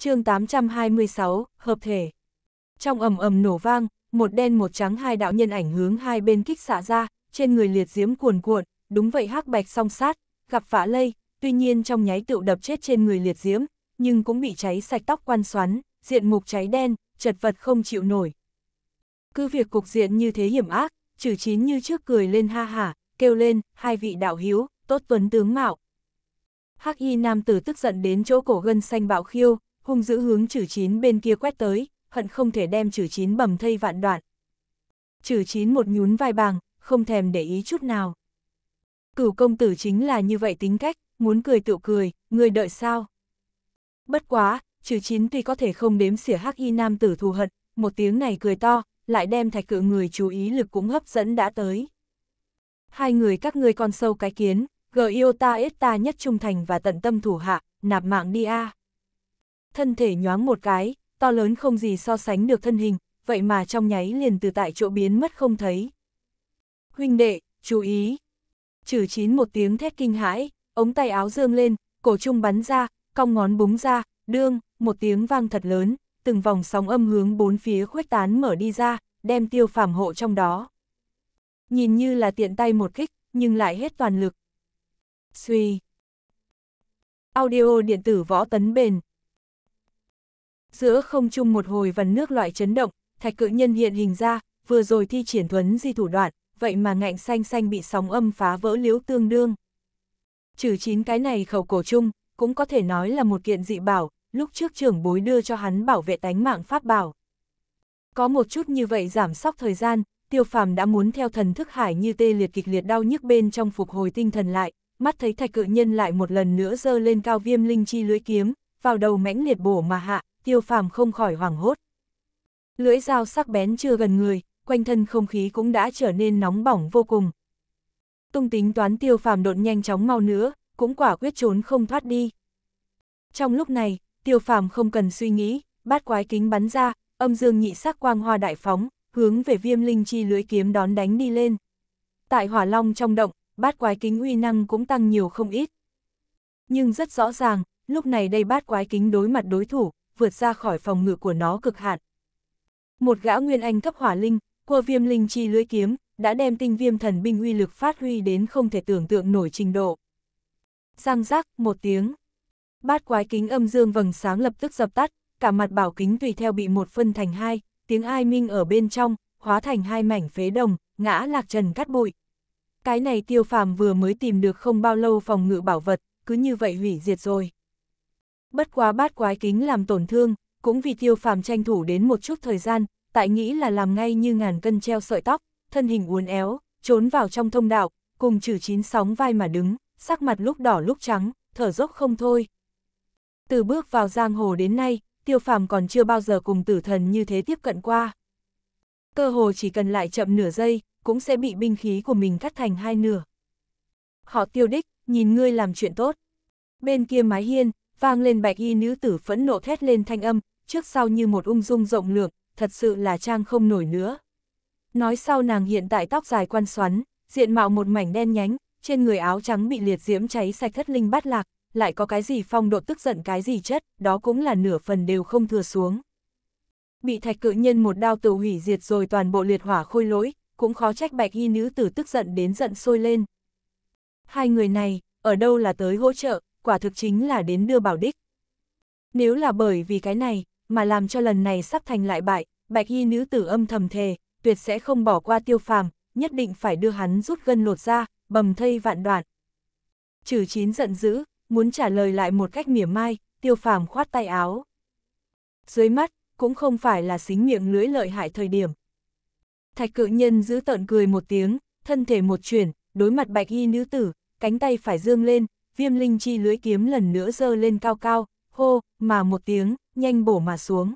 chương 826, hợp thể. Trong ầm ầm nổ vang, một đen một trắng hai đạo nhân ảnh hướng hai bên kích xạ ra, trên người liệt diễm cuồn cuộn, đúng vậy hắc bạch song sát, gặp phả lây, tuy nhiên trong nháy tựu đập chết trên người liệt diễm, nhưng cũng bị cháy sạch tóc quan xoắn, diện mục cháy đen, chật vật không chịu nổi. Cứ việc cục diện như thế hiểm ác, trừ chín như trước cười lên ha hả, kêu lên, hai vị đạo hiếu, tốt tuấn tướng mạo. Hắc y nam tử tức giận đến chỗ cổ gân xanh bạo khiêu, hung dữ hướng chử chín bên kia quét tới, hận không thể đem chử chín bầm thây vạn đoạn. Chử chín một nhún vai bàng, không thèm để ý chút nào. Cửu công tử chính là như vậy tính cách, muốn cười tự cười, người đợi sao? Bất quá, trừ chín tuy có thể không đếm xỉa hắc y nam tử thù hận, một tiếng này cười to, lại đem thạch cự người chú ý lực cũng hấp dẫn đã tới. Hai người các ngươi còn sâu cái kiến, gờ yêu ta ít ta nhất trung thành và tận tâm thủ hạ, nạp mạng đi a. À thân thể nhoáng một cái, to lớn không gì so sánh được thân hình, vậy mà trong nháy liền từ tại chỗ biến mất không thấy. Huynh đệ, chú ý! Trừ chín một tiếng thét kinh hãi, ống tay áo dương lên, cổ trung bắn ra, cong ngón búng ra, đương, một tiếng vang thật lớn, từng vòng sóng âm hướng bốn phía khuếch tán mở đi ra, đem tiêu phàm hộ trong đó. Nhìn như là tiện tay một kích, nhưng lại hết toàn lực. Suy. Audio điện tử võ tấn bền, Giữa không chung một hồi vần nước loại chấn động, thạch cự nhân hiện hình ra, vừa rồi thi triển thuấn di thủ đoạn, vậy mà ngạnh xanh xanh bị sóng âm phá vỡ liếu tương đương. Trừ chín cái này khẩu cổ chung, cũng có thể nói là một kiện dị bảo, lúc trước trưởng bối đưa cho hắn bảo vệ tánh mạng pháp bảo. Có một chút như vậy giảm sóc thời gian, tiêu phàm đã muốn theo thần thức hải như tê liệt kịch liệt đau nhức bên trong phục hồi tinh thần lại, mắt thấy thạch cự nhân lại một lần nữa giơ lên cao viêm linh chi lưỡi kiếm, vào đầu mãnh liệt bổ mà hạ, tiêu phàm không khỏi hoảng hốt. Lưỡi dao sắc bén chưa gần người, quanh thân không khí cũng đã trở nên nóng bỏng vô cùng. Tung tính toán tiêu phàm đột nhanh chóng mau nữa, cũng quả quyết trốn không thoát đi. Trong lúc này, tiêu phàm không cần suy nghĩ, bát quái kính bắn ra, âm dương nhị sắc quang hoa đại phóng, hướng về viêm linh chi lưỡi kiếm đón đánh đi lên. Tại hỏa long trong động, bát quái kính uy năng cũng tăng nhiều không ít. Nhưng rất rõ ràng, lúc này đây bát quái kính đối mặt đối thủ, vượt ra khỏi phòng ngự của nó cực hạn. Một gã nguyên anh cấp hỏa linh, qua viêm linh chi lưỡi kiếm, đã đem tinh viêm thần binh uy lực phát huy đến không thể tưởng tượng nổi trình độ. giang giác một tiếng. Bát quái kính âm dương vầng sáng lập tức dập tắt, cả mặt bảo kính tùy theo bị một phân thành hai, tiếng ai minh ở bên trong, hóa thành hai mảnh phế đồng, ngã lạc trần cắt bụi. Cái này tiêu phàm vừa mới tìm được không bao lâu phòng ngự bảo vật, cứ như vậy hủy diệt rồi. Bất quá bát quái kính làm tổn thương, cũng vì tiêu phàm tranh thủ đến một chút thời gian, tại nghĩ là làm ngay như ngàn cân treo sợi tóc, thân hình uốn éo, trốn vào trong thông đạo, cùng trừ chín sóng vai mà đứng, sắc mặt lúc đỏ lúc trắng, thở dốc không thôi. Từ bước vào giang hồ đến nay, tiêu phàm còn chưa bao giờ cùng tử thần như thế tiếp cận qua. Cơ hồ chỉ cần lại chậm nửa giây, cũng sẽ bị binh khí của mình cắt thành hai nửa. Họ tiêu đích, nhìn ngươi làm chuyện tốt. Bên kia mái hiên, vang lên bạch y nữ tử phẫn nộ thét lên thanh âm, trước sau như một ung dung rộng lượng, thật sự là trang không nổi nữa. Nói sau nàng hiện tại tóc dài quan xoắn, diện mạo một mảnh đen nhánh, trên người áo trắng bị liệt diễm cháy sạch thất linh bát lạc, lại có cái gì phong độ tức giận cái gì chất, đó cũng là nửa phần đều không thừa xuống. Bị thạch cự nhân một đao tử hủy diệt rồi toàn bộ liệt hỏa khôi lỗi, cũng khó trách bạch y nữ tử tức giận đến giận sôi lên. Hai người này, ở đâu là tới hỗ trợ, quả thực chính là đến đưa bảo đích. Nếu là bởi vì cái này, mà làm cho lần này sắp thành lại bại, bạch y nữ tử âm thầm thề, tuyệt sẽ không bỏ qua tiêu phàm, nhất định phải đưa hắn rút gân lột ra, bầm thây vạn đoạn. Trừ chín giận dữ, muốn trả lời lại một cách mỉa mai, tiêu phàm khoát tay áo. Dưới mắt, cũng không phải là xính miệng lưỡi lợi hại thời điểm. Thạch cự nhân giữ tợn cười một tiếng, thân thể một chuyển, đối mặt bạch y nữ tử, cánh tay phải dương lên, viêm linh chi lưới kiếm lần nữa dơ lên cao cao, hô, mà một tiếng, nhanh bổ mà xuống.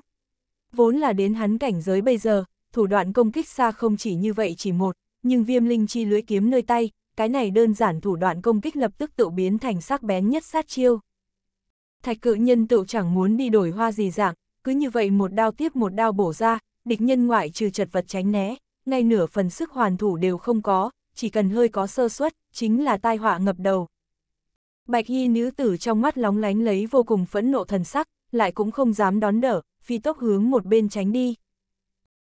Vốn là đến hắn cảnh giới bây giờ, thủ đoạn công kích xa không chỉ như vậy chỉ một, nhưng viêm linh chi lưới kiếm nơi tay, cái này đơn giản thủ đoạn công kích lập tức tự biến thành sắc bén nhất sát chiêu. Thạch cự nhân tự chẳng muốn đi đổi hoa gì dạng, cứ như vậy một đao tiếp một đao bổ ra, địch nhân ngoại trừ chật vật tránh né, ngay nửa phần sức hoàn thủ đều không có, chỉ cần hơi có sơ suất, chính là tai họa ngập đầu. Bạch y nữ tử trong mắt lóng lánh lấy vô cùng phẫn nộ thần sắc, lại cũng không dám đón đỡ, phi tốc hướng một bên tránh đi.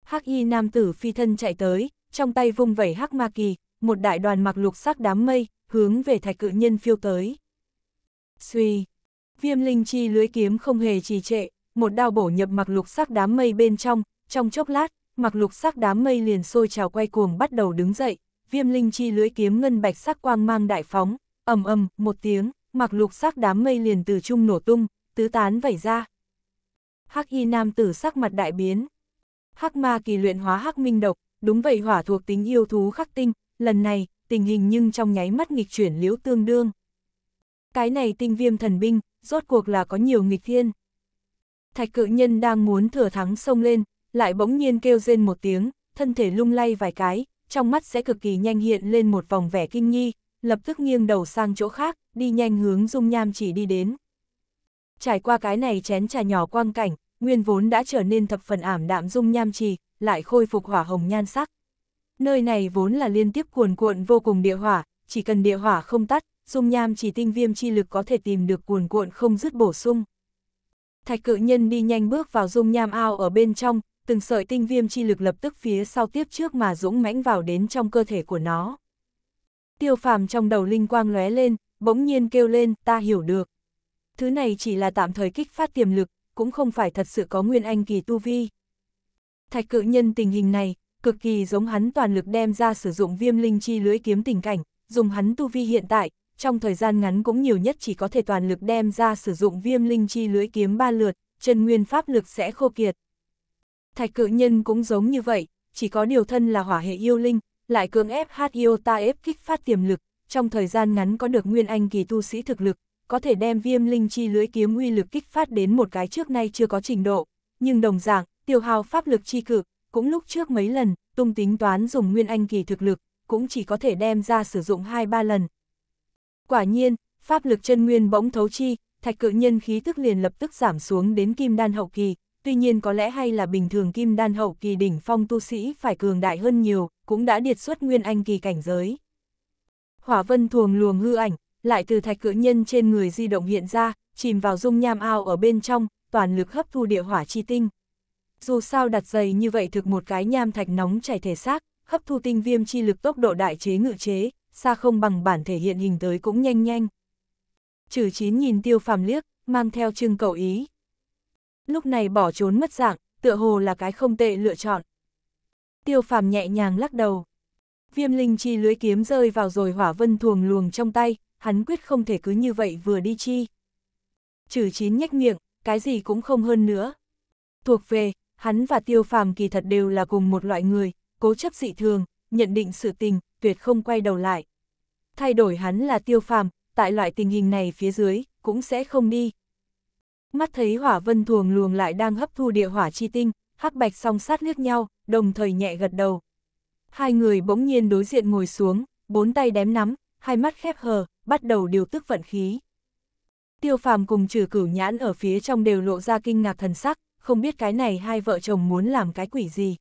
Hắc y nam tử phi thân chạy tới, trong tay vung vẩy hắc ma kỳ, một đại đoàn mặc lục sắc đám mây, hướng về thạch cự nhân phiêu tới. Suy, viêm linh chi lưới kiếm không hề trì trệ, một đao bổ nhập mặc lục sắc đám mây bên trong, trong chốc lát, mặc lục sắc đám mây liền sôi trào quay cuồng bắt đầu đứng dậy, viêm linh chi lưới kiếm ngân bạch sắc quang mang đại phóng, ầm ầm, một tiếng, mặc lục sắc đám mây liền từ trung nổ tung, tứ tán vẩy ra. Hắc y nam tử sắc mặt đại biến. Hắc ma kỳ luyện hóa hắc minh độc, đúng vậy hỏa thuộc tính yêu thú khắc tinh, lần này, tình hình nhưng trong nháy mắt nghịch chuyển liễu tương đương. Cái này tinh viêm thần binh, rốt cuộc là có nhiều nghịch thiên. Thạch cự nhân đang muốn thừa thắng xông lên, lại bỗng nhiên kêu rên một tiếng, thân thể lung lay vài cái, trong mắt sẽ cực kỳ nhanh hiện lên một vòng vẻ kinh nghi, lập tức nghiêng đầu sang chỗ khác, đi nhanh hướng dung nham chỉ đi đến. Trải qua cái này chén trà nhỏ quang cảnh, nguyên vốn đã trở nên thập phần ảm đạm dung nham trì, lại khôi phục hỏa hồng nhan sắc. Nơi này vốn là liên tiếp cuồn cuộn vô cùng địa hỏa, chỉ cần địa hỏa không tắt, dung nham chỉ tinh viêm chi lực có thể tìm được cuồn cuộn không dứt bổ sung. Thạch cự nhân đi nhanh bước vào dung nham ao ở bên trong, từng sợi tinh viêm chi lực lập tức phía sau tiếp trước mà dũng mãnh vào đến trong cơ thể của nó. Tiêu phàm trong đầu linh quang lóe lên, bỗng nhiên kêu lên, ta hiểu được. Thứ này chỉ là tạm thời kích phát tiềm lực, cũng không phải thật sự có nguyên anh kỳ tu vi. Thạch cự nhân tình hình này, cực kỳ giống hắn toàn lực đem ra sử dụng viêm linh chi lưới kiếm tình cảnh, dùng hắn tu vi hiện tại, trong thời gian ngắn cũng nhiều nhất chỉ có thể toàn lực đem ra sử dụng viêm linh chi lưới kiếm ba lượt, chân nguyên pháp lực sẽ khô kiệt. Thạch cự nhân cũng giống như vậy, chỉ có điều thân là hỏa hệ yêu linh, lại cưỡng ép hát yêu ta ép kích phát tiềm lực, trong thời gian ngắn có được nguyên anh kỳ tu sĩ thực lực, có thể đem viêm linh chi lưới kiếm uy lực kích phát đến một cái trước nay chưa có trình độ, nhưng đồng dạng, tiêu hao pháp lực chi cực, cũng lúc trước mấy lần, tung tính toán dùng nguyên anh kỳ thực lực, cũng chỉ có thể đem ra sử dụng 2-3 lần. Quả nhiên, pháp lực chân nguyên bỗng thấu chi, thạch cự nhân khí tức liền lập tức giảm xuống đến kim đan hậu kỳ, tuy nhiên có lẽ hay là bình thường kim đan hậu kỳ đỉnh phong tu sĩ phải cường đại hơn nhiều, cũng đã điệt xuất nguyên anh kỳ cảnh giới. Hỏa vân thuồng luồng hư ảnh, lại từ thạch cự nhân trên người di động hiện ra, chìm vào dung nham ao ở bên trong, toàn lực hấp thu địa hỏa chi tinh. Dù sao đặt dày như vậy thực một cái nham thạch nóng chảy thể xác, hấp thu tinh viêm chi lực tốc độ đại chế ngự chế, xa không bằng bản thể hiện hình tới cũng nhanh nhanh. Trừ chín nhìn tiêu phàm liếc, mang theo trưng cầu ý. Lúc này bỏ trốn mất dạng, tựa hồ là cái không tệ lựa chọn. Tiêu phàm nhẹ nhàng lắc đầu. Viêm linh chi lưới kiếm rơi vào rồi hỏa vân thuồng luồng trong tay, hắn quyết không thể cứ như vậy vừa đi chi. Chử chín nhếch miệng, cái gì cũng không hơn nữa. Thuộc về, hắn và tiêu phàm kỳ thật đều là cùng một loại người, cố chấp dị thường, nhận định sự tình, tuyệt không quay đầu lại. Thay đổi hắn là tiêu phàm, tại loại tình hình này phía dưới, cũng sẽ không đi. Mắt thấy hỏa vân thuồng luồng lại đang hấp thu địa hỏa chi tinh, hắc bạch song sát liếc nhau, đồng thời nhẹ gật đầu. Hai người bỗng nhiên đối diện ngồi xuống, bốn tay đếm nắm, hai mắt khép hờ, bắt đầu điều tức vận khí. Tiêu phàm cùng trừ cửu nhãn ở phía trong đều lộ ra kinh ngạc thần sắc, không biết cái này hai vợ chồng muốn làm cái quỷ gì.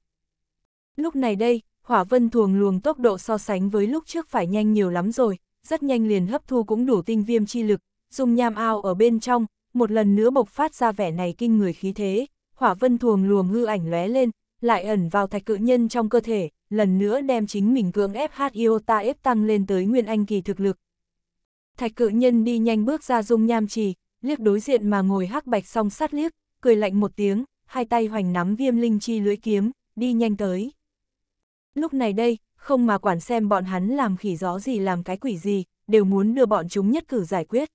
Lúc này đây, hỏa vân thuồng luồng tốc độ so sánh với lúc trước phải nhanh nhiều lắm rồi, rất nhanh liền hấp thu cũng đủ tinh viêm chi lực, dùng nham ao ở bên trong, một lần nữa bộc phát ra vẻ này kinh người khí thế, hỏa vân thuồng luồng hư ảnh lóe lên, lại ẩn vào thạch cự nhân trong cơ thể, lần nữa đem chính mình cưỡng ép hát Iota ép tăng lên tới nguyên anh kỳ thực lực. Thạch cự nhân đi nhanh bước ra dung nham trì, liếc đối diện mà ngồi hắc bạch song sát liếc, cười lạnh một tiếng, hai tay hoành nắm viêm linh chi lưỡi kiếm, đi nhanh tới. Lúc này đây, không mà quản xem bọn hắn làm khỉ gió gì làm cái quỷ gì, đều muốn đưa bọn chúng nhất cử giải quyết.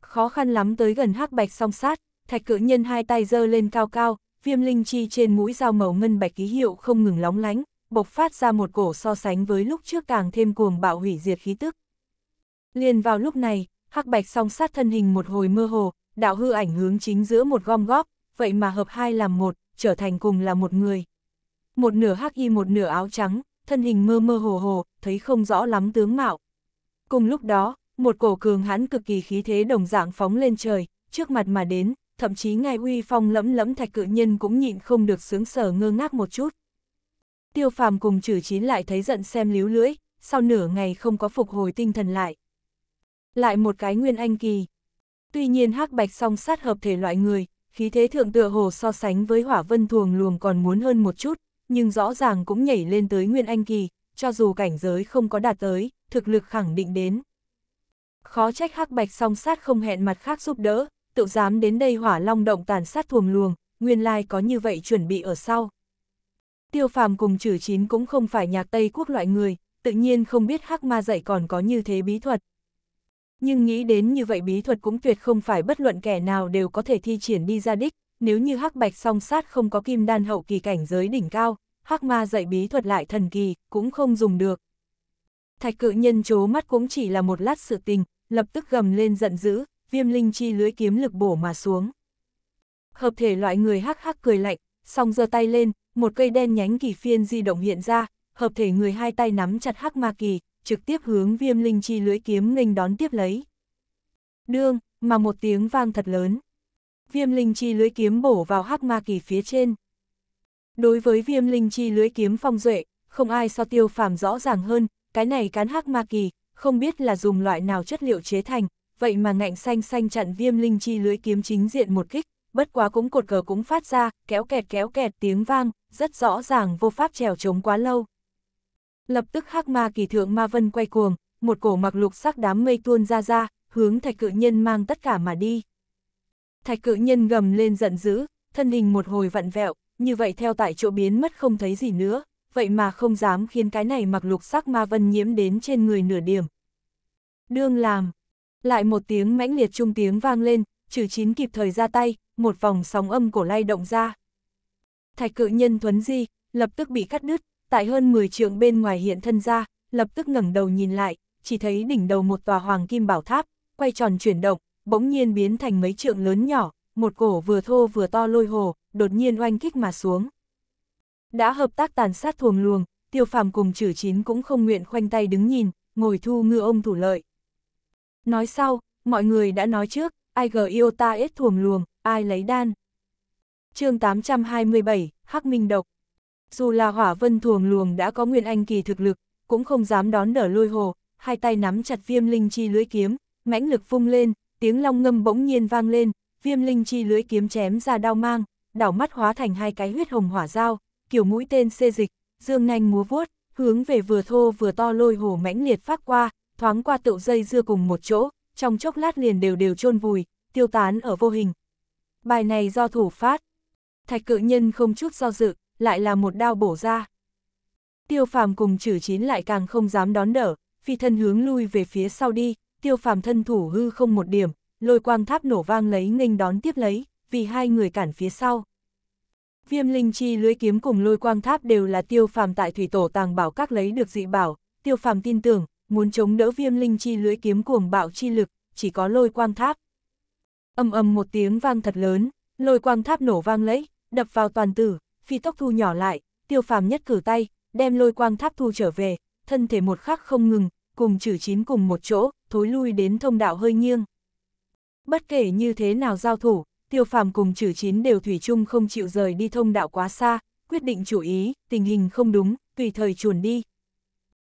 Khó khăn lắm tới gần hắc bạch song sát, thạch cự nhân hai tay giơ lên cao cao, viêm linh chi trên mũi dao màu ngân bạch ký hiệu không ngừng lóng lánh, bộc phát ra một cổ so sánh với lúc trước càng thêm cuồng bạo hủy diệt khí tức. Liền vào lúc này, hắc bạch song sát thân hình một hồi mơ hồ, đạo hư ảnh hướng chính giữa một gom góp, vậy mà hợp hai làm một, trở thành cùng là một người. Một nửa hắc y một nửa áo trắng, thân hình mơ mơ hồ hồ, thấy không rõ lắm tướng mạo. Cùng lúc đó, một cổ cường hãn cực kỳ khí thế đồng dạng phóng lên trời, trước mặt mà đến, thậm chí ngài uy phong lẫm lẫm thạch cự nhân cũng nhịn không được sướng sở ngơ ngác một chút. Tiêu phàm cùng trừ chín lại thấy giận xem líu lưỡi, sau nửa ngày không có phục hồi tinh thần lại. Lại một cái nguyên anh kỳ. Tuy nhiên hắc bạch song sát hợp thể loại người, khí thế thượng tựa hồ so sánh với hỏa vân thuồng luồng còn muốn hơn một chút, nhưng rõ ràng cũng nhảy lên tới nguyên anh kỳ, cho dù cảnh giới không có đạt tới, thực lực khẳng định đến. Khó trách hắc bạch song sát không hẹn mặt khác giúp đỡ, tự dám đến đây hỏa long động tàn sát thuồng luồng, nguyên lai có như vậy chuẩn bị ở sau. Tiêu phàm cùng trừ chín cũng không phải nhạc Tây quốc loại người, tự nhiên không biết hắc ma dạy còn có như thế bí thuật. Nhưng nghĩ đến như vậy bí thuật cũng tuyệt không phải bất luận kẻ nào đều có thể thi triển đi ra đích, nếu như hắc bạch song sát không có kim đan hậu kỳ cảnh giới đỉnh cao, hắc ma dạy bí thuật lại thần kỳ, cũng không dùng được. Thạch cự nhân chố mắt cũng chỉ là một lát sự tình, lập tức gầm lên giận dữ, viêm linh chi lưới kiếm lực bổ mà xuống. Hợp thể loại người hắc hắc cười lạnh, song giơ tay lên, một cây đen nhánh kỳ phiên di động hiện ra, hợp thể người hai tay nắm chặt hắc ma kỳ, trực tiếp hướng viêm linh chi lưới kiếm nghênh đón tiếp lấy. Đương, mà một tiếng vang thật lớn. Viêm linh chi lưới kiếm bổ vào hắc ma kỳ phía trên. Đối với viêm linh chi lưới kiếm phong duệ, không ai so tiêu phàm rõ ràng hơn, cái này cán hắc ma kỳ, không biết là dùng loại nào chất liệu chế thành, vậy mà ngạnh xanh xanh chặn viêm linh chi lưới kiếm chính diện một kích, bất quá cũng cột cờ cũng phát ra, kéo kẹt kéo kẹt tiếng vang, rất rõ ràng vô pháp trèo trống quá lâu. Lập tức hắc ma kỳ thượng ma vân quay cuồng, một cổ mặc lục sắc đám mây tuôn ra ra, hướng thạch cự nhân mang tất cả mà đi. Thạch cự nhân gầm lên giận dữ, thân hình một hồi vặn vẹo, như vậy theo tại chỗ biến mất không thấy gì nữa, vậy mà không dám khiến cái này mặc lục sắc ma vân nhiễm đến trên người nửa điểm. Đương làm, lại một tiếng mãnh liệt trung tiếng vang lên, trừ chín kịp thời ra tay, một vòng sóng âm cổ lay động ra. Thạch cự nhân thuấn di, lập tức bị cắt đứt, tại hơn 10 trượng bên ngoài hiện thân ra, lập tức ngẩng đầu nhìn lại, chỉ thấy đỉnh đầu một tòa hoàng kim bảo tháp, quay tròn chuyển động, bỗng nhiên biến thành mấy trượng lớn nhỏ, một cổ vừa thô vừa to lôi hồ, đột nhiên oanh kích mà xuống. Đã hợp tác tàn sát thuồng luồng, tiêu phàm cùng trừ chín cũng không nguyện khoanh tay đứng nhìn, ngồi thu ngư ông thủ lợi. Nói sau, mọi người đã nói trước, ai gờ yêu ta ết thuồng luồng, ai lấy đan. chương 827, Hắc Minh Độc Dù là hỏa vân thuồng luồng đã có nguyên anh kỳ thực lực, cũng không dám đón đỡ lôi hồ, hai tay nắm chặt viêm linh chi lưỡi kiếm, mãnh lực vung lên, tiếng long ngâm bỗng nhiên vang lên, viêm linh chi lưỡi kiếm chém ra đau mang, đảo mắt hóa thành hai cái huyết hồng hỏa dao, kiểu mũi tên xê dịch, dương nanh múa vuốt, hướng về vừa thô vừa to lôi hồ mãnh liệt phát qua, thoáng qua tựu dây dưa cùng một chỗ, trong chốc lát liền đều đều chôn vùi, tiêu tán ở vô hình. Bài này do thủ phát. Thạch cự nhân không chút do dự, lại là một đao bổ ra. Tiêu phàm cùng chử chín lại càng không dám đón đỡ, phi thân hướng lui về phía sau đi, tiêu phàm thân thủ hư không một điểm, lôi quang tháp nổ vang lấy nghênh đón tiếp lấy, vì hai người cản phía sau. Viêm linh chi lưới kiếm cùng lôi quang tháp đều là tiêu phàm tại thủy tổ tàng bảo các lấy được dị bảo, tiêu phàm tin tưởng, muốn chống đỡ viêm linh chi lưỡi kiếm cuồng bạo chi lực, chỉ có lôi quang tháp. Âm âm một tiếng vang thật lớn, lôi quang tháp nổ vang lẫy đập vào toàn tử, phi tốc thu nhỏ lại, tiêu phàm nhất cử tay, đem lôi quang tháp thu trở về, thân thể một khắc không ngừng, cùng chử chín cùng một chỗ, thối lui đến thông đạo hơi nghiêng. Bất kể như thế nào giao thủ, tiêu phàm cùng chử chín đều thủy chung không chịu rời đi thông đạo quá xa, quyết định chủ ý, tình hình không đúng, tùy thời chuồn đi.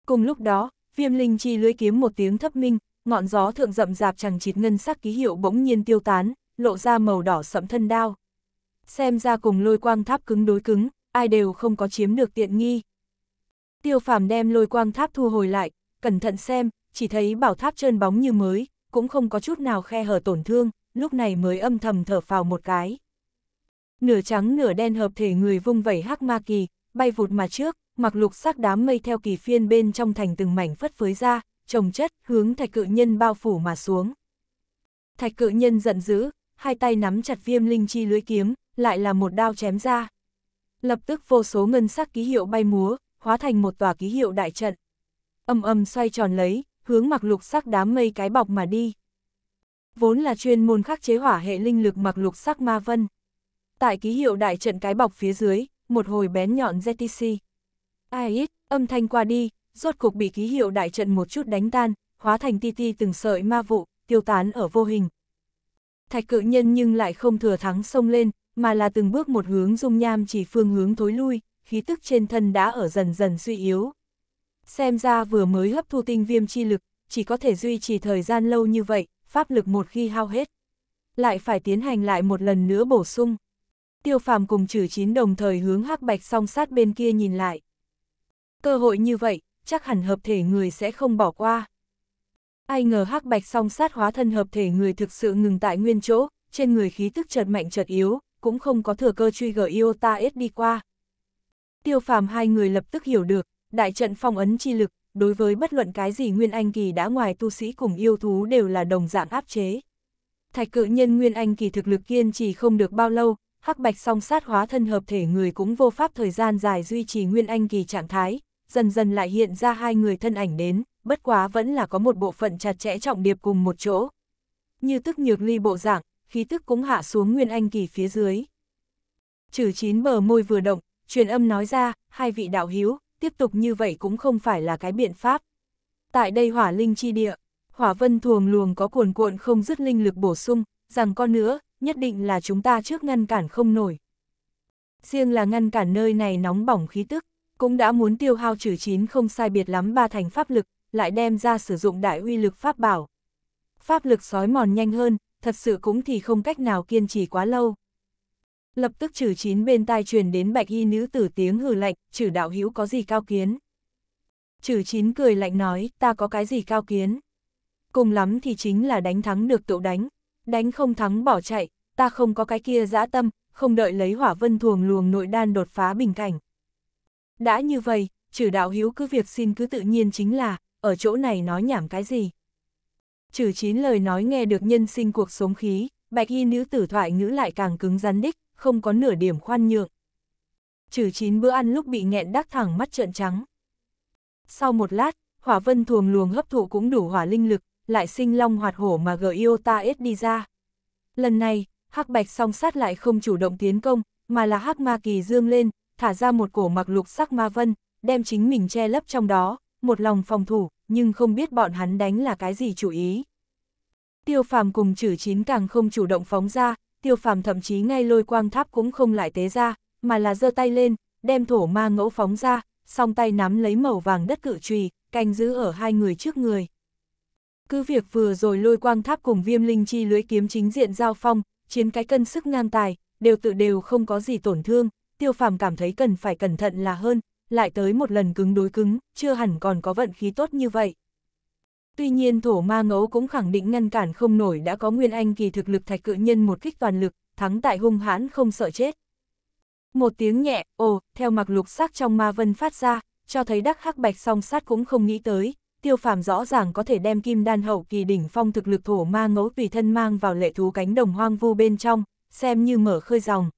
Cùng lúc đó, Viêm linh chi lưới kiếm một tiếng thấp minh, ngọn gió thượng rậm rạp chẳng chịt ngân sắc ký hiệu bỗng nhiên tiêu tán, lộ ra màu đỏ sẫm thân đao. Xem ra cùng lôi quang tháp cứng đối cứng, ai đều không có chiếm được tiện nghi. Tiêu phàm đem lôi quang tháp thu hồi lại, cẩn thận xem, chỉ thấy bảo tháp trơn bóng như mới, cũng không có chút nào khe hở tổn thương, lúc này mới âm thầm thở phào một cái. Nửa trắng nửa đen hợp thể người vung vẩy hắc ma kỳ, bay vụt mà trước, mặc lục sắc đám mây theo kỳ phiên bên trong thành từng mảnh phất phới ra, trồng chất, hướng thạch cự nhân bao phủ mà xuống. Thạch cự nhân giận dữ, hai tay nắm chặt viêm linh chi lưới kiếm, lại là một đao chém ra. Lập tức vô số ngân sắc ký hiệu bay múa, hóa thành một tòa ký hiệu đại trận. Âm âm xoay tròn lấy, hướng mặc lục sắc đám mây cái bọc mà đi. Vốn là chuyên môn khắc chế hỏa hệ linh lực mặc lục sắc ma vân. Tại ký hiệu đại trận cái bọc phía dưới, một hồi bén nhọn ZTC. Ai ít, âm thanh qua đi, rốt cục bị ký hiệu đại trận một chút đánh tan, hóa thành ti ti từng sợi ma vụ, tiêu tán ở vô hình. Thạch cự nhân nhưng lại không thừa thắng xông lên, mà là từng bước một hướng dung nham chỉ phương hướng thối lui, khí tức trên thân đã ở dần dần suy yếu. Xem ra vừa mới hấp thu tinh viêm chi lực, chỉ có thể duy trì thời gian lâu như vậy, pháp lực một khi hao hết. Lại phải tiến hành lại một lần nữa bổ sung. Tiêu phàm cùng trừ chín đồng thời hướng hắc bạch song sát bên kia nhìn lại cơ hội như vậy, chắc hẳn hợp thể người sẽ không bỏ qua. Ai ngờ hắc bạch song sát hóa thân hợp thể người thực sự ngừng tại nguyên chỗ, trên người khí tức chợt mạnh chợt yếu, cũng không có thừa cơ truy gở Iota S đi qua. Tiêu phàm hai người lập tức hiểu được, đại trận phong ấn chi lực, đối với bất luận cái gì Nguyên Anh Kỳ đã ngoài tu sĩ cùng yêu thú đều là đồng dạng áp chế. Thạch cự nhân Nguyên Anh Kỳ thực lực kiên trì không được bao lâu, hắc bạch song sát hóa thân hợp thể người cũng vô pháp thời gian dài duy trì Nguyên Anh Kỳ trạng thái, dần dần lại hiện ra hai người thân ảnh đến, bất quá vẫn là có một bộ phận chặt chẽ trọng điệp cùng một chỗ. Như tức nhược ly bộ dạng, khí tức cũng hạ xuống Nguyên Anh kỳ phía dưới. Trừ chín bờ môi vừa động, truyền âm nói ra, hai vị đạo hiếu, tiếp tục như vậy cũng không phải là cái biện pháp. Tại đây hỏa linh chi địa, hỏa vân thuồng luồng có cuồn cuộn không dứt linh lực bổ sung, rằng con nữa, nhất định là chúng ta trước ngăn cản không nổi. Riêng là ngăn cản nơi này nóng bỏng khí tức, cũng đã muốn tiêu hao trừ chín không sai biệt lắm ba thành pháp lực, lại đem ra sử dụng đại uy lực pháp bảo. Pháp lực sói mòn nhanh hơn, thật sự cũng thì không cách nào kiên trì quá lâu. Lập tức trừ chín bên tai truyền đến bạch y nữ tử tiếng hừ lạnh, trừ đạo hữu có gì cao kiến. Trừ chín cười lạnh nói, ta có cái gì cao kiến. Cùng lắm thì chính là đánh thắng được tụ đánh, đánh không thắng bỏ chạy, ta không có cái kia dã tâm, không đợi lấy hỏa vân thuồng luồng nội đan đột phá bình cảnh. Đã như vậy, trừ đạo hiếu cứ việc xin cứ tự nhiên chính là, ở chỗ này nói nhảm cái gì. Trừ chín lời nói nghe được nhân sinh cuộc sống khí, bạch y nữ tử thoại ngữ lại càng cứng rắn đích, không có nửa điểm khoan nhượng. Trừ chín bữa ăn lúc bị nghẹn đắc thẳng mắt trợn trắng. Sau một lát, hỏa vân thuồng luồng hấp thụ cũng đủ hỏa linh lực, lại sinh long hoạt hổ mà gờ yêu ta ết đi ra. Lần này, hắc bạch song sát lại không chủ động tiến công, mà là hắc ma kỳ dương lên, thả ra một cổ mặc lục sắc ma vân, đem chính mình che lấp trong đó, một lòng phòng thủ, nhưng không biết bọn hắn đánh là cái gì chủ ý. Tiêu phàm cùng chử chín càng không chủ động phóng ra, tiêu phàm thậm chí ngay lôi quang tháp cũng không lại tế ra, mà là giơ tay lên, đem thổ ma ngẫu phóng ra, song tay nắm lấy màu vàng đất cự trùy, canh giữ ở hai người trước người. Cứ việc vừa rồi lôi quang tháp cùng viêm linh chi lưới kiếm chính diện giao phong, chiến cái cân sức ngang tài, đều tự đều không có gì tổn thương, tiêu phàm cảm thấy cần phải cẩn thận là hơn, lại tới một lần cứng đối cứng, chưa hẳn còn có vận khí tốt như vậy. Tuy nhiên thổ ma ngẫu cũng khẳng định ngăn cản không nổi đã có nguyên anh kỳ thực lực thạch cự nhân một kích toàn lực, thắng tại hung hãn không sợ chết. Một tiếng nhẹ, ồ, theo mặc lục sắc trong ma vân phát ra, cho thấy đắc hắc bạch song sát cũng không nghĩ tới, tiêu phàm rõ ràng có thể đem kim đan hậu kỳ đỉnh phong thực lực thổ ma ngẫu tùy thân mang vào lệ thú cánh đồng hoang vu bên trong, xem như mở khơi dòng.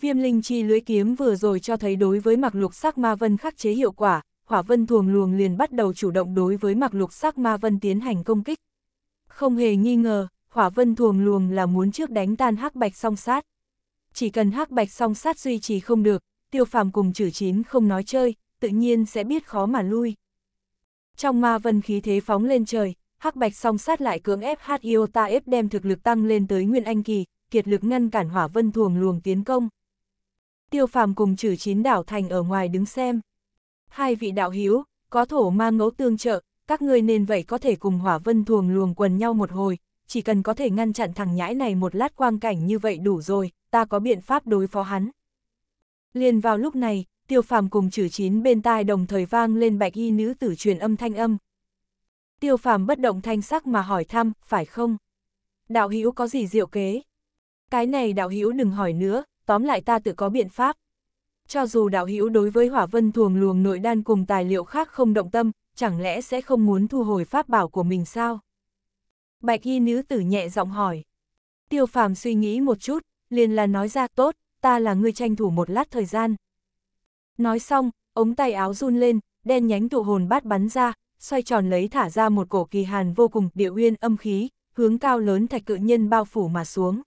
Viêm linh chi lưỡi kiếm vừa rồi cho thấy đối với mặc lục sắc ma vân khắc chế hiệu quả, hỏa vân thuồng luồng liền bắt đầu chủ động đối với mặc lục sắc ma vân tiến hành công kích. Không hề nghi ngờ, hỏa vân thuồng luồng là muốn trước đánh tan hắc bạch song sát. Chỉ cần hắc bạch song sát duy trì không được, tiêu phàm cùng chử chín không nói chơi, tự nhiên sẽ biết khó mà lui. Trong ma vân khí thế phóng lên trời, hắc bạch song sát lại cưỡng ép hát Ta ép đem thực lực tăng lên tới nguyên anh kỳ, kiệt lực ngăn cản hỏa vân thuồng luồng tiến công tiêu phàm cùng trừ chín đảo thành ở ngoài đứng xem. Hai vị đạo hiếu, có thổ ma ngẫu tương trợ, các ngươi nên vậy có thể cùng hỏa vân thuồng luồng quần nhau một hồi, chỉ cần có thể ngăn chặn thằng nhãi này một lát quang cảnh như vậy đủ rồi, ta có biện pháp đối phó hắn. Liền vào lúc này, tiêu phàm cùng trừ chín bên tai đồng thời vang lên bạch y nữ tử truyền âm thanh âm. Tiêu phàm bất động thanh sắc mà hỏi thăm, phải không? Đạo hiếu có gì diệu kế? Cái này đạo hiếu đừng hỏi nữa, tóm lại ta tự có biện pháp. Cho dù đạo hữu đối với hỏa vân thuồng luồng nội đan cùng tài liệu khác không động tâm, chẳng lẽ sẽ không muốn thu hồi pháp bảo của mình sao? Bạch y nữ tử nhẹ giọng hỏi. Tiêu phàm suy nghĩ một chút, liền là nói ra tốt, ta là người tranh thủ một lát thời gian. Nói xong, ống tay áo run lên, đen nhánh tụ hồn bát bắn ra, xoay tròn lấy thả ra một cổ kỳ hàn vô cùng địa uyên âm khí, hướng cao lớn thạch cự nhân bao phủ mà xuống.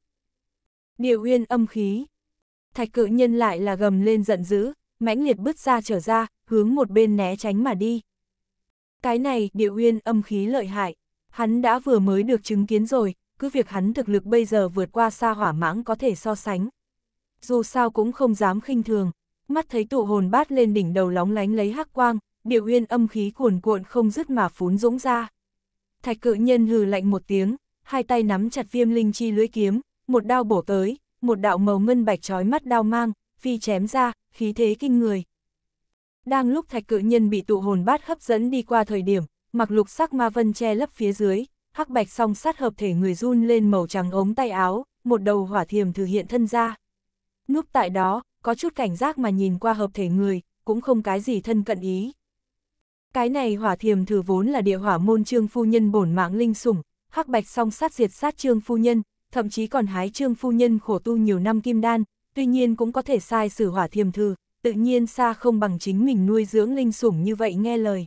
Địa uyên âm khí, thạch cự nhân lại là gầm lên giận dữ, mãnh liệt bứt ra trở ra, hướng một bên né tránh mà đi. Cái này, địa uyên âm khí lợi hại, hắn đã vừa mới được chứng kiến rồi, cứ việc hắn thực lực bây giờ vượt qua xa hỏa mãng có thể so sánh. Dù sao cũng không dám khinh thường, mắt thấy tụ hồn bát lên đỉnh đầu lóng lánh lấy hắc quang, địa uyên âm khí cuồn cuộn không dứt mà phún dũng ra. Thạch cự nhân hừ lạnh một tiếng, hai tay nắm chặt viêm linh chi lưỡi kiếm, một đao bổ tới, một đạo màu ngân bạch trói mắt đao mang, phi chém ra, khí thế kinh người. Đang lúc thạch cự nhân bị tụ hồn bát hấp dẫn đi qua thời điểm, mặc lục sắc ma vân che lấp phía dưới, hắc bạch song sát hợp thể người run lên màu trắng ống tay áo, một đầu hỏa thiềm thực hiện thân ra. Núp tại đó, có chút cảnh giác mà nhìn qua hợp thể người, cũng không cái gì thân cận ý. Cái này hỏa thiềm thử vốn là địa hỏa môn trương phu nhân bổn mạng linh sủng, hắc bạch song sát diệt sát trương phu nhân, thậm chí còn hái trương phu nhân khổ tu nhiều năm kim đan, tuy nhiên cũng có thể sai sử hỏa thiềm thư, tự nhiên xa không bằng chính mình nuôi dưỡng linh sủng như vậy nghe lời.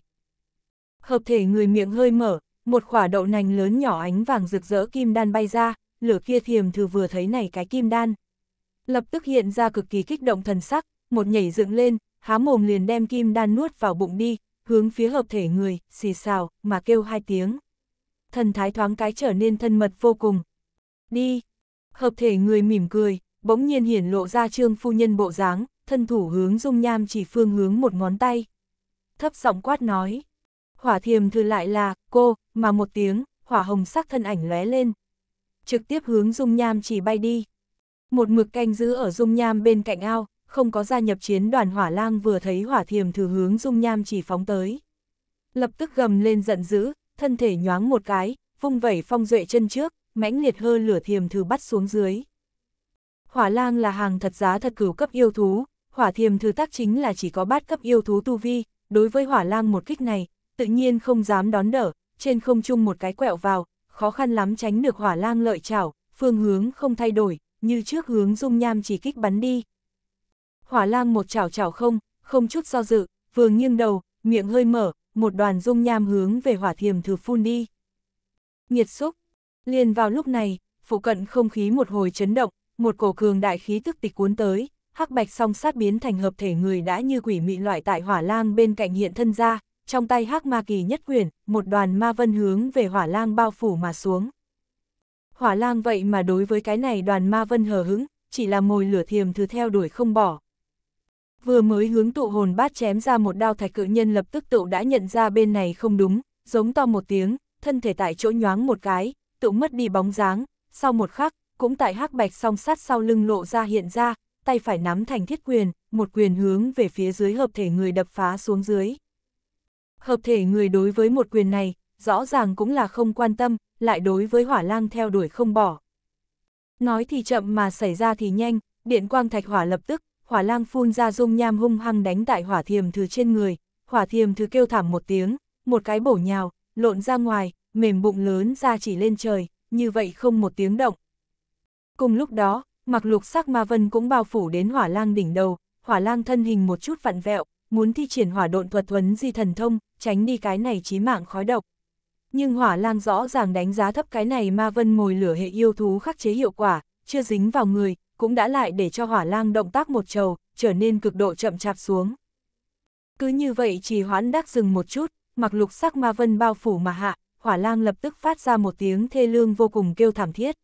Hợp thể người miệng hơi mở, một quả đậu nành lớn nhỏ ánh vàng rực rỡ kim đan bay ra, lửa kia thiềm thư vừa thấy này cái kim đan. Lập tức hiện ra cực kỳ kích động thần sắc, một nhảy dựng lên, há mồm liền đem kim đan nuốt vào bụng đi, hướng phía hợp thể người, xì xào, mà kêu hai tiếng. Thần thái thoáng cái trở nên thân mật vô cùng, Đi! Hợp thể người mỉm cười, bỗng nhiên hiển lộ ra trương phu nhân bộ dáng, thân thủ hướng dung nham chỉ phương hướng một ngón tay. Thấp giọng quát nói. Hỏa thiềm thư lại là, cô, mà một tiếng, hỏa hồng sắc thân ảnh lóe lên. Trực tiếp hướng dung nham chỉ bay đi. Một mực canh giữ ở dung nham bên cạnh ao, không có gia nhập chiến đoàn hỏa lang vừa thấy hỏa thiềm thư hướng dung nham chỉ phóng tới. Lập tức gầm lên giận dữ, thân thể nhoáng một cái, vung vẩy phong duệ chân trước, mãnh liệt hơ lửa thiềm thư bắt xuống dưới. Hỏa lang là hàng thật giá thật cửu cấp yêu thú, hỏa thiềm thư tác chính là chỉ có bát cấp yêu thú tu vi, đối với hỏa lang một kích này, tự nhiên không dám đón đỡ, trên không trung một cái quẹo vào, khó khăn lắm tránh được hỏa lang lợi chảo, phương hướng không thay đổi, như trước hướng dung nham chỉ kích bắn đi. Hỏa lang một chảo chảo không, không chút do dự, vừa nghiêng đầu, miệng hơi mở, một đoàn dung nham hướng về hỏa thiềm thư phun đi. Nhiệt xúc, Liền vào lúc này, phụ cận không khí một hồi chấn động, một cổ cường đại khí tức tịch cuốn tới, hắc bạch song sát biến thành hợp thể người đã như quỷ mị loại tại hỏa lang bên cạnh hiện thân ra, trong tay hắc ma kỳ nhất quyển, một đoàn ma vân hướng về hỏa lang bao phủ mà xuống. Hỏa lang vậy mà đối với cái này đoàn ma vân hờ hững, chỉ là mồi lửa thiềm thứ theo đuổi không bỏ. Vừa mới hướng tụ hồn bát chém ra một đao thạch cự nhân lập tức tụ đã nhận ra bên này không đúng, giống to một tiếng, thân thể tại chỗ nhoáng một cái, tự mất đi bóng dáng, sau một khắc, cũng tại hắc bạch song sát sau lưng lộ ra hiện ra, tay phải nắm thành thiết quyền, một quyền hướng về phía dưới hợp thể người đập phá xuống dưới. Hợp thể người đối với một quyền này, rõ ràng cũng là không quan tâm, lại đối với hỏa lang theo đuổi không bỏ. Nói thì chậm mà xảy ra thì nhanh, điện quang thạch hỏa lập tức, hỏa lang phun ra dung nham hung hăng đánh tại hỏa thiềm thư trên người, hỏa thiềm thư kêu thảm một tiếng, một cái bổ nhào, lộn ra ngoài, mềm bụng lớn ra chỉ lên trời, như vậy không một tiếng động. Cùng lúc đó, mặc lục sắc ma vân cũng bao phủ đến hỏa lang đỉnh đầu, hỏa lang thân hình một chút vặn vẹo, muốn thi triển hỏa độn thuật thuấn di thần thông, tránh đi cái này chí mạng khói độc. Nhưng hỏa lang rõ ràng đánh giá thấp cái này ma vân ngồi lửa hệ yêu thú khắc chế hiệu quả, chưa dính vào người, cũng đã lại để cho hỏa lang động tác một trầu, trở nên cực độ chậm chạp xuống. Cứ như vậy chỉ hoãn đắc dừng một chút, mặc lục sắc ma vân bao phủ mà hạ, hỏa lang lập tức phát ra một tiếng thê lương vô cùng kêu thảm thiết.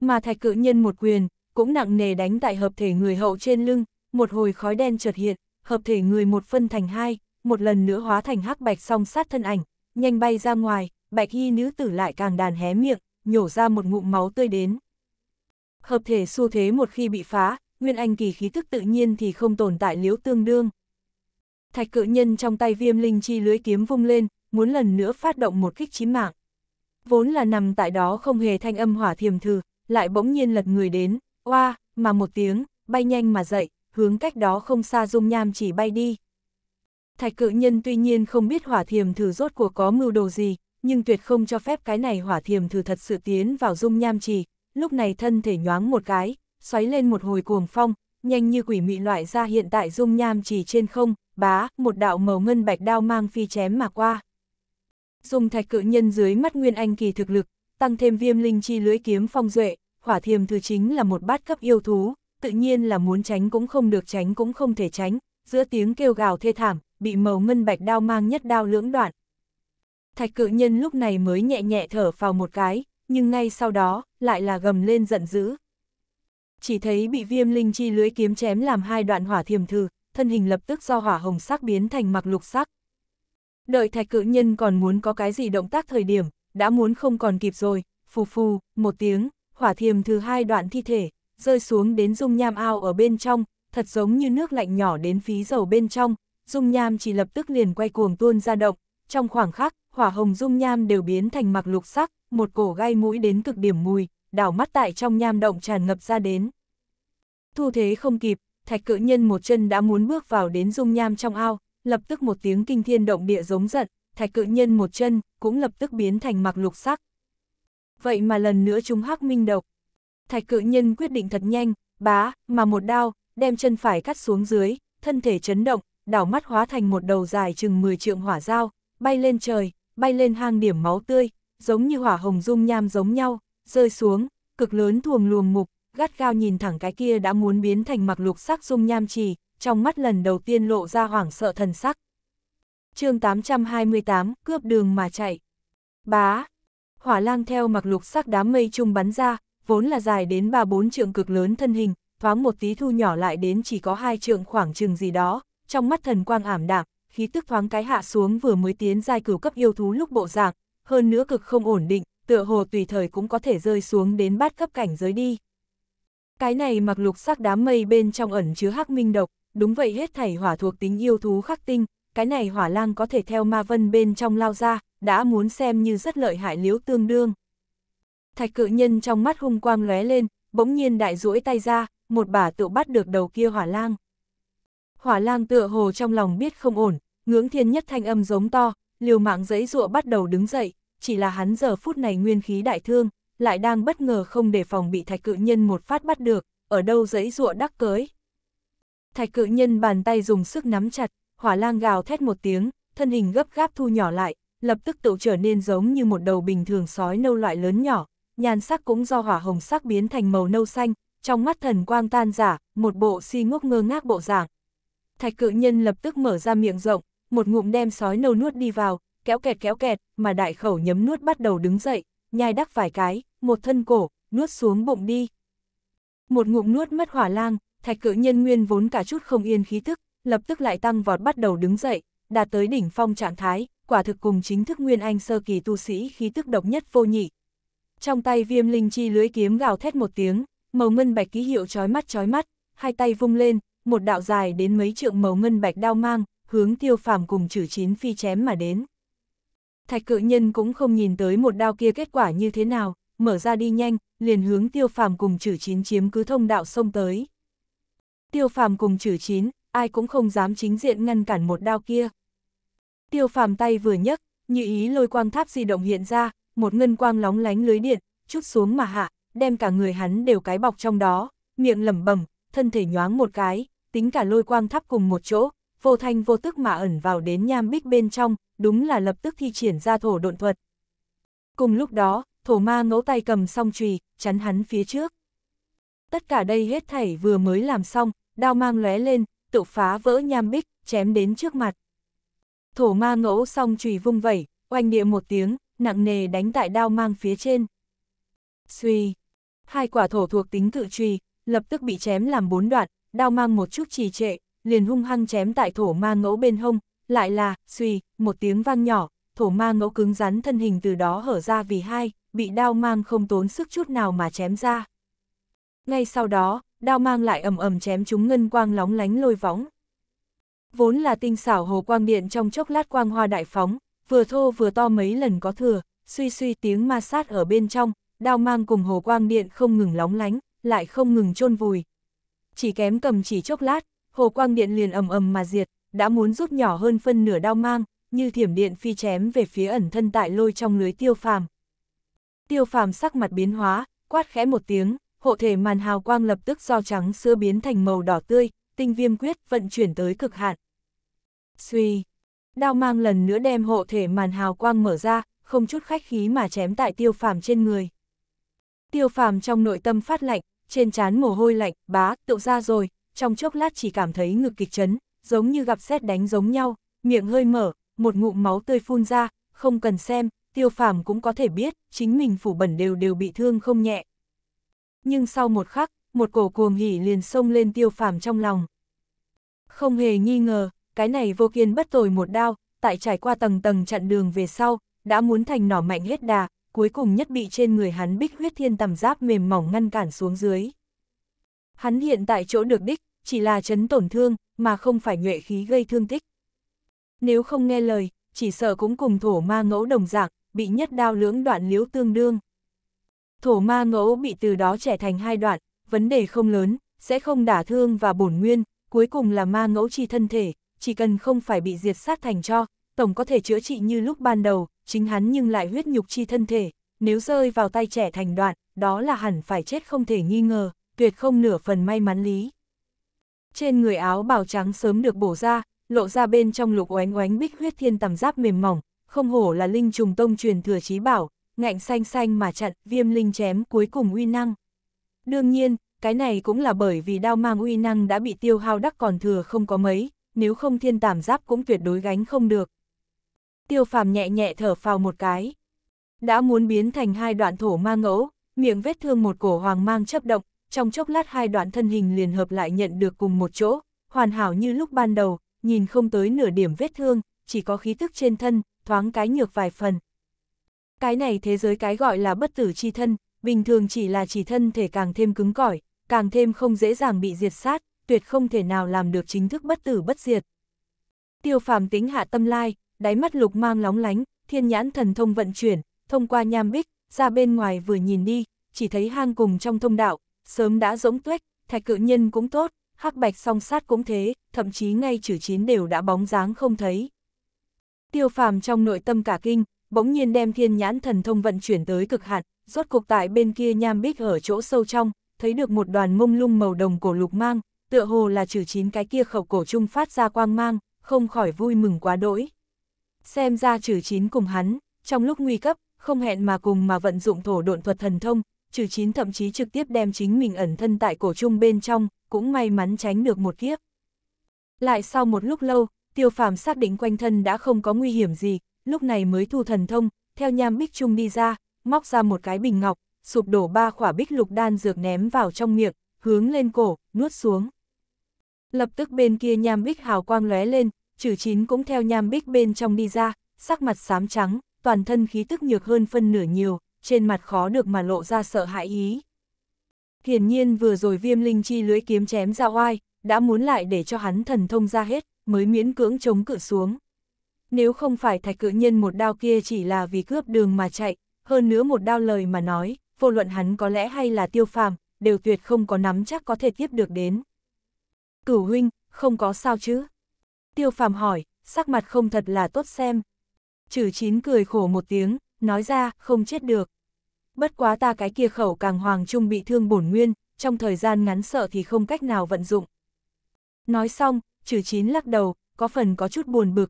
Mà thạch cự nhân một quyền, cũng nặng nề đánh tại hợp thể người hậu trên lưng, một hồi khói đen chợt hiện, hợp thể người một phân thành hai, một lần nữa hóa thành hắc bạch song sát thân ảnh, nhanh bay ra ngoài, bạch y nữ tử lại càng đàn hé miệng, nhổ ra một ngụm máu tươi đến. Hợp thể xu thế một khi bị phá, nguyên anh kỳ khí thức tự nhiên thì không tồn tại liếu tương đương. Thạch cự nhân trong tay viêm linh chi lưới kiếm vung lên, muốn lần nữa phát động một kích chí mạng. Vốn là nằm tại đó không hề thanh âm hỏa thiềm thừ, lại bỗng nhiên lật người đến, oa, mà một tiếng, bay nhanh mà dậy, hướng cách đó không xa dung nham chỉ bay đi. Thạch cự nhân tuy nhiên không biết hỏa thiềm thử rốt cuộc có mưu đồ gì, nhưng tuyệt không cho phép cái này hỏa thiềm thử thật sự tiến vào dung nham trì, lúc này thân thể nhoáng một cái, xoáy lên một hồi cuồng phong, nhanh như quỷ mị loại ra hiện tại dung nham trì trên không, bá, một đạo màu ngân bạch đao mang phi chém mà qua. Dùng thạch cự nhân dưới mắt Nguyên Anh kỳ thực lực, tăng thêm viêm linh chi lưới kiếm phong duệ, hỏa thiềm thứ chính là một bát cấp yêu thú, tự nhiên là muốn tránh cũng không được tránh cũng không thể tránh, giữa tiếng kêu gào thê thảm, bị màu ngân bạch đao mang nhất đao lưỡng đoạn. Thạch cự nhân lúc này mới nhẹ nhẹ thở vào một cái, nhưng ngay sau đó, lại là gầm lên giận dữ. Chỉ thấy bị viêm linh chi lưới kiếm chém làm hai đoạn hỏa thiềm thư, thân hình lập tức do hỏa hồng sắc biến thành mặc lục sắc, Đợi thạch cự nhân còn muốn có cái gì động tác thời điểm, đã muốn không còn kịp rồi, phù phù, một tiếng, hỏa thiềm thứ hai đoạn thi thể, rơi xuống đến dung nham ao ở bên trong, thật giống như nước lạnh nhỏ đến phí dầu bên trong, dung nham chỉ lập tức liền quay cuồng tuôn ra động, trong khoảng khắc, hỏa hồng dung nham đều biến thành mặc lục sắc, một cổ gai mũi đến cực điểm mùi, đảo mắt tại trong nham động tràn ngập ra đến. Thu thế không kịp, thạch cự nhân một chân đã muốn bước vào đến dung nham trong ao, lập tức một tiếng kinh thiên động địa giống giận, thạch cự nhân một chân, cũng lập tức biến thành mặc lục sắc. Vậy mà lần nữa chúng hắc minh độc. Thạch cự nhân quyết định thật nhanh, bá, mà một đao, đem chân phải cắt xuống dưới, thân thể chấn động, đảo mắt hóa thành một đầu dài chừng 10 trượng hỏa dao, bay lên trời, bay lên hang điểm máu tươi, giống như hỏa hồng dung nham giống nhau, rơi xuống, cực lớn thuồng luồng mục, gắt gao nhìn thẳng cái kia đã muốn biến thành mặc lục sắc dung nham trì, trong mắt lần đầu tiên lộ ra hoảng sợ thần sắc. chương 828, cướp đường mà chạy. Bá! Hỏa lang theo mặc lục sắc đám mây trung bắn ra, vốn là dài đến ba bốn trượng cực lớn thân hình, thoáng một tí thu nhỏ lại đến chỉ có hai trượng khoảng chừng gì đó, trong mắt thần quang ảm đạm, khí tức thoáng cái hạ xuống vừa mới tiến giai cửu cấp yêu thú lúc bộ dạng, hơn nữa cực không ổn định, tựa hồ tùy thời cũng có thể rơi xuống đến bát cấp cảnh giới đi. Cái này mặc lục sắc đám mây bên trong ẩn chứa hắc minh độc, đúng vậy hết thảy hỏa thuộc tính yêu thú khắc tinh, cái này hỏa lang có thể theo ma vân bên trong lao ra, đã muốn xem như rất lợi hại liếu tương đương. Thạch cự nhân trong mắt hung quang lóe lên, bỗng nhiên đại duỗi tay ra, một bà tự bắt được đầu kia hỏa lang. Hỏa lang tựa hồ trong lòng biết không ổn, ngưỡng thiên nhất thanh âm giống to, liều mạng giấy rụa bắt đầu đứng dậy, chỉ là hắn giờ phút này nguyên khí đại thương, lại đang bất ngờ không đề phòng bị thạch cự nhân một phát bắt được, ở đâu giấy rụa đắc cới Thạch cự nhân bàn tay dùng sức nắm chặt, hỏa lang gào thét một tiếng, thân hình gấp gáp thu nhỏ lại, lập tức tự trở nên giống như một đầu bình thường sói nâu loại lớn nhỏ, nhan sắc cũng do hỏa hồng sắc biến thành màu nâu xanh, trong mắt thần quang tan giả, một bộ si ngốc ngơ ngác bộ dạng. Thạch cự nhân lập tức mở ra miệng rộng, một ngụm đem sói nâu nuốt đi vào, kéo kẹt kéo kẹt, mà đại khẩu nhấm nuốt bắt đầu đứng dậy, nhai đắc vài cái, một thân cổ, nuốt xuống bụng đi. Một ngụm nuốt mất hỏa lang, thạch cự nhân nguyên vốn cả chút không yên khí tức, lập tức lại tăng vọt bắt đầu đứng dậy, đạt tới đỉnh phong trạng thái, quả thực cùng chính thức nguyên anh sơ kỳ tu sĩ khí tức độc nhất vô nhị. Trong tay viêm linh chi lưới kiếm gào thét một tiếng, màu ngân bạch ký hiệu chói mắt chói mắt, hai tay vung lên, một đạo dài đến mấy trượng màu ngân bạch đao mang, hướng tiêu phàm cùng chử chín phi chém mà đến. Thạch cự nhân cũng không nhìn tới một đao kia kết quả như thế nào, mở ra đi nhanh, liền hướng tiêu phàm cùng chử chín chiếm cứ thông đạo xông tới tiêu phàm cùng chử chín, ai cũng không dám chính diện ngăn cản một đao kia. Tiêu phàm tay vừa nhấc, như ý lôi quang tháp di động hiện ra, một ngân quang lóng lánh lưới điện, chút xuống mà hạ, đem cả người hắn đều cái bọc trong đó, miệng lẩm bẩm, thân thể nhoáng một cái, tính cả lôi quang tháp cùng một chỗ, vô thanh vô tức mà ẩn vào đến nham bích bên trong, đúng là lập tức thi triển ra thổ độn thuật. Cùng lúc đó, thổ ma ngẫu tay cầm song chùy, chắn hắn phía trước. Tất cả đây hết thảy vừa mới làm xong, đao mang lóe lên, tự phá vỡ nham bích, chém đến trước mặt. Thổ ma ngẫu song chùy vung vẩy, oanh địa một tiếng, nặng nề đánh tại đao mang phía trên. Xuy, hai quả thổ thuộc tính cự chùy, lập tức bị chém làm bốn đoạn, đao mang một chút trì trệ, liền hung hăng chém tại thổ ma ngẫu bên hông, lại là, suy, một tiếng vang nhỏ, thổ ma ngẫu cứng rắn thân hình từ đó hở ra vì hai, bị đao mang không tốn sức chút nào mà chém ra. Ngay sau đó, đao mang lại ầm ầm chém chúng ngân quang lóng lánh lôi võng. Vốn là tinh xảo hồ quang điện trong chốc lát quang hoa đại phóng, vừa thô vừa to mấy lần có thừa, suy suy tiếng ma sát ở bên trong, đao mang cùng hồ quang điện không ngừng lóng lánh, lại không ngừng chôn vùi. Chỉ kém cầm chỉ chốc lát, hồ quang điện liền ầm ầm mà diệt, đã muốn rút nhỏ hơn phân nửa đao mang, như thiểm điện phi chém về phía ẩn thân tại lôi trong lưới tiêu phàm. Tiêu phàm sắc mặt biến hóa, quát khẽ một tiếng, hộ thể màn hào quang lập tức do trắng xưa biến thành màu đỏ tươi, tinh viêm quyết vận chuyển tới cực hạn. Suy, đao mang lần nữa đem hộ thể màn hào quang mở ra, không chút khách khí mà chém tại tiêu phàm trên người. Tiêu phàm trong nội tâm phát lạnh, trên trán mồ hôi lạnh, bá, tựu ra rồi, trong chốc lát chỉ cảm thấy ngực kịch chấn, giống như gặp xét đánh giống nhau, miệng hơi mở, một ngụm máu tươi phun ra, không cần xem, tiêu phàm cũng có thể biết, chính mình phủ bẩn đều đều bị thương không nhẹ nhưng sau một khắc, một cổ cuồng hỉ liền xông lên tiêu phàm trong lòng. Không hề nghi ngờ, cái này vô kiên bất tồi một đao, tại trải qua tầng tầng chặn đường về sau, đã muốn thành nỏ mạnh hết đà, cuối cùng nhất bị trên người hắn bích huyết thiên tầm giáp mềm mỏng ngăn cản xuống dưới. Hắn hiện tại chỗ được đích, chỉ là chấn tổn thương, mà không phải nhuệ khí gây thương tích. Nếu không nghe lời, chỉ sợ cũng cùng thổ ma ngẫu đồng dạng, bị nhất đao lưỡng đoạn liếu tương đương thổ ma ngẫu bị từ đó trẻ thành hai đoạn, vấn đề không lớn, sẽ không đả thương và bổn nguyên, cuối cùng là ma ngẫu chi thân thể, chỉ cần không phải bị diệt sát thành cho, tổng có thể chữa trị như lúc ban đầu, chính hắn nhưng lại huyết nhục chi thân thể, nếu rơi vào tay trẻ thành đoạn, đó là hẳn phải chết không thể nghi ngờ, tuyệt không nửa phần may mắn lý. Trên người áo bào trắng sớm được bổ ra, lộ ra bên trong lục oánh oánh bích huyết thiên tầm giáp mềm mỏng, không hổ là linh trùng tông truyền thừa trí bảo, ngạnh xanh xanh mà chặn, viêm linh chém cuối cùng uy năng. Đương nhiên, cái này cũng là bởi vì đao mang uy năng đã bị tiêu hao đắc còn thừa không có mấy, nếu không thiên tảm giáp cũng tuyệt đối gánh không được. Tiêu phàm nhẹ nhẹ thở phào một cái. Đã muốn biến thành hai đoạn thổ ma ngẫu, miệng vết thương một cổ hoàng mang chấp động, trong chốc lát hai đoạn thân hình liền hợp lại nhận được cùng một chỗ, hoàn hảo như lúc ban đầu, nhìn không tới nửa điểm vết thương, chỉ có khí tức trên thân, thoáng cái nhược vài phần, cái này thế giới cái gọi là bất tử chi thân, bình thường chỉ là chỉ thân thể càng thêm cứng cỏi, càng thêm không dễ dàng bị diệt sát, tuyệt không thể nào làm được chính thức bất tử bất diệt. Tiêu phàm tính hạ tâm lai, đáy mắt lục mang lóng lánh, thiên nhãn thần thông vận chuyển, thông qua nham bích, ra bên ngoài vừa nhìn đi, chỉ thấy hang cùng trong thông đạo, sớm đã rỗng tuếch, thạch cự nhân cũng tốt, hắc bạch song sát cũng thế, thậm chí ngay chữ chín đều đã bóng dáng không thấy. Tiêu phàm trong nội tâm cả kinh, bỗng nhiên đem thiên nhãn thần thông vận chuyển tới cực hạn, rốt cuộc tại bên kia nham bích ở chỗ sâu trong, thấy được một đoàn mông lung màu đồng cổ lục mang, tựa hồ là trừ chín cái kia khẩu cổ chung phát ra quang mang, không khỏi vui mừng quá đỗi. Xem ra trừ chín cùng hắn, trong lúc nguy cấp, không hẹn mà cùng mà vận dụng thổ độn thuật thần thông, trừ chín thậm chí trực tiếp đem chính mình ẩn thân tại cổ chung bên trong, cũng may mắn tránh được một kiếp. Lại sau một lúc lâu, tiêu phàm xác định quanh thân đã không có nguy hiểm gì, lúc này mới thu thần thông, theo nham bích trung đi ra, móc ra một cái bình ngọc, sụp đổ ba khỏa bích lục đan dược ném vào trong miệng, hướng lên cổ, nuốt xuống. Lập tức bên kia nham bích hào quang lóe lên, trừ chín cũng theo nham bích bên trong đi ra, sắc mặt xám trắng, toàn thân khí tức nhược hơn phân nửa nhiều, trên mặt khó được mà lộ ra sợ hãi ý. Hiển nhiên vừa rồi viêm linh chi lưới kiếm chém ra oai, đã muốn lại để cho hắn thần thông ra hết, mới miễn cưỡng chống cự xuống nếu không phải thạch cự nhân một đao kia chỉ là vì cướp đường mà chạy, hơn nữa một đao lời mà nói, vô luận hắn có lẽ hay là tiêu phàm, đều tuyệt không có nắm chắc có thể tiếp được đến. Cửu huynh, không có sao chứ? Tiêu phàm hỏi, sắc mặt không thật là tốt xem. Chử chín cười khổ một tiếng, nói ra, không chết được. Bất quá ta cái kia khẩu càng hoàng trung bị thương bổn nguyên, trong thời gian ngắn sợ thì không cách nào vận dụng. Nói xong, chử chín lắc đầu, có phần có chút buồn bực,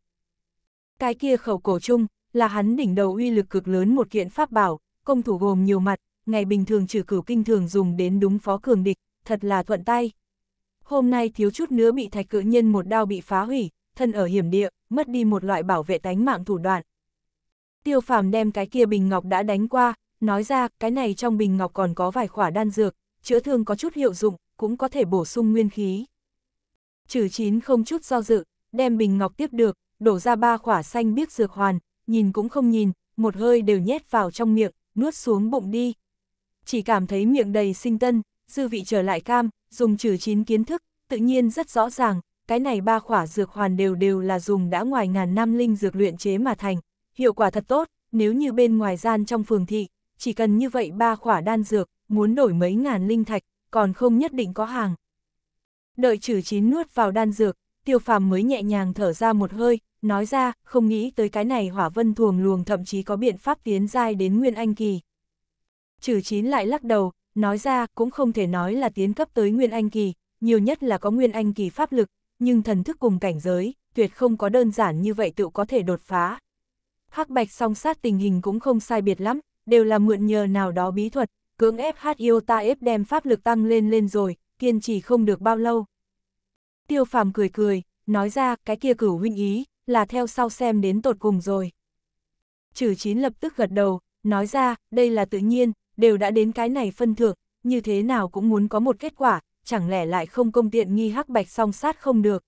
cái kia khẩu cổ chung, là hắn đỉnh đầu uy lực cực lớn một kiện pháp bảo, công thủ gồm nhiều mặt, ngày bình thường trừ cửu kinh thường dùng đến đúng phó cường địch, thật là thuận tay. Hôm nay thiếu chút nữa bị thạch cự nhân một đao bị phá hủy, thân ở hiểm địa, mất đi một loại bảo vệ tánh mạng thủ đoạn. Tiêu phàm đem cái kia bình ngọc đã đánh qua, nói ra cái này trong bình ngọc còn có vài khỏa đan dược, chữa thương có chút hiệu dụng, cũng có thể bổ sung nguyên khí. Trừ chín không chút do dự, đem bình ngọc tiếp được, đổ ra ba khỏa xanh biếc dược hoàn, nhìn cũng không nhìn, một hơi đều nhét vào trong miệng, nuốt xuống bụng đi. Chỉ cảm thấy miệng đầy sinh tân, dư vị trở lại cam, dùng trừ chín kiến thức, tự nhiên rất rõ ràng, cái này ba khỏa dược hoàn đều đều là dùng đã ngoài ngàn năm linh dược luyện chế mà thành, hiệu quả thật tốt, nếu như bên ngoài gian trong phường thị, chỉ cần như vậy ba khỏa đan dược, muốn đổi mấy ngàn linh thạch, còn không nhất định có hàng. Đợi trừ chín nuốt vào đan dược, tiêu phàm mới nhẹ nhàng thở ra một hơi, nói ra, không nghĩ tới cái này hỏa vân thuồng luồng thậm chí có biện pháp tiến dai đến Nguyên Anh Kỳ. Trừ chín lại lắc đầu, nói ra cũng không thể nói là tiến cấp tới Nguyên Anh Kỳ, nhiều nhất là có Nguyên Anh Kỳ pháp lực, nhưng thần thức cùng cảnh giới, tuyệt không có đơn giản như vậy tự có thể đột phá. Hắc Bạch song sát tình hình cũng không sai biệt lắm, đều là mượn nhờ nào đó bí thuật, cưỡng ép hát yêu ta ép đem pháp lực tăng lên lên rồi, kiên trì không được bao lâu, tiêu phàm cười cười, nói ra cái kia cửu huynh ý, là theo sau xem đến tột cùng rồi. Chử chín lập tức gật đầu, nói ra, đây là tự nhiên, đều đã đến cái này phân thượng, như thế nào cũng muốn có một kết quả, chẳng lẽ lại không công tiện nghi hắc bạch song sát không được.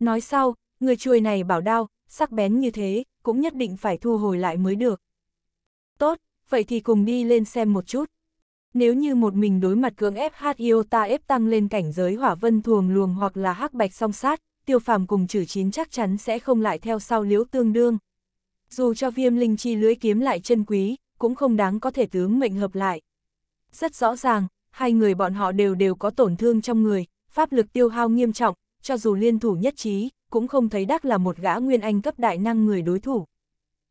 Nói sau, người chuôi này bảo đao, sắc bén như thế, cũng nhất định phải thu hồi lại mới được. Tốt, vậy thì cùng đi lên xem một chút. Nếu như một mình đối mặt cưỡng ép hát ta ép tăng lên cảnh giới hỏa vân thuồng luồng hoặc là hắc bạch song sát, tiêu phàm cùng chử chín chắc chắn sẽ không lại theo sau liễu tương đương. Dù cho viêm linh chi lưới kiếm lại chân quý, cũng không đáng có thể tướng mệnh hợp lại. Rất rõ ràng, hai người bọn họ đều đều có tổn thương trong người, pháp lực tiêu hao nghiêm trọng, cho dù liên thủ nhất trí, cũng không thấy đắc là một gã nguyên anh cấp đại năng người đối thủ.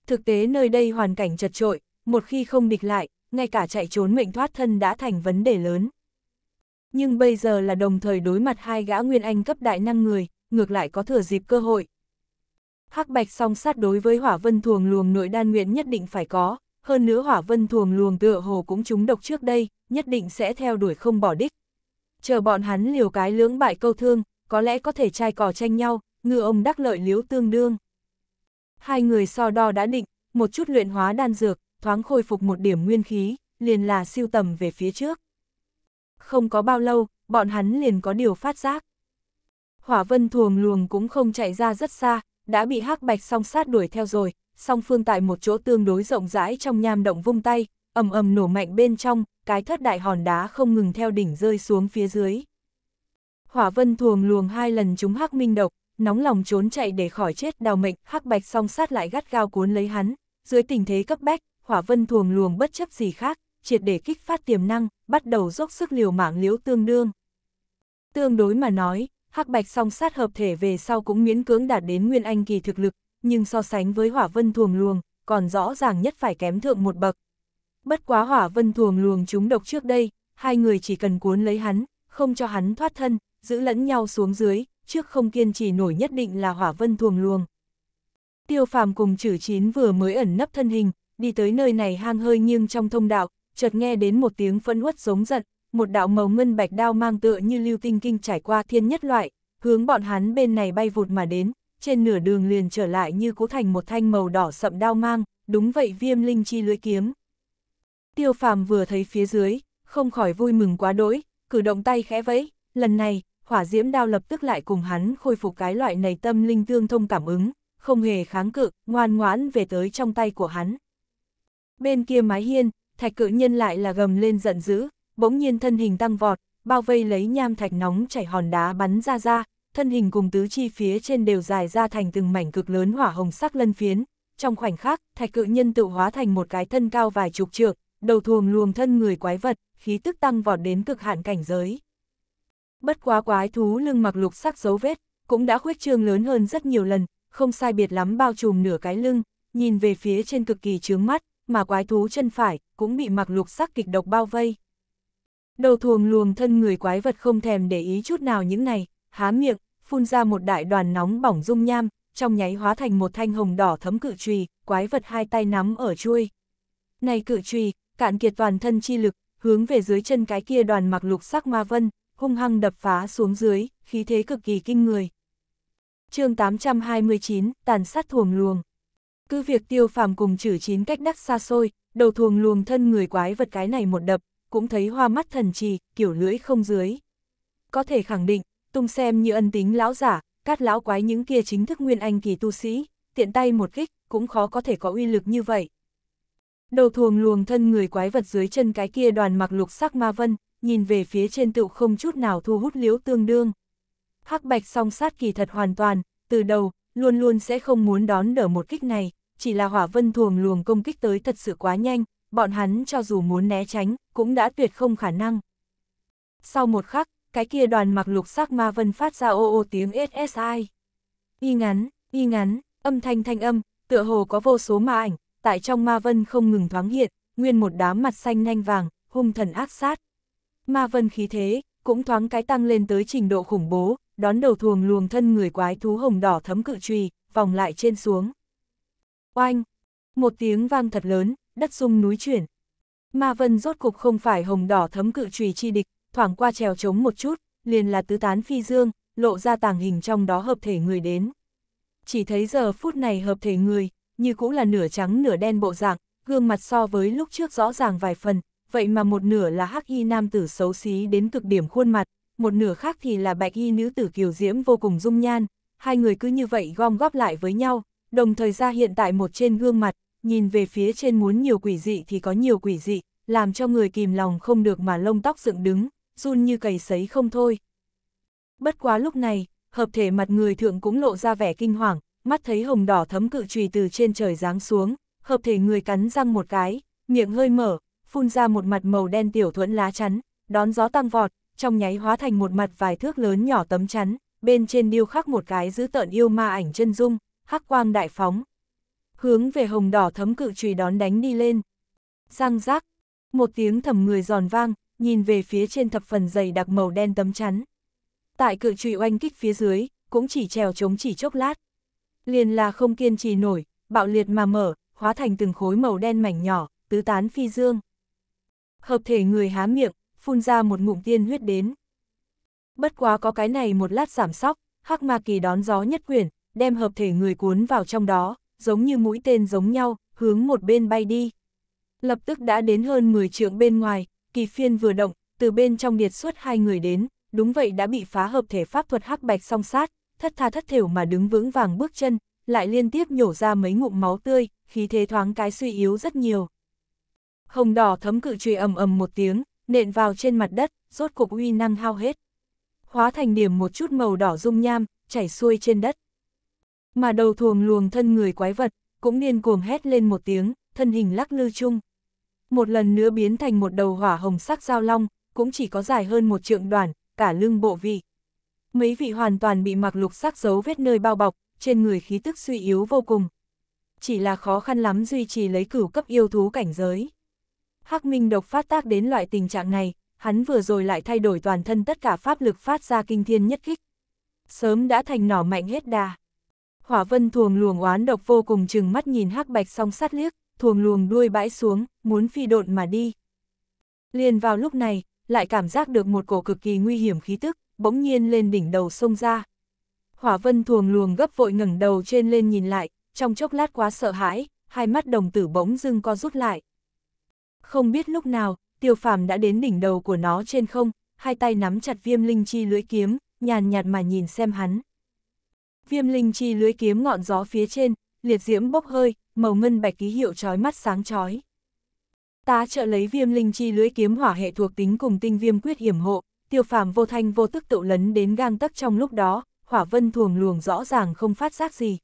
Thực tế nơi đây hoàn cảnh chật trội, một khi không địch lại, ngay cả chạy trốn mệnh thoát thân đã thành vấn đề lớn. Nhưng bây giờ là đồng thời đối mặt hai gã nguyên anh cấp đại năng người, ngược lại có thừa dịp cơ hội. Hắc Bạch song sát đối với Hỏa Vân Thuồng Luồng nội đan nguyện nhất định phải có, hơn nữa Hỏa Vân Thuồng Luồng tựa hồ cũng trúng độc trước đây, nhất định sẽ theo đuổi không bỏ đích. Chờ bọn hắn liều cái lưỡng bại câu thương, có lẽ có thể trai cò tranh nhau, ngựa ông đắc lợi liếu tương đương. Hai người so đo đã định, một chút luyện hóa đan dược, thoáng khôi phục một điểm nguyên khí, liền là siêu tầm về phía trước. Không có bao lâu, bọn hắn liền có điều phát giác. Hỏa vân thuồng luồng cũng không chạy ra rất xa, đã bị hắc bạch song sát đuổi theo rồi, song phương tại một chỗ tương đối rộng rãi trong nham động vung tay, ầm ầm nổ mạnh bên trong, cái thất đại hòn đá không ngừng theo đỉnh rơi xuống phía dưới. Hỏa vân thuồng luồng hai lần chúng hắc minh độc, nóng lòng trốn chạy để khỏi chết đào mệnh, hắc bạch song sát lại gắt gao cuốn lấy hắn, dưới tình thế cấp bách, Hỏa Vân thuồng luồng bất chấp gì khác, triệt để kích phát tiềm năng, bắt đầu dốc sức liều mạng liếu tương đương. Tương đối mà nói, Hắc Bạch song sát hợp thể về sau cũng miễn cưỡng đạt đến nguyên anh kỳ thực lực, nhưng so sánh với Hỏa Vân thuồng luồng, còn rõ ràng nhất phải kém thượng một bậc. Bất quá Hỏa Vân thuồng luồng chúng độc trước đây, hai người chỉ cần cuốn lấy hắn, không cho hắn thoát thân, giữ lẫn nhau xuống dưới, trước không kiên trì nổi nhất định là Hỏa Vân thuồng luồng. Tiêu Phàm cùng Chử Chín vừa mới ẩn nấp thân hình, đi tới nơi này hang hơi nghiêng trong thông đạo, chợt nghe đến một tiếng phân uất giống giận, một đạo màu ngân bạch đao mang tựa như lưu tinh kinh trải qua thiên nhất loại, hướng bọn hắn bên này bay vụt mà đến, trên nửa đường liền trở lại như cố thành một thanh màu đỏ sậm đao mang, đúng vậy viêm linh chi lưới kiếm. Tiêu phàm vừa thấy phía dưới, không khỏi vui mừng quá đỗi, cử động tay khẽ vẫy, lần này, hỏa diễm đao lập tức lại cùng hắn khôi phục cái loại này tâm linh tương thông cảm ứng, không hề kháng cự, ngoan ngoãn về tới trong tay của hắn. Bên kia mái hiên, thạch cự nhân lại là gầm lên giận dữ, bỗng nhiên thân hình tăng vọt, bao vây lấy nham thạch nóng chảy hòn đá bắn ra ra, thân hình cùng tứ chi phía trên đều dài ra thành từng mảnh cực lớn hỏa hồng sắc lân phiến. Trong khoảnh khắc, thạch cự nhân tự hóa thành một cái thân cao vài chục trượng, đầu thuồng luồng thân người quái vật, khí tức tăng vọt đến cực hạn cảnh giới. Bất quá quái thú lưng mặc lục sắc dấu vết, cũng đã khuyết trương lớn hơn rất nhiều lần, không sai biệt lắm bao trùm nửa cái lưng, nhìn về phía trên cực kỳ trướng mắt, mà quái thú chân phải cũng bị mặc lục sắc kịch độc bao vây. Đầu thuồng luồng thân người quái vật không thèm để ý chút nào những này, há miệng, phun ra một đại đoàn nóng bỏng dung nham, trong nháy hóa thành một thanh hồng đỏ thấm cự trùy, quái vật hai tay nắm ở chuôi. Này cự trùy, cạn kiệt toàn thân chi lực, hướng về dưới chân cái kia đoàn mặc lục sắc ma vân, hung hăng đập phá xuống dưới, khí thế cực kỳ kinh người. chương 829, tàn sát thuồng luồng. Cứ việc tiêu phàm cùng trừ chín cách đắc xa xôi, đầu thuồng luồng thân người quái vật cái này một đập, cũng thấy hoa mắt thần trì, kiểu lưỡi không dưới. Có thể khẳng định, tung xem như ân tính lão giả, cát lão quái những kia chính thức nguyên anh kỳ tu sĩ, tiện tay một kích, cũng khó có thể có uy lực như vậy. Đầu thuồng luồng thân người quái vật dưới chân cái kia đoàn mặc lục sắc ma vân, nhìn về phía trên tựu không chút nào thu hút liếu tương đương. Hắc bạch song sát kỳ thật hoàn toàn, từ đầu, luôn luôn sẽ không muốn đón đỡ một kích này chỉ là hỏa vân thuồng luồng công kích tới thật sự quá nhanh, bọn hắn cho dù muốn né tránh, cũng đã tuyệt không khả năng. Sau một khắc, cái kia đoàn mặc lục sắc ma vân phát ra ô ô tiếng SSI. Y ngắn, y ngắn, âm thanh thanh âm, tựa hồ có vô số ma ảnh, tại trong ma vân không ngừng thoáng hiện, nguyên một đám mặt xanh nanh vàng, hung thần ác sát. Ma vân khí thế, cũng thoáng cái tăng lên tới trình độ khủng bố, đón đầu thuồng luồng thân người quái thú hồng đỏ thấm cự trùy, vòng lại trên xuống. Oanh! Một tiếng vang thật lớn, đất rung núi chuyển. Ma Vân rốt cục không phải hồng đỏ thấm cự trùy chi địch, thoảng qua trèo trống một chút, liền là tứ tán phi dương, lộ ra tàng hình trong đó hợp thể người đến. Chỉ thấy giờ phút này hợp thể người, như cũng là nửa trắng nửa đen bộ dạng, gương mặt so với lúc trước rõ ràng vài phần, vậy mà một nửa là hắc y nam tử xấu xí đến cực điểm khuôn mặt, một nửa khác thì là bạch y nữ tử kiều diễm vô cùng dung nhan, hai người cứ như vậy gom góp lại với nhau, đồng thời ra hiện tại một trên gương mặt, nhìn về phía trên muốn nhiều quỷ dị thì có nhiều quỷ dị, làm cho người kìm lòng không được mà lông tóc dựng đứng, run như cầy sấy không thôi. Bất quá lúc này, hợp thể mặt người thượng cũng lộ ra vẻ kinh hoàng, mắt thấy hồng đỏ thấm cự trùy từ trên trời giáng xuống, hợp thể người cắn răng một cái, miệng hơi mở, phun ra một mặt màu đen tiểu thuẫn lá chắn, đón gió tăng vọt, trong nháy hóa thành một mặt vài thước lớn nhỏ tấm chắn, bên trên điêu khắc một cái giữ tợn yêu ma ảnh chân dung hắc quang đại phóng. Hướng về hồng đỏ thấm cự trùy đón đánh đi lên. Răng rác, một tiếng thầm người giòn vang, nhìn về phía trên thập phần dày đặc màu đen tấm chắn. Tại cự trùy oanh kích phía dưới, cũng chỉ trèo chống chỉ chốc lát. Liền là không kiên trì nổi, bạo liệt mà mở, hóa thành từng khối màu đen mảnh nhỏ, tứ tán phi dương. Hợp thể người há miệng, phun ra một ngụm tiên huyết đến. Bất quá có cái này một lát giảm sóc, hắc ma kỳ đón gió nhất quyển, đem hợp thể người cuốn vào trong đó, giống như mũi tên giống nhau, hướng một bên bay đi. Lập tức đã đến hơn 10 trượng bên ngoài, kỳ phiên vừa động, từ bên trong điệt xuất hai người đến, đúng vậy đã bị phá hợp thể pháp thuật hắc bạch song sát, thất tha thất thểu mà đứng vững vàng bước chân, lại liên tiếp nhổ ra mấy ngụm máu tươi, khí thế thoáng cái suy yếu rất nhiều. Hồng đỏ thấm cự trùy ầm ầm một tiếng, nện vào trên mặt đất, rốt cục uy năng hao hết. Hóa thành điểm một chút màu đỏ dung nham, chảy xuôi trên đất. Mà đầu thuồng luồng thân người quái vật, cũng điên cuồng hét lên một tiếng, thân hình lắc lư chung. Một lần nữa biến thành một đầu hỏa hồng sắc giao long, cũng chỉ có dài hơn một trượng đoàn, cả lưng bộ vị. Mấy vị hoàn toàn bị mặc lục sắc dấu vết nơi bao bọc, trên người khí tức suy yếu vô cùng. Chỉ là khó khăn lắm duy trì lấy cửu cấp yêu thú cảnh giới. Hắc Minh độc phát tác đến loại tình trạng này, hắn vừa rồi lại thay đổi toàn thân tất cả pháp lực phát ra kinh thiên nhất kích. Sớm đã thành nỏ mạnh hết đà. Hỏa vân thuồng luồng oán độc vô cùng chừng mắt nhìn hắc bạch song sát liếc, thuồng luồng đuôi bãi xuống, muốn phi độn mà đi. Liền vào lúc này, lại cảm giác được một cổ cực kỳ nguy hiểm khí tức, bỗng nhiên lên đỉnh đầu sông ra. Hỏa vân thuồng luồng gấp vội ngẩng đầu trên lên nhìn lại, trong chốc lát quá sợ hãi, hai mắt đồng tử bỗng dưng co rút lại. Không biết lúc nào, tiêu phàm đã đến đỉnh đầu của nó trên không, hai tay nắm chặt viêm linh chi lưỡi kiếm, nhàn nhạt mà nhìn xem hắn. Viêm linh chi lưới kiếm ngọn gió phía trên, liệt diễm bốc hơi, màu ngân bạch ký hiệu trói mắt sáng chói. Tá trợ lấy viêm linh chi lưới kiếm hỏa hệ thuộc tính cùng tinh viêm quyết hiểm hộ, tiêu phàm vô thanh vô tức tự lấn đến gang tấc trong lúc đó, hỏa vân thuồng luồng rõ ràng không phát giác gì.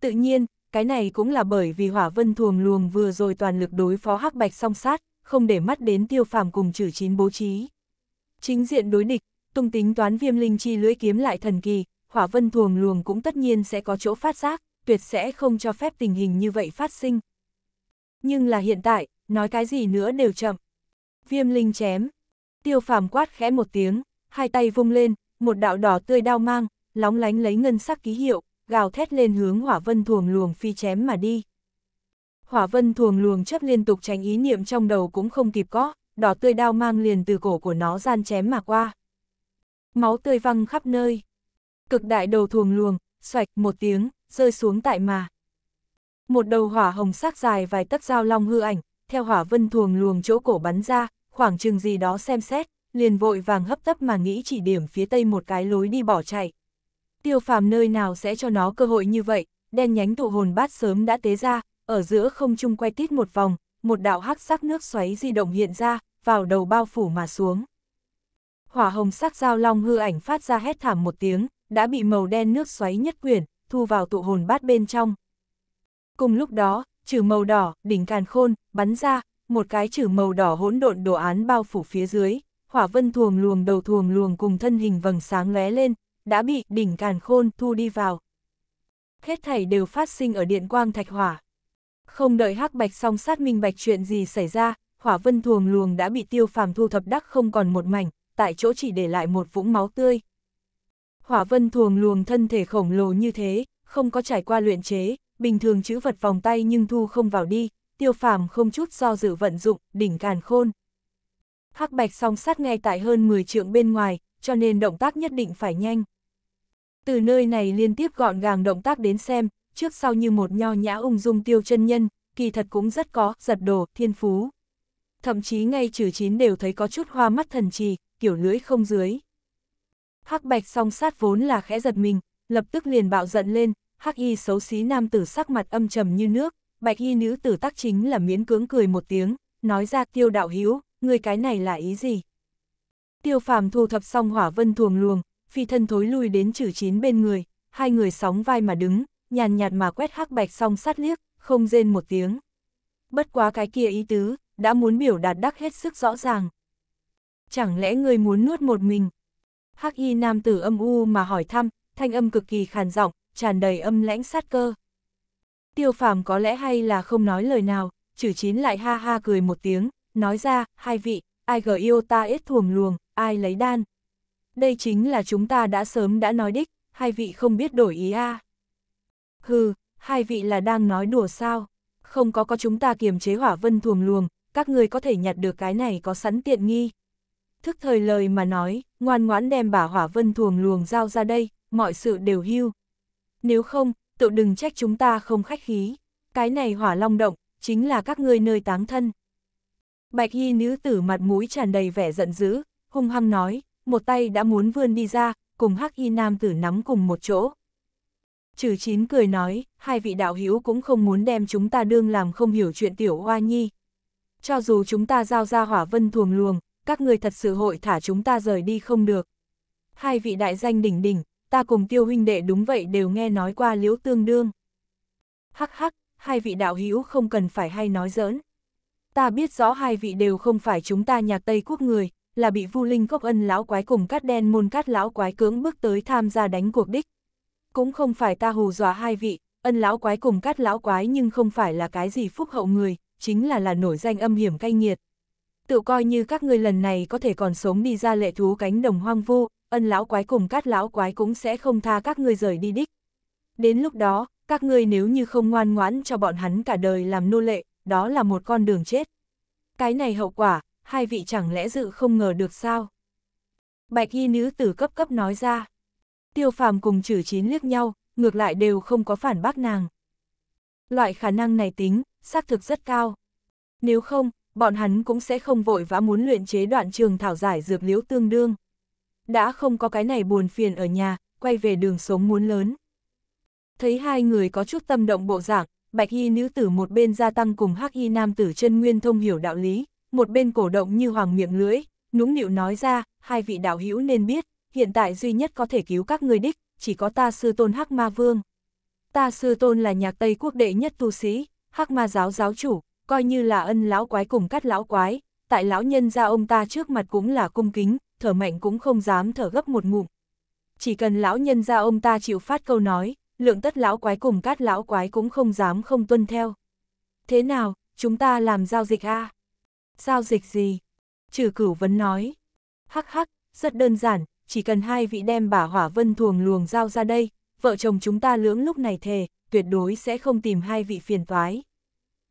Tự nhiên, cái này cũng là bởi vì hỏa vân thuồng luồng vừa rồi toàn lực đối phó hắc bạch song sát, không để mắt đến tiêu phàm cùng trừ chín bố trí. Chính diện đối địch, tung tính toán viêm linh chi lưới kiếm lại thần kỳ, hỏa vân thuồng luồng cũng tất nhiên sẽ có chỗ phát giác, tuyệt sẽ không cho phép tình hình như vậy phát sinh. Nhưng là hiện tại, nói cái gì nữa đều chậm. Viêm linh chém. Tiêu phàm quát khẽ một tiếng, hai tay vung lên, một đạo đỏ tươi đao mang, lóng lánh lấy ngân sắc ký hiệu, gào thét lên hướng hỏa vân thuồng luồng phi chém mà đi. Hỏa vân thuồng luồng chấp liên tục tránh ý niệm trong đầu cũng không kịp có, đỏ tươi đao mang liền từ cổ của nó gian chém mà qua. Máu tươi văng khắp nơi cực đại đầu thuồng luồng, xoạch một tiếng, rơi xuống tại mà. Một đầu hỏa hồng sắc dài vài tấc dao long hư ảnh, theo hỏa vân thuồng luồng chỗ cổ bắn ra, khoảng chừng gì đó xem xét, liền vội vàng hấp tấp mà nghĩ chỉ điểm phía tây một cái lối đi bỏ chạy. Tiêu phàm nơi nào sẽ cho nó cơ hội như vậy, đen nhánh tụ hồn bát sớm đã tế ra, ở giữa không trung quay tít một vòng, một đạo hắc sắc nước xoáy di động hiện ra, vào đầu bao phủ mà xuống. Hỏa hồng sắc dao long hư ảnh phát ra hét thảm một tiếng, đã bị màu đen nước xoáy nhất quyển, thu vào tụ hồn bát bên trong. Cùng lúc đó, trừ màu đỏ, đỉnh càn khôn, bắn ra, một cái trừ màu đỏ hỗn độn đồ án bao phủ phía dưới, hỏa vân thuồng luồng đầu thuồng luồng cùng thân hình vầng sáng lóe lên, đã bị đỉnh càn khôn thu đi vào. Hết thảy đều phát sinh ở điện quang thạch hỏa. Không đợi hắc bạch song sát minh bạch chuyện gì xảy ra, hỏa vân thuồng luồng đã bị tiêu phàm thu thập đắc không còn một mảnh, tại chỗ chỉ để lại một vũng máu tươi. Hỏa vân thuồng luồng thân thể khổng lồ như thế, không có trải qua luyện chế, bình thường chữ vật vòng tay nhưng thu không vào đi, tiêu phàm không chút do dự vận dụng, đỉnh càn khôn. Hắc bạch song sát ngay tại hơn 10 trượng bên ngoài, cho nên động tác nhất định phải nhanh. Từ nơi này liên tiếp gọn gàng động tác đến xem, trước sau như một nho nhã ung dung tiêu chân nhân, kỳ thật cũng rất có, giật đồ, thiên phú. Thậm chí ngay trừ chín đều thấy có chút hoa mắt thần trì, kiểu lưỡi không dưới. Hắc bạch song sát vốn là khẽ giật mình, lập tức liền bạo giận lên, hắc y xấu xí nam tử sắc mặt âm trầm như nước, bạch y nữ tử tác chính là miễn cưỡng cười một tiếng, nói ra tiêu đạo hiếu, người cái này là ý gì? Tiêu phàm thu thập xong hỏa vân thuồng luồng, phi thân thối lui đến chữ chín bên người, hai người sóng vai mà đứng, nhàn nhạt mà quét hắc bạch song sát liếc, không rên một tiếng. Bất quá cái kia ý tứ, đã muốn biểu đạt đắc hết sức rõ ràng. Chẳng lẽ người muốn nuốt một mình, hắc y nam tử âm u mà hỏi thăm, thanh âm cực kỳ khàn giọng, tràn đầy âm lãnh sát cơ. Tiêu phàm có lẽ hay là không nói lời nào, chử chín lại ha ha cười một tiếng, nói ra, hai vị, ai gờ yêu ta ít thuồng luồng, ai lấy đan. Đây chính là chúng ta đã sớm đã nói đích, hai vị không biết đổi ý a. À. Hừ, hai vị là đang nói đùa sao, không có có chúng ta kiềm chế hỏa vân thuồng luồng, các người có thể nhặt được cái này có sẵn tiện nghi thức thời lời mà nói, ngoan ngoãn đem bà Hỏa Vân thuồng luồng giao ra đây, mọi sự đều hưu. Nếu không, tự đừng trách chúng ta không khách khí, cái này Hỏa Long Động, chính là các ngươi nơi táng thân. Bạch y nữ tử mặt mũi tràn đầy vẻ giận dữ, hung hăng nói, một tay đã muốn vươn đi ra, cùng hắc y nam tử nắm cùng một chỗ. Trừ chín cười nói, hai vị đạo hữu cũng không muốn đem chúng ta đương làm không hiểu chuyện tiểu hoa nhi. Cho dù chúng ta giao ra hỏa vân thuồng luồng, các người thật sự hội thả chúng ta rời đi không được. Hai vị đại danh đỉnh đỉnh, ta cùng tiêu huynh đệ đúng vậy đều nghe nói qua liễu tương đương. Hắc hắc, hai vị đạo hữu không cần phải hay nói giỡn. Ta biết rõ hai vị đều không phải chúng ta nhạc Tây Quốc người, là bị vu linh gốc ân lão quái cùng cát đen môn cát lão quái cưỡng bước tới tham gia đánh cuộc đích. Cũng không phải ta hù dọa hai vị, ân lão quái cùng cát lão quái nhưng không phải là cái gì phúc hậu người, chính là là nổi danh âm hiểm cay nghiệt tự coi như các ngươi lần này có thể còn sống đi ra lệ thú cánh đồng hoang vu, ân lão quái cùng cát lão quái cũng sẽ không tha các ngươi rời đi đích. Đến lúc đó, các ngươi nếu như không ngoan ngoãn cho bọn hắn cả đời làm nô lệ, đó là một con đường chết. Cái này hậu quả, hai vị chẳng lẽ dự không ngờ được sao? Bạch y nữ tử cấp cấp nói ra. Tiêu phàm cùng chử chín liếc nhau, ngược lại đều không có phản bác nàng. Loại khả năng này tính, xác thực rất cao. Nếu không, bọn hắn cũng sẽ không vội vã muốn luyện chế đoạn trường thảo giải dược liễu tương đương. Đã không có cái này buồn phiền ở nhà, quay về đường sống muốn lớn. Thấy hai người có chút tâm động bộ dạng, bạch y nữ tử một bên gia tăng cùng hắc y nam tử chân nguyên thông hiểu đạo lý, một bên cổ động như hoàng miệng lưỡi, nũng nịu nói ra, hai vị đạo hữu nên biết, hiện tại duy nhất có thể cứu các người đích, chỉ có ta sư tôn hắc ma vương. Ta sư tôn là nhạc Tây quốc đệ nhất tu sĩ, hắc ma giáo giáo chủ, coi như là ân lão quái cùng cắt lão quái, tại lão nhân ra ông ta trước mặt cũng là cung kính, thở mạnh cũng không dám thở gấp một ngụm. Chỉ cần lão nhân ra ông ta chịu phát câu nói, lượng tất lão quái cùng cát lão quái cũng không dám không tuân theo. Thế nào, chúng ta làm giao dịch a à? Giao dịch gì? Trừ cửu vấn nói. Hắc hắc, rất đơn giản, chỉ cần hai vị đem bả hỏa vân thuồng luồng giao ra đây, vợ chồng chúng ta lưỡng lúc này thề, tuyệt đối sẽ không tìm hai vị phiền toái.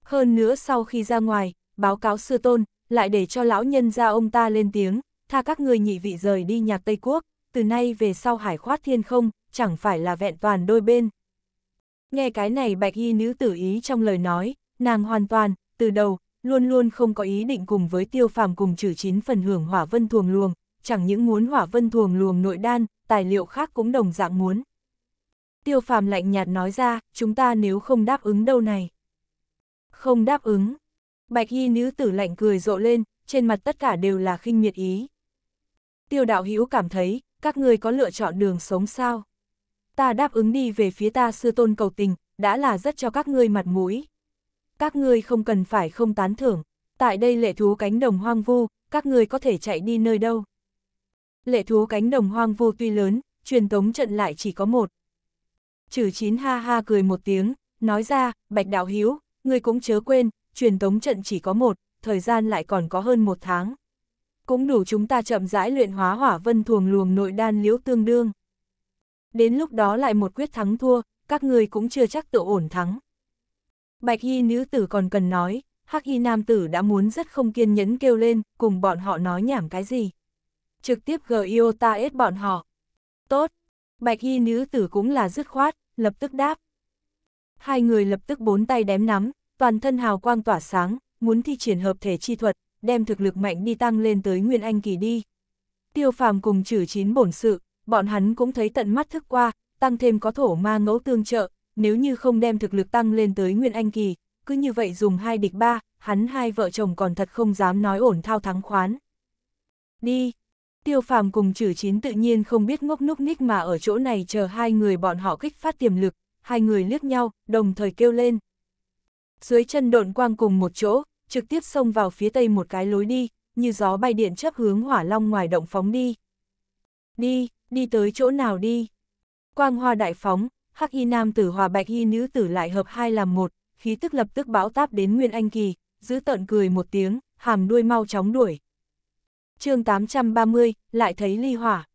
Hơn nữa sau khi ra ngoài, báo cáo sư tôn, lại để cho lão nhân ra ông ta lên tiếng, tha các người nhị vị rời đi nhạc Tây Quốc, từ nay về sau hải khoát thiên không, chẳng phải là vẹn toàn đôi bên. Nghe cái này bạch y nữ tử ý trong lời nói, nàng hoàn toàn, từ đầu, luôn luôn không có ý định cùng với tiêu phàm cùng trừ chín phần hưởng hỏa vân thuồng luồng, chẳng những muốn hỏa vân thuồng luồng nội đan, tài liệu khác cũng đồng dạng muốn. Tiêu phàm lạnh nhạt nói ra, chúng ta nếu không đáp ứng đâu này không đáp ứng. Bạch y nữ tử lạnh cười rộ lên, trên mặt tất cả đều là khinh miệt ý. Tiêu đạo hữu cảm thấy, các người có lựa chọn đường sống sao? Ta đáp ứng đi về phía ta sư tôn cầu tình, đã là rất cho các ngươi mặt mũi. Các ngươi không cần phải không tán thưởng, tại đây lệ thú cánh đồng hoang vu, các ngươi có thể chạy đi nơi đâu. Lệ thú cánh đồng hoang vu tuy lớn, truyền tống trận lại chỉ có một. Trừ chín ha ha cười một tiếng, nói ra, bạch đạo hiếu, người cũng chớ quên, truyền tống trận chỉ có một, thời gian lại còn có hơn một tháng. Cũng đủ chúng ta chậm rãi luyện hóa hỏa vân thuồng luồng nội đan liễu tương đương. Đến lúc đó lại một quyết thắng thua, các người cũng chưa chắc tự ổn thắng. Bạch y nữ tử còn cần nói, hắc y nam tử đã muốn rất không kiên nhẫn kêu lên, cùng bọn họ nói nhảm cái gì. Trực tiếp gờ gio ta ết bọn họ. Tốt, bạch y nữ tử cũng là dứt khoát, lập tức đáp. Hai người lập tức bốn tay đém nắm, toàn thân hào quang tỏa sáng, muốn thi triển hợp thể chi thuật, đem thực lực mạnh đi tăng lên tới Nguyên Anh kỳ đi. Tiêu phàm cùng trừ chín bổn sự, bọn hắn cũng thấy tận mắt thức qua, tăng thêm có thổ ma ngẫu tương trợ, nếu như không đem thực lực tăng lên tới Nguyên Anh kỳ, cứ như vậy dùng hai địch ba, hắn hai vợ chồng còn thật không dám nói ổn thao thắng khoán. Đi! Tiêu phàm cùng trừ chín tự nhiên không biết ngốc núc ních mà ở chỗ này chờ hai người bọn họ kích phát tiềm lực, hai người liếc nhau, đồng thời kêu lên dưới chân độn quang cùng một chỗ, trực tiếp xông vào phía tây một cái lối đi, như gió bay điện chấp hướng hỏa long ngoài động phóng đi. Đi, đi tới chỗ nào đi. Quang hoa đại phóng, hắc y nam tử hòa bạch y nữ tử lại hợp hai làm một, khí tức lập tức bão táp đến Nguyên Anh Kỳ, giữ tợn cười một tiếng, hàm đuôi mau chóng đuổi. chương 830, lại thấy ly hỏa.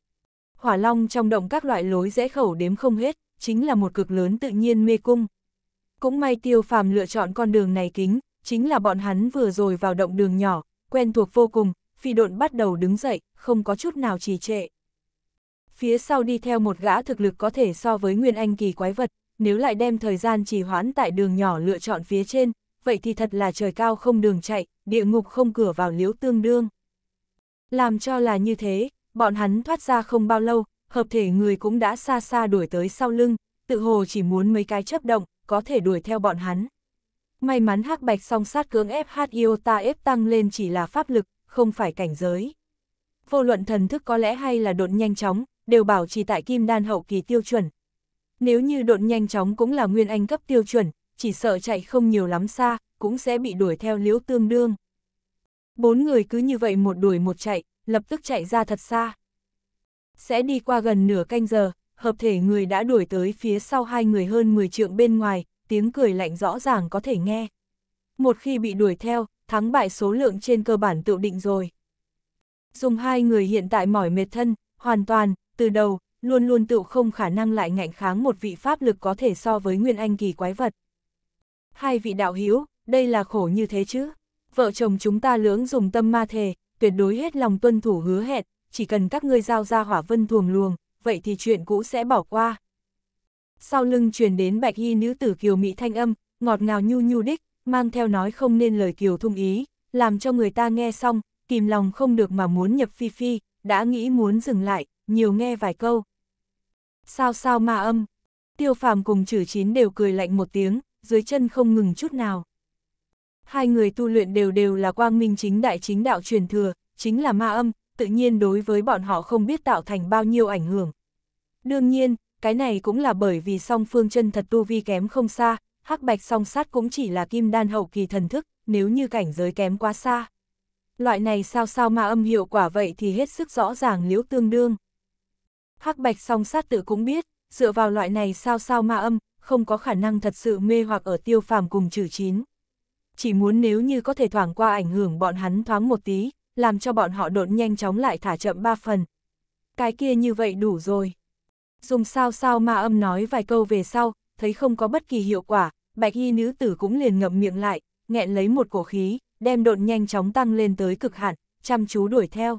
Hỏa long trong động các loại lối dễ khẩu đếm không hết, chính là một cực lớn tự nhiên mê cung. Cũng may tiêu phàm lựa chọn con đường này kính, chính là bọn hắn vừa rồi vào động đường nhỏ, quen thuộc vô cùng, phi độn bắt đầu đứng dậy, không có chút nào trì trệ. Phía sau đi theo một gã thực lực có thể so với nguyên anh kỳ quái vật, nếu lại đem thời gian trì hoãn tại đường nhỏ lựa chọn phía trên, vậy thì thật là trời cao không đường chạy, địa ngục không cửa vào liễu tương đương. Làm cho là như thế, bọn hắn thoát ra không bao lâu, hợp thể người cũng đã xa xa đuổi tới sau lưng, tự hồ chỉ muốn mấy cái chấp động, có thể đuổi theo bọn hắn. May mắn hắc bạch song sát cưỡng ép hát Iota ép tăng lên chỉ là pháp lực, không phải cảnh giới. Vô luận thần thức có lẽ hay là độn nhanh chóng, đều bảo trì tại kim đan hậu kỳ tiêu chuẩn. Nếu như độn nhanh chóng cũng là nguyên anh cấp tiêu chuẩn, chỉ sợ chạy không nhiều lắm xa, cũng sẽ bị đuổi theo liễu tương đương. Bốn người cứ như vậy một đuổi một chạy, lập tức chạy ra thật xa. Sẽ đi qua gần nửa canh giờ, hợp thể người đã đuổi tới phía sau hai người hơn 10 trượng bên ngoài, tiếng cười lạnh rõ ràng có thể nghe. Một khi bị đuổi theo, thắng bại số lượng trên cơ bản tự định rồi. Dùng hai người hiện tại mỏi mệt thân, hoàn toàn, từ đầu, luôn luôn tự không khả năng lại ngạnh kháng một vị pháp lực có thể so với nguyên anh kỳ quái vật. Hai vị đạo hiếu, đây là khổ như thế chứ. Vợ chồng chúng ta lưỡng dùng tâm ma thề, tuyệt đối hết lòng tuân thủ hứa hẹn, chỉ cần các ngươi giao ra hỏa vân thuồng luồng, vậy thì chuyện cũ sẽ bỏ qua. Sau lưng truyền đến bạch y nữ tử kiều mỹ thanh âm, ngọt ngào nhu nhu đích, mang theo nói không nên lời kiều thung ý, làm cho người ta nghe xong, kìm lòng không được mà muốn nhập phi phi, đã nghĩ muốn dừng lại, nhiều nghe vài câu. Sao sao ma âm, tiêu phàm cùng chử chín đều cười lạnh một tiếng, dưới chân không ngừng chút nào. Hai người tu luyện đều đều là quang minh chính đại chính đạo truyền thừa, chính là ma âm, tự nhiên đối với bọn họ không biết tạo thành bao nhiêu ảnh hưởng. Đương nhiên, cái này cũng là bởi vì song phương chân thật tu vi kém không xa, hắc bạch song sát cũng chỉ là kim đan hậu kỳ thần thức, nếu như cảnh giới kém quá xa. Loại này sao sao mà âm hiệu quả vậy thì hết sức rõ ràng liễu tương đương. Hắc bạch song sát tự cũng biết, dựa vào loại này sao sao ma âm, không có khả năng thật sự mê hoặc ở tiêu phàm cùng trừ chín. Chỉ muốn nếu như có thể thoảng qua ảnh hưởng bọn hắn thoáng một tí, làm cho bọn họ đột nhanh chóng lại thả chậm ba phần. Cái kia như vậy đủ rồi. Dùng sao sao ma âm nói vài câu về sau, thấy không có bất kỳ hiệu quả, bạch y nữ tử cũng liền ngậm miệng lại, nghẹn lấy một cổ khí, đem độn nhanh chóng tăng lên tới cực hạn, chăm chú đuổi theo.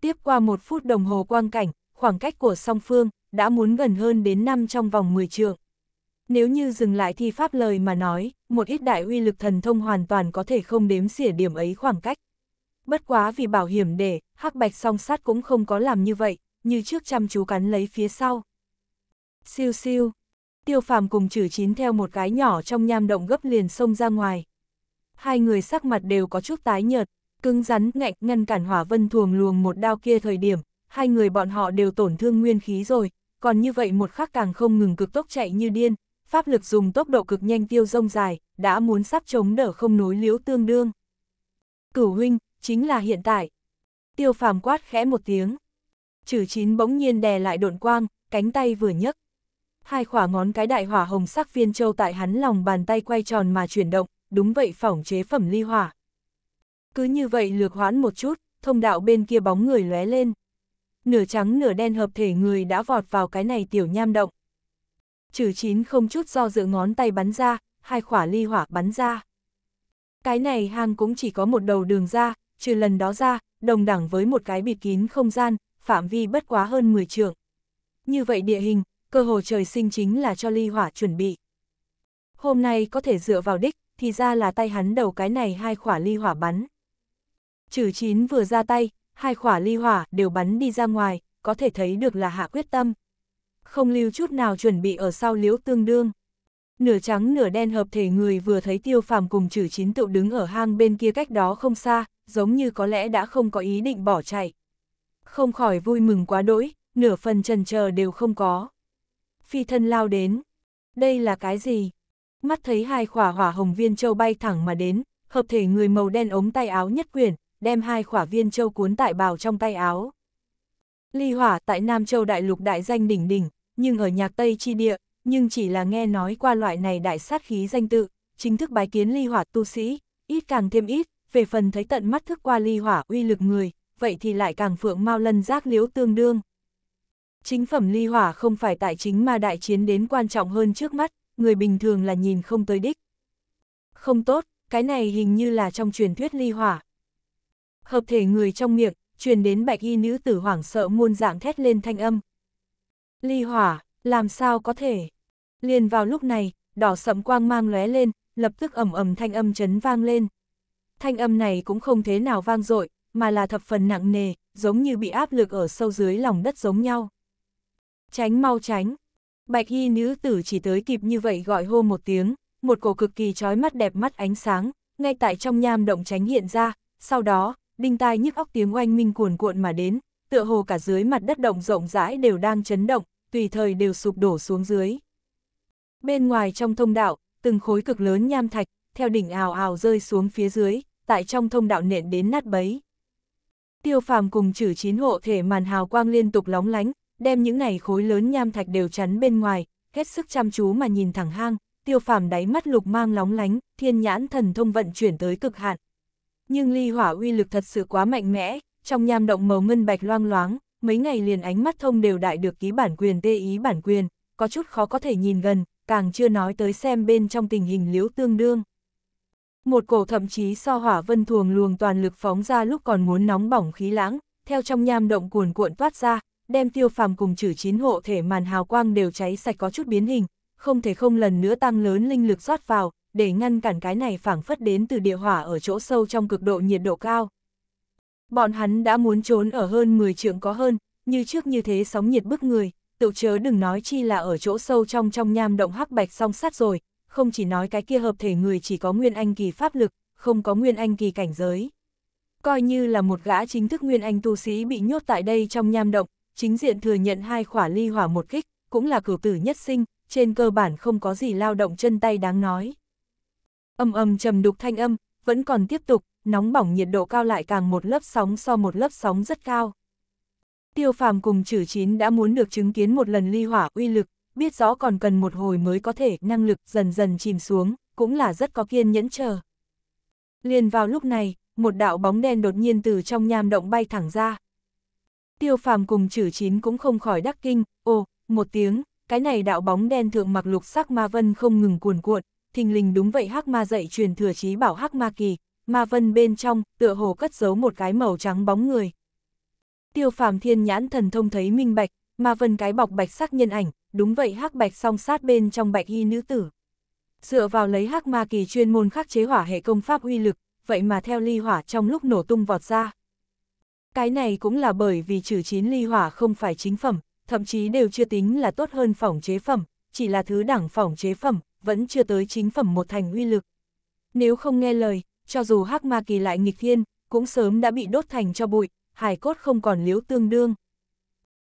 Tiếp qua một phút đồng hồ quang cảnh, khoảng cách của song phương đã muốn gần hơn đến năm trong vòng 10 trượng. Nếu như dừng lại thi pháp lời mà nói, một ít đại uy lực thần thông hoàn toàn có thể không đếm xỉa điểm ấy khoảng cách. Bất quá vì bảo hiểm để, hắc bạch song sát cũng không có làm như vậy, như trước chăm chú cắn lấy phía sau. Siêu siêu, tiêu phàm cùng chử chín theo một gái nhỏ trong nham động gấp liền xông ra ngoài. Hai người sắc mặt đều có chút tái nhợt, cứng rắn ngạnh ngăn cản hỏa vân thuồng luồng một đao kia thời điểm, hai người bọn họ đều tổn thương nguyên khí rồi, còn như vậy một khắc càng không ngừng cực tốc chạy như điên, pháp lực dùng tốc độ cực nhanh tiêu rông dài, đã muốn sắp chống đỡ không nối liễu tương đương. Cửu huynh, chính là hiện tại. Tiêu phàm quát khẽ một tiếng. Chử chín bỗng nhiên đè lại độn quang, cánh tay vừa nhấc. Hai khỏa ngón cái đại hỏa hồng sắc viên châu tại hắn lòng bàn tay quay tròn mà chuyển động, đúng vậy phỏng chế phẩm ly hỏa. Cứ như vậy lược hoãn một chút, thông đạo bên kia bóng người lóe lên. Nửa trắng nửa đen hợp thể người đã vọt vào cái này tiểu nham động. Chử chín không chút do dự ngón tay bắn ra, hai khỏa ly hỏa bắn ra. Cái này hang cũng chỉ có một đầu đường ra, trừ lần đó ra, đồng đẳng với một cái bịt kín không gian, phạm vi bất quá hơn 10 trượng. Như vậy địa hình, cơ hồ trời sinh chính là cho ly hỏa chuẩn bị. Hôm nay có thể dựa vào đích, thì ra là tay hắn đầu cái này hai khỏa ly hỏa bắn. Trừ chín vừa ra tay, hai khỏa ly hỏa đều bắn đi ra ngoài, có thể thấy được là hạ quyết tâm. Không lưu chút nào chuẩn bị ở sau liễu tương đương. Nửa trắng nửa đen hợp thể người vừa thấy tiêu phàm cùng trừ chín tự đứng ở hang bên kia cách đó không xa, giống như có lẽ đã không có ý định bỏ chạy. Không khỏi vui mừng quá đỗi, nửa phần trần chờ đều không có. Phi thân lao đến. Đây là cái gì? Mắt thấy hai khỏa hỏa hồng viên châu bay thẳng mà đến, hợp thể người màu đen ống tay áo nhất quyển, đem hai khỏa viên châu cuốn tại bào trong tay áo. Ly hỏa tại Nam Châu Đại Lục đại danh đỉnh đỉnh, nhưng ở nhạc Tây Chi Địa, nhưng chỉ là nghe nói qua loại này đại sát khí danh tự, chính thức bái kiến ly hỏa tu sĩ, ít càng thêm ít, về phần thấy tận mắt thức qua ly hỏa uy lực người, vậy thì lại càng phượng mau lân giác liếu tương đương. Chính phẩm ly hỏa không phải tại chính mà đại chiến đến quan trọng hơn trước mắt, người bình thường là nhìn không tới đích. Không tốt, cái này hình như là trong truyền thuyết ly hỏa. Hợp thể người trong miệng, truyền đến bạch y nữ tử hoảng sợ muôn dạng thét lên thanh âm. Ly hỏa, làm sao có thể? Liền vào lúc này, đỏ sậm quang mang lóe lên, lập tức ẩm ẩm thanh âm chấn vang lên thanh âm này cũng không thế nào vang dội, mà là thập phần nặng nề, giống như bị áp lực ở sâu dưới lòng đất giống nhau. Tránh mau tránh. Bạch y nữ tử chỉ tới kịp như vậy gọi hô một tiếng, một cổ cực kỳ trói mắt đẹp mắt ánh sáng, ngay tại trong nham động tránh hiện ra, sau đó, đinh tai nhức óc tiếng oanh minh cuồn cuộn mà đến, tựa hồ cả dưới mặt đất động rộng rãi đều đang chấn động, tùy thời đều sụp đổ xuống dưới. Bên ngoài trong thông đạo, từng khối cực lớn nham thạch, theo đỉnh ào ào rơi xuống phía dưới, tại trong thông đạo nện đến nát bấy. Tiêu phàm cùng chử chín hộ thể màn hào quang liên tục lóng lánh, đem những này khối lớn nham thạch đều chắn bên ngoài, hết sức chăm chú mà nhìn thẳng hang, tiêu phàm đáy mắt lục mang lóng lánh, thiên nhãn thần thông vận chuyển tới cực hạn. Nhưng ly hỏa uy lực thật sự quá mạnh mẽ, trong nham động màu ngân bạch loang loáng, mấy ngày liền ánh mắt thông đều đại được ký bản quyền tê ý bản quyền, có chút khó có thể nhìn gần, càng chưa nói tới xem bên trong tình hình liễu tương đương một cổ thậm chí so hỏa vân thường luồng toàn lực phóng ra lúc còn muốn nóng bỏng khí lãng, theo trong nham động cuồn cuộn toát ra, đem tiêu phàm cùng chử chín hộ thể màn hào quang đều cháy sạch có chút biến hình, không thể không lần nữa tăng lớn linh lực rót vào, để ngăn cản cái này phảng phất đến từ địa hỏa ở chỗ sâu trong cực độ nhiệt độ cao. Bọn hắn đã muốn trốn ở hơn 10 trượng có hơn, như trước như thế sóng nhiệt bức người, tự chớ đừng nói chi là ở chỗ sâu trong trong nham động hắc bạch song sát rồi, không chỉ nói cái kia hợp thể người chỉ có nguyên anh kỳ pháp lực, không có nguyên anh kỳ cảnh giới. Coi như là một gã chính thức nguyên anh tu sĩ bị nhốt tại đây trong nham động, chính diện thừa nhận hai khỏa ly hỏa một kích, cũng là cửu tử nhất sinh, trên cơ bản không có gì lao động chân tay đáng nói. Âm âm trầm đục thanh âm, vẫn còn tiếp tục, nóng bỏng nhiệt độ cao lại càng một lớp sóng so một lớp sóng rất cao. Tiêu phàm cùng chử chín đã muốn được chứng kiến một lần ly hỏa uy lực, biết rõ còn cần một hồi mới có thể năng lực dần dần chìm xuống, cũng là rất có kiên nhẫn chờ. Liền vào lúc này, một đạo bóng đen đột nhiên từ trong nham động bay thẳng ra. Tiêu phàm cùng chử chín cũng không khỏi đắc kinh, ô một tiếng, cái này đạo bóng đen thượng mặc lục sắc ma vân không ngừng cuồn cuộn, thình lình đúng vậy hắc ma dạy truyền thừa trí bảo hắc ma kỳ, ma vân bên trong, tựa hồ cất giấu một cái màu trắng bóng người. Tiêu phàm thiên nhãn thần thông thấy minh bạch, ma vân cái bọc bạch sắc nhân ảnh, đúng vậy hắc bạch song sát bên trong bạch y nữ tử. Dựa vào lấy hắc ma kỳ chuyên môn khắc chế hỏa hệ công pháp uy lực, vậy mà theo ly hỏa trong lúc nổ tung vọt ra. Cái này cũng là bởi vì trừ chín ly hỏa không phải chính phẩm, thậm chí đều chưa tính là tốt hơn phỏng chế phẩm, chỉ là thứ đẳng phỏng chế phẩm, vẫn chưa tới chính phẩm một thành uy lực. Nếu không nghe lời, cho dù hắc ma kỳ lại nghịch thiên, cũng sớm đã bị đốt thành cho bụi, hài cốt không còn liếu tương đương.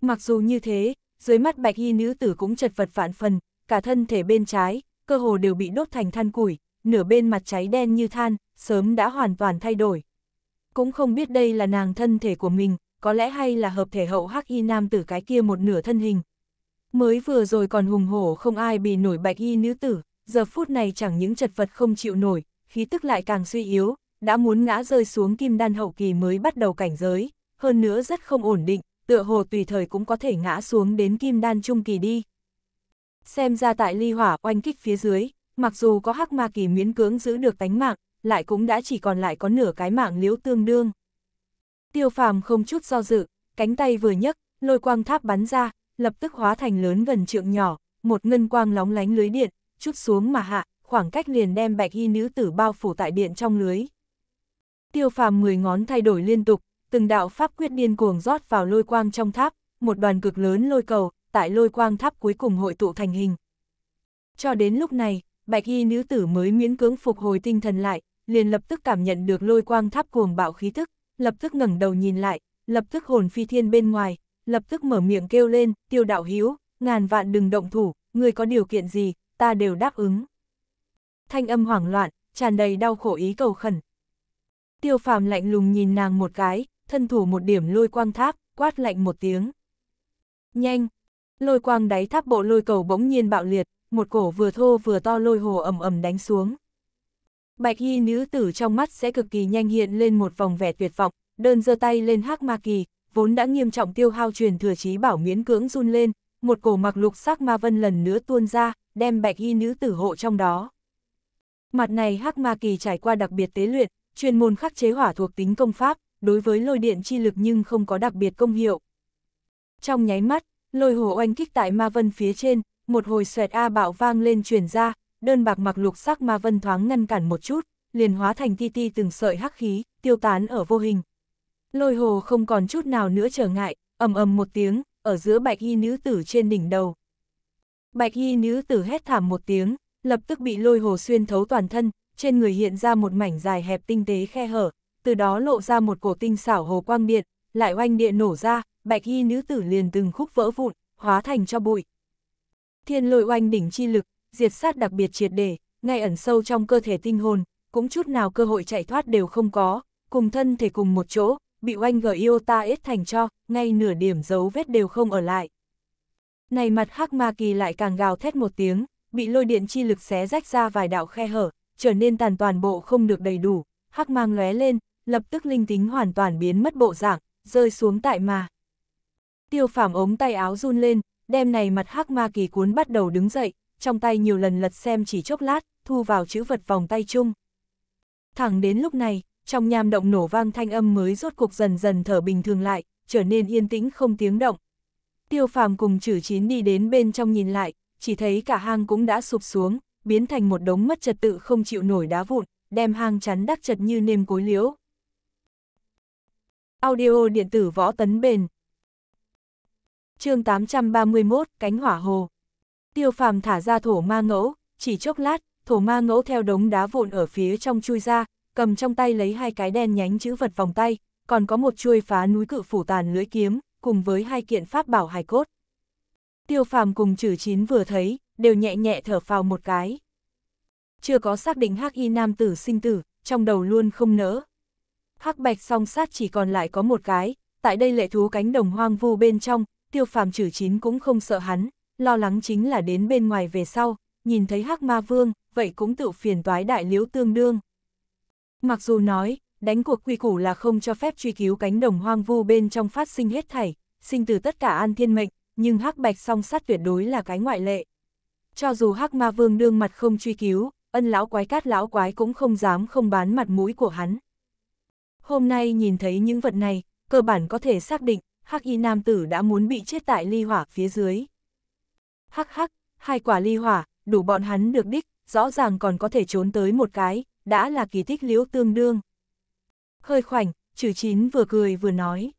Mặc dù như thế, dưới mắt bạch y nữ tử cũng chật vật vạn phần, cả thân thể bên trái, cơ hồ đều bị đốt thành than củi, nửa bên mặt cháy đen như than, sớm đã hoàn toàn thay đổi. Cũng không biết đây là nàng thân thể của mình, có lẽ hay là hợp thể hậu hắc y nam tử cái kia một nửa thân hình. Mới vừa rồi còn hùng hổ không ai bị nổi bạch y nữ tử, giờ phút này chẳng những chật vật không chịu nổi, khí tức lại càng suy yếu, đã muốn ngã rơi xuống kim đan hậu kỳ mới bắt đầu cảnh giới, hơn nữa rất không ổn định, tựa hồ tùy thời cũng có thể ngã xuống đến kim đan trung kỳ đi. Xem ra tại ly hỏa oanh kích phía dưới, mặc dù có hắc ma kỳ miễn cưỡng giữ được tánh mạng, lại cũng đã chỉ còn lại có nửa cái mạng liễu tương đương. Tiêu phàm không chút do dự, cánh tay vừa nhấc, lôi quang tháp bắn ra, lập tức hóa thành lớn gần trượng nhỏ, một ngân quang lóng lánh lưới điện, chút xuống mà hạ, khoảng cách liền đem bạch y nữ tử bao phủ tại điện trong lưới. Tiêu phàm 10 ngón thay đổi liên tục, từng đạo pháp quyết điên cuồng rót vào lôi quang trong tháp, một đoàn cực lớn lôi cầu, tại lôi quang tháp cuối cùng hội tụ thành hình. Cho đến lúc này, bạch y nữ tử mới miễn cưỡng phục hồi tinh thần lại, liền lập tức cảm nhận được lôi quang tháp cuồng bạo khí tức, lập tức ngẩng đầu nhìn lại, lập tức hồn phi thiên bên ngoài, lập tức mở miệng kêu lên, tiêu đạo hiếu, ngàn vạn đừng động thủ, người có điều kiện gì, ta đều đáp ứng. Thanh âm hoảng loạn, tràn đầy đau khổ ý cầu khẩn. Tiêu phàm lạnh lùng nhìn nàng một cái, thân thủ một điểm lôi quang tháp, quát lạnh một tiếng. Nhanh! Lôi quang đáy tháp bộ lôi cầu bỗng nhiên bạo liệt, một cổ vừa thô vừa to lôi hồ ầm ầm đánh xuống. Bạch y nữ tử trong mắt sẽ cực kỳ nhanh hiện lên một vòng vẻ tuyệt vọng, đơn giơ tay lên hắc ma kỳ, vốn đã nghiêm trọng tiêu hao truyền thừa trí bảo miễn cưỡng run lên, một cổ mặc lục sắc ma vân lần nữa tuôn ra, đem bạch y nữ tử hộ trong đó. Mặt này hắc ma kỳ trải qua đặc biệt tế luyện, chuyên môn khắc chế hỏa thuộc tính công pháp, đối với lôi điện chi lực nhưng không có đặc biệt công hiệu. Trong nháy mắt, lôi hồ oanh kích tại ma vân phía trên, một hồi xoẹt A bạo vang lên truyền ra, đơn bạc mặc lục sắc ma vân thoáng ngăn cản một chút, liền hóa thành ti ti từng sợi hắc khí, tiêu tán ở vô hình. Lôi hồ không còn chút nào nữa trở ngại, ầm ầm một tiếng, ở giữa bạch y nữ tử trên đỉnh đầu. Bạch y nữ tử hét thảm một tiếng, lập tức bị lôi hồ xuyên thấu toàn thân, trên người hiện ra một mảnh dài hẹp tinh tế khe hở, từ đó lộ ra một cổ tinh xảo hồ quang điện lại oanh địa nổ ra, bạch y nữ tử liền từng khúc vỡ vụn, hóa thành cho bụi. Thiên lôi oanh đỉnh chi lực, diệt sát đặc biệt triệt để, ngay ẩn sâu trong cơ thể tinh hồn, cũng chút nào cơ hội chạy thoát đều không có, cùng thân thể cùng một chỗ, bị oanh gở yêu ta ít thành cho, ngay nửa điểm dấu vết đều không ở lại. Này mặt hắc ma kỳ lại càng gào thét một tiếng, bị lôi điện chi lực xé rách ra vài đạo khe hở, trở nên tàn toàn bộ không được đầy đủ, hắc mang lóe lên, lập tức linh tính hoàn toàn biến mất bộ dạng, rơi xuống tại mà. Tiêu phàm ống tay áo run lên, đem này mặt hắc ma kỳ cuốn bắt đầu đứng dậy, trong tay nhiều lần lật xem chỉ chốc lát, thu vào chữ vật vòng tay chung. Thẳng đến lúc này, trong nham động nổ vang thanh âm mới rốt cuộc dần dần thở bình thường lại, trở nên yên tĩnh không tiếng động. Tiêu phàm cùng chử chín đi đến bên trong nhìn lại, chỉ thấy cả hang cũng đã sụp xuống, biến thành một đống mất trật tự không chịu nổi đá vụn, đem hang chắn đắc chật như nêm cối liễu. Audio điện tử võ tấn bền. chương 831, cánh hỏa hồ. Tiêu phàm thả ra thổ ma ngẫu, chỉ chốc lát, thổ ma ngẫu theo đống đá vụn ở phía trong chui ra, cầm trong tay lấy hai cái đen nhánh chữ vật vòng tay, còn có một chuôi phá núi cự phủ tàn lưỡi kiếm, cùng với hai kiện pháp bảo hài cốt. Tiêu phàm cùng trừ chín vừa thấy, đều nhẹ nhẹ thở phào một cái. Chưa có xác định hắc y nam tử sinh tử, trong đầu luôn không nỡ, hắc bạch song sát chỉ còn lại có một cái, tại đây lệ thú cánh đồng hoang vu bên trong, tiêu phàm trừ chín cũng không sợ hắn, lo lắng chính là đến bên ngoài về sau, nhìn thấy hắc ma vương, vậy cũng tự phiền toái đại liễu tương đương. Mặc dù nói, đánh cuộc quy củ là không cho phép truy cứu cánh đồng hoang vu bên trong phát sinh hết thảy, sinh từ tất cả an thiên mệnh, nhưng hắc bạch song sát tuyệt đối là cái ngoại lệ. Cho dù hắc ma vương đương mặt không truy cứu, ân lão quái cát lão quái cũng không dám không bán mặt mũi của hắn. Hôm nay nhìn thấy những vật này, cơ bản có thể xác định, hắc y nam tử đã muốn bị chết tại ly hỏa phía dưới. Hắc hắc, hai quả ly hỏa, đủ bọn hắn được đích, rõ ràng còn có thể trốn tới một cái, đã là kỳ tích liễu tương đương. Hơi khoảnh, trừ chín vừa cười vừa nói.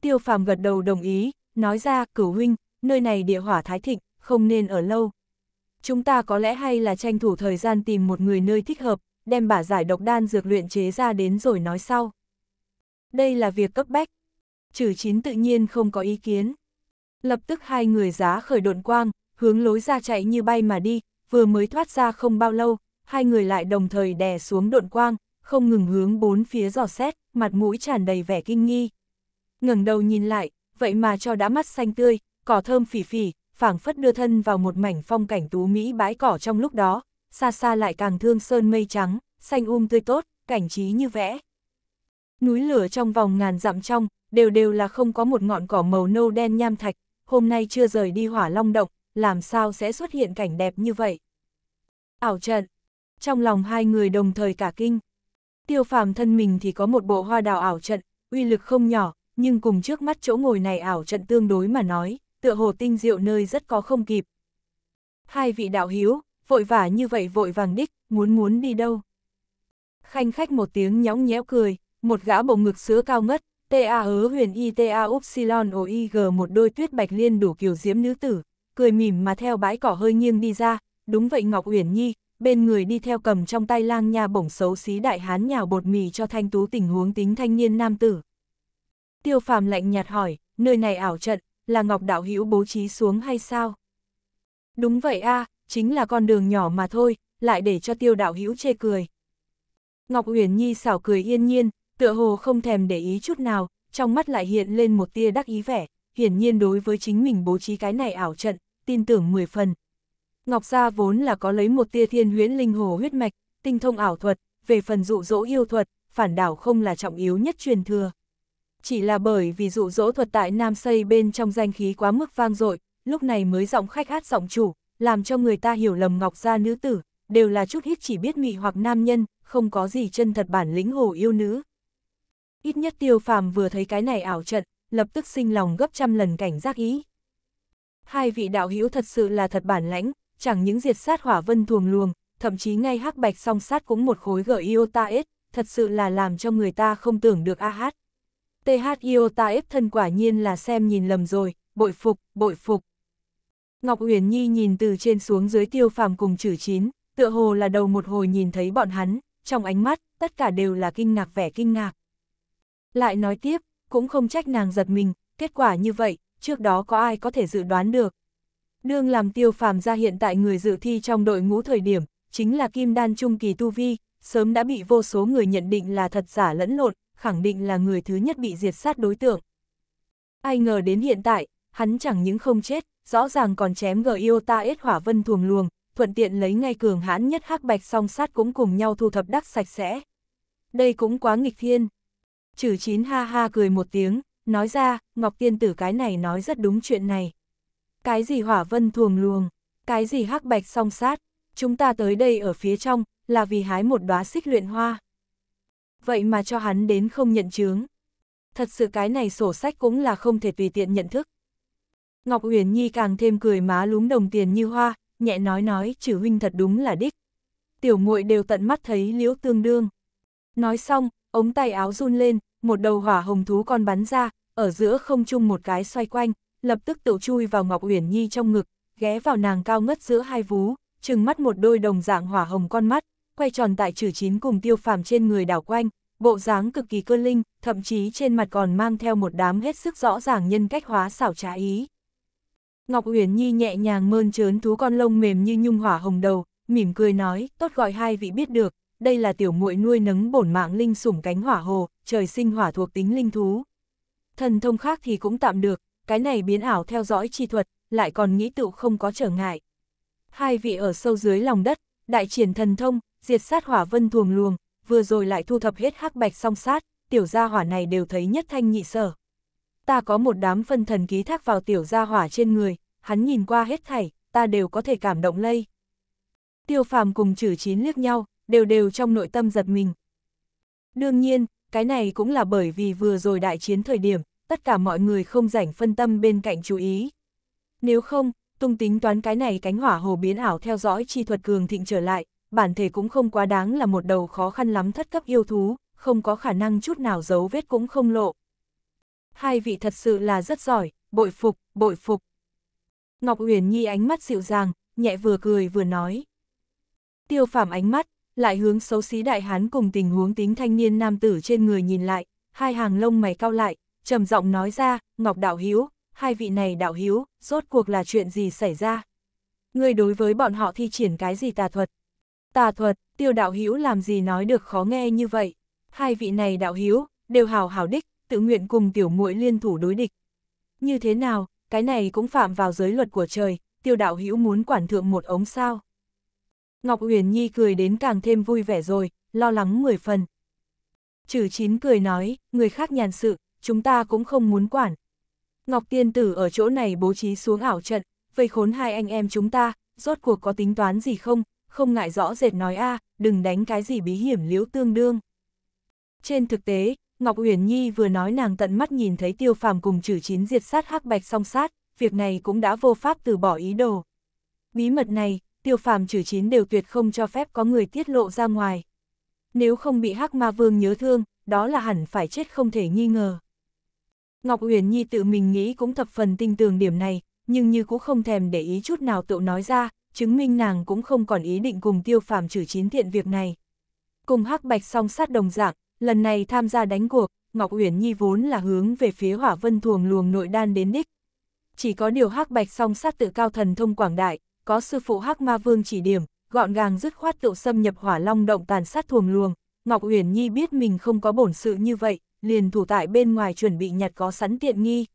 Tiêu phàm gật đầu đồng ý, nói ra cửu huynh, nơi này địa hỏa thái thịnh, không nên ở lâu. Chúng ta có lẽ hay là tranh thủ thời gian tìm một người nơi thích hợp, đem bả giải độc đan dược luyện chế ra đến rồi nói sau đây là việc cấp bách. trừ chín tự nhiên không có ý kiến. Lập tức hai người giá khởi độn quang, hướng lối ra chạy như bay mà đi, vừa mới thoát ra không bao lâu, hai người lại đồng thời đè xuống độn quang, không ngừng hướng bốn phía dò xét, mặt mũi tràn đầy vẻ kinh nghi. ngẩng đầu nhìn lại, vậy mà cho đã mắt xanh tươi, cỏ thơm phỉ phỉ, phảng phất đưa thân vào một mảnh phong cảnh tú mỹ bãi cỏ trong lúc đó, xa xa lại càng thương sơn mây trắng, xanh um tươi tốt, cảnh trí như vẽ núi lửa trong vòng ngàn dặm trong, đều đều là không có một ngọn cỏ màu nâu đen nham thạch, hôm nay chưa rời đi hỏa long động, làm sao sẽ xuất hiện cảnh đẹp như vậy. Ảo trận, trong lòng hai người đồng thời cả kinh. Tiêu phàm thân mình thì có một bộ hoa đào ảo trận, uy lực không nhỏ, nhưng cùng trước mắt chỗ ngồi này ảo trận tương đối mà nói, tựa hồ tinh diệu nơi rất có không kịp. Hai vị đạo hiếu, vội vã như vậy vội vàng đích, muốn muốn đi đâu. Khanh khách một tiếng nhõng nhẽo cười, một gã bộ ngực sữa cao ngất, ta hứa huyền y ta upsilon oig một đôi tuyết bạch liên đủ kiểu diễm nữ tử, cười mỉm mà theo bãi cỏ hơi nghiêng đi ra, đúng vậy Ngọc Uyển Nhi, bên người đi theo cầm trong tay lang nha bổng xấu xí đại hán nhào bột mì cho thanh tú tình huống tính thanh niên nam tử. Tiêu phàm lạnh nhạt hỏi, nơi này ảo trận, là Ngọc Đạo Hữu bố trí xuống hay sao? Đúng vậy a chính là con đường nhỏ mà thôi, lại để cho tiêu đạo hữu chê cười. Ngọc Uyển Nhi xảo cười yên nhiên, tựa hồ không thèm để ý chút nào, trong mắt lại hiện lên một tia đắc ý vẻ, hiển nhiên đối với chính mình bố trí cái này ảo trận, tin tưởng 10 phần. Ngọc Gia vốn là có lấy một tia thiên huyễn linh hồ huyết mạch, tinh thông ảo thuật, về phần dụ dỗ yêu thuật, phản đảo không là trọng yếu nhất truyền thừa. Chỉ là bởi vì dụ dỗ thuật tại Nam Xây bên trong danh khí quá mức vang dội, lúc này mới giọng khách hát giọng chủ, làm cho người ta hiểu lầm Ngọc Gia nữ tử, đều là chút hít chỉ biết mị hoặc nam nhân, không có gì chân thật bản lĩnh hồ yêu nữ. Ít nhất tiêu phàm vừa thấy cái này ảo trận, lập tức sinh lòng gấp trăm lần cảnh giác ý. Hai vị đạo hữu thật sự là thật bản lãnh, chẳng những diệt sát hỏa vân thuồng luồng, thậm chí ngay hắc bạch song sát cũng một khối gợi iotaes, thật sự là làm cho người ta không tưởng được ah hát. iota iotaes thân quả nhiên là xem nhìn lầm rồi, bội phục, bội phục. Ngọc Uyển Nhi nhìn từ trên xuống dưới tiêu phàm cùng chử chín, tựa hồ là đầu một hồi nhìn thấy bọn hắn, trong ánh mắt, tất cả đều là kinh ngạc vẻ kinh ngạc. Lại nói tiếp, cũng không trách nàng giật mình, kết quả như vậy, trước đó có ai có thể dự đoán được. Đương làm tiêu phàm ra hiện tại người dự thi trong đội ngũ thời điểm, chính là kim đan trung kỳ tu vi, sớm đã bị vô số người nhận định là thật giả lẫn lộn, khẳng định là người thứ nhất bị diệt sát đối tượng. Ai ngờ đến hiện tại, hắn chẳng những không chết, rõ ràng còn chém gờ yêu ta ết hỏa vân thuồng luồng, thuận tiện lấy ngay cường hãn nhất hắc bạch song sát cũng cùng nhau thu thập đắc sạch sẽ. Đây cũng quá nghịch thiên. Trừ chín ha ha cười một tiếng, nói ra, Ngọc Tiên Tử cái này nói rất đúng chuyện này. Cái gì hỏa vân thuồng luồng, cái gì hắc bạch song sát, chúng ta tới đây ở phía trong, là vì hái một đóa xích luyện hoa. Vậy mà cho hắn đến không nhận chướng. Thật sự cái này sổ sách cũng là không thể tùy tiện nhận thức. Ngọc Uyển Nhi càng thêm cười má lúng đồng tiền như hoa, nhẹ nói nói, trừ huynh thật đúng là đích. Tiểu muội đều tận mắt thấy liễu tương đương. Nói xong, ống tay áo run lên, một đầu hỏa hồng thú con bắn ra, ở giữa không chung một cái xoay quanh, lập tức tự chui vào Ngọc Uyển Nhi trong ngực, ghé vào nàng cao ngất giữa hai vú, trừng mắt một đôi đồng dạng hỏa hồng con mắt, quay tròn tại trừ chín cùng tiêu phàm trên người đảo quanh, bộ dáng cực kỳ cơ linh, thậm chí trên mặt còn mang theo một đám hết sức rõ ràng nhân cách hóa xảo trá ý. Ngọc Uyển Nhi nhẹ nhàng mơn trớn thú con lông mềm như nhung hỏa hồng đầu, mỉm cười nói, tốt gọi hai vị biết được, đây là tiểu muội nuôi nấng bổn mạng linh sủng cánh hỏa hồ, trời sinh hỏa thuộc tính linh thú. Thần thông khác thì cũng tạm được, cái này biến ảo theo dõi chi thuật, lại còn nghĩ tựu không có trở ngại. Hai vị ở sâu dưới lòng đất, đại triển thần thông, diệt sát hỏa vân thuồng luồng, vừa rồi lại thu thập hết hắc bạch song sát, tiểu gia hỏa này đều thấy nhất thanh nhị sở. Ta có một đám phân thần ký thác vào tiểu gia hỏa trên người, hắn nhìn qua hết thảy, ta đều có thể cảm động lây. Tiêu phàm cùng chử chín liếc nhau, đều đều trong nội tâm giật mình. Đương nhiên, cái này cũng là bởi vì vừa rồi đại chiến thời điểm, tất cả mọi người không rảnh phân tâm bên cạnh chú ý. Nếu không, tung tính toán cái này cánh hỏa hồ biến ảo theo dõi chi thuật cường thịnh trở lại, bản thể cũng không quá đáng là một đầu khó khăn lắm thất cấp yêu thú, không có khả năng chút nào giấu vết cũng không lộ. Hai vị thật sự là rất giỏi, bội phục, bội phục. Ngọc Uyển Nhi ánh mắt dịu dàng, nhẹ vừa cười vừa nói. Tiêu phàm ánh mắt, lại hướng xấu xí đại hán cùng tình huống tính thanh niên nam tử trên người nhìn lại, hai hàng lông mày cao lại, trầm giọng nói ra, Ngọc Đạo Hiếu, hai vị này Đạo Hiếu, rốt cuộc là chuyện gì xảy ra? Người đối với bọn họ thi triển cái gì tà thuật? Tà thuật, tiêu Đạo Hiếu làm gì nói được khó nghe như vậy? Hai vị này Đạo Hiếu, đều hào hào đích, tự nguyện cùng tiểu muội liên thủ đối địch. Như thế nào, cái này cũng phạm vào giới luật của trời, tiêu Đạo Hiếu muốn quản thượng một ống sao? Ngọc Uyển Nhi cười đến càng thêm vui vẻ rồi, lo lắng mười phần. Chử chín cười nói, người khác nhàn sự, chúng ta cũng không muốn quản. Ngọc Tiên Tử ở chỗ này bố trí xuống ảo trận, vây khốn hai anh em chúng ta, rốt cuộc có tính toán gì không, không ngại rõ rệt nói a đừng đánh cái gì bí hiểm liễu tương đương. Trên thực tế, Ngọc Uyển Nhi vừa nói nàng tận mắt nhìn thấy tiêu phàm cùng Chử chín diệt sát hắc bạch song sát, việc này cũng đã vô pháp từ bỏ ý đồ. Bí mật này, tiêu phàm trừ chín đều tuyệt không cho phép có người tiết lộ ra ngoài. Nếu không bị hắc ma vương nhớ thương, đó là hẳn phải chết không thể nghi ngờ. Ngọc Uyển Nhi tự mình nghĩ cũng thập phần tinh tường điểm này, nhưng như cũng không thèm để ý chút nào tự nói ra, chứng minh nàng cũng không còn ý định cùng tiêu phàm trừ chín thiện việc này. Cùng hắc bạch song sát đồng dạng, lần này tham gia đánh cuộc, Ngọc Uyển Nhi vốn là hướng về phía hỏa vân thuồng luồng nội đan đến đích. Chỉ có điều hắc bạch song sát tự cao thần thông quảng đại, có sư phụ Hắc Ma Vương chỉ điểm, gọn gàng dứt khoát tự xâm nhập hỏa long động tàn sát thuồng luồng, Ngọc Uyển Nhi biết mình không có bổn sự như vậy, liền thủ tại bên ngoài chuẩn bị nhặt có sẵn tiện nghi.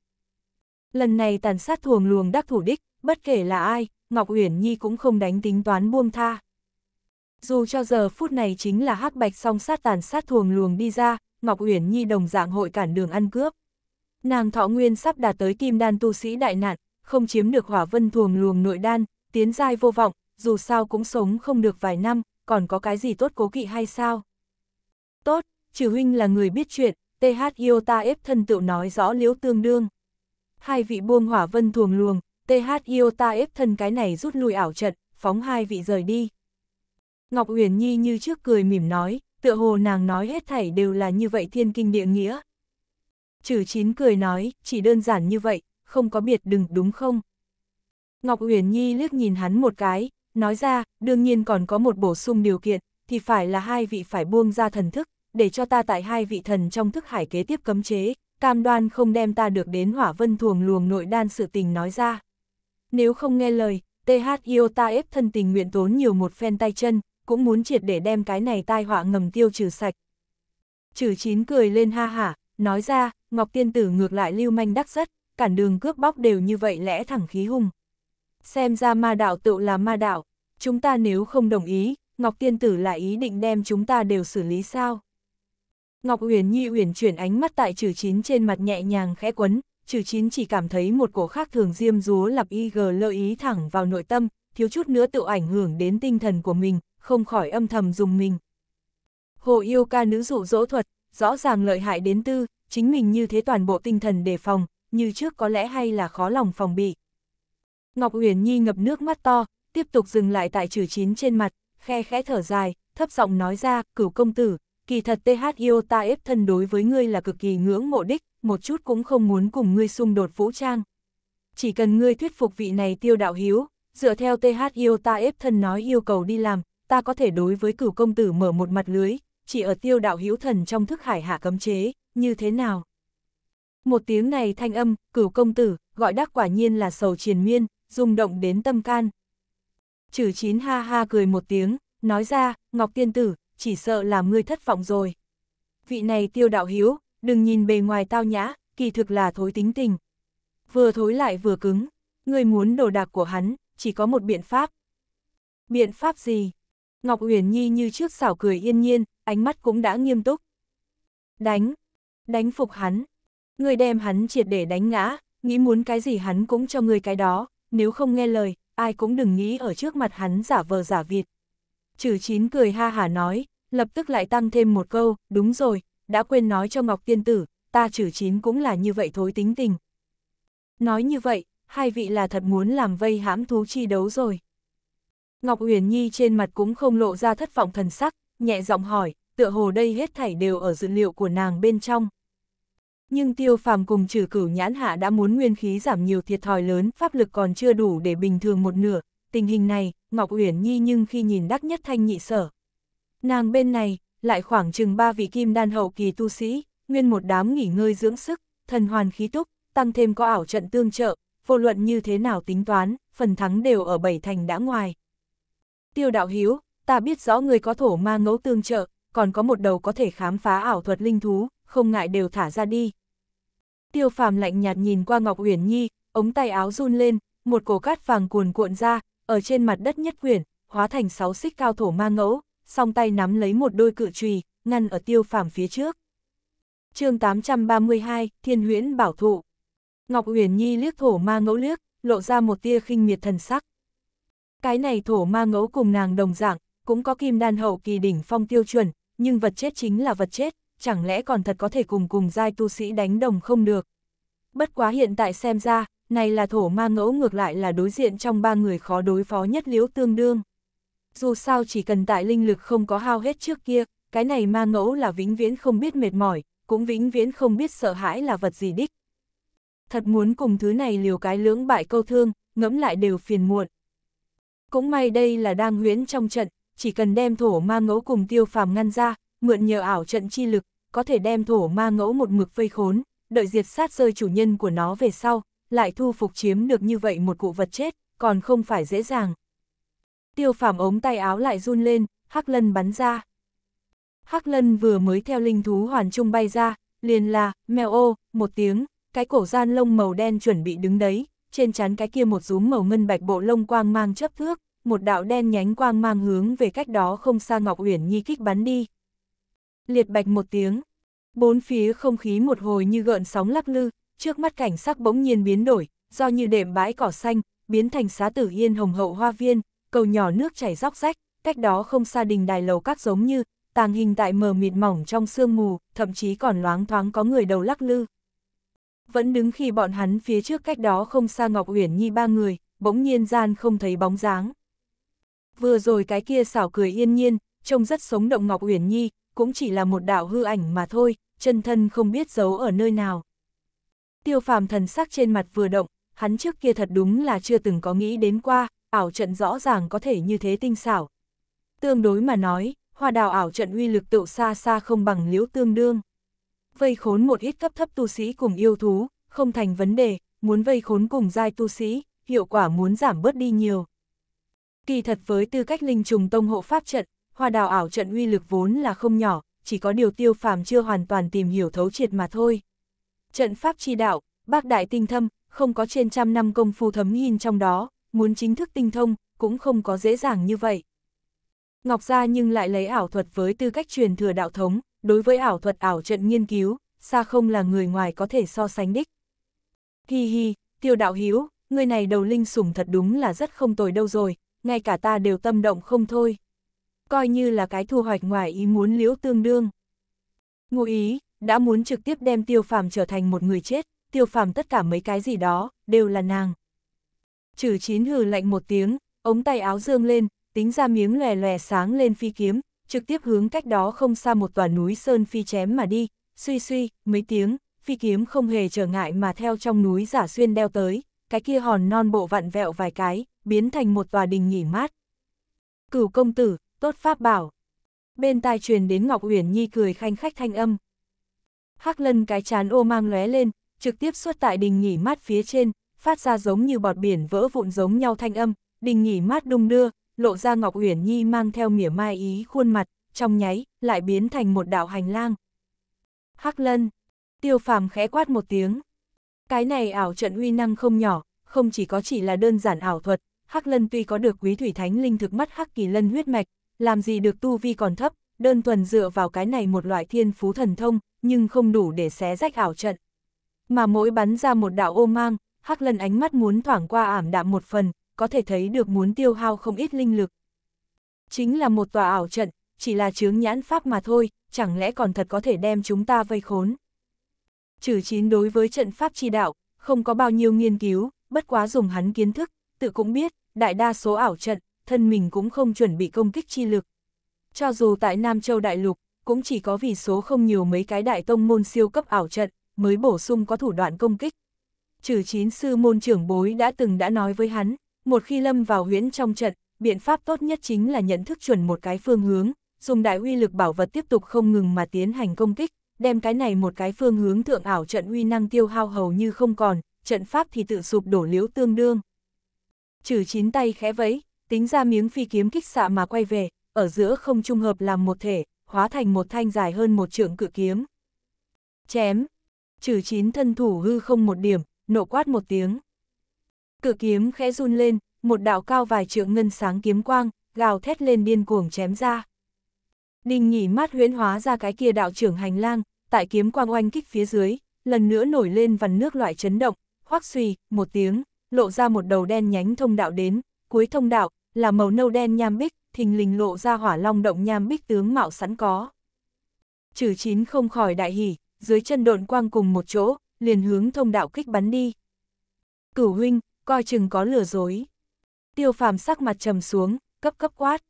Lần này tàn sát thuồng luồng đắc thủ đích, bất kể là ai, Ngọc Uyển Nhi cũng không đánh tính toán buông tha. Dù cho giờ phút này chính là hắc bạch song sát tàn sát thuồng luồng đi ra, Ngọc Uyển Nhi đồng dạng hội cản đường ăn cướp. Nàng thọ nguyên sắp đạt tới kim đan tu sĩ đại nạn, không chiếm được hỏa vân thuồng luồng nội đan, tiến giai vô vọng, dù sao cũng sống không được vài năm, còn có cái gì tốt cố kỵ hay sao? Tốt, trừ huynh là người biết chuyện, TH Iota ép thân tựu nói rõ liễu tương đương. Hai vị buông hỏa vân thuồng luồng, TH Iota ép thân cái này rút lui ảo trận, phóng hai vị rời đi. Ngọc Uyển Nhi như trước cười mỉm nói, tựa hồ nàng nói hết thảy đều là như vậy thiên kinh địa nghĩa. Trừ chín cười nói, chỉ đơn giản như vậy, không có biệt đừng đúng không? Ngọc Uyển Nhi liếc nhìn hắn một cái, nói ra, đương nhiên còn có một bổ sung điều kiện, thì phải là hai vị phải buông ra thần thức, để cho ta tại hai vị thần trong thức hải kế tiếp cấm chế, cam đoan không đem ta được đến hỏa vân thuồng luồng nội đan sự tình nói ra. Nếu không nghe lời, THIO ta ép thân tình nguyện tốn nhiều một phen tay chân, cũng muốn triệt để đem cái này tai họa ngầm tiêu trừ sạch. Trừ chín cười lên ha hả, nói ra, Ngọc Tiên Tử ngược lại lưu manh đắc rất, cản đường cướp bóc đều như vậy lẽ thẳng khí hùng. Xem ra ma đạo tự là ma đạo, chúng ta nếu không đồng ý, Ngọc Tiên Tử lại ý định đem chúng ta đều xử lý sao? Ngọc Uyển Nhi Uyển chuyển ánh mắt tại trừ chín trên mặt nhẹ nhàng khẽ quấn, trừ chín chỉ cảm thấy một cổ khác thường diêm rúa lập y g lợi ý thẳng vào nội tâm, thiếu chút nữa tự ảnh hưởng đến tinh thần của mình, không khỏi âm thầm dùng mình. Hồ yêu ca nữ dụ dỗ thuật, rõ ràng lợi hại đến tư, chính mình như thế toàn bộ tinh thần đề phòng, như trước có lẽ hay là khó lòng phòng bị. Ngọc Uyển Nhi ngập nước mắt to, tiếp tục dừng lại tại chữ chín trên mặt, khe khẽ thở dài, thấp giọng nói ra, cửu công tử, kỳ thật TH yêu ta ép thân đối với ngươi là cực kỳ ngưỡng mộ đích, một chút cũng không muốn cùng ngươi xung đột vũ trang. Chỉ cần ngươi thuyết phục vị này tiêu đạo hiếu, dựa theo TH yêu ta ép thân nói yêu cầu đi làm, ta có thể đối với cửu công tử mở một mặt lưới, chỉ ở tiêu đạo hiếu thần trong thức hải hạ cấm chế, như thế nào? Một tiếng này thanh âm, cửu công tử, gọi đắc quả nhiên là sầu triền miên, rung động đến tâm can. Chử chín ha ha cười một tiếng, nói ra, Ngọc Tiên Tử, chỉ sợ làm ngươi thất vọng rồi. Vị này tiêu đạo hiếu, đừng nhìn bề ngoài tao nhã, kỳ thực là thối tính tình. Vừa thối lại vừa cứng, ngươi muốn đồ đạc của hắn, chỉ có một biện pháp. Biện pháp gì? Ngọc Uyển Nhi như trước xảo cười yên nhiên, ánh mắt cũng đã nghiêm túc. Đánh, đánh phục hắn. Ngươi đem hắn triệt để đánh ngã, nghĩ muốn cái gì hắn cũng cho ngươi cái đó nếu không nghe lời, ai cũng đừng nghĩ ở trước mặt hắn giả vờ giả vịt. trừ chín cười ha hả nói, lập tức lại tăng thêm một câu, đúng rồi, đã quên nói cho Ngọc Tiên Tử, ta trừ chín cũng là như vậy thối tính tình. Nói như vậy, hai vị là thật muốn làm vây hãm thú chi đấu rồi. Ngọc Uyển Nhi trên mặt cũng không lộ ra thất vọng thần sắc, nhẹ giọng hỏi, tựa hồ đây hết thảy đều ở dữ liệu của nàng bên trong, nhưng tiêu phàm cùng trừ cửu nhãn hạ đã muốn nguyên khí giảm nhiều thiệt thòi lớn, pháp lực còn chưa đủ để bình thường một nửa. Tình hình này, Ngọc Uyển Nhi nhưng khi nhìn đắc nhất thanh nhị sở. Nàng bên này, lại khoảng chừng ba vị kim đan hậu kỳ tu sĩ, nguyên một đám nghỉ ngơi dưỡng sức, thần hoàn khí túc, tăng thêm có ảo trận tương trợ, vô luận như thế nào tính toán, phần thắng đều ở bảy thành đã ngoài. Tiêu đạo hiếu, ta biết rõ người có thổ ma ngẫu tương trợ, còn có một đầu có thể khám phá ảo thuật linh thú, không ngại đều thả ra đi. Tiêu phàm lạnh nhạt nhìn qua Ngọc Uyển Nhi, ống tay áo run lên, một cổ cát vàng cuồn cuộn ra, ở trên mặt đất nhất quyển, hóa thành sáu xích cao thổ ma ngẫu, song tay nắm lấy một đôi cự trùy, ngăn ở tiêu phàm phía trước. chương 832, Thiên huyễn bảo thụ. Ngọc Uyển Nhi liếc thổ ma ngẫu liếc, lộ ra một tia khinh miệt thần sắc. Cái này thổ ma ngẫu cùng nàng đồng dạng, cũng có kim đan hậu kỳ đỉnh phong tiêu chuẩn, nhưng vật chết chính là vật chết, chẳng lẽ còn thật có thể cùng cùng giai tu sĩ đánh đồng không được. Bất quá hiện tại xem ra, này là thổ ma ngẫu ngược lại là đối diện trong ba người khó đối phó nhất liễu tương đương. Dù sao chỉ cần tại linh lực không có hao hết trước kia, cái này ma ngẫu là vĩnh viễn không biết mệt mỏi, cũng vĩnh viễn không biết sợ hãi là vật gì đích. Thật muốn cùng thứ này liều cái lưỡng bại câu thương, ngẫm lại đều phiền muộn. Cũng may đây là đang huyễn trong trận, chỉ cần đem thổ ma ngẫu cùng tiêu phàm ngăn ra, mượn nhờ ảo trận chi lực, có thể đem thổ ma ngẫu một mực vây khốn, đợi diệt sát rơi chủ nhân của nó về sau, lại thu phục chiếm được như vậy một cụ vật chết, còn không phải dễ dàng. Tiêu phàm ống tay áo lại run lên, Hắc Lân bắn ra. Hắc Lân vừa mới theo linh thú hoàn trung bay ra, liền là, mèo ô, một tiếng, cái cổ gian lông màu đen chuẩn bị đứng đấy, trên chắn cái kia một rúm màu ngân bạch bộ lông quang mang chấp thước, một đạo đen nhánh quang mang hướng về cách đó không xa Ngọc Uyển Nhi kích bắn đi liệt bạch một tiếng. Bốn phía không khí một hồi như gợn sóng lắc lư, trước mắt cảnh sắc bỗng nhiên biến đổi, do như đệm bãi cỏ xanh, biến thành xá tử yên hồng hậu hoa viên, cầu nhỏ nước chảy róc rách, cách đó không xa đình đài lầu các giống như, tàng hình tại mờ mịt mỏng trong sương mù, thậm chí còn loáng thoáng có người đầu lắc lư. Vẫn đứng khi bọn hắn phía trước cách đó không xa Ngọc Uyển Nhi ba người, bỗng nhiên gian không thấy bóng dáng. Vừa rồi cái kia xảo cười yên nhiên, trông rất sống động Ngọc Uyển Nhi, cũng chỉ là một đạo hư ảnh mà thôi, chân thân không biết giấu ở nơi nào. Tiêu phàm thần sắc trên mặt vừa động, hắn trước kia thật đúng là chưa từng có nghĩ đến qua, ảo trận rõ ràng có thể như thế tinh xảo. Tương đối mà nói, hoa đào ảo trận uy lực tựu xa xa không bằng liễu tương đương. Vây khốn một ít cấp thấp tu sĩ cùng yêu thú, không thành vấn đề, muốn vây khốn cùng giai tu sĩ, hiệu quả muốn giảm bớt đi nhiều. Kỳ thật với tư cách linh trùng tông hộ pháp trận, hoa đào ảo trận uy lực vốn là không nhỏ, chỉ có điều tiêu phàm chưa hoàn toàn tìm hiểu thấu triệt mà thôi. Trận pháp chi đạo, bác đại tinh thâm, không có trên trăm năm công phu thấm nhìn trong đó, muốn chính thức tinh thông, cũng không có dễ dàng như vậy. Ngọc Gia nhưng lại lấy ảo thuật với tư cách truyền thừa đạo thống, đối với ảo thuật ảo trận nghiên cứu, xa không là người ngoài có thể so sánh đích. Hi hi, tiêu đạo hiếu, người này đầu linh sủng thật đúng là rất không tồi đâu rồi, ngay cả ta đều tâm động không thôi coi như là cái thu hoạch ngoài ý muốn liễu tương đương. Ngụ ý, đã muốn trực tiếp đem tiêu phàm trở thành một người chết, tiêu phàm tất cả mấy cái gì đó, đều là nàng. Trừ chín hừ lạnh một tiếng, ống tay áo dương lên, tính ra miếng lòe lòe sáng lên phi kiếm, trực tiếp hướng cách đó không xa một tòa núi sơn phi chém mà đi, suy suy, mấy tiếng, phi kiếm không hề trở ngại mà theo trong núi giả xuyên đeo tới, cái kia hòn non bộ vặn vẹo vài cái, biến thành một tòa đình nghỉ mát. Cửu công tử, tốt pháp bảo. Bên tai truyền đến Ngọc Uyển Nhi cười khanh khách thanh âm. Hắc lân cái chán ô mang lóe lên, trực tiếp xuất tại đình nghỉ mát phía trên, phát ra giống như bọt biển vỡ vụn giống nhau thanh âm, đình nghỉ mát đung đưa, lộ ra Ngọc Uyển Nhi mang theo mỉa mai ý khuôn mặt, trong nháy, lại biến thành một đạo hành lang. Hắc lân, tiêu phàm khẽ quát một tiếng. Cái này ảo trận uy năng không nhỏ, không chỉ có chỉ là đơn giản ảo thuật, Hắc lân tuy có được quý thủy thánh linh thực mắt Hắc kỳ lân huyết mạch, làm gì được tu vi còn thấp, đơn thuần dựa vào cái này một loại thiên phú thần thông, nhưng không đủ để xé rách ảo trận. Mà mỗi bắn ra một đạo ô mang, Hắc lần ánh mắt muốn thoảng qua ảm đạm một phần, có thể thấy được muốn tiêu hao không ít linh lực. Chính là một tòa ảo trận, chỉ là chướng nhãn pháp mà thôi, chẳng lẽ còn thật có thể đem chúng ta vây khốn. Trừ chín đối với trận pháp chi đạo, không có bao nhiêu nghiên cứu, bất quá dùng hắn kiến thức, tự cũng biết, đại đa số ảo trận, thân mình cũng không chuẩn bị công kích chi lực. Cho dù tại Nam Châu Đại Lục, cũng chỉ có vì số không nhiều mấy cái đại tông môn siêu cấp ảo trận, mới bổ sung có thủ đoạn công kích. Trừ chín sư môn trưởng bối đã từng đã nói với hắn, một khi lâm vào huyễn trong trận, biện pháp tốt nhất chính là nhận thức chuẩn một cái phương hướng, dùng đại uy lực bảo vật tiếp tục không ngừng mà tiến hành công kích, đem cái này một cái phương hướng thượng ảo trận uy năng tiêu hao hầu như không còn, trận pháp thì tự sụp đổ liếu tương đương. Trừ chín tay khẽ vẫy, tính ra miếng phi kiếm kích xạ mà quay về, ở giữa không trung hợp làm một thể, hóa thành một thanh dài hơn một trượng cự kiếm. Chém, trừ chín thân thủ hư không một điểm, nộ quát một tiếng. Cự kiếm khẽ run lên, một đạo cao vài trượng ngân sáng kiếm quang, gào thét lên điên cuồng chém ra. Đinh nhỉ mắt huyễn hóa ra cái kia đạo trưởng hành lang, tại kiếm quang oanh kích phía dưới, lần nữa nổi lên vằn nước loại chấn động, khoác suy, một tiếng, lộ ra một đầu đen nhánh thông đạo đến, cuối thông đạo, là màu nâu đen nham bích, thình lình lộ ra hỏa long động nham bích tướng mạo sẵn có. Trừ chín không khỏi đại hỉ, dưới chân độn quang cùng một chỗ, liền hướng thông đạo kích bắn đi. Cửu huynh, coi chừng có lừa dối. Tiêu phàm sắc mặt trầm xuống, cấp cấp quát.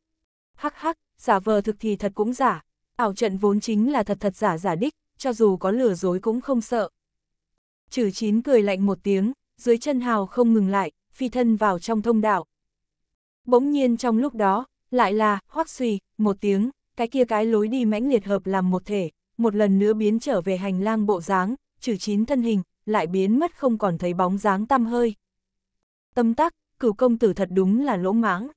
Hắc hắc, giả vờ thực thì thật cũng giả, ảo trận vốn chính là thật thật giả giả đích, cho dù có lừa dối cũng không sợ. Trừ chín cười lạnh một tiếng, dưới chân hào không ngừng lại, phi thân vào trong thông đạo. Bỗng nhiên trong lúc đó, lại là, hoắc suy một tiếng, cái kia cái lối đi mãnh liệt hợp làm một thể, một lần nữa biến trở về hành lang bộ dáng, trừ chín thân hình, lại biến mất không còn thấy bóng dáng tăm hơi. Tâm tắc, cửu công tử thật đúng là lỗ mãng.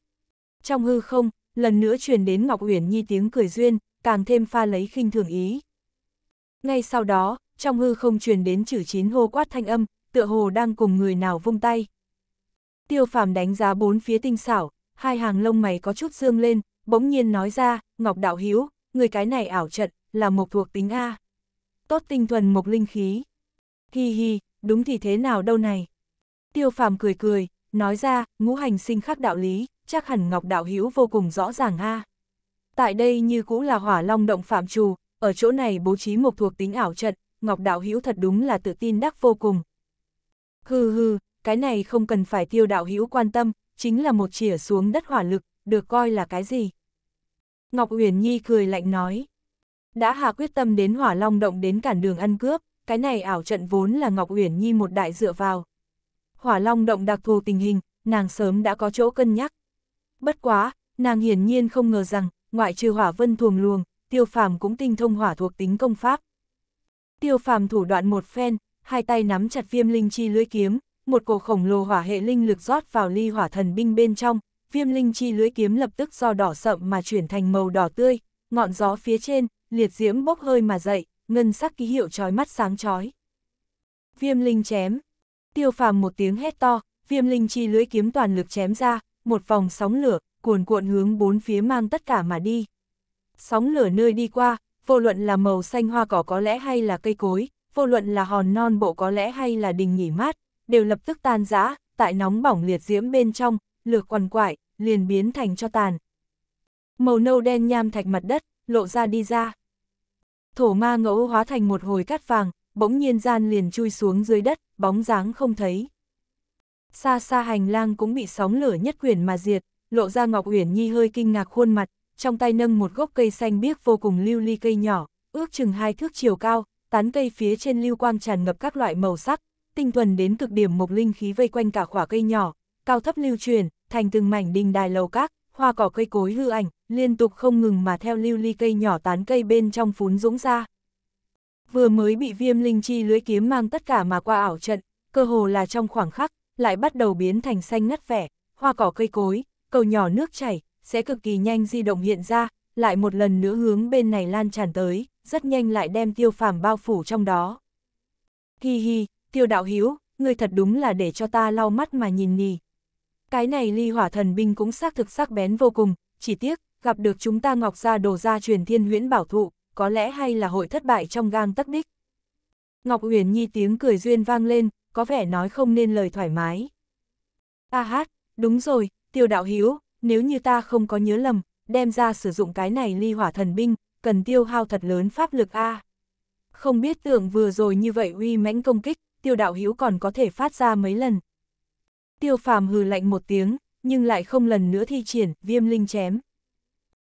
Trong hư không, lần nữa truyền đến Ngọc Uyển Nhi tiếng cười duyên, càng thêm pha lấy khinh thường ý. Ngay sau đó, trong hư không truyền đến chữ chín hô quát thanh âm, tựa hồ đang cùng người nào vung tay. Tiêu phàm đánh giá bốn phía tinh xảo, hai hàng lông mày có chút dương lên, bỗng nhiên nói ra, Ngọc Đạo Hiếu, người cái này ảo trận, là một thuộc tính A. Tốt tinh thuần mộc linh khí. Hi hi, đúng thì thế nào đâu này. Tiêu phàm cười cười, nói ra, ngũ hành sinh khắc đạo lý, chắc hẳn Ngọc Đạo Hiếu vô cùng rõ ràng A. Tại đây như cũng là hỏa long động phạm trù, ở chỗ này bố trí một thuộc tính ảo trận, Ngọc Đạo Hiếu thật đúng là tự tin đắc vô cùng. Hừ hừ, cái này không cần phải tiêu đạo hữu quan tâm, chính là một chỉa xuống đất hỏa lực, được coi là cái gì? Ngọc Uyển Nhi cười lạnh nói. Đã hạ quyết tâm đến hỏa long động đến cản đường ăn cướp, cái này ảo trận vốn là Ngọc Uyển Nhi một đại dựa vào. Hỏa long động đặc thù tình hình, nàng sớm đã có chỗ cân nhắc. Bất quá, nàng hiển nhiên không ngờ rằng, ngoại trừ hỏa vân thuồng luồng, tiêu phàm cũng tinh thông hỏa thuộc tính công pháp. Tiêu phàm thủ đoạn một phen, hai tay nắm chặt viêm linh chi lưỡi kiếm, một cổ khổng lồ hỏa hệ linh lực rót vào ly hỏa thần binh bên trong, viêm linh chi lưới kiếm lập tức do đỏ sậm mà chuyển thành màu đỏ tươi, ngọn gió phía trên, liệt diễm bốc hơi mà dậy, ngân sắc ký hiệu trói mắt sáng chói. Viêm linh chém. Tiêu phàm một tiếng hét to, viêm linh chi lưới kiếm toàn lực chém ra, một vòng sóng lửa, cuồn cuộn hướng bốn phía mang tất cả mà đi. Sóng lửa nơi đi qua, vô luận là màu xanh hoa cỏ có lẽ hay là cây cối, vô luận là hòn non bộ có lẽ hay là đình nghỉ mát, đều lập tức tan rã, tại nóng bỏng liệt diễm bên trong, lửa quằn quại, liền biến thành cho tàn. Màu nâu đen nham thạch mặt đất, lộ ra đi ra. Thổ ma ngẫu hóa thành một hồi cát vàng, bỗng nhiên gian liền chui xuống dưới đất, bóng dáng không thấy. Xa xa hành lang cũng bị sóng lửa nhất quyển mà diệt, lộ ra Ngọc Uyển Nhi hơi kinh ngạc khuôn mặt, trong tay nâng một gốc cây xanh biếc vô cùng lưu ly cây nhỏ, ước chừng hai thước chiều cao, tán cây phía trên lưu quang tràn ngập các loại màu sắc, tinh thuần đến cực điểm một linh khí vây quanh cả khỏa cây nhỏ, cao thấp lưu truyền, thành từng mảnh đình đài lầu các, hoa cỏ cây cối hư ảnh, liên tục không ngừng mà theo lưu ly cây nhỏ tán cây bên trong phún dũng ra. Vừa mới bị viêm linh chi lưới kiếm mang tất cả mà qua ảo trận, cơ hồ là trong khoảng khắc, lại bắt đầu biến thành xanh ngắt vẻ, hoa cỏ cây cối, cầu nhỏ nước chảy, sẽ cực kỳ nhanh di động hiện ra, lại một lần nữa hướng bên này lan tràn tới, rất nhanh lại đem tiêu phàm bao phủ trong đó. Hi hi, tiêu đạo hiếu, người thật đúng là để cho ta lau mắt mà nhìn nhì. Cái này ly hỏa thần binh cũng xác thực sắc bén vô cùng, chỉ tiếc, gặp được chúng ta ngọc ra đồ ra truyền thiên huyễn bảo thụ, có lẽ hay là hội thất bại trong gang tắc đích. Ngọc Uyển Nhi tiếng cười duyên vang lên, có vẻ nói không nên lời thoải mái. A à hát, đúng rồi, tiêu đạo hiếu, nếu như ta không có nhớ lầm, đem ra sử dụng cái này ly hỏa thần binh, cần tiêu hao thật lớn pháp lực A. Không biết tưởng vừa rồi như vậy uy mãnh công kích, tiêu đạo hữu còn có thể phát ra mấy lần. Tiêu phàm hừ lạnh một tiếng, nhưng lại không lần nữa thi triển, viêm linh chém.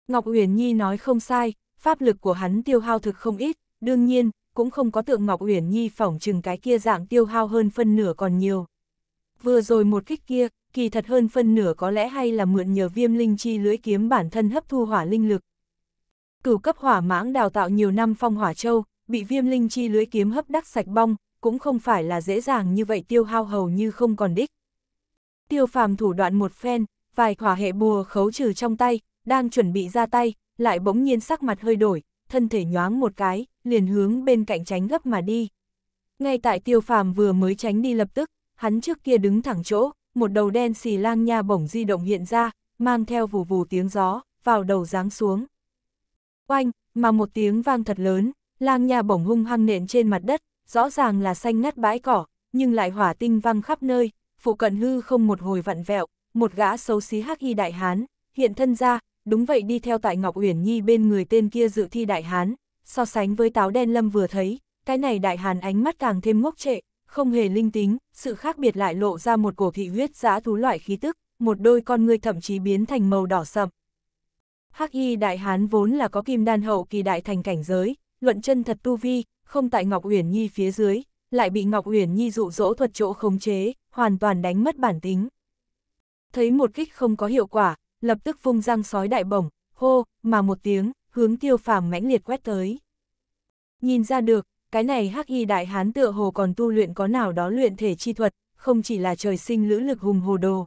Ngọc Uyển Nhi nói không sai, pháp lực của hắn tiêu hao thực không ít, đương nhiên, cũng không có tượng Ngọc Uyển Nhi phỏng chừng cái kia dạng tiêu hao hơn phân nửa còn nhiều. Vừa rồi một kích kia, kỳ thật hơn phân nửa có lẽ hay là mượn nhờ viêm linh chi lưỡi kiếm bản thân hấp thu hỏa linh lực. Cửu cấp hỏa mãng đào tạo nhiều năm phong hỏa châu, bị viêm linh chi lưỡi kiếm hấp đắc sạch bong, cũng không phải là dễ dàng như vậy tiêu hao hầu như không còn đích. Tiêu phàm thủ đoạn một phen, vài hỏa hệ bùa khấu trừ trong tay, đang chuẩn bị ra tay, lại bỗng nhiên sắc mặt hơi đổi, thân thể nhoáng một cái, liền hướng bên cạnh tránh gấp mà đi. Ngay tại tiêu phàm vừa mới tránh đi lập tức, hắn trước kia đứng thẳng chỗ, một đầu đen xì lang nha bổng di động hiện ra, mang theo vù vù tiếng gió, vào đầu giáng xuống. Oanh, mà một tiếng vang thật lớn, lang nha bổng hung hăng nện trên mặt đất, rõ ràng là xanh ngắt bãi cỏ, nhưng lại hỏa tinh văng khắp nơi, phụ cận hư không một hồi vặn vẹo, một gã xấu xí hắc y đại hán, hiện thân ra, đúng vậy đi theo tại Ngọc Uyển Nhi bên người tên kia dự thi đại hán, so sánh với táo đen lâm vừa thấy, cái này đại hán ánh mắt càng thêm ngốc trệ, không hề linh tính, sự khác biệt lại lộ ra một cổ thị huyết giã thú loại khí tức, một đôi con người thậm chí biến thành màu đỏ sậm. Hắc y đại hán vốn là có kim đan hậu kỳ đại thành cảnh giới, luận chân thật tu vi, không tại Ngọc Uyển Nhi phía dưới, lại bị Ngọc Uyển Nhi dụ dỗ thuật chỗ khống chế, hoàn toàn đánh mất bản tính. Thấy một kích không có hiệu quả, lập tức vung răng sói đại bổng, hô, mà một tiếng, hướng tiêu phàm mãnh liệt quét tới. Nhìn ra được, cái này hắc y đại hán tựa hồ còn tu luyện có nào đó luyện thể chi thuật, không chỉ là trời sinh lữ lực hùng hồ đồ.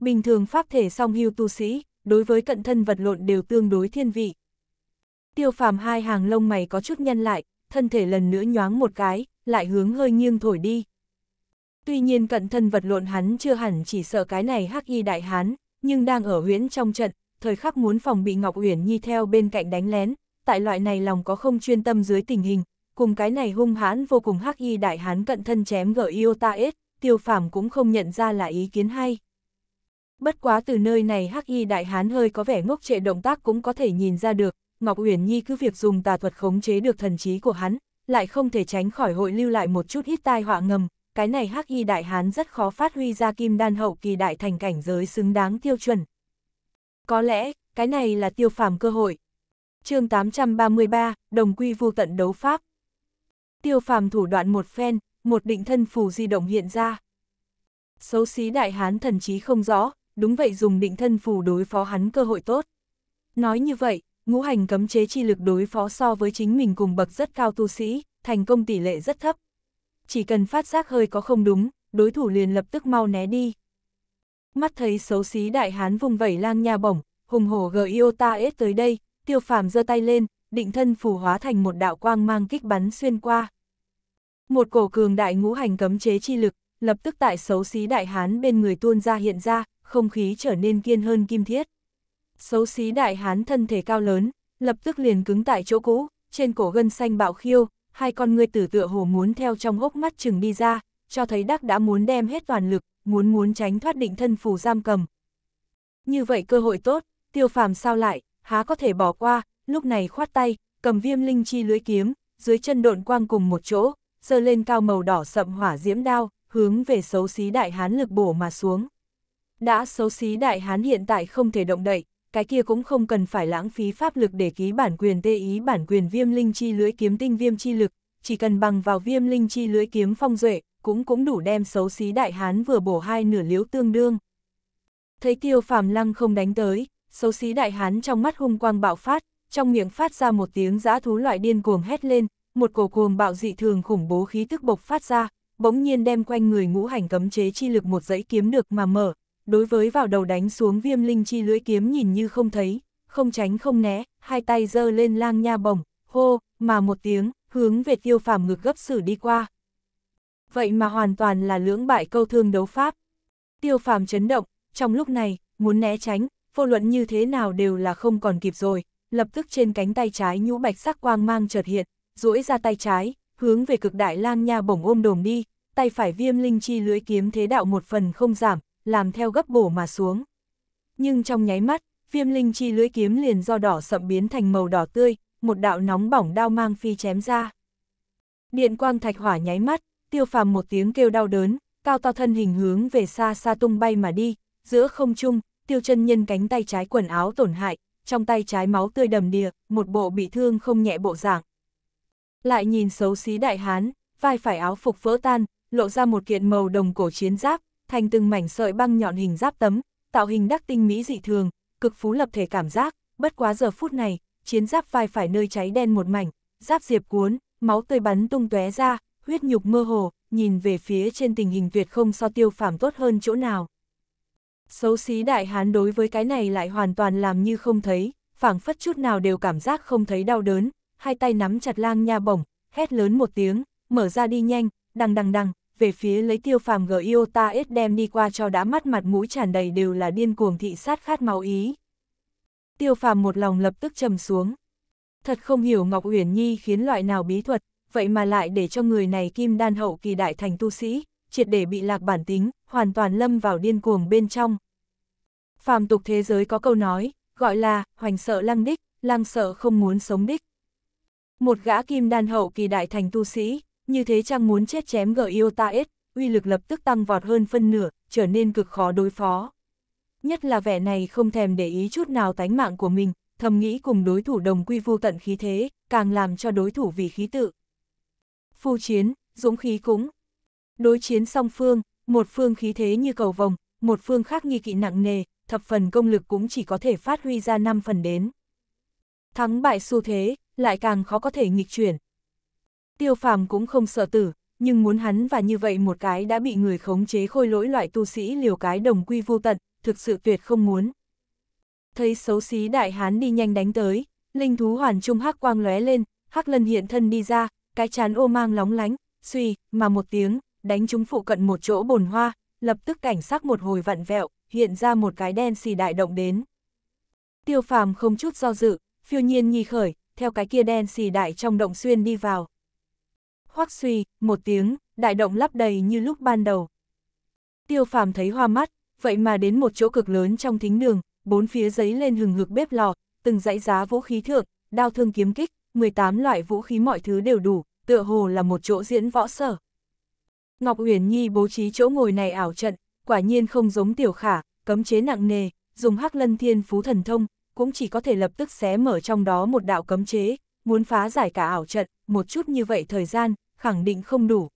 Bình thường pháp thể song hưu tu sĩ, đối với cận thân vật lộn đều tương đối thiên vị. Tiêu phàm hai hàng lông mày có chút nhăn lại, thân thể lần nữa nhoáng một cái, lại hướng hơi nghiêng thổi đi. Tuy nhiên cận thân vật lộn hắn chưa hẳn chỉ sợ cái này hắc y đại hán, nhưng đang ở huyễn trong trận, thời khắc muốn phòng bị Ngọc Uyển Nhi theo bên cạnh đánh lén, tại loại này lòng có không chuyên tâm dưới tình hình, cùng cái này hung hãn vô cùng hắc y đại hán cận thân chém gở yêu ta ết, tiêu phàm cũng không nhận ra là ý kiến hay. Bất quá từ nơi này hắc y đại hán hơi có vẻ ngốc trệ động tác cũng có thể nhìn ra được, Ngọc Uyển Nhi cứ việc dùng tà thuật khống chế được thần trí của hắn, lại không thể tránh khỏi hội lưu lại một chút ít tai họa ngầm, cái này Hắc Y đại hán rất khó phát huy ra kim đan hậu kỳ đại thành cảnh giới xứng đáng tiêu chuẩn. Có lẽ, cái này là tiêu phàm cơ hội. chương 833, Đồng Quy vô tận đấu pháp. Tiêu phàm thủ đoạn một phen, một định thân phù di động hiện ra. Xấu xí đại hán thần trí không rõ, đúng vậy dùng định thân phù đối phó hắn cơ hội tốt. Nói như vậy, Ngũ hành cấm chế chi lực đối phó so với chính mình cùng bậc rất cao tu sĩ, thành công tỷ lệ rất thấp. Chỉ cần phát giác hơi có không đúng, đối thủ liền lập tức mau né đi. Mắt thấy xấu xí đại hán vùng vẩy lang nha bổng, hùng hổ gờ Iota ết tới đây, tiêu phàm giơ tay lên, định thân phù hóa thành một đạo quang mang kích bắn xuyên qua. Một cổ cường đại ngũ hành cấm chế chi lực, lập tức tại xấu xí đại hán bên người tuôn ra hiện ra, không khí trở nên kiên hơn kim thiết xấu xí đại hán thân thể cao lớn, lập tức liền cứng tại chỗ cũ, trên cổ gân xanh bạo khiêu, hai con ngươi tử tựa hồ muốn theo trong hốc mắt chừng đi ra, cho thấy đắc đã muốn đem hết toàn lực, muốn muốn tránh thoát định thân phù giam cầm. Như vậy cơ hội tốt, tiêu phàm sao lại, há có thể bỏ qua, lúc này khoát tay, cầm viêm linh chi lưới kiếm, dưới chân độn quang cùng một chỗ, dơ lên cao màu đỏ sậm hỏa diễm đao, hướng về xấu xí đại hán lực bổ mà xuống. Đã xấu xí đại hán hiện tại không thể động đậy, cái kia cũng không cần phải lãng phí pháp lực để ký bản quyền tê ý bản quyền viêm linh chi lưỡi kiếm tinh viêm chi lực, chỉ cần bằng vào viêm linh chi lưỡi kiếm phong duệ, cũng cũng đủ đem xấu xí đại hán vừa bổ hai nửa liếu tương đương. Thấy tiêu phàm lăng không đánh tới, xấu xí đại hán trong mắt hung quang bạo phát, trong miệng phát ra một tiếng giã thú loại điên cuồng hét lên, một cổ cuồng bạo dị thường khủng bố khí tức bộc phát ra, bỗng nhiên đem quanh người ngũ hành cấm chế chi lực một dãy kiếm được mà mở, đối với vào đầu đánh xuống viêm linh chi lưỡi kiếm nhìn như không thấy, không tránh không né, hai tay giơ lên lang nha bổng, hô, mà một tiếng, hướng về tiêu phàm ngược gấp xử đi qua. Vậy mà hoàn toàn là lưỡng bại câu thương đấu pháp. Tiêu phàm chấn động, trong lúc này, muốn né tránh, vô luận như thế nào đều là không còn kịp rồi, lập tức trên cánh tay trái nhũ bạch sắc quang mang chợt hiện, duỗi ra tay trái, hướng về cực đại lang nha bổng ôm đồm đi, tay phải viêm linh chi lưỡi kiếm thế đạo một phần không giảm, làm theo gấp bổ mà xuống. Nhưng trong nháy mắt, viêm linh chi lưỡi kiếm liền do đỏ sậm biến thành màu đỏ tươi, một đạo nóng bỏng đao mang phi chém ra. Điện quang thạch hỏa nháy mắt, tiêu phàm một tiếng kêu đau đớn, cao to thân hình hướng về xa xa tung bay mà đi, giữa không trung, tiêu chân nhân cánh tay trái quần áo tổn hại, trong tay trái máu tươi đầm đìa, một bộ bị thương không nhẹ bộ dạng. Lại nhìn xấu xí đại hán, vai phải áo phục vỡ tan, lộ ra một kiện màu đồng cổ chiến giáp, thành từng mảnh sợi băng nhọn hình giáp tấm, tạo hình đắc tinh mỹ dị thường, cực phú lập thể cảm giác, bất quá giờ phút này, chiến giáp vai phải nơi cháy đen một mảnh, giáp diệp cuốn, máu tươi bắn tung tóe ra, huyết nhục mơ hồ, nhìn về phía trên tình hình tuyệt không so tiêu phàm tốt hơn chỗ nào. Xấu xí đại hán đối với cái này lại hoàn toàn làm như không thấy, phảng phất chút nào đều cảm giác không thấy đau đớn, hai tay nắm chặt lang nha bổng, hét lớn một tiếng, mở ra đi nhanh, đằng đằng đằng, về phía lấy tiêu phàm gờ Iota ít đem đi qua cho đã mắt mặt mũi tràn đầy đều là điên cuồng thị sát khát máu ý. Tiêu phàm một lòng lập tức trầm xuống. Thật không hiểu Ngọc Uyển Nhi khiến loại nào bí thuật, vậy mà lại để cho người này kim đan hậu kỳ đại thành tu sĩ, triệt để bị lạc bản tính, hoàn toàn lâm vào điên cuồng bên trong. Phàm tục thế giới có câu nói, gọi là, hoành sợ lăng đích, lăng sợ không muốn sống đích. Một gã kim đan hậu kỳ đại thành tu sĩ, như thế chăng muốn chết chém yêu ta Giotaes, uy lực lập tức tăng vọt hơn phân nửa, trở nên cực khó đối phó. Nhất là vẻ này không thèm để ý chút nào tánh mạng của mình, thầm nghĩ cùng đối thủ đồng quy vô tận khí thế, càng làm cho đối thủ vì khí tự. Phu chiến, dũng khí cũng. Đối chiến song phương, một phương khí thế như cầu vồng, một phương khác nghi kỵ nặng nề, thập phần công lực cũng chỉ có thể phát huy ra 5 phần đến. Thắng bại xu thế, lại càng khó có thể nghịch chuyển, Tiêu phàm cũng không sợ tử, nhưng muốn hắn và như vậy một cái đã bị người khống chế khôi lỗi loại tu sĩ liều cái đồng quy vô tận, thực sự tuyệt không muốn. Thấy xấu xí đại hán đi nhanh đánh tới, linh thú hoàn trung hắc quang lóe lên, hắc lân hiện thân đi ra, cái chán ô mang lóng lánh, suy, mà một tiếng, đánh chúng phụ cận một chỗ bồn hoa, lập tức cảnh sắc một hồi vặn vẹo, hiện ra một cái đen xì đại động đến. Tiêu phàm không chút do dự, phiêu nhiên nhi khởi, theo cái kia đen xì đại trong động xuyên đi vào hoắc suy, một tiếng, đại động lắp đầy như lúc ban đầu. Tiêu phàm thấy hoa mắt, vậy mà đến một chỗ cực lớn trong thính đường, bốn phía giấy lên hừng hực bếp lò, từng dãy giá vũ khí thượng, đao thương kiếm kích, 18 loại vũ khí mọi thứ đều đủ, tựa hồ là một chỗ diễn võ sở. Ngọc Uyển Nhi bố trí chỗ ngồi này ảo trận, quả nhiên không giống tiểu khả, cấm chế nặng nề, dùng hắc lân thiên phú thần thông, cũng chỉ có thể lập tức xé mở trong đó một đạo cấm chế, muốn phá giải cả ảo trận, một chút như vậy thời gian, khẳng định không đủ.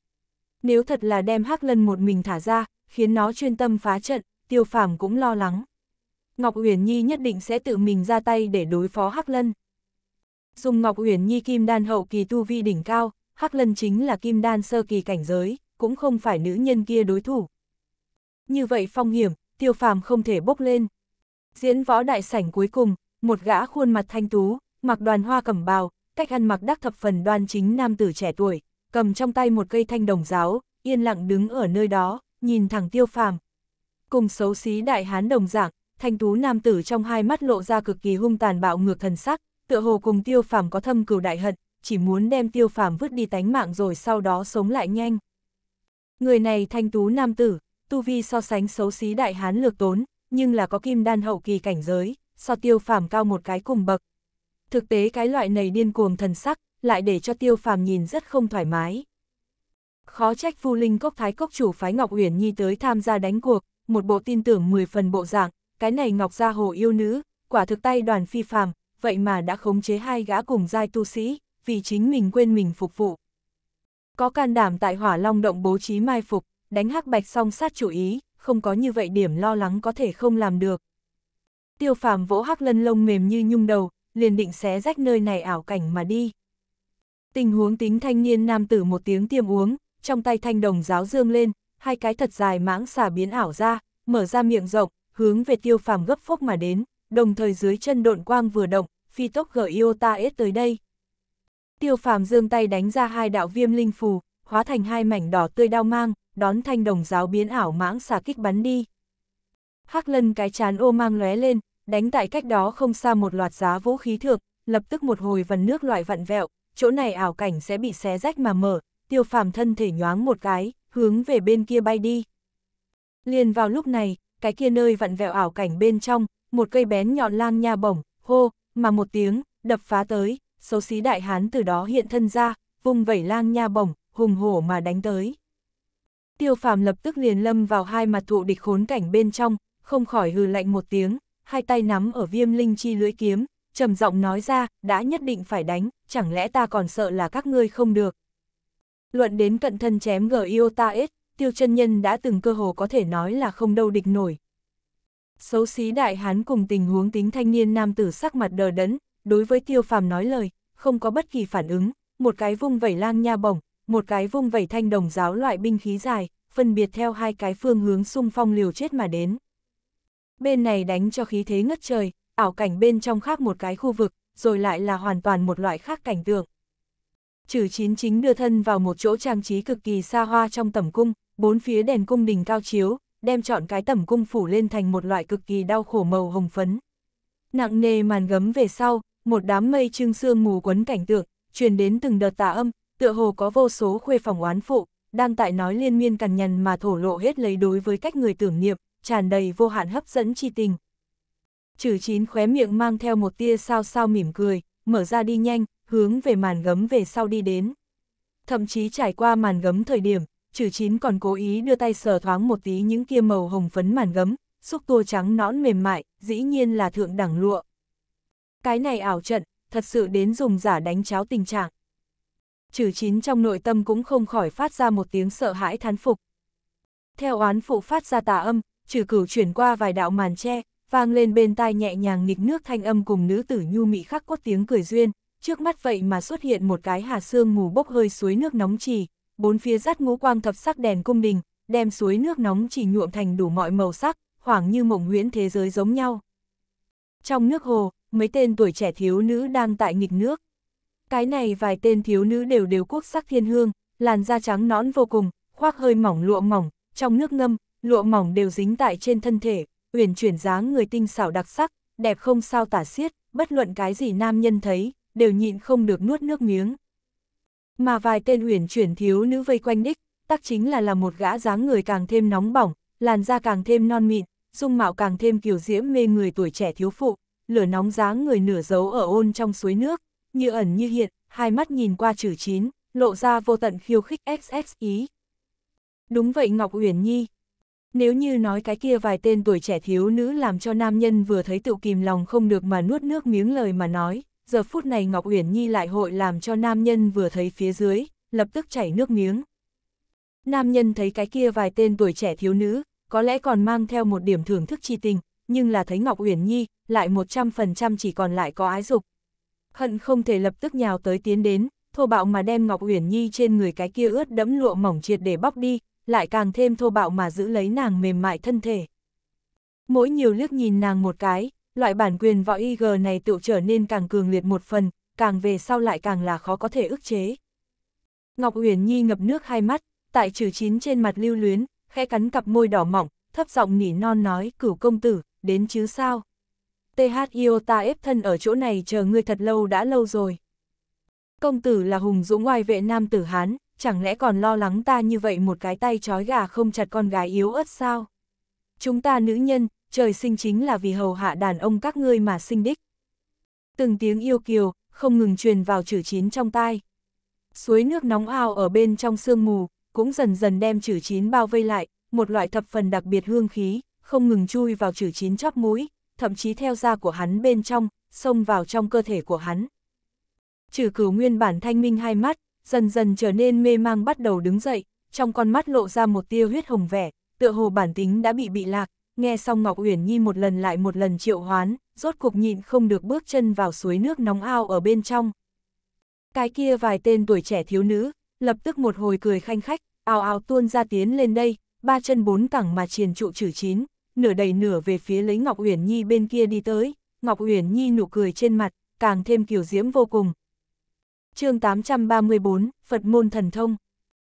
Nếu thật là đem Hắc Lân một mình thả ra, khiến nó chuyên tâm phá trận, Tiêu Phàm cũng lo lắng. Ngọc Uyển Nhi nhất định sẽ tự mình ra tay để đối phó Hắc Lân. Dùng Ngọc Uyển Nhi kim đan hậu kỳ tu vi đỉnh cao, Hắc Lân chính là kim đan sơ kỳ cảnh giới, cũng không phải nữ nhân kia đối thủ. Như vậy phong hiểm, Tiêu Phàm không thể bốc lên. Diễn võ đại sảnh cuối cùng, một gã khuôn mặt thanh tú, mặc đoàn hoa cẩm bào, cách ăn mặc đắc thập phần đoan chính nam tử trẻ tuổi, cầm trong tay một cây thanh đồng giáo, yên lặng đứng ở nơi đó, nhìn thẳng tiêu phàm. Cùng xấu xí đại hán đồng dạng, thanh tú nam tử trong hai mắt lộ ra cực kỳ hung tàn bạo ngược thần sắc, tựa hồ cùng tiêu phàm có thâm cừu đại hận, chỉ muốn đem tiêu phàm vứt đi tánh mạng rồi sau đó sống lại nhanh. Người này thanh tú nam tử, tu vi so sánh xấu xí đại hán lược tốn, nhưng là có kim đan hậu kỳ cảnh giới, so tiêu phàm cao một cái cùng bậc. Thực tế cái loại này điên cuồng thần sắc, lại để cho tiêu phàm nhìn rất không thoải mái. Khó trách phu linh cốc thái cốc chủ phái Ngọc Uyển Nhi tới tham gia đánh cuộc, một bộ tin tưởng 10 phần bộ dạng, cái này Ngọc Gia Hồ yêu nữ, quả thực tay đoàn phi phàm, vậy mà đã khống chế hai gã cùng giai tu sĩ, vì chính mình quên mình phục vụ. Có can đảm tại hỏa long động bố trí mai phục, đánh hắc bạch song sát chủ ý, không có như vậy điểm lo lắng có thể không làm được. Tiêu phàm vỗ hắc lân lông mềm như nhung đầu, liền định xé rách nơi này ảo cảnh mà đi. Tình huống tính thanh niên nam tử một tiếng tiêm uống, trong tay thanh đồng giáo dương lên, hai cái thật dài mãng xà biến ảo ra, mở ra miệng rộng, hướng về tiêu phàm gấp phốc mà đến, đồng thời dưới chân độn quang vừa động, phi tốc gợi Iota S tới đây. Tiêu phàm dương tay đánh ra hai đạo viêm linh phù, hóa thành hai mảnh đỏ tươi đao mang, đón thanh đồng giáo biến ảo mãng xà kích bắn đi. Hắc lân cái chán ô mang lóe lên, đánh tại cách đó không xa một loạt giá vũ khí thược, lập tức một hồi vần nước loại vặn vẹo, chỗ này ảo cảnh sẽ bị xé rách mà mở, tiêu phàm thân thể nhoáng một cái, hướng về bên kia bay đi. Liền vào lúc này, cái kia nơi vặn vẹo ảo cảnh bên trong, một cây bén nhọn lang nha bổng, hô, mà một tiếng, đập phá tới, xấu xí đại hán từ đó hiện thân ra, vùng vẩy lang nha bổng, hùng hổ mà đánh tới. Tiêu phàm lập tức liền lâm vào hai mặt thụ địch khốn cảnh bên trong, không khỏi hừ lạnh một tiếng, hai tay nắm ở viêm linh chi lưỡi kiếm, trầm giọng nói ra, đã nhất định phải đánh, chẳng lẽ ta còn sợ là các ngươi không được. Luận đến cận thân chém Giota S, tiêu chân nhân đã từng cơ hồ có thể nói là không đâu địch nổi. Xấu xí đại hán cùng tình huống tính thanh niên nam tử sắc mặt đờ đẫn, đối với tiêu phàm nói lời, không có bất kỳ phản ứng, một cái vung vẩy lang nha bổng, một cái vung vẩy thanh đồng giáo loại binh khí dài, phân biệt theo hai cái phương hướng xung phong liều chết mà đến. Bên này đánh cho khí thế ngất trời, ảo cảnh bên trong khác một cái khu vực, rồi lại là hoàn toàn một loại khác cảnh tượng. Trừ chín chính đưa thân vào một chỗ trang trí cực kỳ xa hoa trong tầm cung, bốn phía đèn cung đình cao chiếu, đem chọn cái tầm cung phủ lên thành một loại cực kỳ đau khổ màu hồng phấn. Nặng nề màn gấm về sau, một đám mây trưng sương mù quấn cảnh tượng, truyền đến từng đợt tà âm, tựa hồ có vô số khuê phòng oán phụ, đang tại nói liên miên cằn nhằn mà thổ lộ hết lấy đối với cách người tưởng niệm, tràn đầy vô hạn hấp dẫn chi tình, trừ chín khóe miệng mang theo một tia sao sao mỉm cười, mở ra đi nhanh, hướng về màn gấm về sau đi đến. Thậm chí trải qua màn gấm thời điểm, trừ chín còn cố ý đưa tay sờ thoáng một tí những kia màu hồng phấn màn gấm, xúc tua trắng nõn mềm mại, dĩ nhiên là thượng đẳng lụa. Cái này ảo trận, thật sự đến dùng giả đánh cháo tình trạng. Trừ chín trong nội tâm cũng không khỏi phát ra một tiếng sợ hãi thán phục. Theo oán phụ phát ra tà âm, trừ cửu chuyển qua vài đạo màn tre, vang lên bên tai nhẹ nhàng nghịch nước thanh âm cùng nữ tử nhu mị khắc cốt tiếng cười duyên, trước mắt vậy mà xuất hiện một cái hà sương mù bốc hơi suối nước nóng trì, bốn phía rát ngũ quang thập sắc đèn cung đình, đem suối nước nóng trì nhuộm thành đủ mọi màu sắc, khoảng như mộng huyễn thế giới giống nhau. Trong nước hồ, mấy tên tuổi trẻ thiếu nữ đang tại nghịch nước. Cái này vài tên thiếu nữ đều đều quốc sắc thiên hương, làn da trắng nõn vô cùng, khoác hơi mỏng lụa mỏng, trong nước ngâm, lụa mỏng đều dính tại trên thân thể, uyển chuyển dáng người tinh xảo đặc sắc, đẹp không sao tả xiết, bất luận cái gì nam nhân thấy, đều nhịn không được nuốt nước miếng. Mà vài tên uyển chuyển thiếu nữ vây quanh đích, tắc chính là là một gã dáng người càng thêm nóng bỏng, làn da càng thêm non mịn, dung mạo càng thêm kiều diễm mê người tuổi trẻ thiếu phụ, lửa nóng dáng người nửa giấu ở ôn trong suối nước, như ẩn như hiện, hai mắt nhìn qua trừ chín, lộ ra vô tận khiêu khích xx ý. Đúng vậy Ngọc Uyển Nhi, nếu như nói cái kia vài tên tuổi trẻ thiếu nữ làm cho nam nhân vừa thấy tự kìm lòng không được mà nuốt nước miếng lời mà nói, giờ phút này Ngọc Uyển Nhi lại hội làm cho nam nhân vừa thấy phía dưới, lập tức chảy nước miếng. Nam nhân thấy cái kia vài tên tuổi trẻ thiếu nữ, có lẽ còn mang theo một điểm thưởng thức chi tình, nhưng là thấy Ngọc Uyển Nhi, lại 100% chỉ còn lại có ái dục. Hận không thể lập tức nhào tới tiến đến, thô bạo mà đem Ngọc Uyển Nhi trên người cái kia ướt đẫm lụa mỏng triệt để bóc đi, lại càng thêm thô bạo mà giữ lấy nàng mềm mại thân thể. Mỗi nhiều liếc nhìn nàng một cái, loại bản quyền võ IG này tự trở nên càng cường liệt một phần, càng về sau lại càng là khó có thể ức chế. Ngọc Uyển Nhi ngập nước hai mắt, tại trừ chín trên mặt lưu luyến, khẽ cắn cặp môi đỏ mỏng, thấp giọng nỉ non nói cửu công tử, đến chứ sao. THIO ta ép thân ở chỗ này chờ ngươi thật lâu đã lâu rồi. Công tử là hùng dũng ngoài vệ nam tử Hán, chẳng lẽ còn lo lắng ta như vậy một cái tay trói gà không chặt con gái yếu ớt sao? Chúng ta nữ nhân, trời sinh chính là vì hầu hạ đàn ông các ngươi mà sinh đích. Từng tiếng yêu kiều, không ngừng truyền vào chữ chín trong tai. Suối nước nóng ao ở bên trong sương mù, cũng dần dần đem chữ chín bao vây lại, một loại thập phần đặc biệt hương khí, không ngừng chui vào chữ chín chóp mũi, thậm chí theo da của hắn bên trong, xông vào trong cơ thể của hắn. Trừ cửu nguyên bản thanh minh hai mắt, dần dần trở nên mê mang bắt đầu đứng dậy, trong con mắt lộ ra một tia huyết hồng vẻ, tựa hồ bản tính đã bị bị lạc, nghe xong Ngọc Uyển Nhi một lần lại một lần triệu hoán, rốt cục nhịn không được bước chân vào suối nước nóng ao ở bên trong. Cái kia vài tên tuổi trẻ thiếu nữ, lập tức một hồi cười khanh khách, ào ào tuôn ra tiến lên đây, ba chân bốn cẳng mà triền trụ chữ chín, nửa đầy nửa về phía lấy Ngọc Uyển Nhi bên kia đi tới, Ngọc Uyển Nhi nụ cười trên mặt, càng thêm kiểu diễm vô cùng, chương 834, Phật môn thần thông.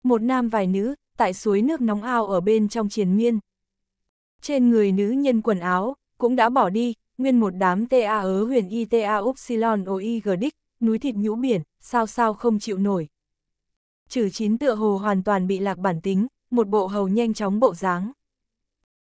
Một nam vài nữ, tại suối nước nóng ao ở bên trong triền miên. Trên người nữ nhân quần áo, cũng đã bỏ đi, nguyên một đám TA ở huyền y TA upsilon OI đích, núi thịt nhũ biển, sao sao không chịu nổi. Trừ chín tựa hồ hoàn toàn bị lạc bản tính, một bộ hầu nhanh chóng bộ dáng.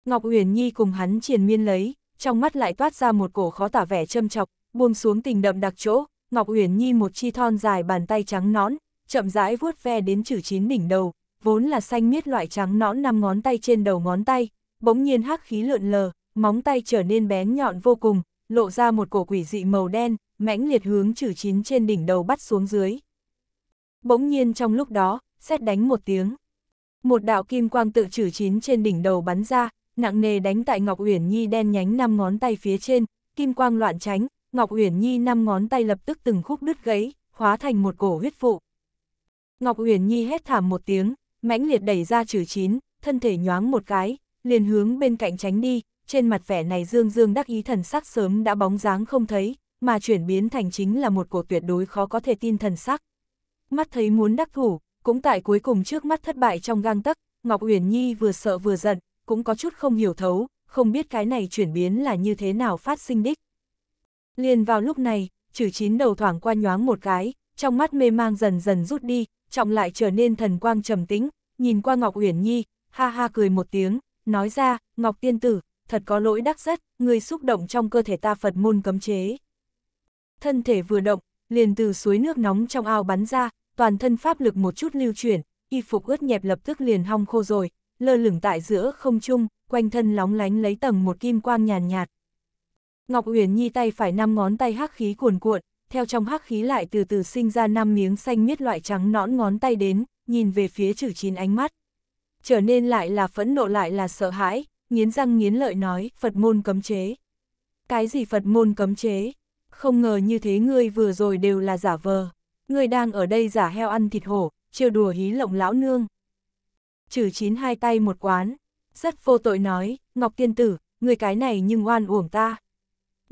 Ngọc Uyển Nhi cùng hắn triền miên lấy, trong mắt lại toát ra một cổ khó tả vẻ châm chọc, buông xuống tình đậm đặc chỗ, Ngọc Uyển Nhi một chi thon dài bàn tay trắng nõn, chậm rãi vuốt ve đến chữ chín đỉnh đầu, vốn là xanh miết loại trắng nõn năm ngón tay trên đầu ngón tay, bỗng nhiên hắc khí lượn lờ, móng tay trở nên bén nhọn vô cùng, lộ ra một cổ quỷ dị màu đen, mãnh liệt hướng chữ chín trên đỉnh đầu bắt xuống dưới. Bỗng nhiên trong lúc đó, xét đánh một tiếng. Một đạo kim quang tự chữ chín trên đỉnh đầu bắn ra, nặng nề đánh tại Ngọc Uyển Nhi đen nhánh năm ngón tay phía trên, kim quang loạn tránh, Ngọc Uyển Nhi năm ngón tay lập tức từng khúc đứt gãy, hóa thành một cổ huyết vụ. Ngọc Uyển Nhi hét thảm một tiếng, mãnh liệt đẩy ra trừ chín, thân thể nhoáng một cái, liền hướng bên cạnh tránh đi, trên mặt vẻ này dương dương đắc ý thần sắc sớm đã bóng dáng không thấy, mà chuyển biến thành chính là một cổ tuyệt đối khó có thể tin thần sắc. Mắt thấy muốn đắc thủ, cũng tại cuối cùng trước mắt thất bại trong gang tấc, Ngọc Uyển Nhi vừa sợ vừa giận, cũng có chút không hiểu thấu, không biết cái này chuyển biến là như thế nào phát sinh đích. Liền vào lúc này, chử chín đầu thoảng qua nhoáng một cái, trong mắt mê mang dần dần rút đi, trọng lại trở nên thần quang trầm tĩnh, nhìn qua Ngọc Uyển Nhi, ha ha cười một tiếng, nói ra, Ngọc Tiên Tử, thật có lỗi đắc rất, người xúc động trong cơ thể ta Phật môn cấm chế. Thân thể vừa động, liền từ suối nước nóng trong ao bắn ra, toàn thân pháp lực một chút lưu chuyển, y phục ướt nhẹp lập tức liền hong khô rồi, lơ lửng tại giữa không trung, quanh thân lóng lánh lấy tầng một kim quang nhàn nhạt, nhạt, Ngọc Uyển Nhi tay phải năm ngón tay hắc khí cuồn cuộn, theo trong hắc khí lại từ từ sinh ra năm miếng xanh miết loại trắng nõn ngón tay đến, nhìn về phía Trử Chín ánh mắt. Trở nên lại là phẫn nộ lại là sợ hãi, nghiến răng nghiến lợi nói, Phật môn cấm chế. Cái gì Phật môn cấm chế? Không ngờ như thế ngươi vừa rồi đều là giả vờ. Ngươi đang ở đây giả heo ăn thịt hổ, trêu đùa hí lộng lão nương. Trừ chín hai tay một quán, rất vô tội nói, Ngọc Tiên Tử, người cái này nhưng oan uổng ta.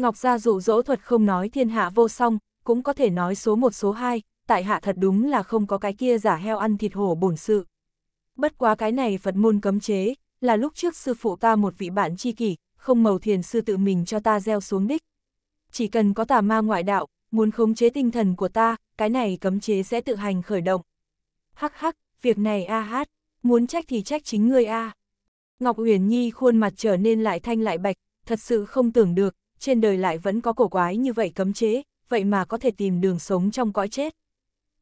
Ngọc Gia dụ dỗ thuật không nói thiên hạ vô song, cũng có thể nói số một số hai, tại hạ thật đúng là không có cái kia giả heo ăn thịt hổ bổn sự. Bất quá cái này Phật môn cấm chế, là lúc trước sư phụ ta một vị bạn tri kỷ, không mầu thiền sư tự mình cho ta gieo xuống đích. Chỉ cần có tà ma ngoại đạo, muốn khống chế tinh thần của ta, cái này cấm chế sẽ tự hành khởi động. Hắc hắc, việc này a à hát, muốn trách thì trách chính ngươi a. Ngọc Uyển Nhi khuôn mặt trở nên lại thanh lại bạch, thật sự không tưởng được, trên đời lại vẫn có cổ quái như vậy cấm chế, vậy mà có thể tìm đường sống trong cõi chết.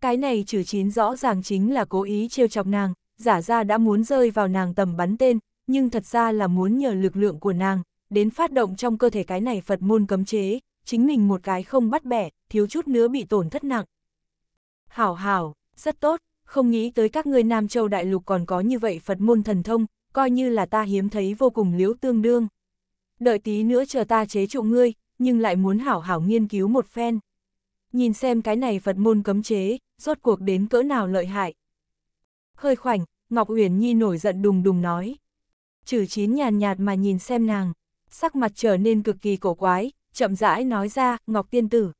Cái này trừ chín rõ ràng chính là cố ý trêu chọc nàng, giả ra đã muốn rơi vào nàng tầm bắn tên, nhưng thật ra là muốn nhờ lực lượng của nàng, đến phát động trong cơ thể cái này Phật môn cấm chế, chính mình một cái không bắt bẻ, thiếu chút nữa bị tổn thất nặng. Hảo hảo, rất tốt, không nghĩ tới các ngươi Nam Châu Đại Lục còn có như vậy Phật môn thần thông, coi như là ta hiếm thấy vô cùng liễu tương đương đợi tí nữa chờ ta chế trụ ngươi, nhưng lại muốn hảo hảo nghiên cứu một phen. Nhìn xem cái này Phật môn cấm chế, rốt cuộc đến cỡ nào lợi hại. Hơi khoảnh, Ngọc Uyển Nhi nổi giận đùng đùng nói. Trừ chín nhàn nhạt mà nhìn xem nàng, sắc mặt trở nên cực kỳ cổ quái, chậm rãi nói ra, Ngọc Tiên Tử.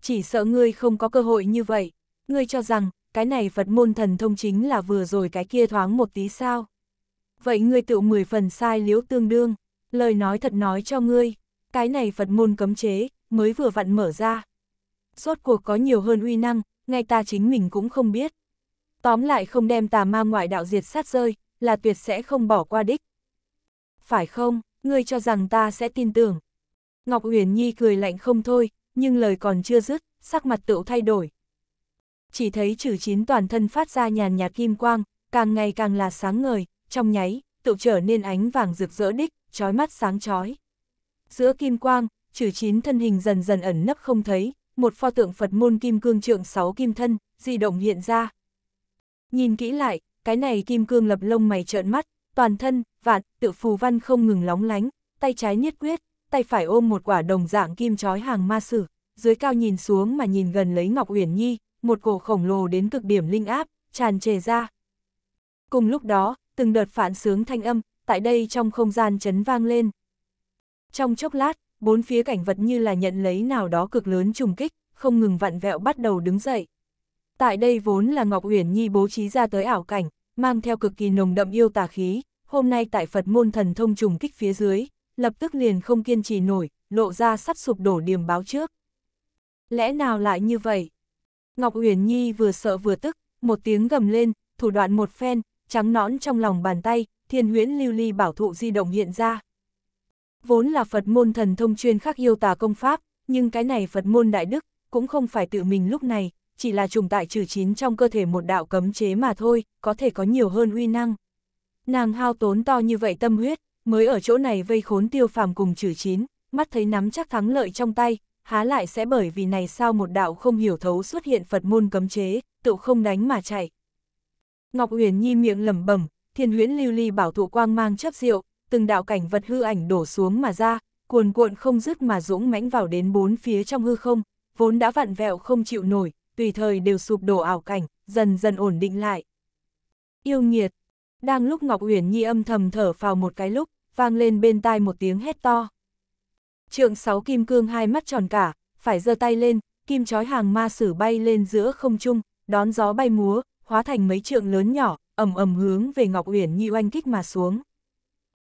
Chỉ sợ ngươi không có cơ hội như vậy, ngươi cho rằng, cái này Phật môn thần thông chính là vừa rồi cái kia thoáng một tí sao. Vậy ngươi tự mười phần sai liếu tương đương. Lời nói thật nói cho ngươi, cái này Phật môn cấm chế, mới vừa vặn mở ra. Rốt cuộc có nhiều hơn uy năng, ngay ta chính mình cũng không biết. Tóm lại không đem tà ma ngoại đạo diệt sát rơi, là tuyệt sẽ không bỏ qua đích. Phải không, ngươi cho rằng ta sẽ tin tưởng. Ngọc Uyển Nhi cười lạnh không thôi, nhưng lời còn chưa dứt, sắc mặt tựu thay đổi. Chỉ thấy chữ chín toàn thân phát ra nhàn nhạt kim quang, càng ngày càng là sáng ngời, trong nháy, tựu trở nên ánh vàng rực rỡ đích, chói mắt sáng chói Giữa kim quang, trừ chín thân hình dần dần ẩn nấp không thấy, một pho tượng Phật môn kim cương trượng sáu kim thân, di động hiện ra. Nhìn kỹ lại, cái này kim cương lập lông mày trợn mắt, toàn thân, vạn, tự phù văn không ngừng lóng lánh, tay trái niết quyết, tay phải ôm một quả đồng dạng kim chói hàng ma sử, dưới cao nhìn xuống mà nhìn gần lấy Ngọc Uyển Nhi, một cổ khổng lồ đến cực điểm linh áp, tràn trề ra. Cùng lúc đó, từng đợt phản sướng thanh âm, tại đây trong không gian chấn vang lên. Trong chốc lát, bốn phía cảnh vật như là nhận lấy nào đó cực lớn trùng kích, không ngừng vặn vẹo bắt đầu đứng dậy. Tại đây vốn là Ngọc Uyển Nhi bố trí ra tới ảo cảnh, mang theo cực kỳ nồng đậm yêu tà khí, hôm nay tại Phật môn thần thông trùng kích phía dưới, lập tức liền không kiên trì nổi, lộ ra sắp sụp đổ điểm báo trước. Lẽ nào lại như vậy? Ngọc Uyển Nhi vừa sợ vừa tức, một tiếng gầm lên, thủ đoạn một phen, trắng nõn trong lòng bàn tay, thiên huyễn lưu ly bảo thụ di động hiện ra. Vốn là Phật môn thần thông chuyên khắc yêu tà công pháp, nhưng cái này Phật môn đại đức cũng không phải tự mình lúc này, chỉ là trùng tại trừ chín trong cơ thể một đạo cấm chế mà thôi, có thể có nhiều hơn uy năng. Nàng hao tốn to như vậy tâm huyết, mới ở chỗ này vây khốn tiêu phàm cùng trừ chín, mắt thấy nắm chắc thắng lợi trong tay, há lại sẽ bởi vì này sao một đạo không hiểu thấu xuất hiện Phật môn cấm chế, tự không đánh mà chạy. Ngọc Uyển Nhi miệng lẩm bẩm, thiên huyễn lưu ly bảo thụ quang mang chấp diệu, từng đạo cảnh vật hư ảnh đổ xuống mà ra, cuồn cuộn không dứt mà dũng mãnh vào đến bốn phía trong hư không, vốn đã vặn vẹo không chịu nổi, tùy thời đều sụp đổ ảo cảnh, dần dần ổn định lại. Yêu nghiệt, đang lúc Ngọc Uyển Nhi âm thầm thở phào một cái lúc, vang lên bên tai một tiếng hét to. Trượng sáu kim cương hai mắt tròn cả, phải giơ tay lên, kim chói hàng ma sử bay lên giữa không trung, đón gió bay múa, hóa thành mấy trượng lớn nhỏ, ầm ầm hướng về Ngọc Uyển Nhi oanh kích mà xuống.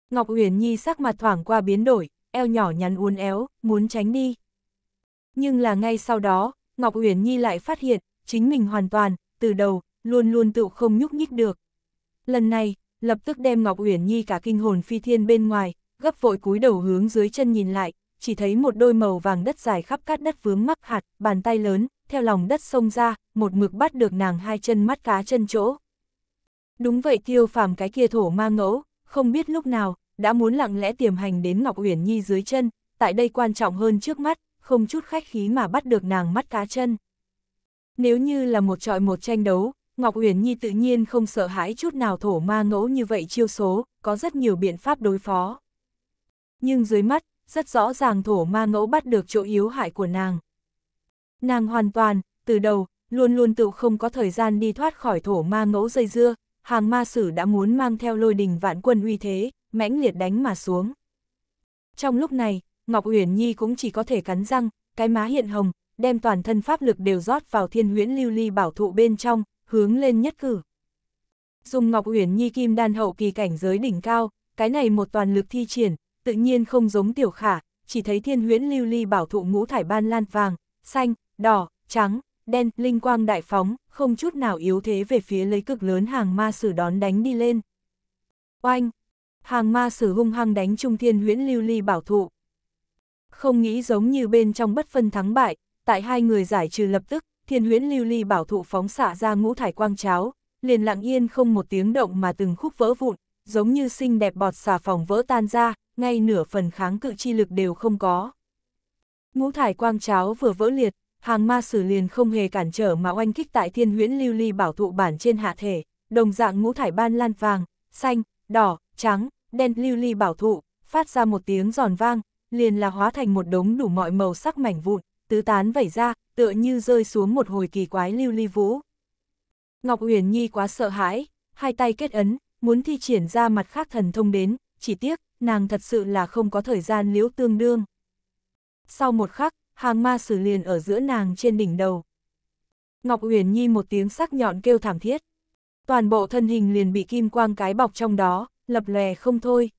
Ngọc Uyển Nhi sắc mặt thoảng qua biến đổi, eo nhỏ nhắn uốn éo, muốn tránh đi. Nhưng là ngay sau đó, Ngọc Uyển Nhi lại phát hiện, chính mình hoàn toàn, từ đầu, luôn luôn tự không nhúc nhích được. Lần này, lập tức đem Ngọc Uyển Nhi cả kinh hồn phi thiên bên ngoài, gấp vội cúi đầu hướng dưới chân nhìn lại, chỉ thấy một đôi màu vàng đất dài khắp cát đất vướng mắc hạt, bàn tay lớn, theo lòng đất sông ra, một mực bắt được nàng hai chân mắt cá chân chỗ. Đúng vậy tiêu phàm cái kia thổ ma ngẫu, không biết lúc nào, đã muốn lặng lẽ tiềm hành đến Ngọc Uyển Nhi dưới chân, tại đây quan trọng hơn trước mắt, không chút khách khí mà bắt được nàng mắt cá chân. Nếu như là một trọi một tranh đấu, Ngọc Uyển Nhi tự nhiên không sợ hãi chút nào thổ ma ngẫu như vậy chiêu số, có rất nhiều biện pháp đối phó. Nhưng dưới mắt, rất rõ ràng thổ ma ngẫu bắt được chỗ yếu hại của nàng. Nàng hoàn toàn, từ đầu, luôn luôn tự không có thời gian đi thoát khỏi thổ ma ngẫu dây dưa, hàng ma sử đã muốn mang theo lôi đình vạn quân uy thế, mãnh liệt đánh mà xuống. Trong lúc này, Ngọc Uyển Nhi cũng chỉ có thể cắn răng, cái má hiện hồng, đem toàn thân pháp lực đều rót vào thiên huyễn lưu ly bảo thụ bên trong, hướng lên nhất cử. Dùng Ngọc Uyển Nhi kim đan hậu kỳ cảnh giới đỉnh cao, cái này một toàn lực thi triển, tự nhiên không giống tiểu khả, chỉ thấy thiên huyễn lưu ly bảo thụ ngũ thải ban lan vàng, xanh, đỏ, trắng, đen, linh quang đại phóng, không chút nào yếu thế về phía lấy cực lớn hàng ma sử đón đánh đi lên. Oanh! Hàng ma sử hung hăng đánh trung thiên huyễn lưu ly bảo thụ. Không nghĩ giống như bên trong bất phân thắng bại, tại hai người giải trừ lập tức, thiên huyễn lưu ly bảo thụ phóng xạ ra ngũ thải quang cháo, liền lặng yên không một tiếng động mà từng khúc vỡ vụn, giống như xinh đẹp bọt xà phòng vỡ tan ra, ngay nửa phần kháng cự chi lực đều không có. Ngũ thải quang cháo vừa vỡ liệt, hàng ma sử liền không hề cản trở mà oanh kích tại thiên huyễn lưu ly bảo thụ bản trên hạ thể, đồng dạng ngũ thải ban lan vàng, xanh, đỏ, trắng, đen lưu ly bảo thụ, phát ra một tiếng giòn vang, liền là hóa thành một đống đủ mọi màu sắc mảnh vụn, tứ tán vẩy ra, tựa như rơi xuống một hồi kỳ quái lưu ly vũ. Ngọc Uyển Nhi quá sợ hãi, hai tay kết ấn, muốn thi triển ra mặt khác thần thông đến, chỉ tiếc, nàng thật sự là không có thời gian liễu tương đương. Sau một khắc, hàng ma sử liền ở giữa nàng trên đỉnh đầu. Ngọc Uyển Nhi một tiếng sắc nhọn kêu thảm thiết. Toàn bộ thân hình liền bị kim quang cái bọc trong đó, lập lè không thôi.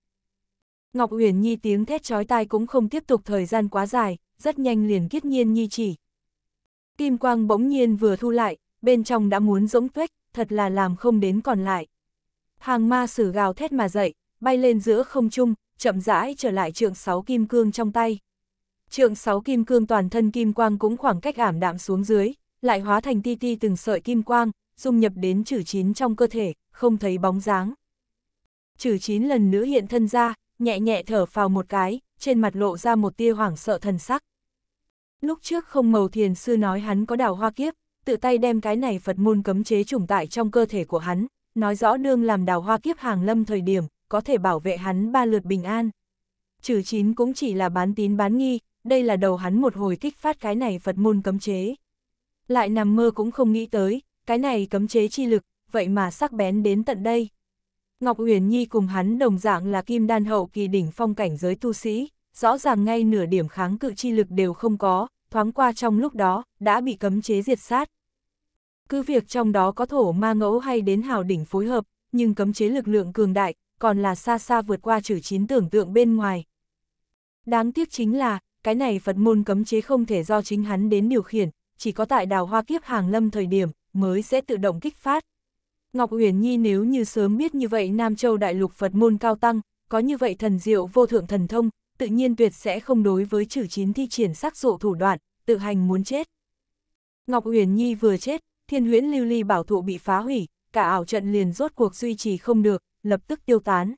Ngọc Uyển Nhi tiếng thét chói tai cũng không tiếp tục thời gian quá dài, rất nhanh liền kiết nhiên nhi chỉ. Kim quang bỗng nhiên vừa thu lại, bên trong đã muốn rỗng tuếch, thật là làm không đến còn lại. Hàng ma sử gào thét mà dậy, bay lên giữa không trung, chậm rãi trở lại trượng sáu kim cương trong tay. Trượng sáu kim cương toàn thân kim quang cũng khoảng cách ảm đạm xuống dưới, lại hóa thành ti ti từng sợi kim quang, dung nhập đến chữ chín trong cơ thể, không thấy bóng dáng. Chữ chín lần nữa hiện thân ra, nhẹ nhẹ thở phào một cái, trên mặt lộ ra một tia hoảng sợ thần sắc. Lúc trước không mầu thiền sư nói hắn có đảo hoa kiếp, tự tay đem cái này Phật môn cấm chế trùng tại trong cơ thể của hắn, nói rõ đương làm đào hoa kiếp hàng lâm thời điểm, có thể bảo vệ hắn ba lượt bình an. Trừ chín cũng chỉ là bán tín bán nghi, đây là đầu hắn một hồi kích phát cái này Phật môn cấm chế. Lại nằm mơ cũng không nghĩ tới, cái này cấm chế chi lực, vậy mà sắc bén đến tận đây. Ngọc Uyển Nhi cùng hắn đồng dạng là kim đan hậu kỳ đỉnh phong cảnh giới tu sĩ, rõ ràng ngay nửa điểm kháng cự chi lực đều không có, thoáng qua trong lúc đó, đã bị cấm chế diệt sát. Cứ việc trong đó có thổ ma ngẫu hay đến hào đỉnh phối hợp, nhưng cấm chế lực lượng cường đại, còn là xa xa vượt qua trừ chín tưởng tượng bên ngoài. Đáng tiếc chính là, cái này Phật môn cấm chế không thể do chính hắn đến điều khiển, chỉ có tại đào hoa kiếp hàng lâm thời điểm mới sẽ tự động kích phát. Ngọc Uyển Nhi nếu như sớm biết như vậy Nam Châu Đại Lục Phật môn cao tăng, có như vậy thần diệu vô thượng thần thông, tự nhiên tuyệt sẽ không đối với chử chín thi triển sắc dụ thủ đoạn, tự hành muốn chết. Ngọc Uyển Nhi vừa chết, thiên huyễn lưu ly bảo thụ bị phá hủy, cả ảo trận liền rốt cuộc duy trì không được, lập tức tiêu tán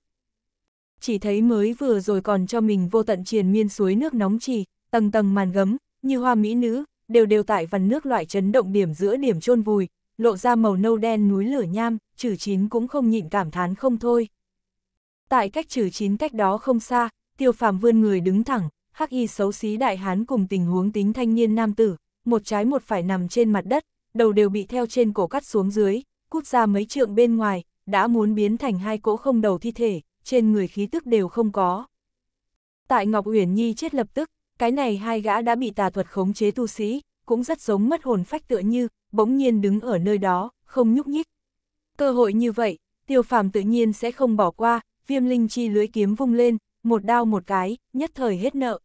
chỉ thấy mới vừa rồi còn cho mình vô tận triền miên suối nước nóng trì, tầng tầng màn gấm, như hoa mỹ nữ, đều đều tại vằn nước loại chấn động điểm giữa điểm chôn vùi, lộ ra màu nâu đen núi lửa nham, trừ chín cũng không nhịn cảm thán không thôi. Tại cách trừ chín cách đó không xa, tiêu phàm vươn người đứng thẳng, hắc y xấu xí đại hán cùng tình huống tính thanh niên nam tử, một trái một phải nằm trên mặt đất, đầu đều bị theo trên cổ cắt xuống dưới, cút ra mấy trượng bên ngoài, đã muốn biến thành hai cỗ không đầu thi thể, trên người khí tức đều không có. Tại Ngọc Uyển Nhi chết lập tức, cái này hai gã đã bị tà thuật khống chế tu sĩ, cũng rất giống mất hồn phách tựa như, bỗng nhiên đứng ở nơi đó, không nhúc nhích. Cơ hội như vậy, tiêu phàm tự nhiên sẽ không bỏ qua, viêm linh chi lưới kiếm vung lên, một đao một cái, nhất thời hết nợ.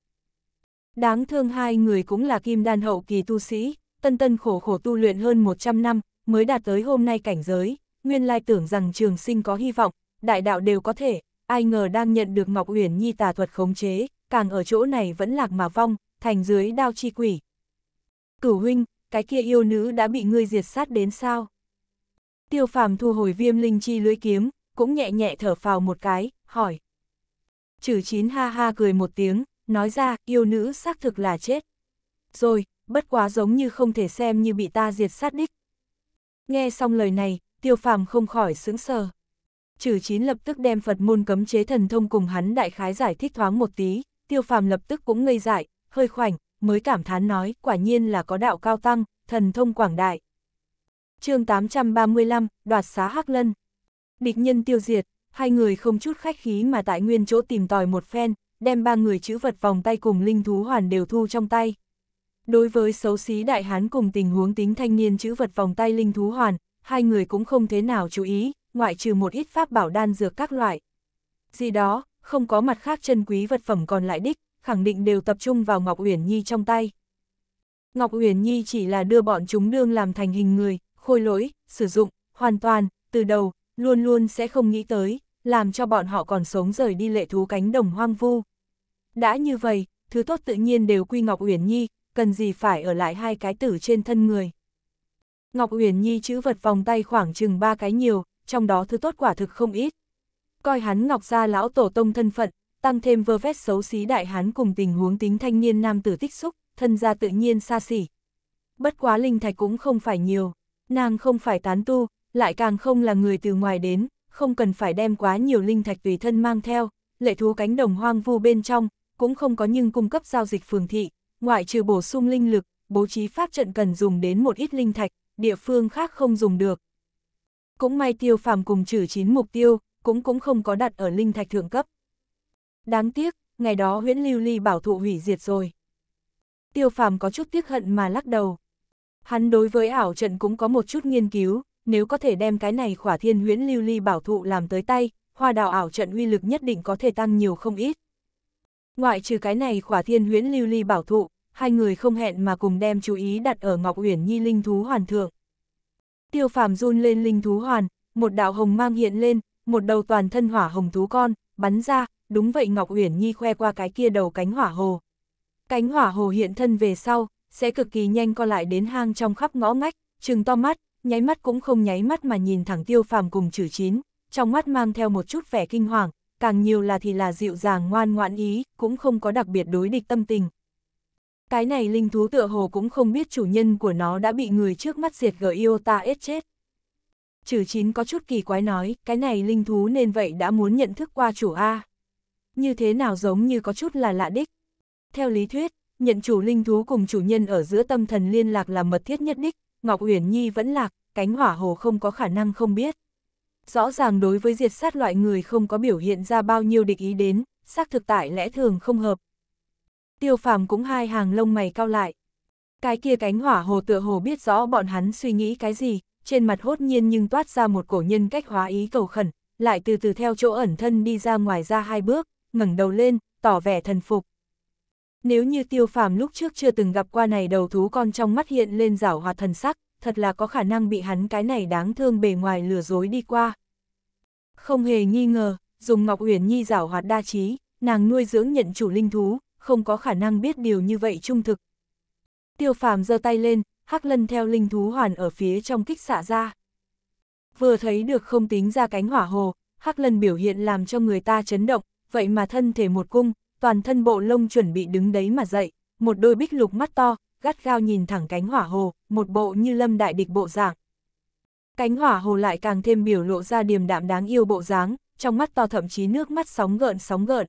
Đáng thương hai người cũng là kim đan hậu kỳ tu sĩ, tân tân khổ khổ tu luyện hơn 100 năm, mới đạt tới hôm nay cảnh giới, nguyên lai tưởng rằng trường sinh có hy vọng, đại đạo đều có thể, ai ngờ đang nhận được Ngọc Uyển Nhi tà thuật khống chế, càng ở chỗ này vẫn lạc mà vong, thành dưới đao chi quỷ. Cửu huynh, cái kia yêu nữ đã bị ngươi diệt sát đến sao? Tiêu phàm thu hồi viêm linh chi lưỡi kiếm, cũng nhẹ nhẹ thở phào một cái, hỏi. Chử chín ha ha cười một tiếng, nói ra yêu nữ xác thực là chết. Rồi, bất quá giống như không thể xem như bị ta diệt sát đích. Nghe xong lời này, tiêu phàm không khỏi sững sờ. Trừ chín lập tức đem Phật môn cấm chế thần thông cùng hắn đại khái giải thích thoáng một tí, tiêu phàm lập tức cũng ngây dại, hơi khoảnh, mới cảm thán nói quả nhiên là có đạo cao tăng, thần thông quảng đại. chương 835, đoạt xá Hắc Lân. Địch nhân tiêu diệt, hai người không chút khách khí mà tại nguyên chỗ tìm tòi một phen, đem ba người chữ vật vòng tay cùng linh thú hoàn đều thu trong tay. Đối với xấu xí đại hán cùng tình huống tính thanh niên chữ vật vòng tay linh thú hoàn, hai người cũng không thế nào chú ý, ngoại trừ một ít pháp bảo đan dược các loại. Gì đó, không có mặt khác chân quý vật phẩm còn lại đích, khẳng định đều tập trung vào Ngọc Uyển Nhi trong tay. Ngọc Uyển Nhi chỉ là đưa bọn chúng đương làm thành hình người, khôi lỗi, sử dụng, hoàn toàn, từ đầu, luôn luôn sẽ không nghĩ tới, làm cho bọn họ còn sống rời đi lệ thú cánh đồng hoang vu. Đã như vậy, thứ tốt tự nhiên đều quy Ngọc Uyển Nhi, cần gì phải ở lại hai cái tử trên thân người. Ngọc Uyển Nhi chữ vật vòng tay khoảng chừng ba cái nhiều, trong đó thứ tốt quả thực không ít. Coi hắn ngọc gia lão tổ tông thân phận, tăng thêm vơ vét xấu xí đại hắn cùng tình huống tính thanh niên nam tử tích xúc, thân gia tự nhiên xa xỉ. Bất quá linh thạch cũng không phải nhiều, nàng không phải tán tu, lại càng không là người từ ngoài đến, không cần phải đem quá nhiều linh thạch tùy thân mang theo, lệ thú cánh đồng hoang vu bên trong, cũng không có nhưng cung cấp giao dịch phường thị, ngoại trừ bổ sung linh lực, bố trí pháp trận cần dùng đến một ít linh thạch, địa phương khác không dùng được, cũng may tiêu phàm cùng trừ chín mục tiêu, cũng cũng không có đặt ở linh thạch thượng cấp. Đáng tiếc, ngày đó huyễn lưu ly bảo thụ hủy diệt rồi. Tiêu phàm có chút tiếc hận mà lắc đầu. Hắn đối với ảo trận cũng có một chút nghiên cứu, nếu có thể đem cái này khỏa thiên huyễn lưu ly bảo thụ làm tới tay, hoa đào ảo trận uy lực nhất định có thể tăng nhiều không ít. Ngoại trừ cái này khỏa thiên huyễn lưu ly bảo thụ, hai người không hẹn mà cùng đem chú ý đặt ở Ngọc Uyển Nhi linh thú hoàn thượng tiêu phàm run lên linh thú hoàn, một đạo hồng mang hiện lên, một đầu toàn thân hỏa hồng thú con, bắn ra, đúng vậy Ngọc Uyển Nhi khoe qua cái kia đầu cánh hỏa hồ. Cánh hỏa hồ hiện thân về sau, sẽ cực kỳ nhanh co lại đến hang trong khắp ngõ ngách, trừng to mắt, nháy mắt cũng không nháy mắt mà nhìn thẳng tiêu phàm cùng chữ chín, trong mắt mang theo một chút vẻ kinh hoàng, càng nhiều là thì là dịu dàng ngoan ngoãn ý, cũng không có đặc biệt đối địch tâm tình. Cái này linh thú tựa hồ cũng không biết chủ nhân của nó đã bị người trước mắt diệt gở yêu ta ết chết. Trừ chín có chút kỳ quái nói, cái này linh thú nên vậy đã muốn nhận thức qua chủ A. Như thế nào giống như có chút là lạ đích. Theo lý thuyết, nhận chủ linh thú cùng chủ nhân ở giữa tâm thần liên lạc là mật thiết nhất đích, Ngọc Uyển Nhi vẫn lạc, cánh hỏa hồ không có khả năng không biết. Rõ ràng đối với diệt sát loại người không có biểu hiện ra bao nhiêu địch ý đến, xác thực tại lẽ thường không hợp, tiêu phàm cũng hai hàng lông mày cao lại. Cái kia cánh hỏa hồ tựa hồ biết rõ bọn hắn suy nghĩ cái gì, trên mặt hốt nhiên nhưng toát ra một cổ nhân cách hóa ý cầu khẩn, lại từ từ theo chỗ ẩn thân đi ra ngoài ra hai bước, ngẩng đầu lên, tỏ vẻ thần phục. Nếu như tiêu phàm lúc trước chưa từng gặp qua này đầu thú con trong mắt hiện lên rảo hoạt thần sắc, thật là có khả năng bị hắn cái này đáng thương bề ngoài lừa dối đi qua. Không hề nghi ngờ, dùng Ngọc Uyển Nhi rảo hoạt đa trí, nàng nuôi dưỡng nhận chủ linh thú, không có khả năng biết điều như vậy trung thực. Tiêu phàm giơ tay lên, hắc lân theo linh thú hoàn ở phía trong kích xạ ra. Vừa thấy được không tính ra cánh hỏa hồ, hắc lân biểu hiện làm cho người ta chấn động, vậy mà thân thể một cung, toàn thân bộ lông chuẩn bị đứng đấy mà dậy, một đôi bích lục mắt to, gắt gao nhìn thẳng cánh hỏa hồ, một bộ như lâm đại địch bộ dạng. Cánh hỏa hồ lại càng thêm biểu lộ ra điềm đạm đáng yêu bộ dáng, trong mắt to thậm chí nước mắt sóng gợn sóng gợn,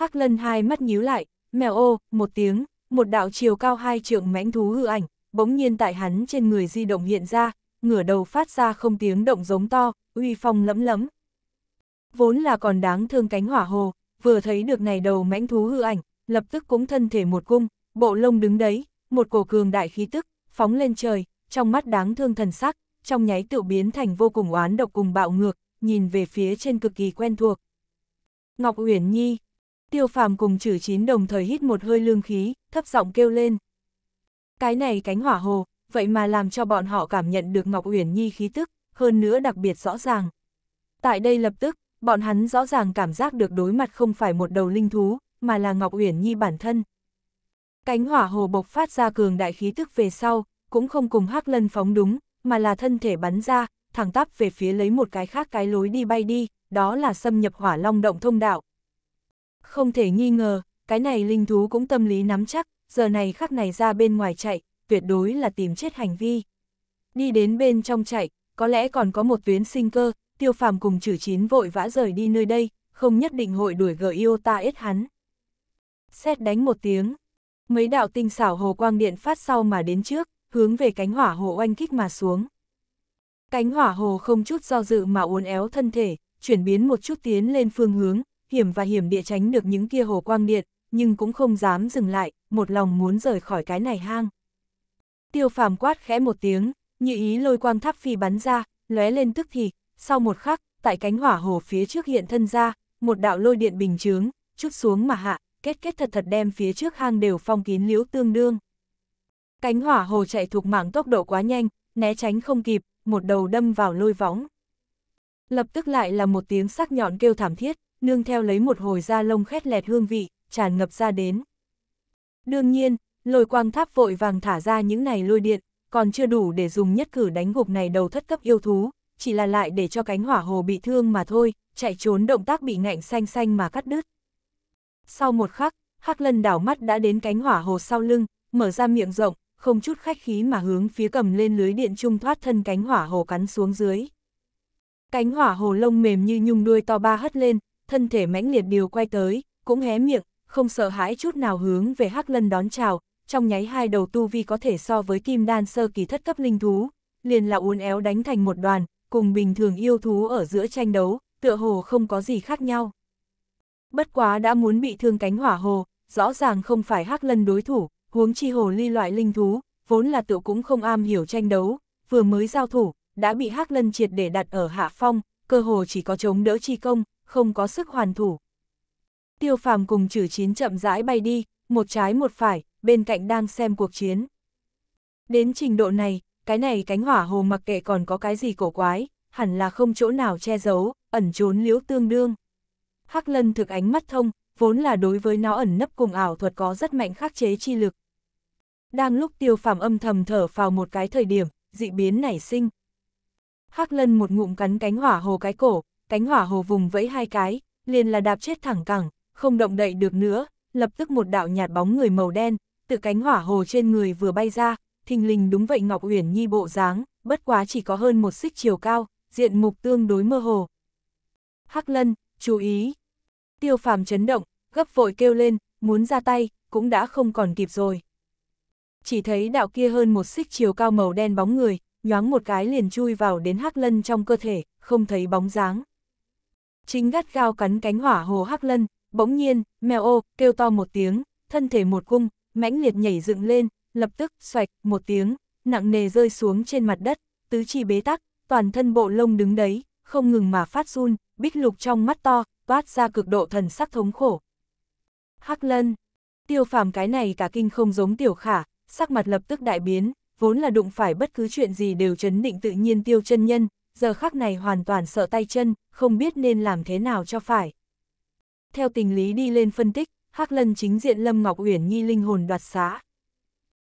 Hắc lân hai mắt nhíu lại, mèo ô, một tiếng, một đạo chiều cao hai trượng mãnh thú hư ảnh, bỗng nhiên tại hắn trên người di động hiện ra, ngửa đầu phát ra không tiếng động giống to, uy phong lẫm lẫm. Vốn là còn đáng thương cánh hỏa hồ, vừa thấy được này đầu mãnh thú hư ảnh, lập tức cũng thân thể một cung, bộ lông đứng đấy, một cổ cường đại khí tức, phóng lên trời, trong mắt đáng thương thần sắc, trong nháy tự biến thành vô cùng oán độc cùng bạo ngược, nhìn về phía trên cực kỳ quen thuộc. Ngọc Uyển Nhi Tiêu phàm cùng chử chín đồng thời hít một hơi lương khí, thấp giọng kêu lên. Cái này cánh hỏa hồ, vậy mà làm cho bọn họ cảm nhận được Ngọc Uyển Nhi khí tức, hơn nữa đặc biệt rõ ràng. Tại đây lập tức, bọn hắn rõ ràng cảm giác được đối mặt không phải một đầu linh thú, mà là Ngọc Uyển Nhi bản thân. Cánh hỏa hồ bộc phát ra cường đại khí tức về sau, cũng không cùng hắc lân phóng đúng, mà là thân thể bắn ra, thẳng tắp về phía lấy một cái khác cái lối đi bay đi, đó là xâm nhập hỏa long động thông đạo. Không thể nghi ngờ, cái này linh thú cũng tâm lý nắm chắc, giờ này khắc này ra bên ngoài chạy, tuyệt đối là tìm chết hành vi. Đi đến bên trong chạy, có lẽ còn có một tuyến sinh cơ, tiêu phàm cùng chử chín vội vã rời đi nơi đây, không nhất định hội đuổi gờ yêu ta ít hắn. Xét đánh một tiếng, mấy đạo tinh xảo hồ quang điện phát sau mà đến trước, hướng về cánh hỏa hồ oanh kích mà xuống. Cánh hỏa hồ không chút do dự mà uốn éo thân thể, chuyển biến một chút tiến lên phương hướng, hiểm và hiểm địa tránh được những kia hồ quang điện, nhưng cũng không dám dừng lại, một lòng muốn rời khỏi cái này hang. Tiêu phàm quát khẽ một tiếng, như ý lôi quang tháp phi bắn ra, lóe lên tức thì, sau một khắc, tại cánh hỏa hồ phía trước hiện thân ra, một đạo lôi điện bình chướng, chút xuống mà hạ, kết kết thật thật đem phía trước hang đều phong kín liễu tương đương. Cánh hỏa hồ chạy thuộc mảng tốc độ quá nhanh, né tránh không kịp, một đầu đâm vào lôi võng. Lập tức lại là một tiếng sắc nhọn kêu thảm thiết, nương theo lấy một hồi da lông khét lẹt hương vị, tràn ngập ra đến. Đương nhiên, lôi quang tháp vội vàng thả ra những này lôi điện, còn chưa đủ để dùng nhất cử đánh gục này đầu thất cấp yêu thú, chỉ là lại để cho cánh hỏa hồ bị thương mà thôi, chạy trốn động tác bị ngạnh xanh xanh mà cắt đứt. Sau một khắc, Hắc Lân đảo mắt đã đến cánh hỏa hồ sau lưng, mở ra miệng rộng, không chút khách khí mà hướng phía cầm lên lưới điện trung thoát thân cánh hỏa hồ cắn xuống dưới. Cánh hỏa hồ lông mềm như nhung đuôi to ba hất lên, thân thể mãnh liệt điều quay tới, cũng hé miệng, không sợ hãi chút nào hướng về Hắc Lân đón chào, trong nháy hai đầu tu vi có thể so với kim đan sơ kỳ thất cấp linh thú, liền là uốn éo đánh thành một đoàn, cùng bình thường yêu thú ở giữa tranh đấu, tựa hồ không có gì khác nhau. Bất quá đã muốn bị thương cánh hỏa hồ, rõ ràng không phải Hắc Lân đối thủ, huống chi hồ ly loại linh thú, vốn là tự cũng không am hiểu tranh đấu, vừa mới giao thủ, đã bị Hắc Lân triệt để đặt ở hạ phong, cơ hồ chỉ có chống đỡ chi công, không có sức hoàn thủ. Tiêu phàm cùng chử chín chậm rãi bay đi, một trái một phải, bên cạnh đang xem cuộc chiến. Đến trình độ này, cái này cánh hỏa hồ mặc kệ còn có cái gì cổ quái, hẳn là không chỗ nào che giấu, ẩn trốn liễu tương đương. Hắc lân thực ánh mắt thông, vốn là đối với nó ẩn nấp cùng ảo thuật có rất mạnh khắc chế chi lực. Đang lúc tiêu phàm âm thầm thở vào một cái thời điểm, dị biến nảy sinh. Hắc lân một ngụm cắn cánh hỏa hồ cái cổ, cánh hỏa hồ vùng vẫy hai cái, liền là đạp chết thẳng cẳng, không động đậy được nữa, lập tức một đạo nhạt bóng người màu đen, từ cánh hỏa hồ trên người vừa bay ra, thình lình đúng vậy Ngọc Uyển Nhi bộ dáng, bất quá chỉ có hơn một xích chiều cao, diện mục tương đối mơ hồ. Hắc Lân, chú ý. Tiêu Phàm chấn động, gấp vội kêu lên, muốn ra tay, cũng đã không còn kịp rồi. Chỉ thấy đạo kia hơn một xích chiều cao màu đen bóng người, nhoáng một cái liền chui vào đến Hắc Lân trong cơ thể, không thấy bóng dáng. Chính gắt gao cắn cánh hỏa hồ hắc lân, bỗng nhiên, mèo ô, kêu to một tiếng, thân thể một cung, mãnh liệt nhảy dựng lên, lập tức, xoạch, một tiếng, nặng nề rơi xuống trên mặt đất, tứ chi bế tắc, toàn thân bộ lông đứng đấy, không ngừng mà phát run, bích lục trong mắt to, toát ra cực độ thần sắc thống khổ. Hắc lân, tiêu phàm cái này cả kinh không giống tiểu khả, sắc mặt lập tức đại biến, vốn là đụng phải bất cứ chuyện gì đều chấn định tự nhiên tiêu chân nhân, giờ khắc này hoàn toàn sợ tay chân, không biết nên làm thế nào cho phải. Theo tình lý đi lên phân tích, Hắc Lân chính diện Lâm Ngọc Uyển Nhi linh hồn đoạt xá.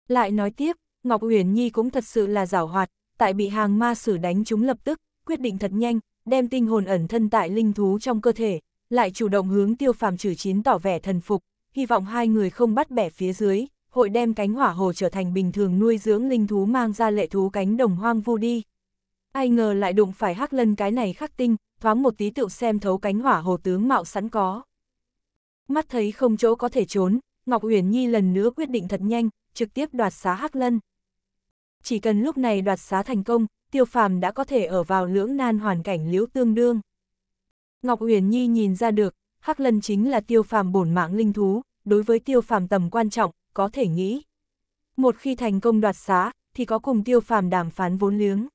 Lại nói tiếp, Ngọc Uyển Nhi cũng thật sự là giảo hoạt, tại bị hàng ma sử đánh chúng lập tức, quyết định thật nhanh, đem tinh hồn ẩn thân tại linh thú trong cơ thể, lại chủ động hướng tiêu phàm trừ chín tỏ vẻ thần phục, hy vọng hai người không bắt bẻ phía dưới, hội đem cánh hỏa hồ trở thành bình thường nuôi dưỡng linh thú mang ra lệ thú cánh đồng hoang vu đi. Ai ngờ lại đụng phải hắc lân cái này khắc tinh, thoáng một tí tựu xem thấu cánh hỏa hồ tướng mạo sẵn có. Mắt thấy không chỗ có thể trốn, Ngọc Uyển Nhi lần nữa quyết định thật nhanh, trực tiếp đoạt xá hắc lân. Chỉ cần lúc này đoạt xá thành công, tiêu phàm đã có thể ở vào lưỡng nan hoàn cảnh liễu tương đương. Ngọc Uyển Nhi nhìn ra được, hắc lân chính là tiêu phàm bổn mạng linh thú, đối với tiêu phàm tầm quan trọng, có thể nghĩ. Một khi thành công đoạt xá, thì có cùng tiêu phàm đàm phán vốn liếng.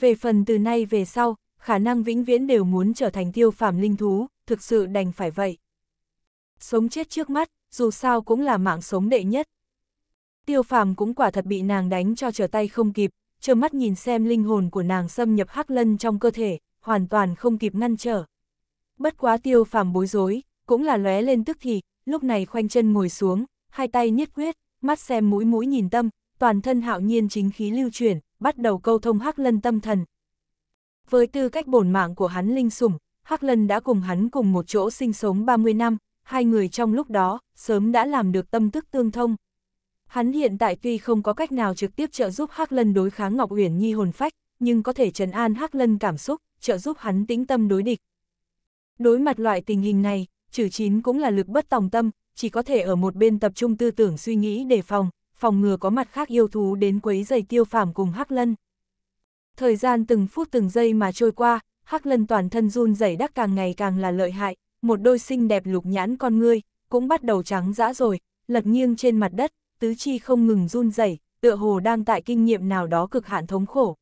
Về phần từ nay về sau, khả năng vĩnh viễn đều muốn trở thành tiêu phàm linh thú, thực sự đành phải vậy. Sống chết trước mắt, dù sao cũng là mạng sống đệ nhất. Tiêu phàm cũng quả thật bị nàng đánh cho trở tay không kịp, trơ mắt nhìn xem linh hồn của nàng xâm nhập hắc lân trong cơ thể, hoàn toàn không kịp ngăn trở. Bất quá tiêu phàm bối rối, cũng là lóe lên tức thì, lúc này khoanh chân ngồi xuống, hai tay niết quyết, mắt xem mũi mũi nhìn tâm, toàn thân hạo nhiên chính khí lưu chuyển, bắt đầu câu thông Hắc Lân tâm thần. Với tư cách bổn mạng của hắn linh sủng, Hắc Lân đã cùng hắn cùng một chỗ sinh sống 30 năm, hai người trong lúc đó, sớm đã làm được tâm tức tương thông. Hắn hiện tại tuy không có cách nào trực tiếp trợ giúp Hắc Lân đối kháng Ngọc Uyển Nhi hồn phách, nhưng có thể trấn an Hắc Lân cảm xúc, trợ giúp hắn tĩnh tâm đối địch. Đối mặt loại tình hình này, trừ chín cũng là lực bất tòng tâm, chỉ có thể ở một bên tập trung tư tưởng suy nghĩ đề phòng, phòng ngừa có mặt khác yêu thú đến quấy giày tiêu phàm cùng Hắc Lân. Thời gian từng phút từng giây mà trôi qua, Hắc Lân toàn thân run rẩy đắc càng ngày càng là lợi hại, một đôi xinh đẹp lục nhãn con ngươi, cũng bắt đầu trắng dã rồi, lật nghiêng trên mặt đất, tứ chi không ngừng run rẩy, tựa hồ đang tại kinh nghiệm nào đó cực hạn thống khổ.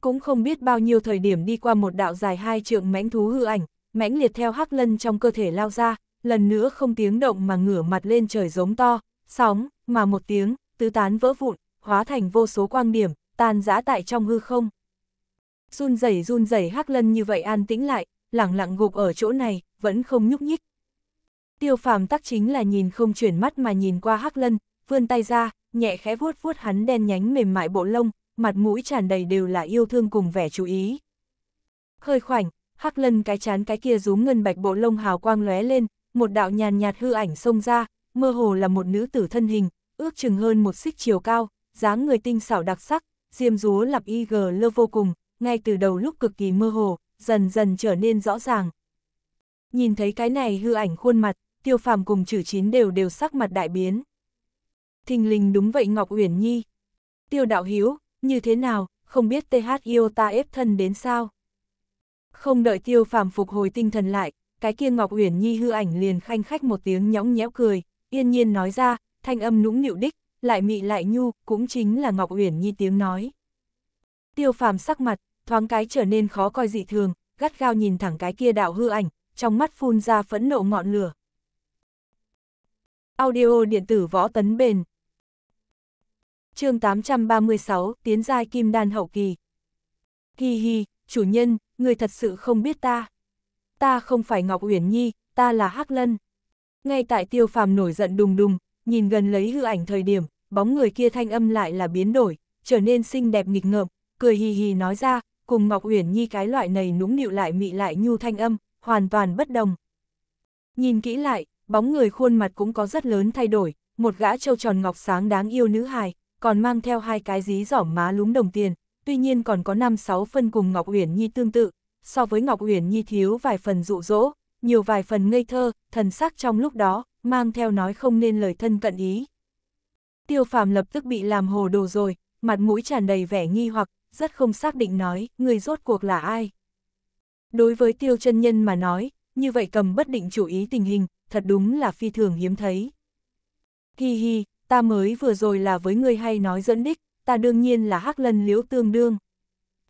Cũng không biết bao nhiêu thời điểm đi qua một đạo dài hai trượng mãnh thú hư ảnh, mãnh liệt theo hắc lân trong cơ thể lao ra, lần nữa không tiếng động mà ngửa mặt lên trời giống to, sóng, mà một tiếng, tứ tán vỡ vụn, hóa thành vô số quang điểm, tan rã tại trong hư không. Run rẩy run rẩy hắc lân như vậy an tĩnh lại, lặng lặng gục ở chỗ này, vẫn không nhúc nhích. Tiêu phàm tắc chính là nhìn không chuyển mắt mà nhìn qua hắc lân, vươn tay ra, nhẹ khẽ vuốt vuốt hắn đen nhánh mềm mại bộ lông, mặt mũi tràn đầy đều là yêu thương cùng vẻ chú ý. Khơi khoảnh, hắc lân cái chán cái kia rúm ngân bạch bộ lông hào quang lóe lên, một đạo nhàn nhạt hư ảnh xông ra, mơ hồ là một nữ tử thân hình, ước chừng hơn một xích chiều cao, dáng người tinh xảo đặc sắc, diêm rúa lặp y gờ lơ vô cùng, ngay từ đầu lúc cực kỳ mơ hồ, dần dần trở nên rõ ràng. Nhìn thấy cái này hư ảnh khuôn mặt, tiêu phàm cùng chử chín đều đều sắc mặt đại biến. Thình lình đúng vậy Ngọc Uyển Nhi. Tiêu đạo hiếu, như thế nào, không biết TH yêu ta ép thân đến sao? Không đợi tiêu phàm phục hồi tinh thần lại, cái kia Ngọc Uyển Nhi hư ảnh liền khanh khách một tiếng nhõng nhẽo cười. Yên nhiên nói ra, thanh âm nũng nịu đích, lại mị lại nhu, cũng chính là Ngọc Uyển Nhi tiếng nói. Tiêu phàm sắc mặt, thoáng cái trở nên khó coi dị thường, gắt gao nhìn thẳng cái kia đạo hư ảnh, trong mắt phun ra phẫn nộ ngọn lửa. Audio điện tử võ tấn bền chương 836, tiến giai kim đan hậu kỳ. Hi hi, chủ nhân, người thật sự không biết ta. Ta không phải Ngọc Uyển Nhi, ta là Hắc Lân. Ngay tại tiêu phàm nổi giận đùng đùng, nhìn gần lấy hư ảnh thời điểm, bóng người kia thanh âm lại là biến đổi, trở nên xinh đẹp nghịch ngợm, cười hì hì nói ra, cùng Ngọc Uyển Nhi cái loại này nũng nịu lại mị lại nhu thanh âm, hoàn toàn bất đồng. Nhìn kỹ lại, bóng người khuôn mặt cũng có rất lớn thay đổi, một gã trâu tròn ngọc sáng đáng yêu nữ hài, còn mang theo hai cái dí giỏm má lúng đồng tiền, tuy nhiên còn có 5-6 phân cùng Ngọc Uyển Nhi tương tự, so với Ngọc Uyển Nhi thiếu vài phần dụ dỗ, nhiều vài phần ngây thơ, thần sắc trong lúc đó, mang theo nói không nên lời thân cận ý. Tiêu phàm lập tức bị làm hồ đồ rồi, mặt mũi tràn đầy vẻ nghi hoặc, rất không xác định nói, người rốt cuộc là ai. Đối với tiêu chân nhân mà nói, như vậy cầm bất định chủ ý tình hình, thật đúng là phi thường hiếm thấy. Hi hi, ta mới vừa rồi là với người hay nói dẫn đích, ta đương nhiên là hắc lân liễu tương đương.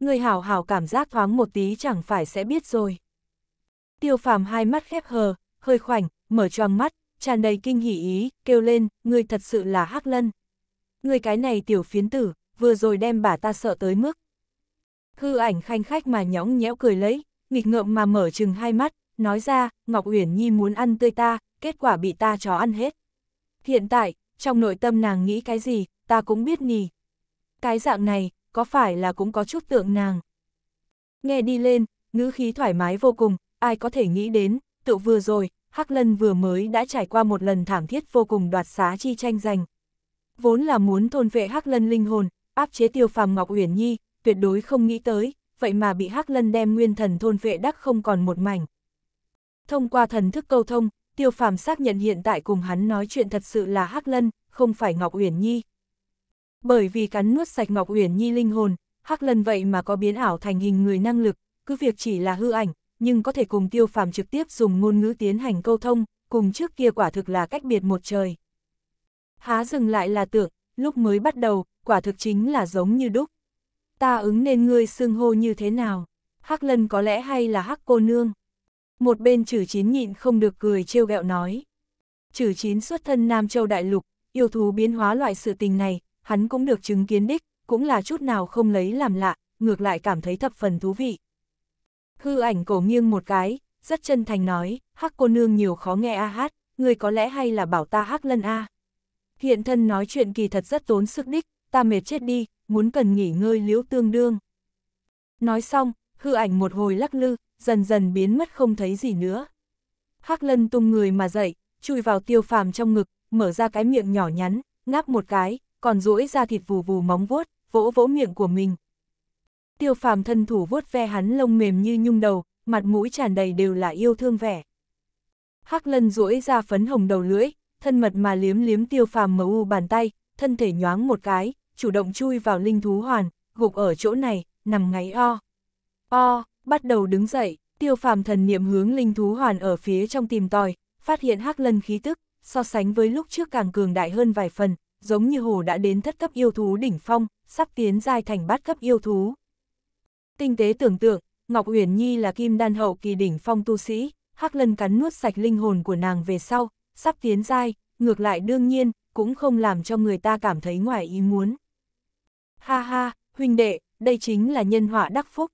Ngươi hảo hảo cảm giác thoáng một tí chẳng phải sẽ biết rồi. Tiêu phàm hai mắt khép hờ, hơi khoảnh, mở choang mắt, tràn đầy kinh hỉ ý, kêu lên, ngươi thật sự là hắc lân. Ngươi cái này tiểu phiến tử, vừa rồi đem bà ta sợ tới mức. Hư ảnh khanh khách mà nhõng nhẽo cười lấy, nghịch ngợm mà mở chừng hai mắt, nói ra, Ngọc Uyển Nhi muốn ăn tươi ta, kết quả bị ta chó ăn hết. Hiện tại, trong nội tâm nàng nghĩ cái gì, ta cũng biết nhỉ. Cái dạng này, có phải là cũng có chút tượng nàng. Nghe đi lên, ngữ khí thoải mái vô cùng, ai có thể nghĩ đến, tự vừa rồi, Hắc Lân vừa mới đã trải qua một lần thảm thiết vô cùng đoạt xá chi tranh giành. Vốn là muốn thôn vệ Hắc Lân linh hồn, áp chế tiêu phàm Ngọc Uyển Nhi, tuyệt đối không nghĩ tới, vậy mà bị Hắc Lân đem nguyên thần thôn vệ đắc không còn một mảnh. Thông qua thần thức câu thông, tiêu phàm xác nhận hiện tại cùng hắn nói chuyện thật sự là Hắc Lân, không phải Ngọc Uyển Nhi. Bởi vì cắn nuốt sạch Ngọc Uyển Nhi linh hồn, Hắc Lân vậy mà có biến ảo thành hình người năng lực, cứ việc chỉ là hư ảnh, nhưng có thể cùng tiêu phàm trực tiếp dùng ngôn ngữ tiến hành câu thông, cùng trước kia quả thực là cách biệt một trời. Há dừng lại là tưởng, lúc mới bắt đầu, quả thực chính là giống như đúc. Ta ứng nên ngươi xưng hô như thế nào, hắc lân có lẽ hay là hắc cô nương. Một bên chử chín nhịn không được cười trêu ghẹo nói. Chử chín xuất thân Nam Châu Đại Lục, yêu thú biến hóa loại sự tình này, hắn cũng được chứng kiến đích, cũng là chút nào không lấy làm lạ, ngược lại cảm thấy thập phần thú vị. Hư ảnh cổ nghiêng một cái, rất chân thành nói, hắc cô nương nhiều khó nghe a hát, người có lẽ hay là bảo ta hắc lân a. Hiện thân nói chuyện kỳ thật rất tốn sức đích, ta mệt chết đi, muốn cần nghỉ ngơi liễu tương đương. Nói xong, hư ảnh một hồi lắc lư, dần dần biến mất không thấy gì nữa. Hắc lân tung người mà dậy, chui vào tiêu phàm trong ngực, mở ra cái miệng nhỏ nhắn, ngáp một cái, còn duỗi ra thịt vù vù móng vuốt, vỗ vỗ miệng của mình, Tiêu phàm thân thủ vuốt ve hắn lông mềm như nhung đầu, mặt mũi tràn đầy đều là yêu thương vẻ. Hắc lân duỗi ra phấn hồng đầu lưỡi, thân mật mà liếm liếm tiêu phàm mờ u bàn tay, thân thể nhoáng một cái, chủ động chui vào linh thú hoàn, gục ở chỗ này, nằm ngáy o. O, bắt đầu đứng dậy, tiêu phàm thần niệm hướng linh thú hoàn ở phía trong tìm tòi, phát hiện hắc lân khí tức, so sánh với lúc trước càng cường đại hơn vài phần, giống như hồ đã đến thất cấp yêu thú đỉnh phong, sắp tiến giai thành bát cấp yêu thú. Tinh tế tưởng tượng, Ngọc Uyển Nhi là kim đan hậu kỳ đỉnh phong tu sĩ, Hắc Lân cắn nuốt sạch linh hồn của nàng về sau, sắp tiến giai, ngược lại đương nhiên, cũng không làm cho người ta cảm thấy ngoài ý muốn. Ha ha, huynh đệ, đây chính là nhân họa đắc phúc.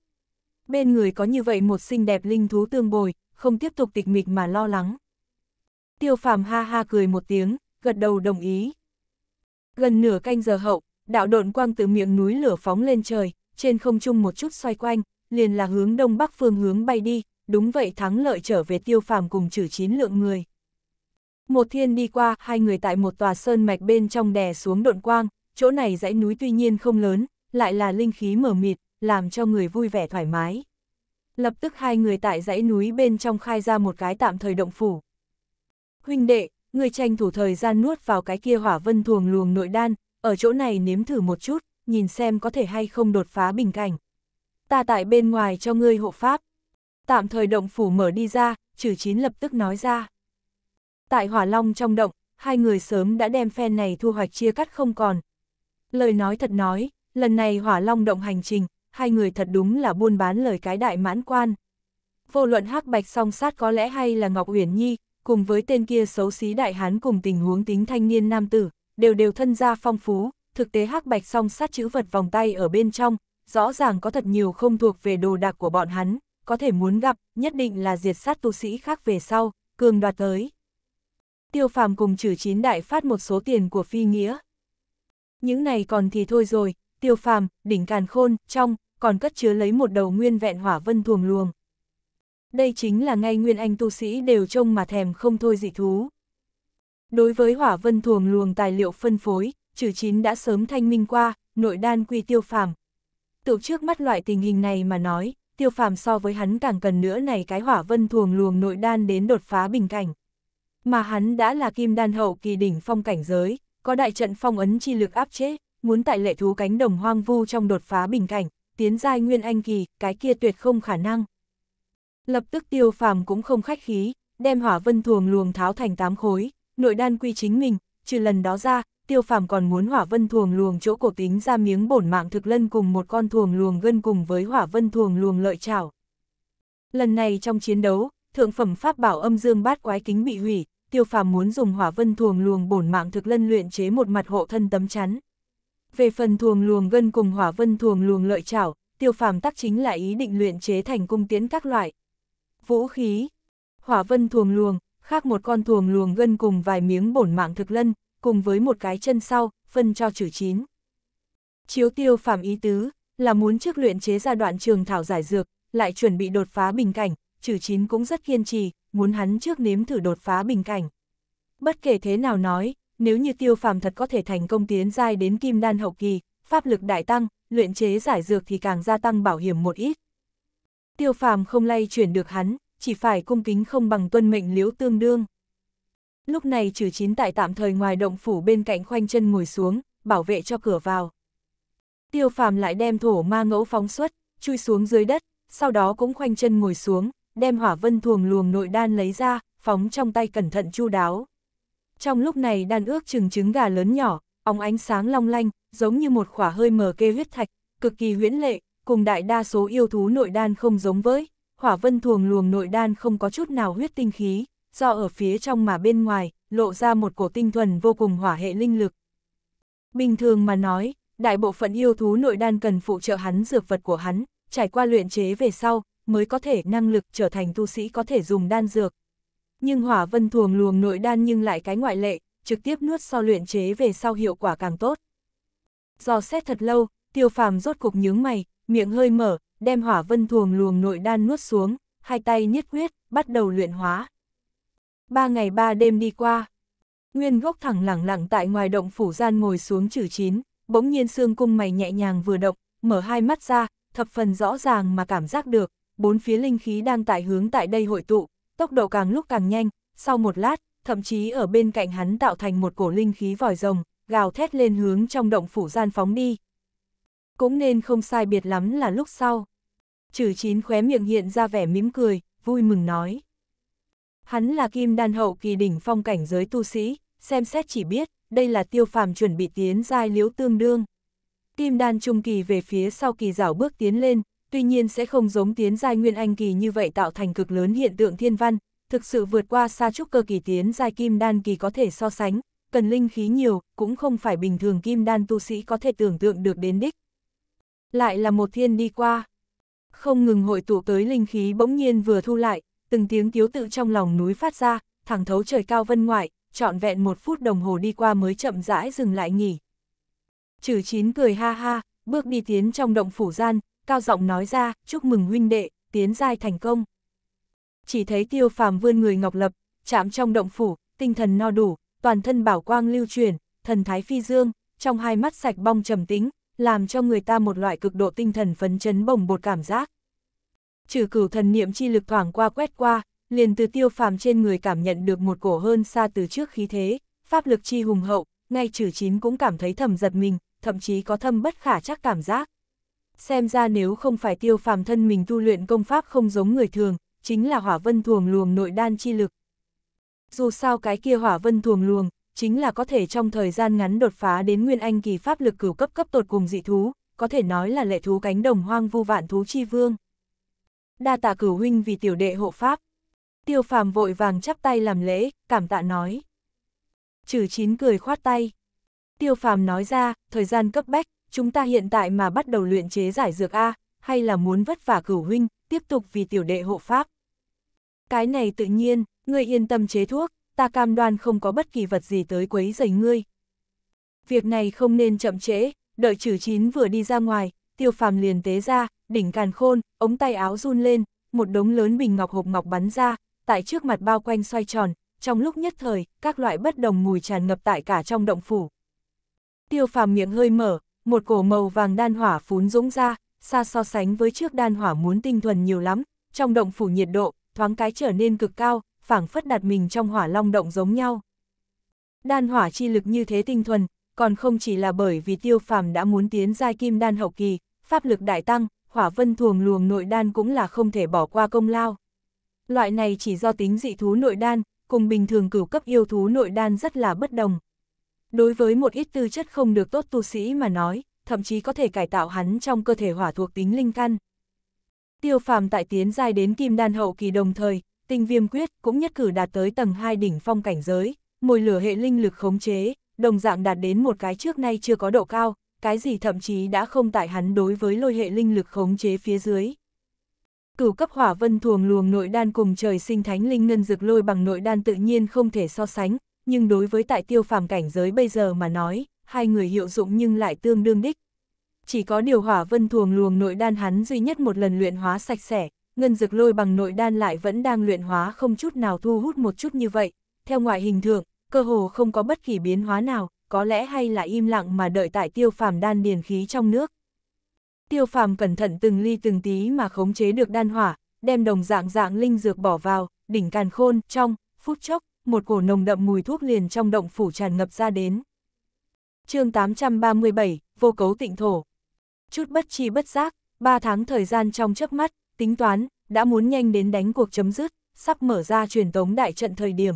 Bên người có như vậy một xinh đẹp linh thú tương bồi, không tiếp tục tịch mịch mà lo lắng. Tiêu phàm ha ha cười một tiếng, gật đầu đồng ý. Gần nửa canh giờ hậu, đạo độn quang từ miệng núi lửa phóng lên trời, trên không trung một chút xoay quanh, liền là hướng đông bắc phương hướng bay đi, đúng vậy thắng lợi trở về tiêu phàm cùng trừ chín lượng người. Một thiên đi qua, hai người tại một tòa sơn mạch bên trong đè xuống độn quang, chỗ này dãy núi tuy nhiên không lớn, lại là linh khí mở mịt, làm cho người vui vẻ thoải mái. Lập tức hai người tại dãy núi bên trong khai ra một cái tạm thời động phủ. Huynh đệ, người tranh thủ thời gian nuốt vào cái kia hỏa vân thuồng luồng nội đan, ở chỗ này nếm thử một chút, nhìn xem có thể hay không đột phá bình cảnh. Ta tại bên ngoài cho ngươi hộ pháp. Tạm thời động phủ mở đi ra, trừ chín lập tức nói ra. Tại hỏa long trong động, hai người sớm đã đem phen này thu hoạch chia cắt không còn. Lời nói thật nói, lần này hỏa long động hành trình, hai người thật đúng là buôn bán lời cái đại mãn quan. Vô luận hắc bạch song sát có lẽ hay là Ngọc Uyển Nhi, cùng với tên kia xấu xí đại hán cùng tình huống tính thanh niên nam tử, đều đều thân gia phong phú, thực tế hắc bạch song sát chữ vật vòng tay ở bên trong, rõ ràng có thật nhiều không thuộc về đồ đạc của bọn hắn, có thể muốn gặp, nhất định là diệt sát tu sĩ khác về sau, cường đoạt tới. Tiêu phàm cùng trừ chín đại phát một số tiền của phi nghĩa. Những này còn thì thôi rồi, tiêu phàm, đỉnh càn khôn, trong, còn cất chứa lấy một đầu nguyên vẹn hỏa vân thuồng luồng. Đây chính là ngay nguyên anh tu sĩ đều trông mà thèm không thôi dị thú. Đối với hỏa vân thuồng luồng tài liệu phân phối, trừ chín đã sớm thanh minh qua, nội đan quy tiêu phàm. Tự trước mắt loại tình hình này mà nói, tiêu phàm so với hắn càng cần nữa này cái hỏa vân thuồng luồng nội đan đến đột phá bình cảnh. Mà hắn đã là kim đan hậu kỳ đỉnh phong cảnh giới, có đại trận phong ấn chi lực áp chế, muốn tại lệ thú cánh đồng hoang vu trong đột phá bình cảnh, tiến giai nguyên anh kỳ, cái kia tuyệt không khả năng. Lập tức tiêu phàm cũng không khách khí, đem hỏa vân thuồng luồng tháo thành tám khối, nội đan quy chính mình, trừ lần đó ra, tiêu phàm còn muốn hỏa vân thuồng luồng chỗ cổ tính ra miếng bổn mạng thực lân cùng một con thuồng luồng gân cùng với hỏa vân thuồng luồng lợi trảo. Lần này trong chiến đấu, thượng phẩm pháp bảo âm dương bát quái kính bị hủy, tiêu phàm muốn dùng hỏa vân thuồng luồng bổn mạng thực lân luyện chế một mặt hộ thân tấm chắn. Về phần thuồng luồng gân cùng hỏa vân thuồng luồng lợi trảo, tiêu phàm tác chính là ý định luyện chế thành cung tiến các loại. Vũ khí, hỏa vân thuồng luồng, khác một con thuồng luồng gân cùng vài miếng bổn mạng thực lân, cùng với một cái chân sau, phân cho trừ chín. Chiếu tiêu phạm ý tứ, là muốn trước luyện chế ra đoạn trường thảo giải dược, lại chuẩn bị đột phá bình cảnh, trừ chín cũng rất kiên trì, muốn hắn trước nếm thử đột phá bình cảnh. Bất kể thế nào nói, nếu như tiêu phàm thật có thể thành công tiến giai đến kim đan hậu kỳ, pháp lực đại tăng, luyện chế giải dược thì càng gia tăng bảo hiểm một ít. Tiêu phàm không lay chuyển được hắn, chỉ phải cung kính không bằng tuân mệnh liễu tương đương lúc này trừ chín tại tạm thời ngoài động phủ bên cạnh khoanh chân ngồi xuống, bảo vệ cho cửa vào. Tiêu phàm lại đem thổ ma ngẫu phóng xuất, chui xuống dưới đất, sau đó cũng khoanh chân ngồi xuống, đem hỏa vân thuồng luồng nội đan lấy ra, phóng trong tay cẩn thận chu đáo. Trong lúc này đan ước chừng trứng gà lớn nhỏ, óng ánh sáng long lanh, giống như một khỏa hơi mờ kê huyết thạch, cực kỳ huyễn lệ, cùng đại đa số yêu thú nội đan không giống với, hỏa vân thuồng luồng nội đan không có chút nào huyết tinh khí do ở phía trong mà bên ngoài, lộ ra một cổ tinh thuần vô cùng hỏa hệ linh lực. Bình thường mà nói, đại bộ phận yêu thú nội đan cần phụ trợ hắn dược vật của hắn, trải qua luyện chế về sau, mới có thể năng lực trở thành tu sĩ có thể dùng đan dược. Nhưng hỏa vân thuồng luồng nội đan nhưng lại cái ngoại lệ, trực tiếp nuốt sau so luyện chế về sau hiệu quả càng tốt. Do xét thật lâu, tiêu phàm rốt cục nhướng mày, miệng hơi mở, đem hỏa vân thuồng luồng nội đan nuốt xuống, hai tay niết quyết, bắt đầu luyện hóa ba ngày ba đêm đi qua. Nguyên gốc thẳng lẳng lặng tại ngoài động phủ gian ngồi xuống chữ chín, bỗng nhiên xương cung mày nhẹ nhàng vừa động, mở hai mắt ra, thập phần rõ ràng mà cảm giác được, bốn phía linh khí đang tại hướng tại đây hội tụ, tốc độ càng lúc càng nhanh, sau một lát, thậm chí ở bên cạnh hắn tạo thành một cổ linh khí vòi rồng, gào thét lên hướng trong động phủ gian phóng đi. Cũng nên không sai biệt lắm là lúc sau. Chử chín khóe miệng hiện ra vẻ mỉm cười, vui mừng nói. Hắn là kim đan hậu kỳ đỉnh phong cảnh giới tu sĩ, xem xét chỉ biết, đây là tiêu phàm chuẩn bị tiến giai liễu tương đương. Kim đan trung kỳ về phía sau kỳ rảo bước tiến lên, tuy nhiên sẽ không giống tiến giai nguyên anh kỳ như vậy tạo thành cực lớn hiện tượng thiên văn, thực sự vượt qua xa trúc cơ kỳ tiến giai kim đan kỳ có thể so sánh, cần linh khí nhiều, cũng không phải bình thường kim đan tu sĩ có thể tưởng tượng được đến đích. Lại là một thiên đi qua, không ngừng hội tụ tới linh khí bỗng nhiên vừa thu lại, từng tiếng tiếu tự trong lòng núi phát ra, thẳng thấu trời cao vân ngoại, trọn vẹn một phút đồng hồ đi qua mới chậm rãi dừng lại nghỉ. Trừ chín cười ha ha, bước đi tiến trong động phủ gian, cao giọng nói ra, chúc mừng huynh đệ, tiến giai thành công. Chỉ thấy tiêu phàm vươn người ngọc lập, chạm trong động phủ, tinh thần no đủ, toàn thân bảo quang lưu truyền, thần thái phi dương, trong hai mắt sạch bong trầm tính, làm cho người ta một loại cực độ tinh thần phấn chấn bồng bột cảm giác trừ cửu thần niệm chi lực thoảng qua quét qua, liền từ tiêu phàm trên người cảm nhận được một cổ hơn xa từ trước khí thế, pháp lực chi hùng hậu, ngay trừ chín cũng cảm thấy thầm giật mình, thậm chí có thâm bất khả chắc cảm giác. Xem ra nếu không phải tiêu phàm thân mình tu luyện công pháp không giống người thường, chính là hỏa vân thuồng luồng nội đan chi lực. Dù sao cái kia hỏa vân thuồng luồng, chính là có thể trong thời gian ngắn đột phá đến nguyên anh kỳ pháp lực cửu cấp cấp tột cùng dị thú, có thể nói là lệ thú cánh đồng hoang vu vạn thú chi vương đa tạ cửu huynh vì tiểu đệ hộ pháp. Tiêu phàm vội vàng chắp tay làm lễ, cảm tạ nói. Trừ chín cười khoát tay. Tiêu phàm nói ra, thời gian cấp bách, chúng ta hiện tại mà bắt đầu luyện chế giải dược A, hay là muốn vất vả cửu huynh, tiếp tục vì tiểu đệ hộ pháp. Cái này tự nhiên, ngươi yên tâm chế thuốc, ta cam đoan không có bất kỳ vật gì tới quấy rầy ngươi. Việc này không nên chậm trễ, đợi trừ chín vừa đi ra ngoài, tiêu phàm liền tế ra, đỉnh càn khôn, ống tay áo run lên, một đống lớn bình ngọc hộp ngọc bắn ra, tại trước mặt bao quanh xoay tròn, trong lúc nhất thời, các loại bất đồng mùi tràn ngập tại cả trong động phủ. Tiêu phàm miệng hơi mở, một cổ màu vàng đan hỏa phún dũng ra, xa so sánh với trước đan hỏa muốn tinh thuần nhiều lắm, trong động phủ nhiệt độ, thoáng cái trở nên cực cao, phảng phất đặt mình trong hỏa long động giống nhau. Đan hỏa chi lực như thế tinh thuần, còn không chỉ là bởi vì tiêu phàm đã muốn tiến giai kim đan hậu kỳ, pháp lực đại tăng, hỏa vân thuồng luồng nội đan cũng là không thể bỏ qua công lao. Loại này chỉ do tính dị thú nội đan, cùng bình thường cửu cấp yêu thú nội đan rất là bất đồng. Đối với một ít tư chất không được tốt tu sĩ mà nói, thậm chí có thể cải tạo hắn trong cơ thể hỏa thuộc tính linh căn. Tiêu phàm tại tiến giai đến kim đan hậu kỳ đồng thời, tinh viêm quyết cũng nhất cử đạt tới tầng 2 đỉnh phong cảnh giới, mùi lửa hệ linh lực khống chế, đồng dạng đạt đến một cái trước nay chưa có độ cao, cái gì thậm chí đã không tại hắn đối với lôi hệ linh lực khống chế phía dưới. Cửu cấp hỏa vân thuồng luồng nội đan cùng trời sinh thánh linh ngân dược lôi bằng nội đan tự nhiên không thể so sánh, nhưng đối với tại tiêu phàm cảnh giới bây giờ mà nói, hai người hiệu dụng nhưng lại tương đương đích. Chỉ có điều hỏa vân thuồng luồng nội đan hắn duy nhất một lần luyện hóa sạch sẽ, ngân dược lôi bằng nội đan lại vẫn đang luyện hóa không chút nào thu hút một chút như vậy, theo ngoại hình thường, cơ hồ không có bất kỳ biến hóa nào, có lẽ hay là im lặng mà đợi tại tiêu phàm đan điền khí trong nước. Tiêu phàm cẩn thận từng ly từng tí mà khống chế được đan hỏa, đem đồng dạng dạng linh dược bỏ vào, đỉnh càn khôn, trong, phút chốc, một cổ nồng đậm mùi thuốc liền trong động phủ tràn ngập ra đến. chương 837, vô cấu tịnh thổ. Chút bất chi bất giác, 3 tháng thời gian trong chớp mắt, tính toán, đã muốn nhanh đến đánh cuộc chấm dứt, sắp mở ra truyền tống đại trận thời điểm.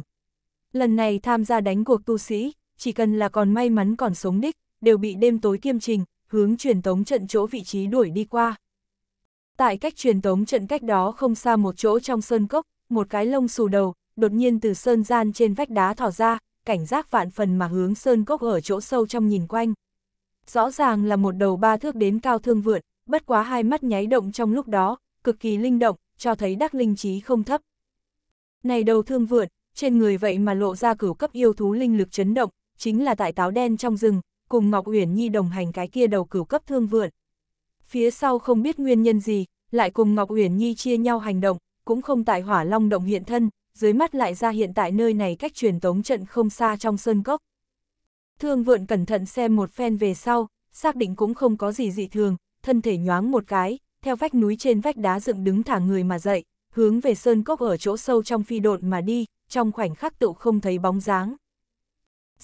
Lần này tham gia đánh cuộc tu sĩ, chỉ cần là còn may mắn còn sống đích, đều bị đêm tối kiêm trình, hướng truyền tống trận chỗ vị trí đuổi đi qua. Tại cách truyền tống trận cách đó không xa một chỗ trong sơn cốc, một cái lông xù đầu, đột nhiên từ sơn gian trên vách đá thỏ ra, cảnh giác vạn phần mà hướng sơn cốc ở chỗ sâu trong nhìn quanh. Rõ ràng là một đầu ba thước đến cao thương vượn, bất quá hai mắt nháy động trong lúc đó, cực kỳ linh động, cho thấy đắc linh trí không thấp. Này đầu thương vượn, trên người vậy mà lộ ra cửu cấp yêu thú linh lực chấn động, chính là tại táo đen trong rừng, cùng Ngọc Uyển Nhi đồng hành cái kia đầu cửu cấp thương vượn. Phía sau không biết nguyên nhân gì, lại cùng Ngọc Uyển Nhi chia nhau hành động, cũng không tại hỏa long động hiện thân, dưới mắt lại ra hiện tại nơi này cách truyền tống trận không xa trong sơn cốc. Thương vượn cẩn thận xem một phen về sau, xác định cũng không có gì dị thường, thân thể nhoáng một cái, theo vách núi trên vách đá dựng đứng thả người mà dậy, hướng về sơn cốc ở chỗ sâu trong phi độn mà đi, trong khoảnh khắc tự không thấy bóng dáng.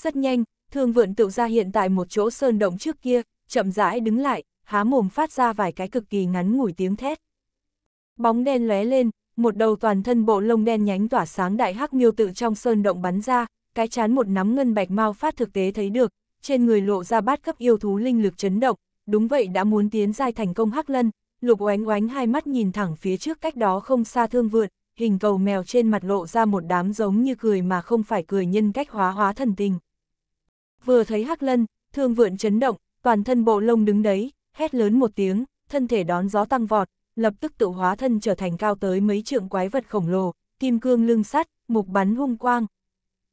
Rất nhanh, thương vượn tự ra hiện tại một chỗ sơn động trước kia, chậm rãi đứng lại, há mồm phát ra vài cái cực kỳ ngắn ngủi tiếng thét. Bóng đen lóe lên, một đầu toàn thân bộ lông đen nhánh tỏa sáng đại hắc miêu tự trong sơn động bắn ra, cái chán một nắm ngân bạch mau phát thực tế thấy được, trên người lộ ra bát cấp yêu thú linh lực chấn động, đúng vậy đã muốn tiến giai thành công hắc lân, lục oánh oánh hai mắt nhìn thẳng phía trước cách đó không xa thương vượn, hình cầu mèo trên mặt lộ ra một đám giống như cười mà không phải cười nhân cách hóa hóa thần tình vừa thấy Hắc Lân, thương vượn chấn động, toàn thân bộ lông đứng đấy, hét lớn một tiếng, thân thể đón gió tăng vọt, lập tức tự hóa thân trở thành cao tới mấy trượng quái vật khổng lồ, kim cương lưng sắt, mục bắn hung quang.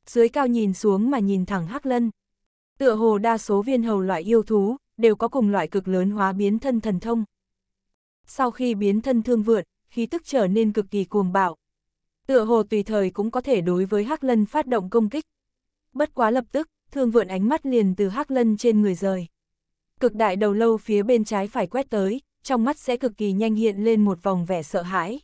Dưới cao nhìn xuống mà nhìn thẳng Hắc Lân. Tựa hồ đa số viên hầu loại yêu thú đều có cùng loại cực lớn hóa biến thân thần thông. Sau khi biến thân thương vượn, khí tức trở nên cực kỳ cuồng bạo. Tựa hồ tùy thời cũng có thể đối với Hắc Lân phát động công kích. Bất quá lập tức, thương vượn ánh mắt liền từ hắc lân trên người rời. Cực đại đầu lâu phía bên trái phải quét tới, trong mắt sẽ cực kỳ nhanh hiện lên một vòng vẻ sợ hãi.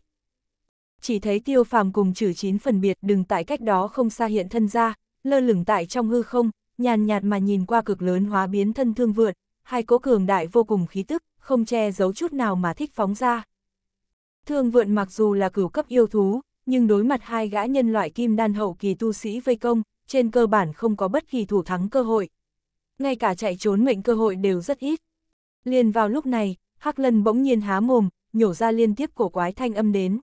Chỉ thấy tiêu phàm cùng trừ chín phần biệt đừng tại cách đó không xa hiện thân ra, lơ lửng tại trong hư không, nhàn nhạt mà nhìn qua cực lớn hóa biến thân thương vượn, hai cố cường đại vô cùng khí tức, không che giấu chút nào mà thích phóng ra. Thương vượn mặc dù là cửu cấp yêu thú, nhưng đối mặt hai gã nhân loại kim đan hậu kỳ tu sĩ vây công, trên cơ bản không có bất kỳ thủ thắng cơ hội. Ngay cả chạy trốn mệnh cơ hội đều rất ít. Liền vào lúc này, Hắc Lân bỗng nhiên há mồm, nhổ ra liên tiếp cổ quái thanh âm đến.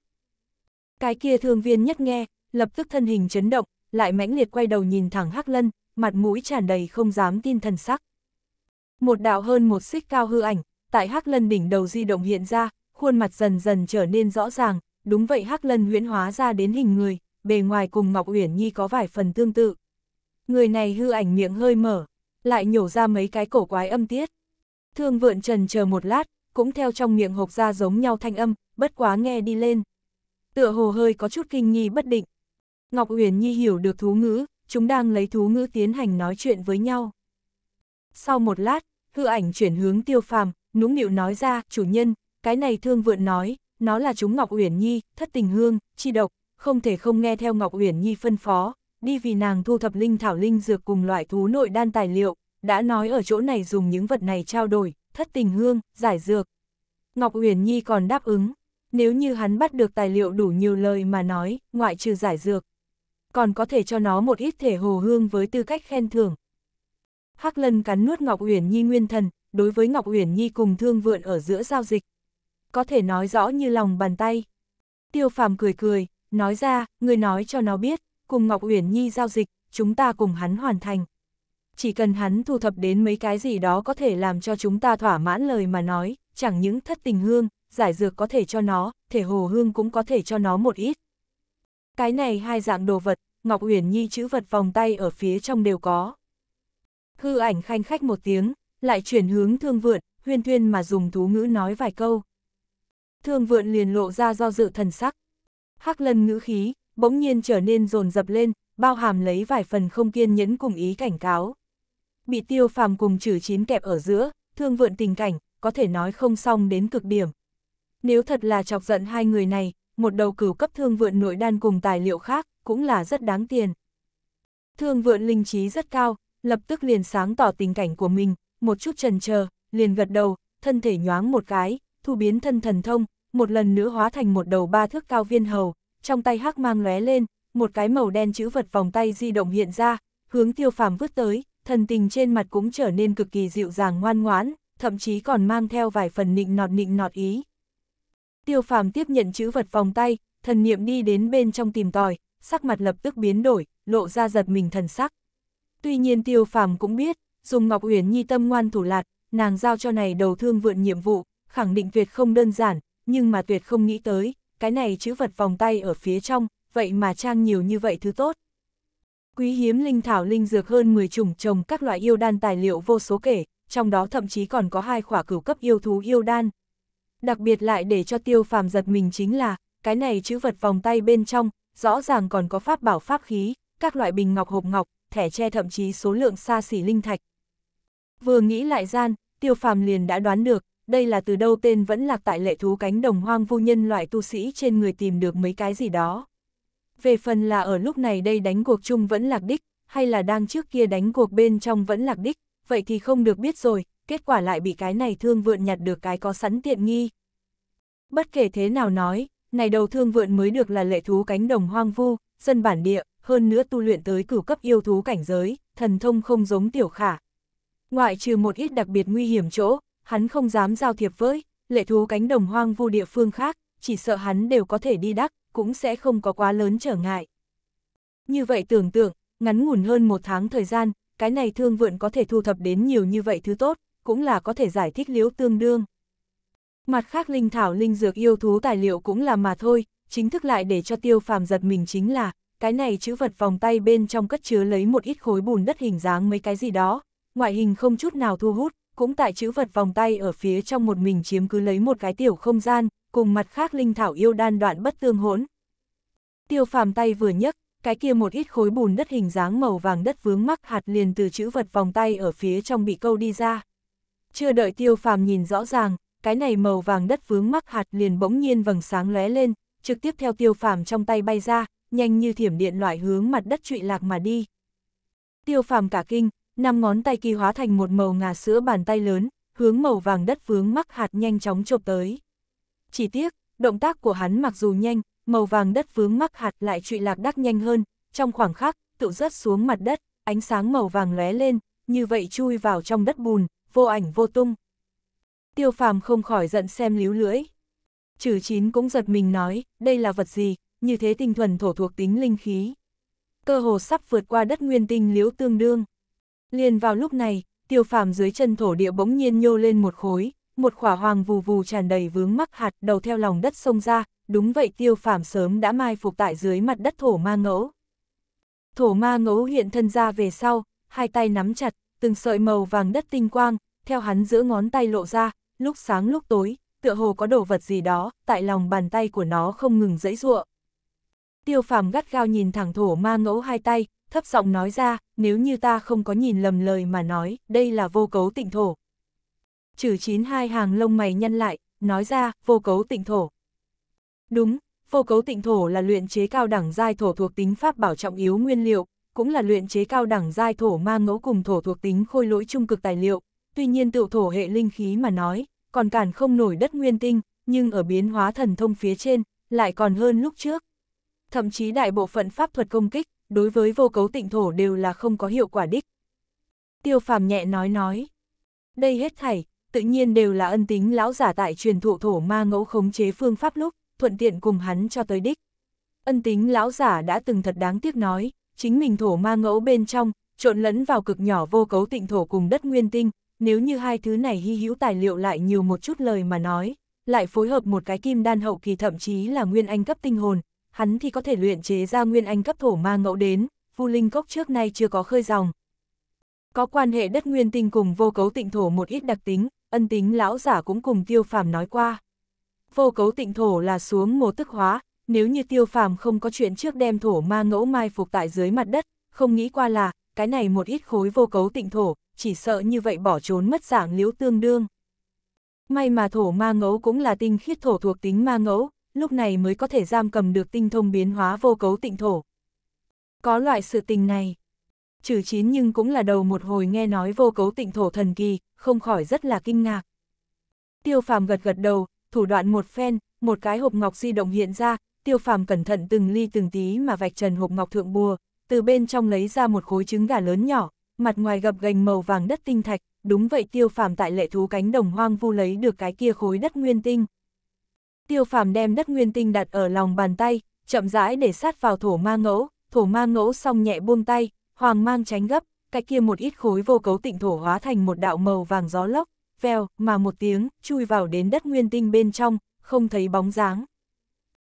Cái kia thương viên nhất nghe, lập tức thân hình chấn động, lại mãnh liệt quay đầu nhìn thẳng Hắc Lân, mặt mũi tràn đầy không dám tin thần sắc. Một đạo hơn một xích cao hư ảnh, tại Hắc Lân đỉnh đầu di động hiện ra, khuôn mặt dần dần trở nên rõ ràng, đúng vậy Hắc Lân huyễn hóa ra đến hình người, bề ngoài cùng Ngọc Uyển Nhi có vài phần tương tự. Người này hư ảnh miệng hơi mở, lại nhổ ra mấy cái cổ quái âm tiết. Thương vượn trần chờ một lát, cũng theo trong miệng hộp ra giống nhau thanh âm, bất quá nghe đi lên. Tựa hồ hơi có chút kinh nghi bất định. Ngọc Uyển Nhi hiểu được thú ngữ, chúng đang lấy thú ngữ tiến hành nói chuyện với nhau. Sau một lát, hư ảnh chuyển hướng tiêu phàm, nũng nịu nói ra, chủ nhân, cái này thương vượn nói, nó là chúng Ngọc Uyển Nhi, thất tình hương, chi độc, không thể không nghe theo Ngọc Uyển Nhi phân phó, đi vì nàng thu thập linh thảo linh dược cùng loại thú nội đan tài liệu, đã nói ở chỗ này dùng những vật này trao đổi, thất tình hương, giải dược. Ngọc Uyển Nhi còn đáp ứng, nếu như hắn bắt được tài liệu đủ nhiều lời mà nói, ngoại trừ giải dược, còn có thể cho nó một ít thể hồ hương với tư cách khen thưởng. Hắc Lân cắn nuốt Ngọc Uyển Nhi nguyên thần, đối với Ngọc Uyển Nhi cùng Thương Vượn ở giữa giao dịch, có thể nói rõ như lòng bàn tay. Tiêu Phàm cười cười, Nói ra, người nói cho nó biết, cùng Ngọc Uyển Nhi giao dịch, chúng ta cùng hắn hoàn thành. Chỉ cần hắn thu thập đến mấy cái gì đó có thể làm cho chúng ta thỏa mãn lời mà nói, chẳng những thất tình hương, giải dược có thể cho nó, thể hồ hương cũng có thể cho nó một ít. Cái này hai dạng đồ vật, Ngọc Uyển Nhi chữ vật vòng tay ở phía trong đều có. Hư ảnh khanh khách một tiếng, lại chuyển hướng thương vượn, huyên thuyên mà dùng thú ngữ nói vài câu. Thương vượn liền lộ ra do dự thần sắc, Hắc lân ngữ khí, bỗng nhiên trở nên rồn dập lên, bao hàm lấy vài phần không kiên nhẫn cùng ý cảnh cáo. Bị tiêu phàm cùng trừ chín kẹp ở giữa, thương vượn tình cảnh, có thể nói không xong đến cực điểm. Nếu thật là chọc giận hai người này, một đầu cửu cấp thương vượn nội đan cùng tài liệu khác, cũng là rất đáng tiền. Thương vượn linh trí rất cao, lập tức liền sáng tỏ tình cảnh của mình, một chút trần chờ liền gật đầu, thân thể nhoáng một cái, thu biến thân thần thông, một lần nữa hóa thành một đầu ba thước cao viên hầu, trong tay hắc mang lóe lên, một cái màu đen chữ vật vòng tay di động hiện ra, hướng tiêu phàm vứt tới, thần tình trên mặt cũng trở nên cực kỳ dịu dàng ngoan ngoãn, thậm chí còn mang theo vài phần nịnh nọt nịnh nọt ý. Tiêu phàm tiếp nhận chữ vật vòng tay, thần niệm đi đến bên trong tìm tòi, sắc mặt lập tức biến đổi, lộ ra giật mình thần sắc. Tuy nhiên tiêu phàm cũng biết, dùng Ngọc Uyển Nhi tâm ngoan thủ lạt, nàng giao cho này đầu thương vượn nhiệm vụ, khẳng định tuyệt không đơn giản, nhưng mà tuyệt không nghĩ tới, cái này chữ vật vòng tay ở phía trong, vậy mà trang nhiều như vậy thứ tốt. Quý hiếm linh thảo linh dược hơn 10 chủng trồng các loại yêu đan tài liệu vô số kể, trong đó thậm chí còn có hai khỏa cửu cấp yêu thú yêu đan. Đặc biệt lại để cho tiêu phàm giật mình chính là, cái này chữ vật vòng tay bên trong, rõ ràng còn có pháp bảo pháp khí, các loại bình ngọc hộp ngọc, thẻ tre thậm chí số lượng xa xỉ linh thạch. Vừa nghĩ lại gian, tiêu phàm liền đã đoán được, đây là từ đâu tên vẫn lạc tại lệ thú cánh đồng hoang vu nhân loại tu sĩ trên người tìm được mấy cái gì đó. Về phần là ở lúc này đây đánh cuộc chung vẫn lạc đích, hay là đang trước kia đánh cuộc bên trong vẫn lạc đích, vậy thì không được biết rồi, kết quả lại bị cái này thương vượn nhặt được cái có sẵn tiện nghi. Bất kể thế nào nói, này đầu thương vượn mới được là lệ thú cánh đồng hoang vu, dân bản địa, hơn nữa tu luyện tới cửu cấp yêu thú cảnh giới, thần thông không giống tiểu khả. Ngoại trừ một ít đặc biệt nguy hiểm chỗ, hắn không dám giao thiệp với, lệ thú cánh đồng hoang vu địa phương khác, chỉ sợ hắn đều có thể đi đắc, cũng sẽ không có quá lớn trở ngại. Như vậy tưởng tượng, ngắn ngủn hơn một tháng thời gian, cái này thương vượn có thể thu thập đến nhiều như vậy thứ tốt, cũng là có thể giải thích liễu tương đương. Mặt khác linh thảo linh dược yêu thú tài liệu cũng là mà thôi, chính thức lại để cho tiêu phàm giật mình chính là, cái này chữ vật vòng tay bên trong cất chứa lấy một ít khối bùn đất hình dáng mấy cái gì đó, ngoại hình không chút nào thu hút, cũng tại chữ vật vòng tay ở phía trong một mình chiếm cứ lấy một cái tiểu không gian, cùng mặt khác linh thảo yêu đan đoạn bất tương hỗn. Tiêu phàm tay vừa nhấc, cái kia một ít khối bùn đất hình dáng màu vàng đất vướng mắc hạt liền từ chữ vật vòng tay ở phía trong bị câu đi ra. Chưa đợi tiêu phàm nhìn rõ ràng, cái này màu vàng đất vướng mắc hạt liền bỗng nhiên vầng sáng lóe lên, trực tiếp theo tiêu phàm trong tay bay ra, nhanh như thiểm điện loại hướng mặt đất trụy lạc mà đi. Tiêu phàm cả kinh, năm ngón tay kỳ hóa thành một màu ngà sữa bàn tay lớn, hướng màu vàng đất vướng mắc hạt nhanh chóng chộp tới. Chỉ tiếc, động tác của hắn mặc dù nhanh, màu vàng đất vướng mắc hạt lại trụy lạc đắc nhanh hơn, trong khoảng khắc, tự rớt xuống mặt đất, ánh sáng màu vàng lóe lên, như vậy chui vào trong đất bùn, vô ảnh vô tung. Tiêu phàm không khỏi giận xem líu lưỡi. Trừ chín cũng giật mình nói, đây là vật gì, như thế tinh thuần thổ thuộc tính linh khí. Cơ hồ sắp vượt qua đất nguyên tinh liếu tương đương. Liền vào lúc này, tiêu phàm dưới chân thổ địa bỗng nhiên nhô lên một khối, một khỏa hoàng vù vù tràn đầy vướng mắc hạt đầu theo lòng đất sông ra, đúng vậy tiêu phàm sớm đã mai phục tại dưới mặt đất thổ ma ngẫu. Thổ ma ngẫu hiện thân ra về sau, hai tay nắm chặt, từng sợi màu vàng đất tinh quang, theo hắn giữa ngón tay lộ ra, lúc sáng lúc tối, tựa hồ có đồ vật gì đó, tại lòng bàn tay của nó không ngừng dẫy ruộng. Tiêu phàm gắt gao nhìn thẳng thổ ma ngẫu hai tay, thấp giọng nói ra, nếu như ta không có nhìn lầm lời mà nói, đây là vô cấu tịnh thổ. Chử chín hai hàng lông mày nhăn lại, nói ra, vô cấu tịnh thổ. Đúng, vô cấu tịnh thổ là luyện chế cao đẳng giai thổ thuộc tính pháp bảo trọng yếu nguyên liệu, cũng là luyện chế cao đẳng giai thổ ma ngẫu cùng thổ thuộc tính khôi lỗi trung cực tài liệu. Tuy nhiên tựu thổ hệ linh khí mà nói, còn cản không nổi đất nguyên tinh, nhưng ở biến hóa thần thông phía trên, lại còn hơn lúc trước. Thậm chí đại bộ phận pháp thuật công kích, đối với vô cấu tịnh thổ đều là không có hiệu quả đích. Tiêu phàm nhẹ nói nói. Đây hết thảy, tự nhiên đều là ân tính lão giả tại truyền thụ thổ ma ngẫu khống chế phương pháp lúc, thuận tiện cùng hắn cho tới đích. Ân tính lão giả đã từng thật đáng tiếc nói, chính mình thổ ma ngẫu bên trong, trộn lẫn vào cực nhỏ vô cấu tịnh thổ cùng đất nguyên tinh, nếu như hai thứ này hy hữu tài liệu lại nhiều một chút lời mà nói, lại phối hợp một cái kim đan hậu kỳ thậm chí là nguyên anh cấp tinh hồn, hắn thì có thể luyện chế ra nguyên anh cấp thổ ma ngẫu đến, vu linh cốc trước nay chưa có khơi dòng. Có quan hệ đất nguyên tinh cùng vô cấu tịnh thổ một ít đặc tính, ân tính lão giả cũng cùng tiêu phàm nói qua. Vô cấu tịnh thổ là xuống mồ tức hóa, nếu như tiêu phàm không có chuyện trước đem thổ ma ngẫu mai phục tại dưới mặt đất, không nghĩ qua là, cái này một ít khối vô cấu tịnh thổ, chỉ sợ như vậy bỏ trốn mất dạng liễu tương đương. May mà thổ ma ngẫu cũng là tinh khiết thổ thuộc tính ma ngẫu, lúc này mới có thể giam cầm được tinh thông biến hóa vô cấu tịnh thổ. Có loại sự tình này, trừ chín nhưng cũng là đầu một hồi nghe nói vô cấu tịnh thổ thần kỳ, không khỏi rất là kinh ngạc. Tiêu phàm gật gật đầu, thủ đoạn một phen, một cái hộp ngọc di động hiện ra, tiêu phàm cẩn thận từng ly từng tí mà vạch trần hộp ngọc thượng bùa, từ bên trong lấy ra một khối trứng gà lớn nhỏ, mặt ngoài gập gành màu vàng đất tinh thạch, đúng vậy tiêu phàm tại lệ thú cánh đồng hoang vu lấy được cái kia khối đất nguyên tinh, tiêu phàm đem đất nguyên tinh đặt ở lòng bàn tay, chậm rãi để sát vào thổ ma ngẫu, thổ ma ngẫu xong nhẹ buông tay, hoàng mang tránh gấp, cái kia một ít khối vô cấu tịnh thổ hóa thành một đạo màu vàng gió lốc, veo, mà một tiếng, chui vào đến đất nguyên tinh bên trong, không thấy bóng dáng.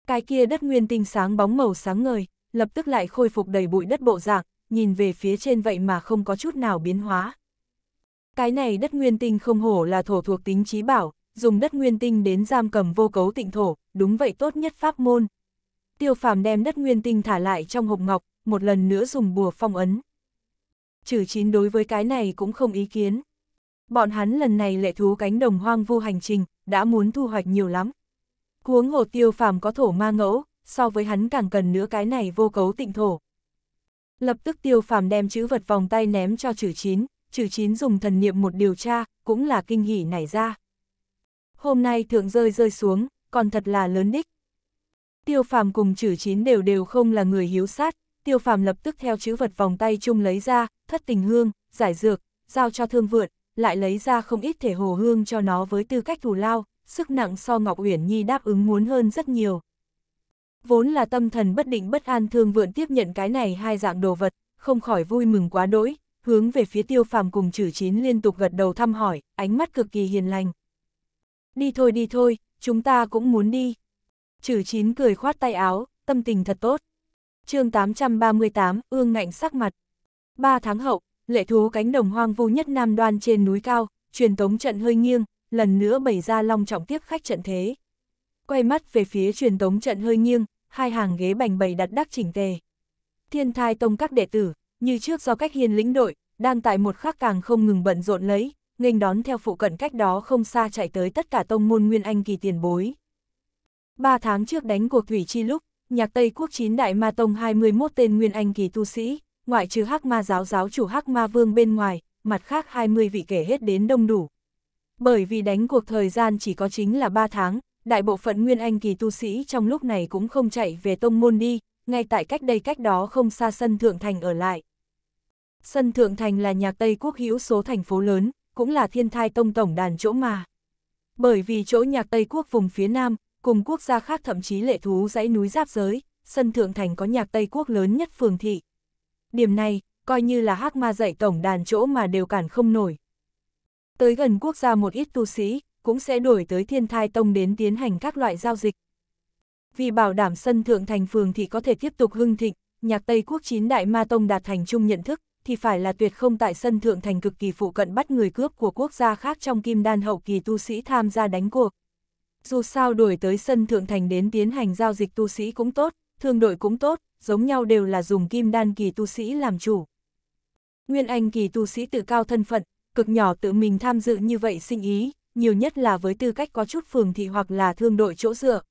Cái kia đất nguyên tinh sáng bóng màu sáng ngời, lập tức lại khôi phục đầy bụi đất bộ dạng, nhìn về phía trên vậy mà không có chút nào biến hóa. Cái này đất nguyên tinh không hổ là thổ thuộc tính trí bảo, dùng đất nguyên tinh đến giam cầm vô cấu tịnh thổ, đúng vậy tốt nhất pháp môn. Tiêu phàm đem đất nguyên tinh thả lại trong hộp ngọc, một lần nữa dùng bùa phong ấn. trừ chín đối với cái này cũng không ý kiến. Bọn hắn lần này lệ thú cánh đồng hoang vu hành trình, đã muốn thu hoạch nhiều lắm. Cuống hồ tiêu phàm có thổ ma ngẫu, so với hắn càng cần nữa cái này vô cấu tịnh thổ. Lập tức tiêu phàm đem chữ vật vòng tay ném cho trừ chín, trừ chín dùng thần niệm một điều tra, cũng là kinh hỉ nảy ra hôm nay thượng rơi rơi xuống, còn thật là lớn đích. Tiêu phàm cùng chữ chín đều đều không là người hiếu sát, tiêu phàm lập tức theo chữ vật vòng tay chung lấy ra, thất tình hương, giải dược, giao cho thương vượn, lại lấy ra không ít thể hồ hương cho nó với tư cách thù lao, sức nặng so Ngọc Uyển Nhi đáp ứng muốn hơn rất nhiều. Vốn là tâm thần bất định bất an thương vượn tiếp nhận cái này hai dạng đồ vật, không khỏi vui mừng quá đỗi, hướng về phía tiêu phàm cùng chử chín liên tục gật đầu thăm hỏi, ánh mắt cực kỳ hiền lành. Đi thôi đi thôi, chúng ta cũng muốn đi. Chử chín cười khoát tay áo, tâm tình thật tốt. chương 838, ương ngạnh sắc mặt. Ba tháng hậu, lệ thú cánh đồng hoang vu nhất nam đoan trên núi cao, truyền tống trận hơi nghiêng, lần nữa bày ra long trọng tiếp khách trận thế. Quay mắt về phía truyền tống trận hơi nghiêng, hai hàng ghế bành bày đặt đắc chỉnh tề. Thiên thai tông các đệ tử, như trước do cách hiền lĩnh đội, đang tại một khắc càng không ngừng bận rộn lấy, nghênh đón theo phụ cận cách đó không xa chạy tới tất cả tông môn Nguyên Anh kỳ tiền bối. Ba tháng trước đánh cuộc thủy chi lúc, nhạc Tây Quốc chín đại ma tông 21 tên Nguyên Anh kỳ tu sĩ, ngoại trừ hắc ma giáo giáo chủ hắc ma vương bên ngoài, mặt khác 20 vị kể hết đến đông đủ. Bởi vì đánh cuộc thời gian chỉ có chính là 3 tháng, đại bộ phận Nguyên Anh kỳ tu sĩ trong lúc này cũng không chạy về tông môn đi, ngay tại cách đây cách đó không xa sân Thượng Thành ở lại. Sân Thượng Thành là nhạc Tây Quốc hữu số thành phố lớn, cũng là thiên thai tông tổng đàn chỗ mà. Bởi vì chỗ nhạc Tây Quốc vùng phía Nam, cùng quốc gia khác thậm chí lệ thú dãy núi giáp giới, sân thượng thành có nhạc Tây Quốc lớn nhất phường thị. Điểm này, coi như là hắc ma dạy tổng đàn chỗ mà đều cản không nổi. Tới gần quốc gia một ít tu sĩ, cũng sẽ đổi tới thiên thai tông đến tiến hành các loại giao dịch. Vì bảo đảm sân thượng thành phường thị có thể tiếp tục hưng thịnh, nhạc Tây Quốc chín đại ma tông đạt thành chung nhận thức, thì phải là tuyệt không tại sân thượng thành cực kỳ phụ cận bắt người cướp của quốc gia khác trong kim đan hậu kỳ tu sĩ tham gia đánh cuộc. Dù sao đổi tới sân thượng thành đến tiến hành giao dịch tu sĩ cũng tốt, thương đội cũng tốt, giống nhau đều là dùng kim đan kỳ tu sĩ làm chủ. Nguyên Anh kỳ tu sĩ tự cao thân phận, cực nhỏ tự mình tham dự như vậy sinh ý, nhiều nhất là với tư cách có chút phường thị hoặc là thương đội chỗ dựa.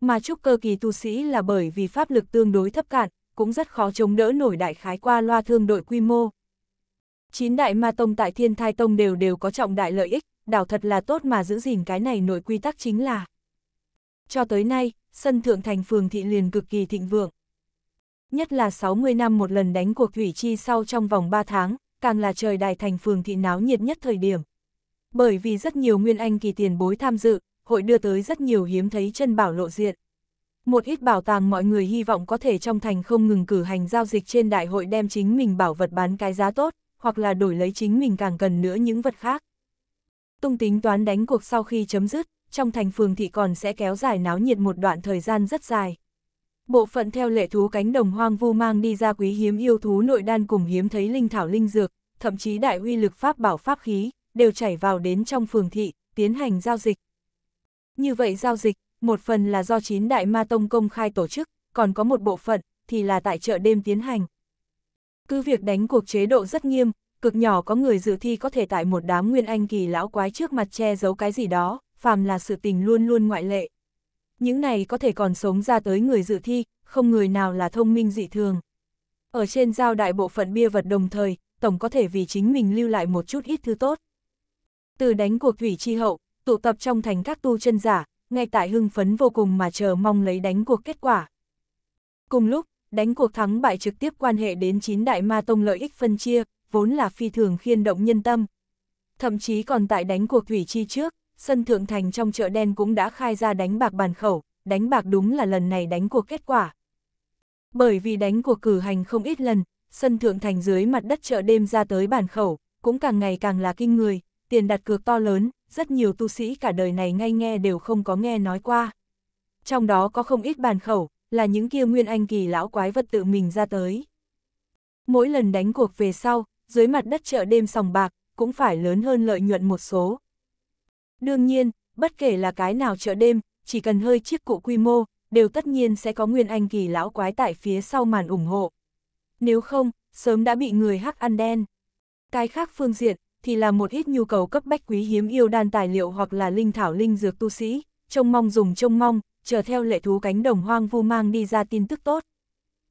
Mà trúc cơ kỳ tu sĩ là bởi vì pháp lực tương đối thấp cạn, cũng rất khó chống đỡ nổi đại khái qua loa thương đội quy mô. Chín đại ma tông tại thiên thai tông đều đều có trọng đại lợi ích, đảo thật là tốt mà giữ gìn cái này nội quy tắc chính là. Cho tới nay, sân thượng thành phường thị liền cực kỳ thịnh vượng. Nhất là 60 năm một lần đánh cuộc thủy chi sau trong vòng 3 tháng, càng là trời đài thành phường thị náo nhiệt nhất thời điểm. Bởi vì rất nhiều nguyên anh kỳ tiền bối tham dự, hội đưa tới rất nhiều hiếm thấy chân bảo lộ diện một ít bảo tàng mọi người hy vọng có thể trong thành không ngừng cử hành giao dịch trên đại hội đem chính mình bảo vật bán cái giá tốt, hoặc là đổi lấy chính mình càng cần nữa những vật khác. Tung tính toán đánh cuộc sau khi chấm dứt, trong thành phường thị còn sẽ kéo dài náo nhiệt một đoạn thời gian rất dài. Bộ phận theo lệ thú cánh đồng hoang vu mang đi ra quý hiếm yêu thú nội đan cùng hiếm thấy linh thảo linh dược, thậm chí đại huy lực pháp bảo pháp khí, đều chảy vào đến trong phường thị, tiến hành giao dịch. Như vậy giao dịch, một phần là do chín đại ma tông công khai tổ chức, còn có một bộ phận thì là tại chợ đêm tiến hành. Cứ việc đánh cuộc chế độ rất nghiêm, cực nhỏ có người dự thi có thể tại một đám nguyên anh kỳ lão quái trước mặt che giấu cái gì đó, phàm là sự tình luôn luôn ngoại lệ. Những này có thể còn sống ra tới người dự thi, không người nào là thông minh dị thường. Ở trên giao đại bộ phận bia vật đồng thời, tổng có thể vì chính mình lưu lại một chút ít thứ tốt. Từ đánh cuộc thủy chi hậu, tụ tập trong thành các tu chân giả, ngay tại hưng phấn vô cùng mà chờ mong lấy đánh cuộc kết quả. Cùng lúc, đánh cuộc thắng bại trực tiếp quan hệ đến chín đại ma tông lợi ích phân chia, vốn là phi thường khiên động nhân tâm. Thậm chí còn tại đánh cuộc thủy chi trước, sân thượng thành trong chợ đen cũng đã khai ra đánh bạc bàn khẩu, đánh bạc đúng là lần này đánh cuộc kết quả. Bởi vì đánh cuộc cử hành không ít lần, sân thượng thành dưới mặt đất chợ đêm ra tới bàn khẩu, cũng càng ngày càng là kinh người, tiền đặt cược to lớn, rất nhiều tu sĩ cả đời này ngay nghe đều không có nghe nói qua. Trong đó có không ít bàn khẩu, là những kia nguyên anh kỳ lão quái vật tự mình ra tới. Mỗi lần đánh cuộc về sau, dưới mặt đất chợ đêm sòng bạc, cũng phải lớn hơn lợi nhuận một số. Đương nhiên, bất kể là cái nào chợ đêm, chỉ cần hơi chiếc cụ quy mô, đều tất nhiên sẽ có nguyên anh kỳ lão quái tại phía sau màn ủng hộ. Nếu không, sớm đã bị người hắc ăn đen. Cái khác phương diện, thì là một ít nhu cầu cấp bách quý hiếm yêu đan tài liệu hoặc là linh thảo linh dược tu sĩ, trông mong dùng trông mong, chờ theo lệ thú cánh đồng hoang vu mang đi ra tin tức tốt.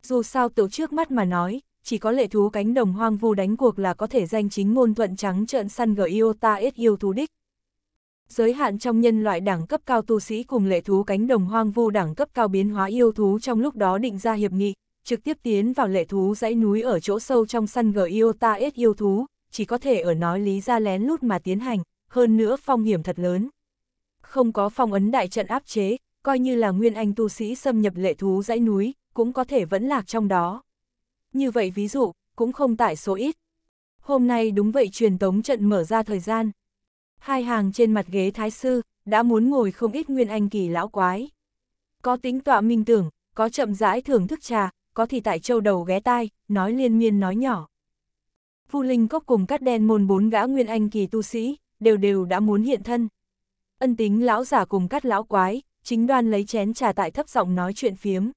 Dù sao tiểu trước mắt mà nói, chỉ có lệ thú cánh đồng hoang vu đánh cuộc là có thể danh chính ngôn thuận trắng trợn săn gở yêu ta ít yêu thú đích. Giới hạn trong nhân loại đẳng cấp cao tu sĩ cùng lệ thú cánh đồng hoang vu đẳng cấp cao biến hóa yêu thú trong lúc đó định ra hiệp nghị, trực tiếp tiến vào lệ thú dãy núi ở chỗ sâu trong săn gở yêu ta ít yêu thú, chỉ có thể ở nói lý ra lén lút mà tiến hành, hơn nữa phong hiểm thật lớn. Không có phong ấn đại trận áp chế, coi như là nguyên anh tu sĩ xâm nhập lệ thú dãy núi, cũng có thể vẫn lạc trong đó. Như vậy ví dụ, cũng không tại số ít. Hôm nay đúng vậy truyền tống trận mở ra thời gian. Hai hàng trên mặt ghế thái sư, đã muốn ngồi không ít nguyên anh kỳ lão quái. Có tính tọa minh tưởng, có chậm rãi thưởng thức trà, có thì tại châu đầu ghé tai, nói liên miên nói nhỏ. Phu Linh Cốc cùng cắt đen môn bốn gã nguyên anh kỳ tu sĩ, đều đều đã muốn hiện thân. Ân tính lão giả cùng cắt lão quái, chính đoan lấy chén trà tại thấp giọng nói chuyện phiếm.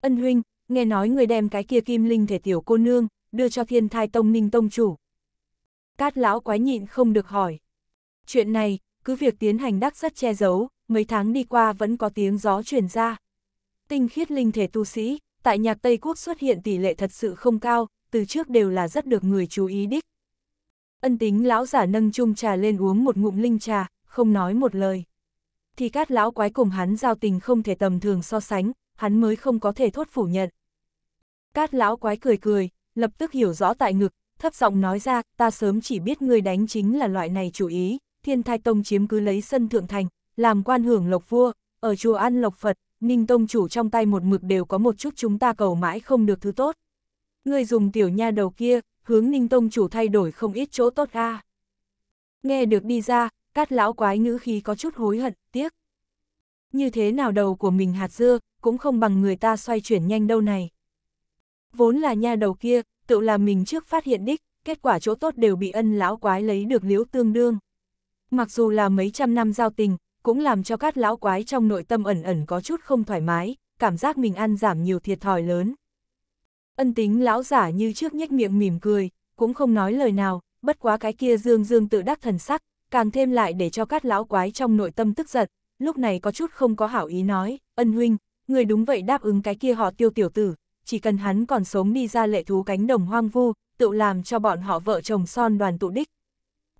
Ân huynh, nghe nói người đem cái kia kim linh thể tiểu cô nương, đưa cho thiên thai tông ninh tông chủ. Cát lão quái nhịn không được hỏi. Chuyện này, cứ việc tiến hành đắc rất che giấu, mấy tháng đi qua vẫn có tiếng gió truyền ra. Tinh khiết linh thể tu sĩ, tại nhạc Tây Quốc xuất hiện tỷ lệ thật sự không cao, từ trước đều là rất được người chú ý đích. Ân tính lão giả nâng chung trà lên uống một ngụm linh trà, không nói một lời. Thì cát lão quái cùng hắn giao tình không thể tầm thường so sánh, hắn mới không có thể thốt phủ nhận. Cát lão quái cười cười, lập tức hiểu rõ tại ngực, thấp giọng nói ra, ta sớm chỉ biết người đánh chính là loại này chủ ý, thiên thai tông chiếm cứ lấy sân thượng thành, làm quan hưởng lộc vua, ở chùa ăn lộc Phật, Ninh Tông chủ trong tay một mực đều có một chút chúng ta cầu mãi không được thứ tốt ngươi dùng tiểu nha đầu kia, hướng ninh tông chủ thay đổi không ít chỗ tốt a Nghe được đi ra, cát lão quái ngữ khí có chút hối hận, tiếc. Như thế nào đầu của mình hạt dưa, cũng không bằng người ta xoay chuyển nhanh đâu này. Vốn là nha đầu kia, tự là mình trước phát hiện đích, kết quả chỗ tốt đều bị ân lão quái lấy được liễu tương đương. Mặc dù là mấy trăm năm giao tình, cũng làm cho các lão quái trong nội tâm ẩn ẩn có chút không thoải mái, cảm giác mình ăn giảm nhiều thiệt thòi lớn. Ân tính lão giả như trước nhếch miệng mỉm cười, cũng không nói lời nào, bất quá cái kia dương dương tự đắc thần sắc, càng thêm lại để cho các lão quái trong nội tâm tức giận, lúc này có chút không có hảo ý nói, ân huynh, người đúng vậy đáp ứng cái kia họ tiêu tiểu tử, chỉ cần hắn còn sống đi ra lệ thú cánh đồng hoang vu, tự làm cho bọn họ vợ chồng son đoàn tụ đích.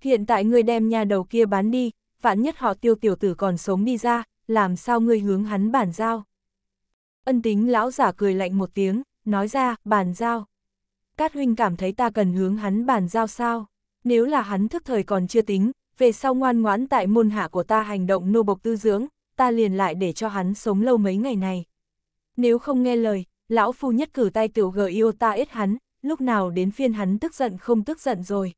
Hiện tại người đem nhà đầu kia bán đi, vạn nhất họ tiêu tiểu tử còn sống đi ra, làm sao người hướng hắn bản giao. Ân tính lão giả cười lạnh một tiếng, nói ra, bàn giao. Cát huynh cảm thấy ta cần hướng hắn bàn giao sao? Nếu là hắn thức thời còn chưa tính, về sau ngoan ngoãn tại môn hạ của ta hành động nô bộc tư dưỡng, ta liền lại để cho hắn sống lâu mấy ngày này. Nếu không nghe lời, lão phu nhất cử tay tiểu gờ yêu ta ít hắn, lúc nào đến phiên hắn tức giận không tức giận rồi.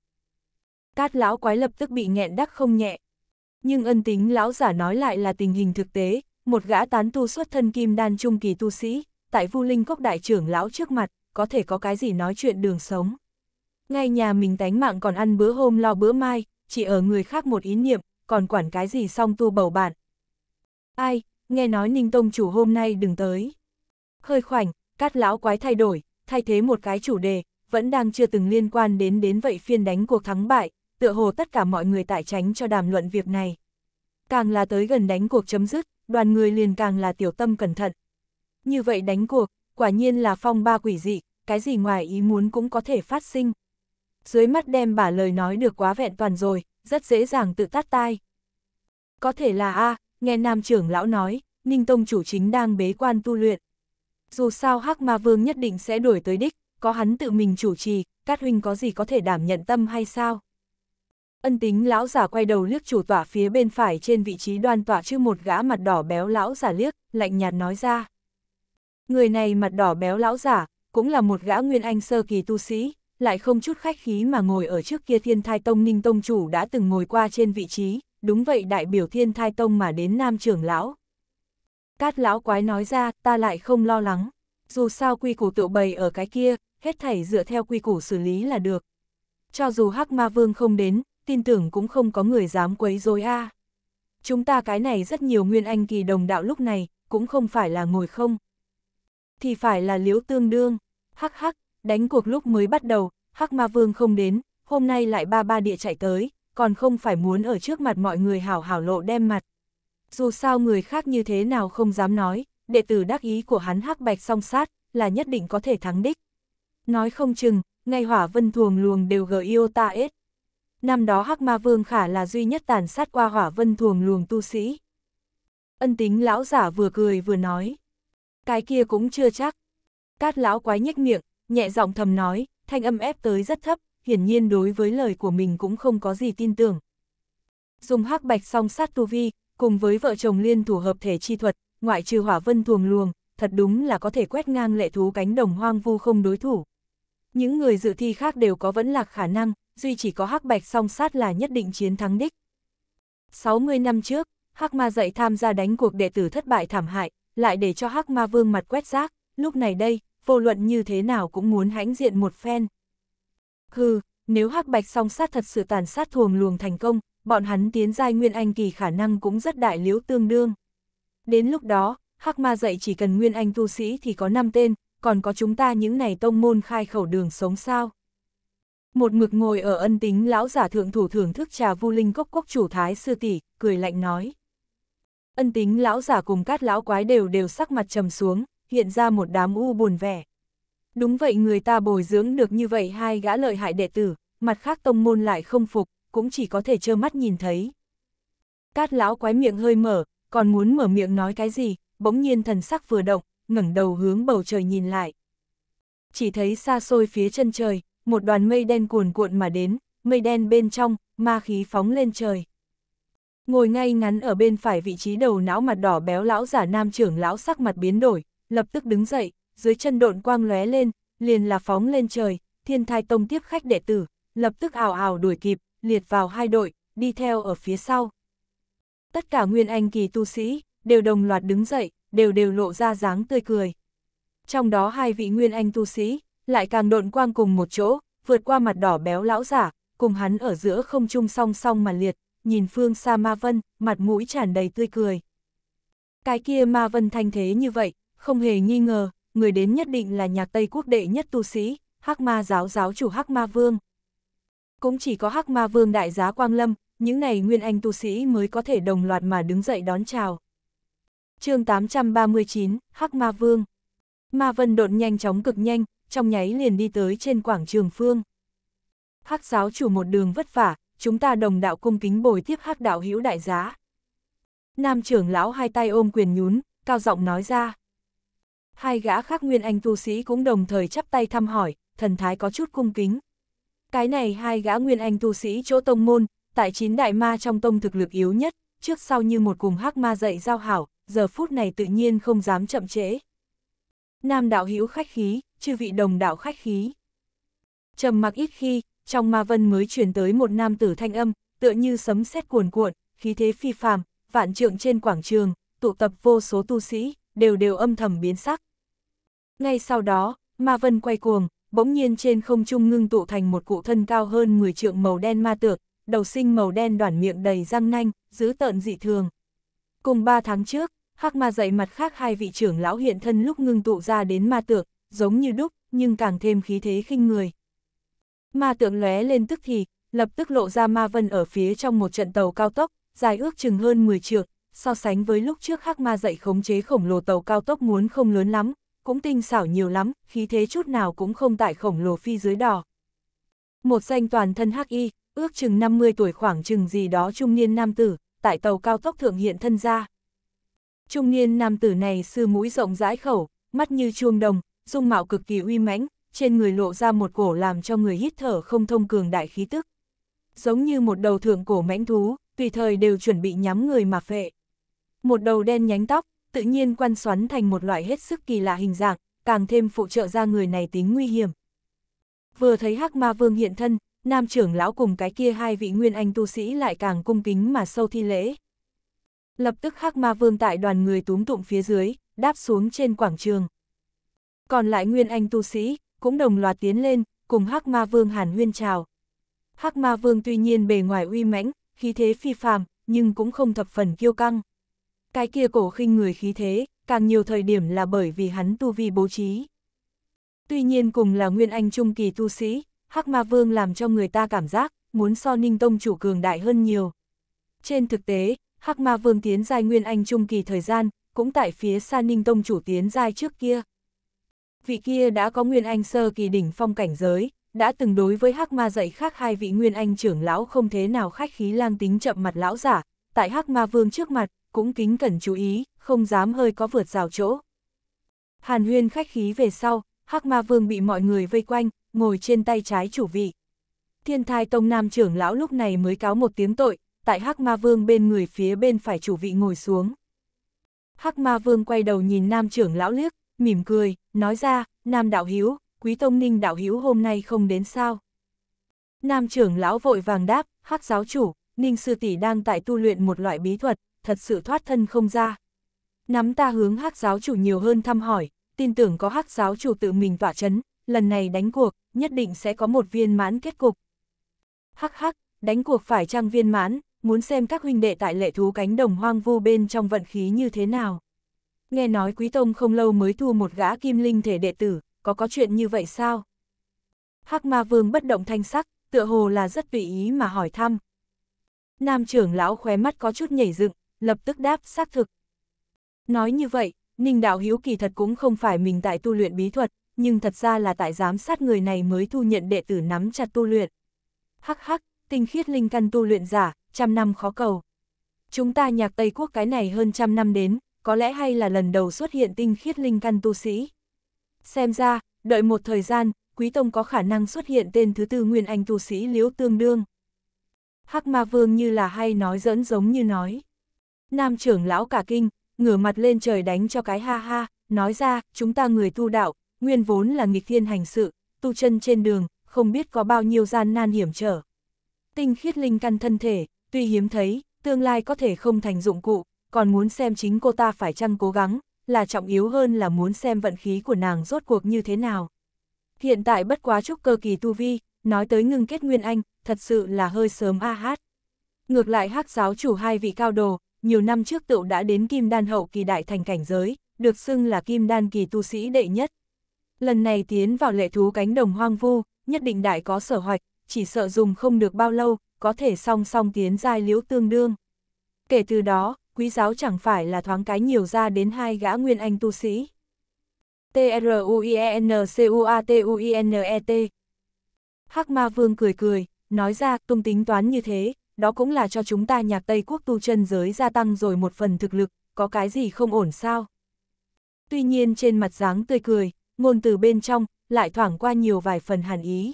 Cát lão quái lập tức bị nghẹn đắc không nhẹ. Nhưng ân tính lão giả nói lại là tình hình thực tế, một gã tán tu xuất thân kim đan trung kỳ tu sĩ, tại Vu Linh Cốc đại trưởng lão trước mặt, có thể có cái gì nói chuyện đường sống. Ngay nhà mình tánh mạng còn ăn bữa hôm lo bữa mai, chỉ ở người khác một ý niệm, còn quản cái gì xong tu bầu bạn. Ai, nghe nói Ninh Tông chủ hôm nay đừng tới. Hơi khoảnh, cát lão quái thay đổi, thay thế một cái chủ đề, vẫn đang chưa từng liên quan đến đến vậy phiên đánh cuộc thắng bại, tựa hồ tất cả mọi người tại tránh cho đàm luận việc này. Càng là tới gần đánh cuộc chấm dứt, đoàn người liền càng là tiểu tâm cẩn thận, như vậy đánh cuộc, quả nhiên là phong ba quỷ dị, cái gì ngoài ý muốn cũng có thể phát sinh. Dưới mắt đem bà lời nói được quá vẹn toàn rồi, rất dễ dàng tự tắt tai. Có thể là A, nghe nam trưởng lão nói, Ninh Tông chủ chính đang bế quan tu luyện. Dù sao hắc ma vương nhất định sẽ đổi tới đích, có hắn tự mình chủ trì, các huynh có gì có thể đảm nhận tâm hay sao? Ân tính lão giả quay đầu liếc chủ tọa phía bên phải trên vị trí đoan tọa chứ một gã mặt đỏ béo lão giả liếc, lạnh nhạt nói ra. Người này mặt đỏ béo lão giả, cũng là một gã nguyên anh sơ kỳ tu sĩ, lại không chút khách khí mà ngồi ở trước kia thiên thai tông ninh tông chủ đã từng ngồi qua trên vị trí, đúng vậy đại biểu thiên thai tông mà đến nam trưởng lão. Cát lão quái nói ra, ta lại không lo lắng, dù sao quy củ tự bày ở cái kia, hết thảy dựa theo quy củ xử lý là được. Cho dù hắc ma vương không đến, tin tưởng cũng không có người dám quấy rối a. Chúng ta cái này rất nhiều nguyên anh kỳ đồng đạo lúc này, cũng không phải là ngồi không thì phải là liễu tương đương. Hắc hắc, đánh cuộc lúc mới bắt đầu, hắc ma vương không đến, hôm nay lại ba ba địa chạy tới, còn không phải muốn ở trước mặt mọi người hảo hảo lộ đem mặt. Dù sao người khác như thế nào không dám nói, đệ tử đắc ý của hắn hắc bạch song sát, là nhất định có thể thắng đích. Nói không chừng, ngay hỏa vân thuồng luồng đều gờ yêu ta ết. Năm đó hắc ma vương khả là duy nhất tàn sát qua hỏa vân thuồng luồng tu sĩ. Ân tính lão giả vừa cười vừa nói cái kia cũng chưa chắc. Cát lão quái nhếch miệng, nhẹ giọng thầm nói, thanh âm ép tới rất thấp, hiển nhiên đối với lời của mình cũng không có gì tin tưởng. Dùng hắc bạch song sát tu vi, cùng với vợ chồng liên thủ hợp thể chi thuật, ngoại trừ hỏa vân thuồng luồng, thật đúng là có thể quét ngang lệ thú cánh đồng hoang vu không đối thủ. Những người dự thi khác đều có vẫn là khả năng, duy chỉ có hắc bạch song sát là nhất định chiến thắng đích. 60 năm trước, Hắc Ma dạy tham gia đánh cuộc đệ tử thất bại thảm hại, lại để cho hắc ma vương mặt quét rác, lúc này đây, vô luận như thế nào cũng muốn hãnh diện một phen. Hừ, nếu hắc bạch song sát thật sự tàn sát thuồng luồng thành công, bọn hắn tiến giai nguyên anh kỳ khả năng cũng rất đại liếu tương đương. Đến lúc đó, hắc ma dạy chỉ cần nguyên anh tu sĩ thì có 5 tên, còn có chúng ta những này tông môn khai khẩu đường sống sao. Một mực ngồi ở ân tính lão giả thượng thủ thưởng thức trà vu linh cốc cốc chủ thái sư tỷ, cười lạnh nói ân tính lão giả cùng cát lão quái đều đều sắc mặt trầm xuống, hiện ra một đám u buồn vẻ. Đúng vậy người ta bồi dưỡng được như vậy hai gã lợi hại đệ tử, mặt khác tông môn lại không phục, cũng chỉ có thể trơ mắt nhìn thấy. Cát lão quái miệng hơi mở, còn muốn mở miệng nói cái gì, bỗng nhiên thần sắc vừa động, ngẩng đầu hướng bầu trời nhìn lại. Chỉ thấy xa xôi phía chân trời, một đoàn mây đen cuồn cuộn mà đến, mây đen bên trong, ma khí phóng lên trời. Ngồi ngay ngắn ở bên phải vị trí đầu não mặt đỏ béo lão giả nam trưởng lão sắc mặt biến đổi, lập tức đứng dậy, dưới chân độn quang lóe lên, liền là phóng lên trời, thiên thai tông tiếp khách đệ tử, lập tức ảo ảo đuổi kịp, liệt vào hai đội, đi theo ở phía sau. Tất cả nguyên anh kỳ tu sĩ, đều đồng loạt đứng dậy, đều đều lộ ra dáng tươi cười. Trong đó hai vị nguyên anh tu sĩ, lại càng độn quang cùng một chỗ, vượt qua mặt đỏ béo lão giả, cùng hắn ở giữa không chung song song mà liệt, nhìn phương xa Ma Vân, mặt mũi tràn đầy tươi cười. Cái kia Ma Vân thanh thế như vậy, không hề nghi ngờ, người đến nhất định là nhạc Tây Quốc đệ nhất tu sĩ, Hắc Ma giáo giáo chủ Hắc Ma Vương. Cũng chỉ có Hắc Ma Vương đại giá Quang Lâm, những này nguyên anh tu sĩ mới có thể đồng loạt mà đứng dậy đón chào. chương 839, Hắc Ma Vương. Ma Vân đột nhanh chóng cực nhanh, trong nháy liền đi tới trên quảng trường phương. Hắc giáo chủ một đường vất vả, chúng ta đồng đạo cung kính bồi tiếp hắc đạo hữu đại giá. Nam trưởng lão hai tay ôm quyền nhún, cao giọng nói ra. Hai gã khác nguyên anh tu sĩ cũng đồng thời chắp tay thăm hỏi, thần thái có chút cung kính. Cái này hai gã nguyên anh tu sĩ chỗ tông môn, tại chín đại ma trong tông thực lực yếu nhất, trước sau như một cùng hắc ma dạy giao hảo, giờ phút này tự nhiên không dám chậm trễ. Nam đạo hữu khách khí, chư vị đồng đạo khách khí. Trầm mặc ít khi, trong ma vân mới truyền tới một nam tử thanh âm, tựa như sấm sét cuồn cuộn, khí thế phi phàm, vạn trượng trên quảng trường, tụ tập vô số tu sĩ, đều đều âm thầm biến sắc. Ngay sau đó, ma vân quay cuồng, bỗng nhiên trên không trung ngưng tụ thành một cụ thân cao hơn 10 trượng màu đen ma tượng, đầu sinh màu đen đoản miệng đầy răng nanh, dữ tợn dị thường. Cùng 3 tháng trước, Hắc Ma dạy mặt khác hai vị trưởng lão hiện thân lúc ngưng tụ ra đến ma tượng, giống như đúc, nhưng càng thêm khí thế khinh người. Ma tượng lóe lên tức thì, lập tức lộ ra ma vân ở phía trong một trận tàu cao tốc, dài ước chừng hơn 10 trượng, so sánh với lúc trước hắc ma dạy khống chế khổng lồ tàu cao tốc muốn không lớn lắm, cũng tinh xảo nhiều lắm, khí thế chút nào cũng không tại khổng lồ phi dưới đỏ. Một danh toàn thân hắc y, ước chừng 50 tuổi khoảng chừng gì đó trung niên nam tử, tại tàu cao tốc thượng hiện thân ra. Trung niên nam tử này sư mũi rộng rãi khẩu, mắt như chuông đồng, dung mạo cực kỳ uy mãnh, trên người lộ ra một cổ làm cho người hít thở không thông cường đại khí tức. Giống như một đầu thượng cổ mãnh thú, tùy thời đều chuẩn bị nhắm người mà phệ. Một đầu đen nhánh tóc, tự nhiên quan xoắn thành một loại hết sức kỳ lạ hình dạng, càng thêm phụ trợ ra người này tính nguy hiểm. Vừa thấy Hắc Ma Vương hiện thân, nam trưởng lão cùng cái kia hai vị nguyên anh tu sĩ lại càng cung kính mà sâu thi lễ. Lập tức Hắc Ma Vương tại đoàn người túm tụng phía dưới, đáp xuống trên quảng trường. Còn lại nguyên anh tu sĩ, cũng đồng loạt tiến lên, cùng Hắc Ma Vương Hàn Huyên chào. Hắc Ma Vương tuy nhiên bề ngoài uy mãnh, khí thế phi phàm, nhưng cũng không thập phần kiêu căng. Cái kia cổ khinh người khí thế, càng nhiều thời điểm là bởi vì hắn tu vi bố trí. Tuy nhiên cùng là nguyên anh trung kỳ tu sĩ, Hắc Ma Vương làm cho người ta cảm giác muốn so Ninh Tông chủ cường đại hơn nhiều. Trên thực tế, Hắc Ma Vương tiến giai nguyên anh trung kỳ thời gian, cũng tại phía xa Ninh Tông chủ tiến giai trước kia vị kia đã có Nguyên Anh sơ kỳ đỉnh phong cảnh giới, đã từng đối với hắc ma dạy khác hai vị Nguyên Anh trưởng lão không thế nào khách khí lang tính chậm mặt lão giả, tại hắc ma vương trước mặt, cũng kính cẩn chú ý, không dám hơi có vượt rào chỗ. Hàn huyên khách khí về sau, hắc ma vương bị mọi người vây quanh, ngồi trên tay trái chủ vị. Thiên thai tông nam trưởng lão lúc này mới cáo một tiếng tội, tại hắc ma vương bên người phía bên phải chủ vị ngồi xuống. Hắc ma vương quay đầu nhìn nam trưởng lão liếc, mỉm cười, nói ra, Nam Đạo Hiếu, Quý Tông Ninh Đạo Hiếu hôm nay không đến sao. Nam trưởng lão vội vàng đáp, hắc giáo chủ, Ninh Sư Tỷ đang tại tu luyện một loại bí thuật, thật sự thoát thân không ra. Nắm ta hướng hắc giáo chủ nhiều hơn thăm hỏi, tin tưởng có hắc giáo chủ tự mình tỏa chấn, lần này đánh cuộc, nhất định sẽ có một viên mãn kết cục. Hắc hắc, đánh cuộc phải trang viên mãn, muốn xem các huynh đệ tại lệ thú cánh đồng hoang vu bên trong vận khí như thế nào nghe nói Quý Tông không lâu mới thu một gã kim linh thể đệ tử, có có chuyện như vậy sao? Hắc Ma Vương bất động thanh sắc, tựa hồ là rất tùy ý mà hỏi thăm. Nam trưởng lão khóe mắt có chút nhảy dựng, lập tức đáp xác thực. Nói như vậy, Ninh Đạo Hiếu kỳ thật cũng không phải mình tại tu luyện bí thuật, nhưng thật ra là tại giám sát người này mới thu nhận đệ tử nắm chặt tu luyện. Hắc hắc, tinh khiết linh căn tu luyện giả, trăm năm khó cầu. Chúng ta nhạc Tây Quốc cái này hơn trăm năm đến, có lẽ hay là lần đầu xuất hiện tinh khiết linh căn tu sĩ. Xem ra, đợi một thời gian, Quý Tông có khả năng xuất hiện tên thứ tư Nguyên Anh tu sĩ liễu tương đương. Hắc Ma Vương như là hay nói dẫn giống như nói. Nam trưởng lão cả kinh, ngửa mặt lên trời đánh cho cái ha ha, nói ra, chúng ta người tu đạo, nguyên vốn là nghịch thiên hành sự, tu chân trên đường, không biết có bao nhiêu gian nan hiểm trở. Tinh khiết linh căn thân thể, tuy hiếm thấy, tương lai có thể không thành dụng cụ, còn muốn xem chính cô ta phải chăng cố gắng, là trọng yếu hơn là muốn xem vận khí của nàng rốt cuộc như thế nào. Hiện tại bất quá trúc cơ kỳ tu vi, nói tới ngưng kết nguyên anh, thật sự là hơi sớm a hát. Ngược lại hắc giáo chủ hai vị cao đồ, nhiều năm trước tựu đã đến kim đan hậu kỳ đại thành cảnh giới, được xưng là kim đan kỳ tu sĩ đệ nhất. Lần này tiến vào lệ thú cánh đồng hoang vu, nhất định đại có sở hoạch, chỉ sợ dùng không được bao lâu, có thể song song tiến giai liễu tương đương. Kể từ đó, quý giáo chẳng phải là thoáng cái nhiều ra đến hai gã nguyên anh tu sĩ. T-R-U-I-E-N-C-U-A-T-U-I-N-E-T e Hắc ma vương cười cười, nói ra tung tính toán như thế, đó cũng là cho chúng ta nhạc Tây quốc tu chân giới gia tăng rồi một phần thực lực, có cái gì không ổn sao? Tuy nhiên trên mặt dáng tươi cười, ngôn từ bên trong, lại thoảng qua nhiều vài phần hàn ý.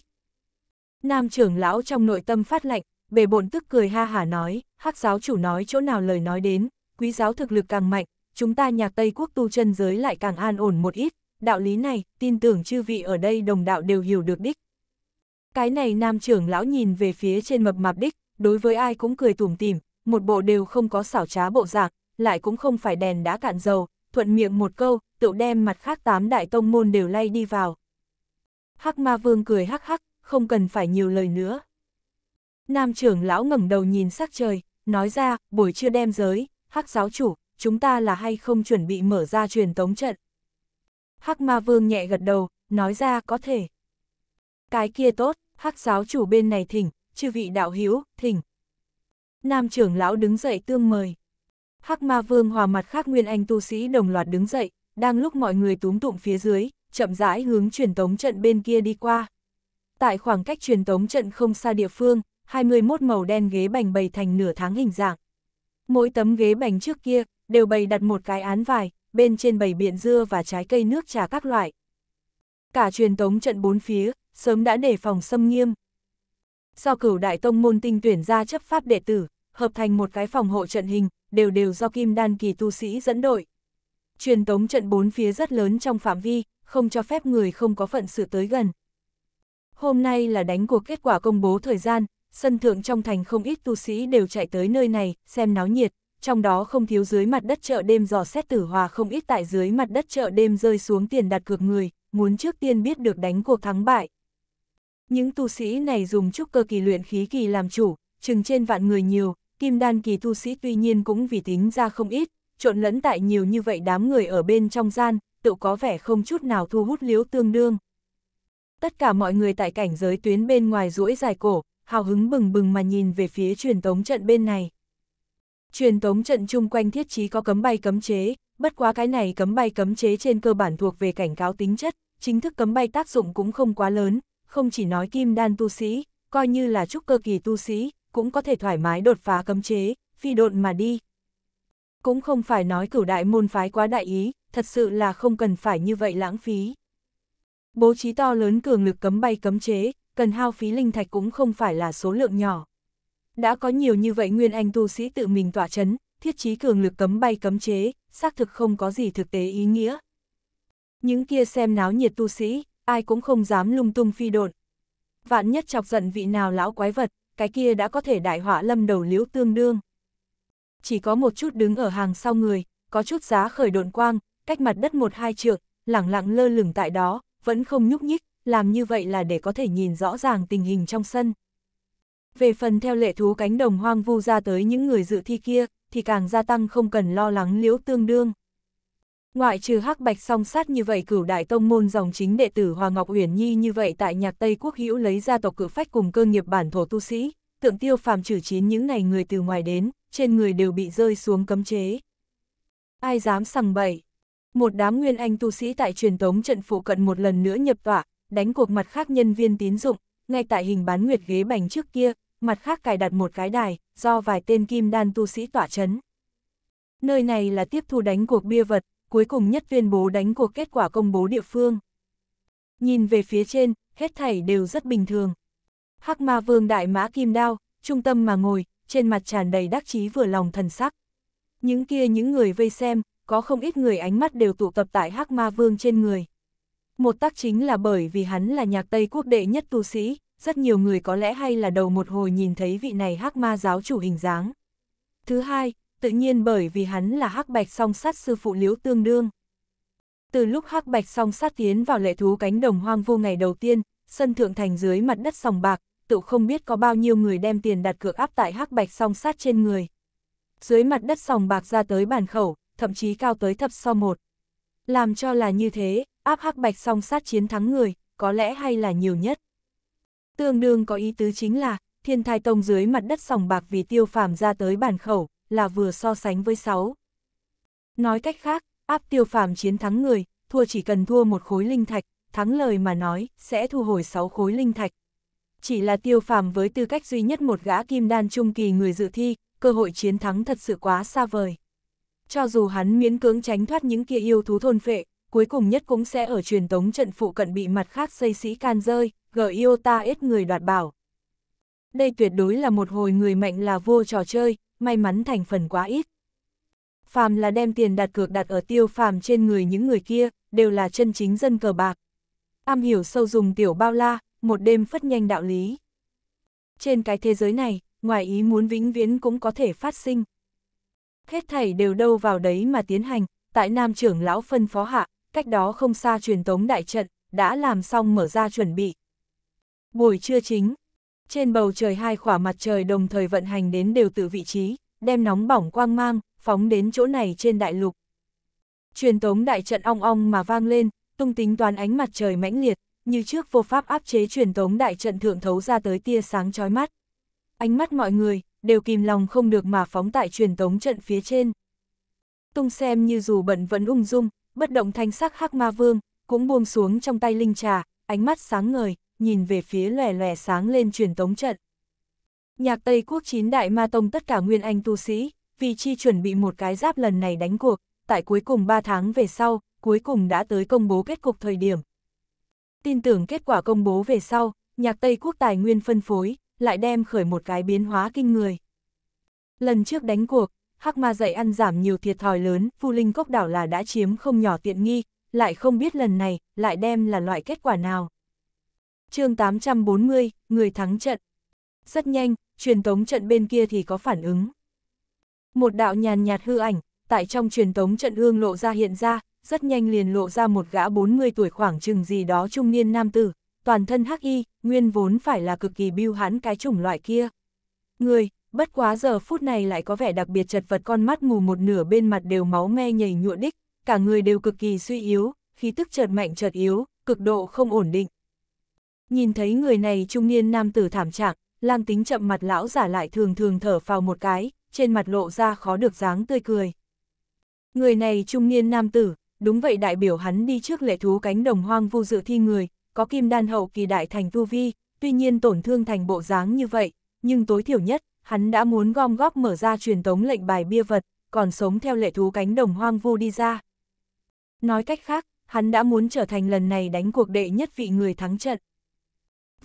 Nam trưởng lão trong nội tâm phát lạnh, bề bộn tức cười ha hả nói, hắc giáo chủ nói chỗ nào lời nói đến, quý giáo thực lực càng mạnh, chúng ta nhạc Tây quốc tu chân giới lại càng an ổn một ít, đạo lý này, tin tưởng chư vị ở đây đồng đạo đều hiểu được đích. Cái này nam trưởng lão nhìn về phía trên mập mạp đích, đối với ai cũng cười tủm tỉm, một bộ đều không có xảo trá bộ dạng, lại cũng không phải đèn đã cạn dầu, thuận miệng một câu, tự đem mặt khác tám đại tông môn đều lay đi vào. Hắc ma vương cười hắc hắc, không cần phải nhiều lời nữa. Nam trưởng lão ngẩng đầu nhìn sắc trời, nói ra, buổi trưa đem giới, Hắc giáo chủ, chúng ta là hay không chuẩn bị mở ra truyền tống trận? Hắc ma vương nhẹ gật đầu, nói ra có thể. Cái kia tốt, hắc giáo chủ bên này thỉnh, chư vị đạo hiếu, thỉnh. Nam trưởng lão đứng dậy tương mời. Hắc ma vương hòa mặt khác nguyên anh tu sĩ đồng loạt đứng dậy, đang lúc mọi người túm tụng phía dưới, chậm rãi hướng truyền tống trận bên kia đi qua. Tại khoảng cách truyền tống trận không xa địa phương, 21 màu đen ghế bành bày thành nửa tháng hình dạng. Mỗi tấm ghế bành trước kia, đều bày đặt một cái án vải, bên trên bày biện dưa và trái cây nước trà các loại. Cả truyền tống trận bốn phía, sớm đã đề phòng xâm nghiêm. Do cửu đại tông môn tinh tuyển ra chấp pháp đệ tử, hợp thành một cái phòng hộ trận hình, đều đều do kim đan kỳ tu sĩ dẫn đội. Truyền tống trận bốn phía rất lớn trong phạm vi, không cho phép người không có phận sự tới gần. Hôm nay là đánh cuộc kết quả công bố thời gian, sân thượng trong thành không ít tu sĩ đều chạy tới nơi này, xem náo nhiệt, trong đó không thiếu dưới mặt đất chợ đêm dò xét tử hòa không ít tại dưới mặt đất chợ đêm rơi xuống tiền đặt cược người, muốn trước tiên biết được đánh cuộc thắng bại. Những tu sĩ này dùng trúc cơ kỳ luyện khí kỳ làm chủ, chừng trên vạn người nhiều, kim đan kỳ tu sĩ tuy nhiên cũng vì tính ra không ít, trộn lẫn tại nhiều như vậy đám người ở bên trong gian, tự có vẻ không chút nào thu hút liếu tương đương. Tất cả mọi người tại cảnh giới tuyến bên ngoài duỗi dài cổ, hào hứng bừng bừng mà nhìn về phía truyền tống trận bên này. Truyền tống trận chung quanh thiết trí có cấm bay cấm chế, bất quá cái này cấm bay cấm chế trên cơ bản thuộc về cảnh cáo tính chất, chính thức cấm bay tác dụng cũng không quá lớn, không chỉ nói kim đan tu sĩ, coi như là trúc cơ kỳ tu sĩ, cũng có thể thoải mái đột phá cấm chế, phi độn mà đi. Cũng không phải nói cửu đại môn phái quá đại ý, thật sự là không cần phải như vậy lãng phí. Bố trí to lớn cường lực cấm bay cấm chế, cần hao phí linh thạch cũng không phải là số lượng nhỏ. Đã có nhiều như vậy nguyên anh tu sĩ tự mình tỏa chấn, thiết chí cường lực cấm bay cấm chế, xác thực không có gì thực tế ý nghĩa. Những kia xem náo nhiệt tu sĩ, ai cũng không dám lung tung phi độn. Vạn nhất chọc giận vị nào lão quái vật, cái kia đã có thể đại họa lâm đầu liễu tương đương. Chỉ có một chút đứng ở hàng sau người, có chút giá khởi độn quang, cách mặt đất một hai trượng, lẳng lặng lơ lửng tại đó, vẫn không nhúc nhích, làm như vậy là để có thể nhìn rõ ràng tình hình trong sân. Về phần theo lệ thú cánh đồng hoang vu ra tới những người dự thi kia, thì càng gia tăng không cần lo lắng liễu tương đương. Ngoại trừ hắc bạch song sát như vậy cửu đại tông môn dòng chính đệ tử Hòa Ngọc Uyển Nhi như vậy tại nhạc Tây Quốc hữu lấy ra tộc cử phách cùng cơ nghiệp bản thổ tu sĩ, tượng tiêu phàm trừ chín những ngày người từ ngoài đến, trên người đều bị rơi xuống cấm chế. Ai dám sằng bậy? Một đám nguyên anh tu sĩ tại truyền tống trận phụ cận một lần nữa nhập tọa, đánh cuộc mặt khác nhân viên tín dụng, ngay tại hình bán nguyệt ghế bành trước kia, mặt khác cài đặt một cái đài, do vài tên kim đan tu sĩ tỏa chấn. Nơi này là tiếp thu đánh cuộc bia vật, cuối cùng nhất tuyên bố đánh cuộc kết quả công bố địa phương. Nhìn về phía trên, hết thảy đều rất bình thường. Hắc ma vương đại mã kim đao, trung tâm mà ngồi, trên mặt tràn đầy đắc chí vừa lòng thần sắc. Những kia những người vây xem, có không ít người ánh mắt đều tụ tập tại Hắc ma vương trên người. Một tác chính là bởi vì hắn là nhạc Tây quốc đệ nhất tu sĩ, rất nhiều người có lẽ hay là đầu một hồi nhìn thấy vị này hắc ma giáo chủ hình dáng. Thứ hai, tự nhiên bởi vì hắn là hắc bạch song sát sư phụ liễu tương đương. Từ lúc hắc bạch song sát tiến vào lệ thú cánh đồng hoang vô ngày đầu tiên, sân thượng thành dưới mặt đất sòng bạc, tự không biết có bao nhiêu người đem tiền đặt cược áp tại hắc bạch song sát trên người. Dưới mặt đất sòng bạc ra tới bàn khẩu, thậm chí cao tới thập so một. Làm cho là như thế, áp hắc bạch song sát chiến thắng người, có lẽ hay là nhiều nhất. Tương đương có ý tứ chính là, thiên thai tông dưới mặt đất sòng bạc vì tiêu phàm ra tới bản khẩu, là vừa so sánh với 6. Nói cách khác, áp tiêu phàm chiến thắng người, thua chỉ cần thua một khối linh thạch, thắng lời mà nói, sẽ thu hồi 6 khối linh thạch. Chỉ là tiêu phàm với tư cách duy nhất một gã kim đan trung kỳ người dự thi, cơ hội chiến thắng thật sự quá xa vời. Cho dù hắn miễn cưỡng tránh thoát những kia yêu thú thôn phệ, cuối cùng nhất cũng sẽ ở truyền tống trận phụ cận bị mặt khác xây sĩ can rơi, gợi yêu ta ít người đoạt bảo. Đây tuyệt đối là một hồi người mạnh là vô trò chơi, may mắn thành phần quá ít. Phàm là đem tiền đặt cược đặt ở tiêu phàm trên người những người kia, đều là chân chính dân cờ bạc. Am hiểu sâu dùng tiểu bao la, một đêm phất nhanh đạo lý. Trên cái thế giới này, ngoài ý muốn vĩnh viễn cũng có thể phát sinh. Hết thảy đều đâu vào đấy mà tiến hành, tại nam trưởng lão phân phó hạ, cách đó không xa truyền tống đại trận, đã làm xong mở ra chuẩn bị. Buổi trưa chính, trên bầu trời hai khỏa mặt trời đồng thời vận hành đến đều từ vị trí, đem nóng bỏng quang mang, phóng đến chỗ này trên đại lục. Truyền tống đại trận ong ong mà vang lên, tung tính toàn ánh mặt trời mãnh liệt, như trước vô pháp áp chế truyền tống đại trận thượng thấu ra tới tia sáng chói mắt. Ánh mắt mọi người, đều kìm lòng không được mà phóng tại truyền tống trận phía trên. Tung xem như dù bận vẫn ung dung, bất động thanh sắc hắc ma vương, cũng buông xuống trong tay linh trà, ánh mắt sáng ngời, nhìn về phía lẻ lẻ sáng lên truyền tống trận. Nhạc Tây Quốc chín đại ma tông tất cả nguyên anh tu sĩ, vì chi chuẩn bị một cái giáp lần này đánh cuộc, tại cuối cùng 3 tháng về sau, cuối cùng đã tới công bố kết cục thời điểm. Tin tưởng kết quả công bố về sau, nhạc Tây Quốc tài nguyên phân phối, lại đem khởi một cái biến hóa kinh người. Lần trước đánh cuộc, Hắc ma dạy ăn giảm nhiều thiệt thòi lớn, Phu Linh Cốc đảo là đã chiếm không nhỏ tiện nghi, lại không biết lần này, lại đem là loại kết quả nào. chương 840, người thắng trận. Rất nhanh, truyền tống trận bên kia thì có phản ứng. Một đạo nhàn nhạt hư ảnh, tại trong truyền tống trận ương lộ ra hiện ra, rất nhanh liền lộ ra một gã 40 tuổi khoảng chừng gì đó trung niên nam tử, toàn thân hắc y, nguyên vốn phải là cực kỳ biêu hãn cái chủng loại kia. Người, bất quá giờ phút này lại có vẻ đặc biệt chật vật con mắt mù một nửa bên mặt đều máu me nhầy nhụa đích, cả người đều cực kỳ suy yếu, khí tức chợt mạnh chợt yếu, cực độ không ổn định. Nhìn thấy người này trung niên nam tử thảm trạng, lang tính chậm mặt lão giả lại thường thường thở phào một cái, trên mặt lộ ra khó được dáng tươi cười. Người này trung niên nam tử, đúng vậy đại biểu hắn đi trước lệ thú cánh đồng hoang vu dự thi người, có kim đan hậu kỳ đại thành tu vi, tuy nhiên tổn thương thành bộ dáng như vậy, nhưng tối thiểu nhất, hắn đã muốn gom góp mở ra truyền tống lệnh bài bia vật, còn sống theo lệ thú cánh đồng hoang vu đi ra. Nói cách khác, hắn đã muốn trở thành lần này đánh cuộc đệ nhất vị người thắng trận.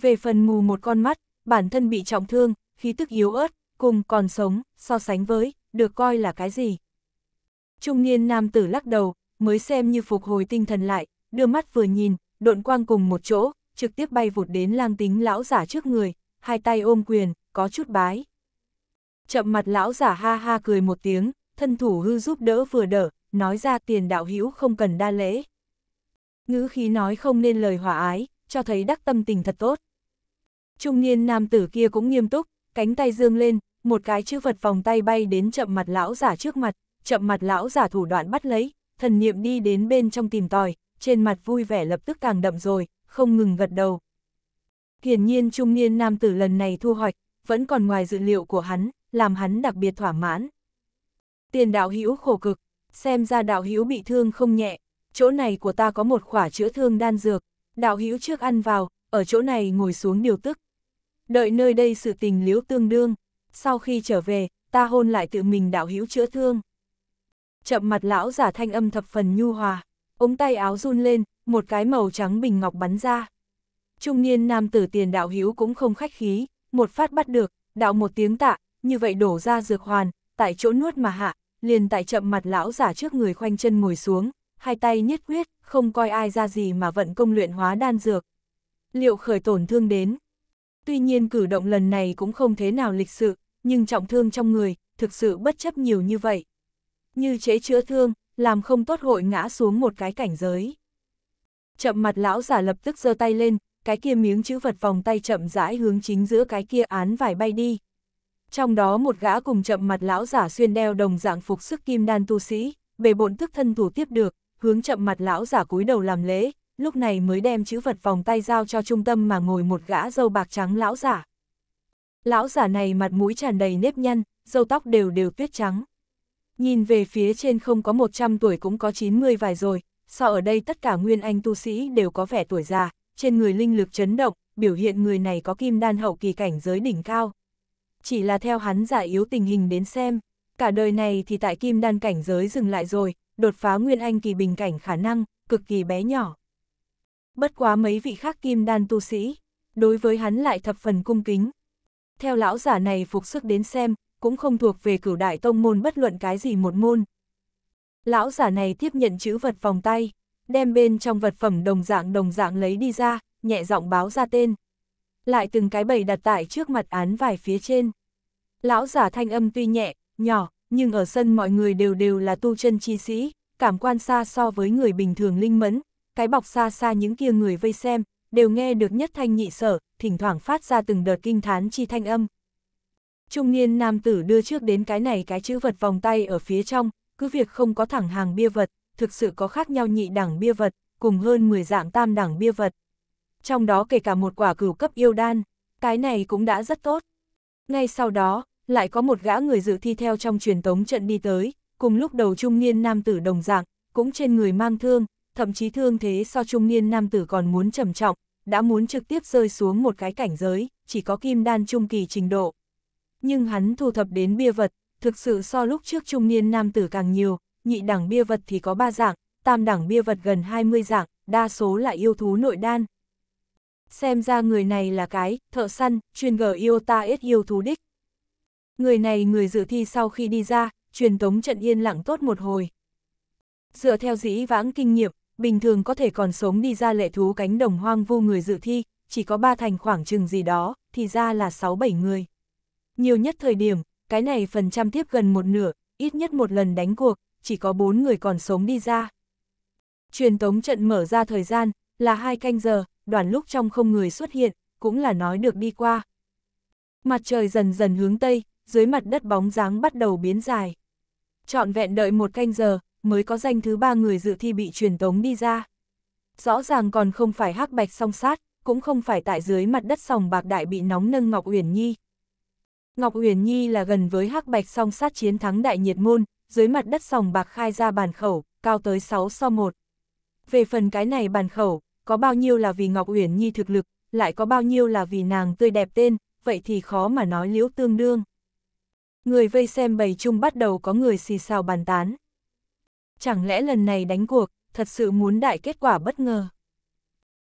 Về phần mù một con mắt, bản thân bị trọng thương, khí tức yếu ớt, cùng còn sống, so sánh với, được coi là cái gì. Trung niên nam tử lắc đầu, mới xem như phục hồi tinh thần lại, đưa mắt vừa nhìn, độn quang cùng một chỗ, trực tiếp bay vụt đến lang tính lão giả trước người, hai tay ôm quyền, có chút bái chậm mặt lão giả ha ha cười một tiếng, thân thủ hư giúp đỡ vừa đỡ, nói ra tiền đạo hữu không cần đa lễ. Ngữ khí nói không nên lời hòa ái, cho thấy đắc tâm tình thật tốt. Trung niên nam tử kia cũng nghiêm túc, cánh tay dương lên, một cái chữ vật vòng tay bay đến chậm mặt lão giả trước mặt, chậm mặt lão giả thủ đoạn bắt lấy, thần niệm đi đến bên trong tìm tòi, trên mặt vui vẻ lập tức càng đậm rồi, không ngừng gật đầu. Hiển nhiên trung niên nam tử lần này thu hoạch, vẫn còn ngoài dự liệu của hắn, làm hắn đặc biệt thỏa mãn. Tiền đạo hữu khổ cực, xem ra đạo hữu bị thương không nhẹ, chỗ này của ta có một khỏa chữa thương đan dược, đạo hữu trước ăn vào, ở chỗ này ngồi xuống điều tức. Đợi nơi đây sự tình liễu tương đương, sau khi trở về, ta hôn lại tự mình đạo hữu chữa thương. Chậm mặt lão giả thanh âm thập phần nhu hòa, ống tay áo run lên, một cái màu trắng bình ngọc bắn ra. Trung niên nam tử tiền đạo hữu cũng không khách khí, một phát bắt được, đạo một tiếng tạ, như vậy đổ ra dược hoàn, tại chỗ nuốt mà hạ, liền tại chậm mặt lão giả trước người khoanh chân ngồi xuống, hai tay nhất quyết, không coi ai ra gì mà vận công luyện hóa đan dược. Liệu khởi tổn thương đến? Tuy nhiên cử động lần này cũng không thế nào lịch sự, nhưng trọng thương trong người, thực sự bất chấp nhiều như vậy. Như chế chữa thương, làm không tốt hội ngã xuống một cái cảnh giới. Chậm mặt lão giả lập tức giơ tay lên, cái kia miếng chữ vật vòng tay chậm rãi hướng chính giữa cái kia án vải bay đi. Trong đó một gã cùng chậm mặt lão giả xuyên đeo đồng dạng phục sức kim đan tu sĩ, bề bộn thức thân thủ tiếp được, hướng chậm mặt lão giả cúi đầu làm lễ, lúc này mới đem chữ vật vòng tay giao cho trung tâm mà ngồi một gã dâu bạc trắng lão giả. Lão giả này mặt mũi tràn đầy nếp nhăn, dâu tóc đều đều tuyết trắng. Nhìn về phía trên không có 100 tuổi cũng có 90 vài rồi, so ở đây tất cả nguyên anh tu sĩ đều có vẻ tuổi già, trên người linh lực chấn động, biểu hiện người này có kim đan hậu kỳ cảnh giới đỉnh cao chỉ là theo hắn giả yếu tình hình đến xem, cả đời này thì tại kim đan cảnh giới dừng lại rồi, đột phá nguyên anh kỳ bình cảnh khả năng, cực kỳ bé nhỏ. Bất quá mấy vị khác kim đan tu sĩ, đối với hắn lại thập phần cung kính. Theo lão giả này phục sức đến xem, cũng không thuộc về cửu đại tông môn bất luận cái gì một môn. Lão giả này tiếp nhận chữ vật vòng tay, đem bên trong vật phẩm đồng dạng đồng dạng lấy đi ra, nhẹ giọng báo ra tên lại từng cái bầy đặt tại trước mặt án vải phía trên. Lão giả thanh âm tuy nhẹ, nhỏ, nhưng ở sân mọi người đều đều là tu chân chi sĩ, cảm quan xa so với người bình thường linh mẫn, cái bọc xa xa những kia người vây xem, đều nghe được nhất thanh nhị sở, thỉnh thoảng phát ra từng đợt kinh thán chi thanh âm. Trung niên nam tử đưa trước đến cái này cái chữ vật vòng tay ở phía trong, cứ việc không có thẳng hàng bia vật, thực sự có khác nhau nhị đẳng bia vật, cùng hơn 10 dạng tam đẳng bia vật, trong đó kể cả một quả cửu cấp yêu đan, cái này cũng đã rất tốt. Ngay sau đó, lại có một gã người dự thi theo trong truyền tống trận đi tới, cùng lúc đầu trung niên nam tử đồng dạng, cũng trên người mang thương, thậm chí thương thế so trung niên nam tử còn muốn trầm trọng, đã muốn trực tiếp rơi xuống một cái cảnh giới, chỉ có kim đan trung kỳ trình độ. Nhưng hắn thu thập đến bia vật, thực sự so lúc trước trung niên nam tử càng nhiều, nhị đẳng bia vật thì có 3 dạng, tam đẳng bia vật gần 20 dạng, đa số là yêu thú nội đan, xem ra người này là cái, thợ săn, chuyên gờ yêu ta ít yêu thú đích. Người này người dự thi sau khi đi ra, truyền tống trận yên lặng tốt một hồi. Dựa theo dĩ vãng kinh nghiệm, bình thường có thể còn sống đi ra lệ thú cánh đồng hoang vu người dự thi, chỉ có ba thành khoảng chừng gì đó, thì ra là 6-7 người. Nhiều nhất thời điểm, cái này phần trăm tiếp gần một nửa, ít nhất một lần đánh cuộc, chỉ có 4 người còn sống đi ra. Truyền tống trận mở ra thời gian, là hai canh giờ, đoàn lúc trong không người xuất hiện, cũng là nói được đi qua. Mặt trời dần dần hướng tây, dưới mặt đất bóng dáng bắt đầu biến dài. Chọn vẹn đợi một canh giờ, mới có danh thứ ba người dự thi bị truyền tống đi ra. Rõ ràng còn không phải hắc bạch song sát, cũng không phải tại dưới mặt đất sòng bạc đại bị nóng nâng Ngọc Uyển Nhi. Ngọc Uyển Nhi là gần với hắc bạch song sát chiến thắng đại nhiệt môn, dưới mặt đất sòng bạc khai ra bàn khẩu, cao tới 6 so 1. Về phần cái này bàn khẩu, có bao nhiêu là vì Ngọc Uyển Nhi thực lực, lại có bao nhiêu là vì nàng tươi đẹp tên, vậy thì khó mà nói liễu tương đương. Người vây xem bầy chung bắt đầu có người xì xào bàn tán. Chẳng lẽ lần này đánh cuộc, thật sự muốn đại kết quả bất ngờ.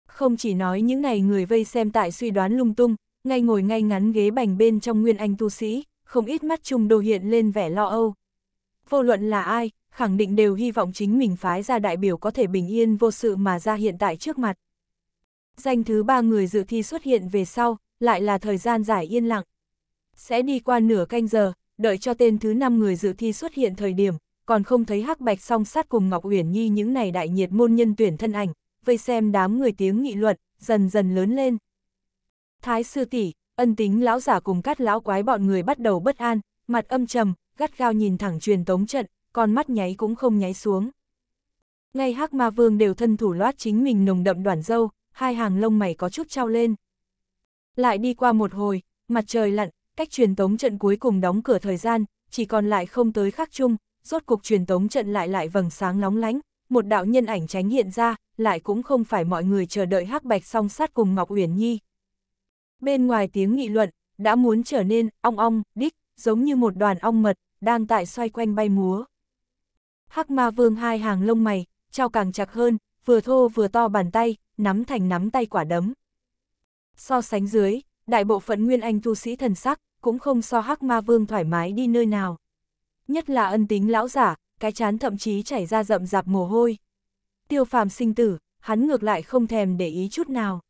Không chỉ nói những này người vây xem tại suy đoán lung tung, ngay ngồi ngay ngắn ghế bành bên trong nguyên anh tu sĩ, không ít mắt chung đồ hiện lên vẻ lo âu, Vô luận là ai, khẳng định đều hy vọng chính mình phái ra đại biểu có thể bình yên vô sự mà ra hiện tại trước mặt. Danh thứ ba người dự thi xuất hiện về sau, lại là thời gian giải yên lặng. Sẽ đi qua nửa canh giờ, đợi cho tên thứ năm người dự thi xuất hiện thời điểm, còn không thấy hắc bạch song sát cùng Ngọc Uyển Nhi những này đại nhiệt môn nhân tuyển thân ảnh, vây xem đám người tiếng nghị luận, dần dần lớn lên. Thái sư tỷ, ân tính lão giả cùng các lão quái bọn người bắt đầu bất an, mặt âm trầm, gắt gao nhìn thẳng truyền tống trận, con mắt nháy cũng không nháy xuống. Ngay hắc ma vương đều thân thủ loát chính mình nồng đậm đoàn dâu, hai hàng lông mày có chút trao lên. Lại đi qua một hồi, mặt trời lặn, cách truyền tống trận cuối cùng đóng cửa thời gian, chỉ còn lại không tới khắc chung, rốt cục truyền tống trận lại lại vầng sáng nóng lánh, một đạo nhân ảnh tránh hiện ra, lại cũng không phải mọi người chờ đợi hắc bạch song sát cùng Ngọc Uyển Nhi. Bên ngoài tiếng nghị luận, đã muốn trở nên ong ong, đích giống như một đoàn ong mật, đang tại xoay quanh bay múa. Hắc ma vương hai hàng lông mày, trao càng chặt hơn, vừa thô vừa to bàn tay, nắm thành nắm tay quả đấm. So sánh dưới, đại bộ phận nguyên anh tu sĩ thần sắc, cũng không so hắc ma vương thoải mái đi nơi nào. Nhất là ân tính lão giả, cái chán thậm chí chảy ra rậm rạp mồ hôi. Tiêu phàm sinh tử, hắn ngược lại không thèm để ý chút nào.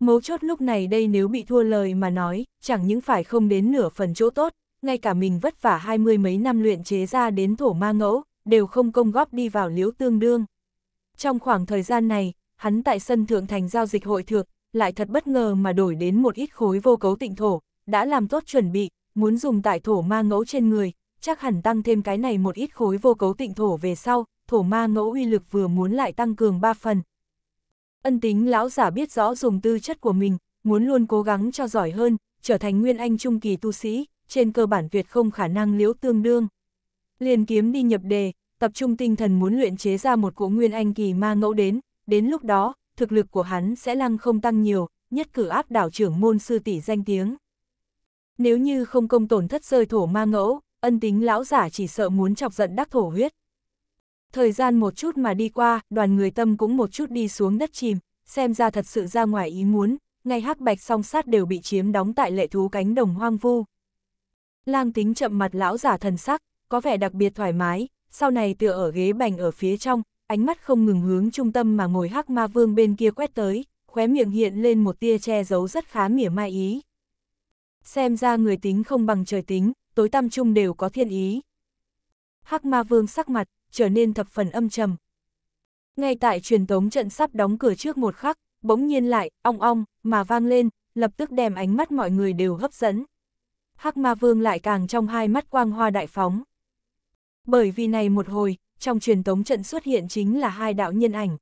Mấu chốt lúc này đây nếu bị thua lời mà nói, chẳng những phải không đến nửa phần chỗ tốt, ngay cả mình vất vả hai mươi mấy năm luyện chế ra đến thổ ma ngẫu, đều không công góp đi vào liếu tương đương. Trong khoảng thời gian này, hắn tại sân thượng thành giao dịch hội thượng, lại thật bất ngờ mà đổi đến một ít khối vô cấu tịnh thổ, đã làm tốt chuẩn bị, muốn dùng tại thổ ma ngẫu trên người, chắc hẳn tăng thêm cái này một ít khối vô cấu tịnh thổ về sau, thổ ma ngẫu uy lực vừa muốn lại tăng cường ba phần. Ân tính lão giả biết rõ dùng tư chất của mình, muốn luôn cố gắng cho giỏi hơn, trở thành nguyên anh trung kỳ tu sĩ, trên cơ bản tuyệt không khả năng liễu tương đương. Liền kiếm đi nhập đề, tập trung tinh thần muốn luyện chế ra một cỗ nguyên anh kỳ ma ngẫu đến, đến lúc đó, thực lực của hắn sẽ lăng không tăng nhiều, nhất cử áp đảo trưởng môn sư tỷ danh tiếng. Nếu như không công tổn thất rơi thổ ma ngẫu, ân tính lão giả chỉ sợ muốn chọc giận đắc thổ huyết. Thời gian một chút mà đi qua, đoàn người tâm cũng một chút đi xuống đất chìm, xem ra thật sự ra ngoài ý muốn, ngay hắc bạch song sát đều bị chiếm đóng tại lệ thú cánh đồng hoang vu, Lang tính chậm mặt lão giả thần sắc, có vẻ đặc biệt thoải mái, sau này tựa ở ghế bành ở phía trong, ánh mắt không ngừng hướng trung tâm mà ngồi hắc ma vương bên kia quét tới, khóe miệng hiện lên một tia che giấu rất khá mỉa mai ý. Xem ra người tính không bằng trời tính, tối tăm chung đều có thiên ý. Hắc ma vương sắc mặt, trở nên thập phần âm trầm. Ngay tại truyền tống trận sắp đóng cửa trước một khắc, bỗng nhiên lại, ong ong, mà vang lên, lập tức đem ánh mắt mọi người đều hấp dẫn. Hắc Ma Vương lại càng trong hai mắt quang hoa đại phóng. Bởi vì này một hồi, trong truyền tống trận xuất hiện chính là hai đạo nhân ảnh.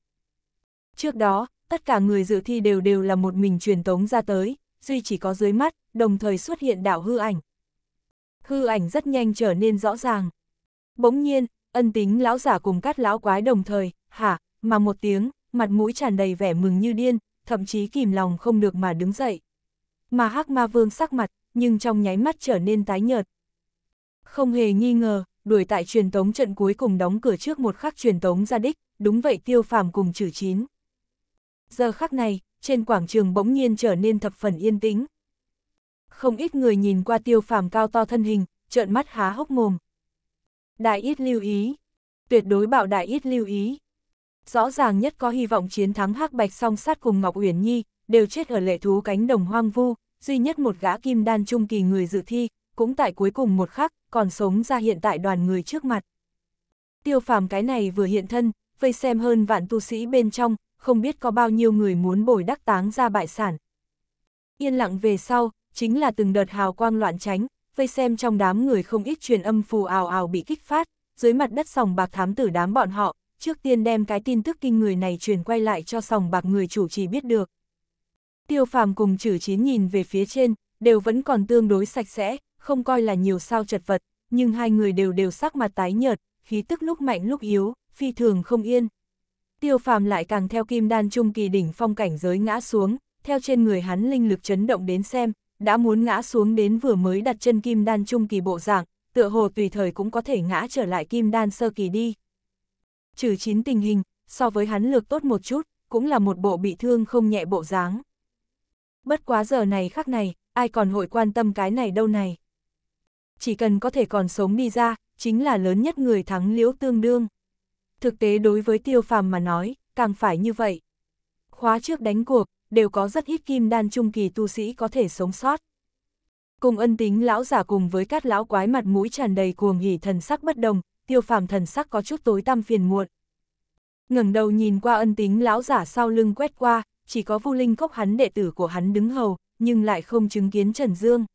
Trước đó, tất cả người dự thi đều đều là một mình truyền tống ra tới, duy chỉ có dưới mắt, đồng thời xuất hiện đạo hư ảnh. Hư ảnh rất nhanh trở nên rõ ràng. Bỗng nhiên, ân tính lão giả cùng cát lão quái đồng thời, hả, mà một tiếng, mặt mũi tràn đầy vẻ mừng như điên, thậm chí kìm lòng không được mà đứng dậy. Mà hắc ma vương sắc mặt nhưng trong nháy mắt trở nên tái nhợt. Không hề nghi ngờ, đuổi tại truyền tống trận cuối cùng đóng cửa trước một khắc truyền tống ra đích, đúng vậy tiêu phàm cùng chử chín. Giờ khắc này, trên quảng trường bỗng nhiên trở nên thập phần yên tĩnh. Không ít người nhìn qua tiêu phàm cao to thân hình, trợn mắt há hốc mồm. Đại ít lưu ý, tuyệt đối bảo đại ít lưu ý. Rõ ràng nhất có hy vọng chiến thắng hắc bạch song sát cùng Ngọc Uyển Nhi, đều chết ở lệ thú cánh đồng hoang vu, duy nhất một gã kim đan trung kỳ người dự thi, cũng tại cuối cùng một khắc, còn sống ra hiện tại đoàn người trước mặt. Tiêu phàm cái này vừa hiện thân, vây xem hơn vạn tu sĩ bên trong, không biết có bao nhiêu người muốn bồi đắc táng ra bại sản. Yên lặng về sau, chính là từng đợt hào quang loạn tránh, vây xem trong đám người không ít truyền âm phù ào ào bị kích phát, dưới mặt đất sòng bạc thám tử đám bọn họ, trước tiên đem cái tin tức kinh người này truyền quay lại cho sòng bạc người chủ trì biết được tiêu phàm cùng chử chín nhìn về phía trên, đều vẫn còn tương đối sạch sẽ, không coi là nhiều sao chật vật, nhưng hai người đều đều sắc mặt tái nhợt, khí tức lúc mạnh lúc yếu, phi thường không yên. Tiêu phàm lại càng theo kim đan trung kỳ đỉnh phong cảnh giới ngã xuống, theo trên người hắn linh lực chấn động đến xem, đã muốn ngã xuống đến vừa mới đặt chân kim đan trung kỳ bộ dạng, tựa hồ tùy thời cũng có thể ngã trở lại kim đan sơ kỳ đi. Chử chín tình hình, so với hắn lược tốt một chút, cũng là một bộ bị thương không nhẹ bộ dáng bất quá giờ này khác này, ai còn hội quan tâm cái này đâu này. Chỉ cần có thể còn sống đi ra, chính là lớn nhất người thắng liễu tương đương. Thực tế đối với tiêu phàm mà nói, càng phải như vậy. Khóa trước đánh cuộc, đều có rất ít kim đan trung kỳ tu sĩ có thể sống sót. Cùng ân tính lão giả cùng với các lão quái mặt mũi tràn đầy cuồng hỉ thần sắc bất đồng, tiêu phàm thần sắc có chút tối tăm phiền muộn. ngẩng đầu nhìn qua ân tính lão giả sau lưng quét qua, chỉ có vu linh cốc hắn đệ tử của hắn đứng hầu, nhưng lại không chứng kiến Trần Dương.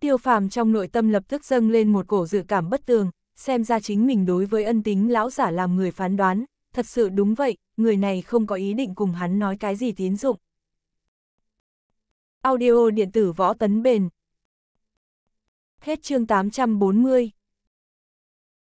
Tiêu phàm trong nội tâm lập tức dâng lên một cổ dự cảm bất tường, xem ra chính mình đối với ân tính lão giả làm người phán đoán, thật sự đúng vậy, người này không có ý định cùng hắn nói cái gì tiến dụng. Audio điện tử võ tấn bền Hết chương 840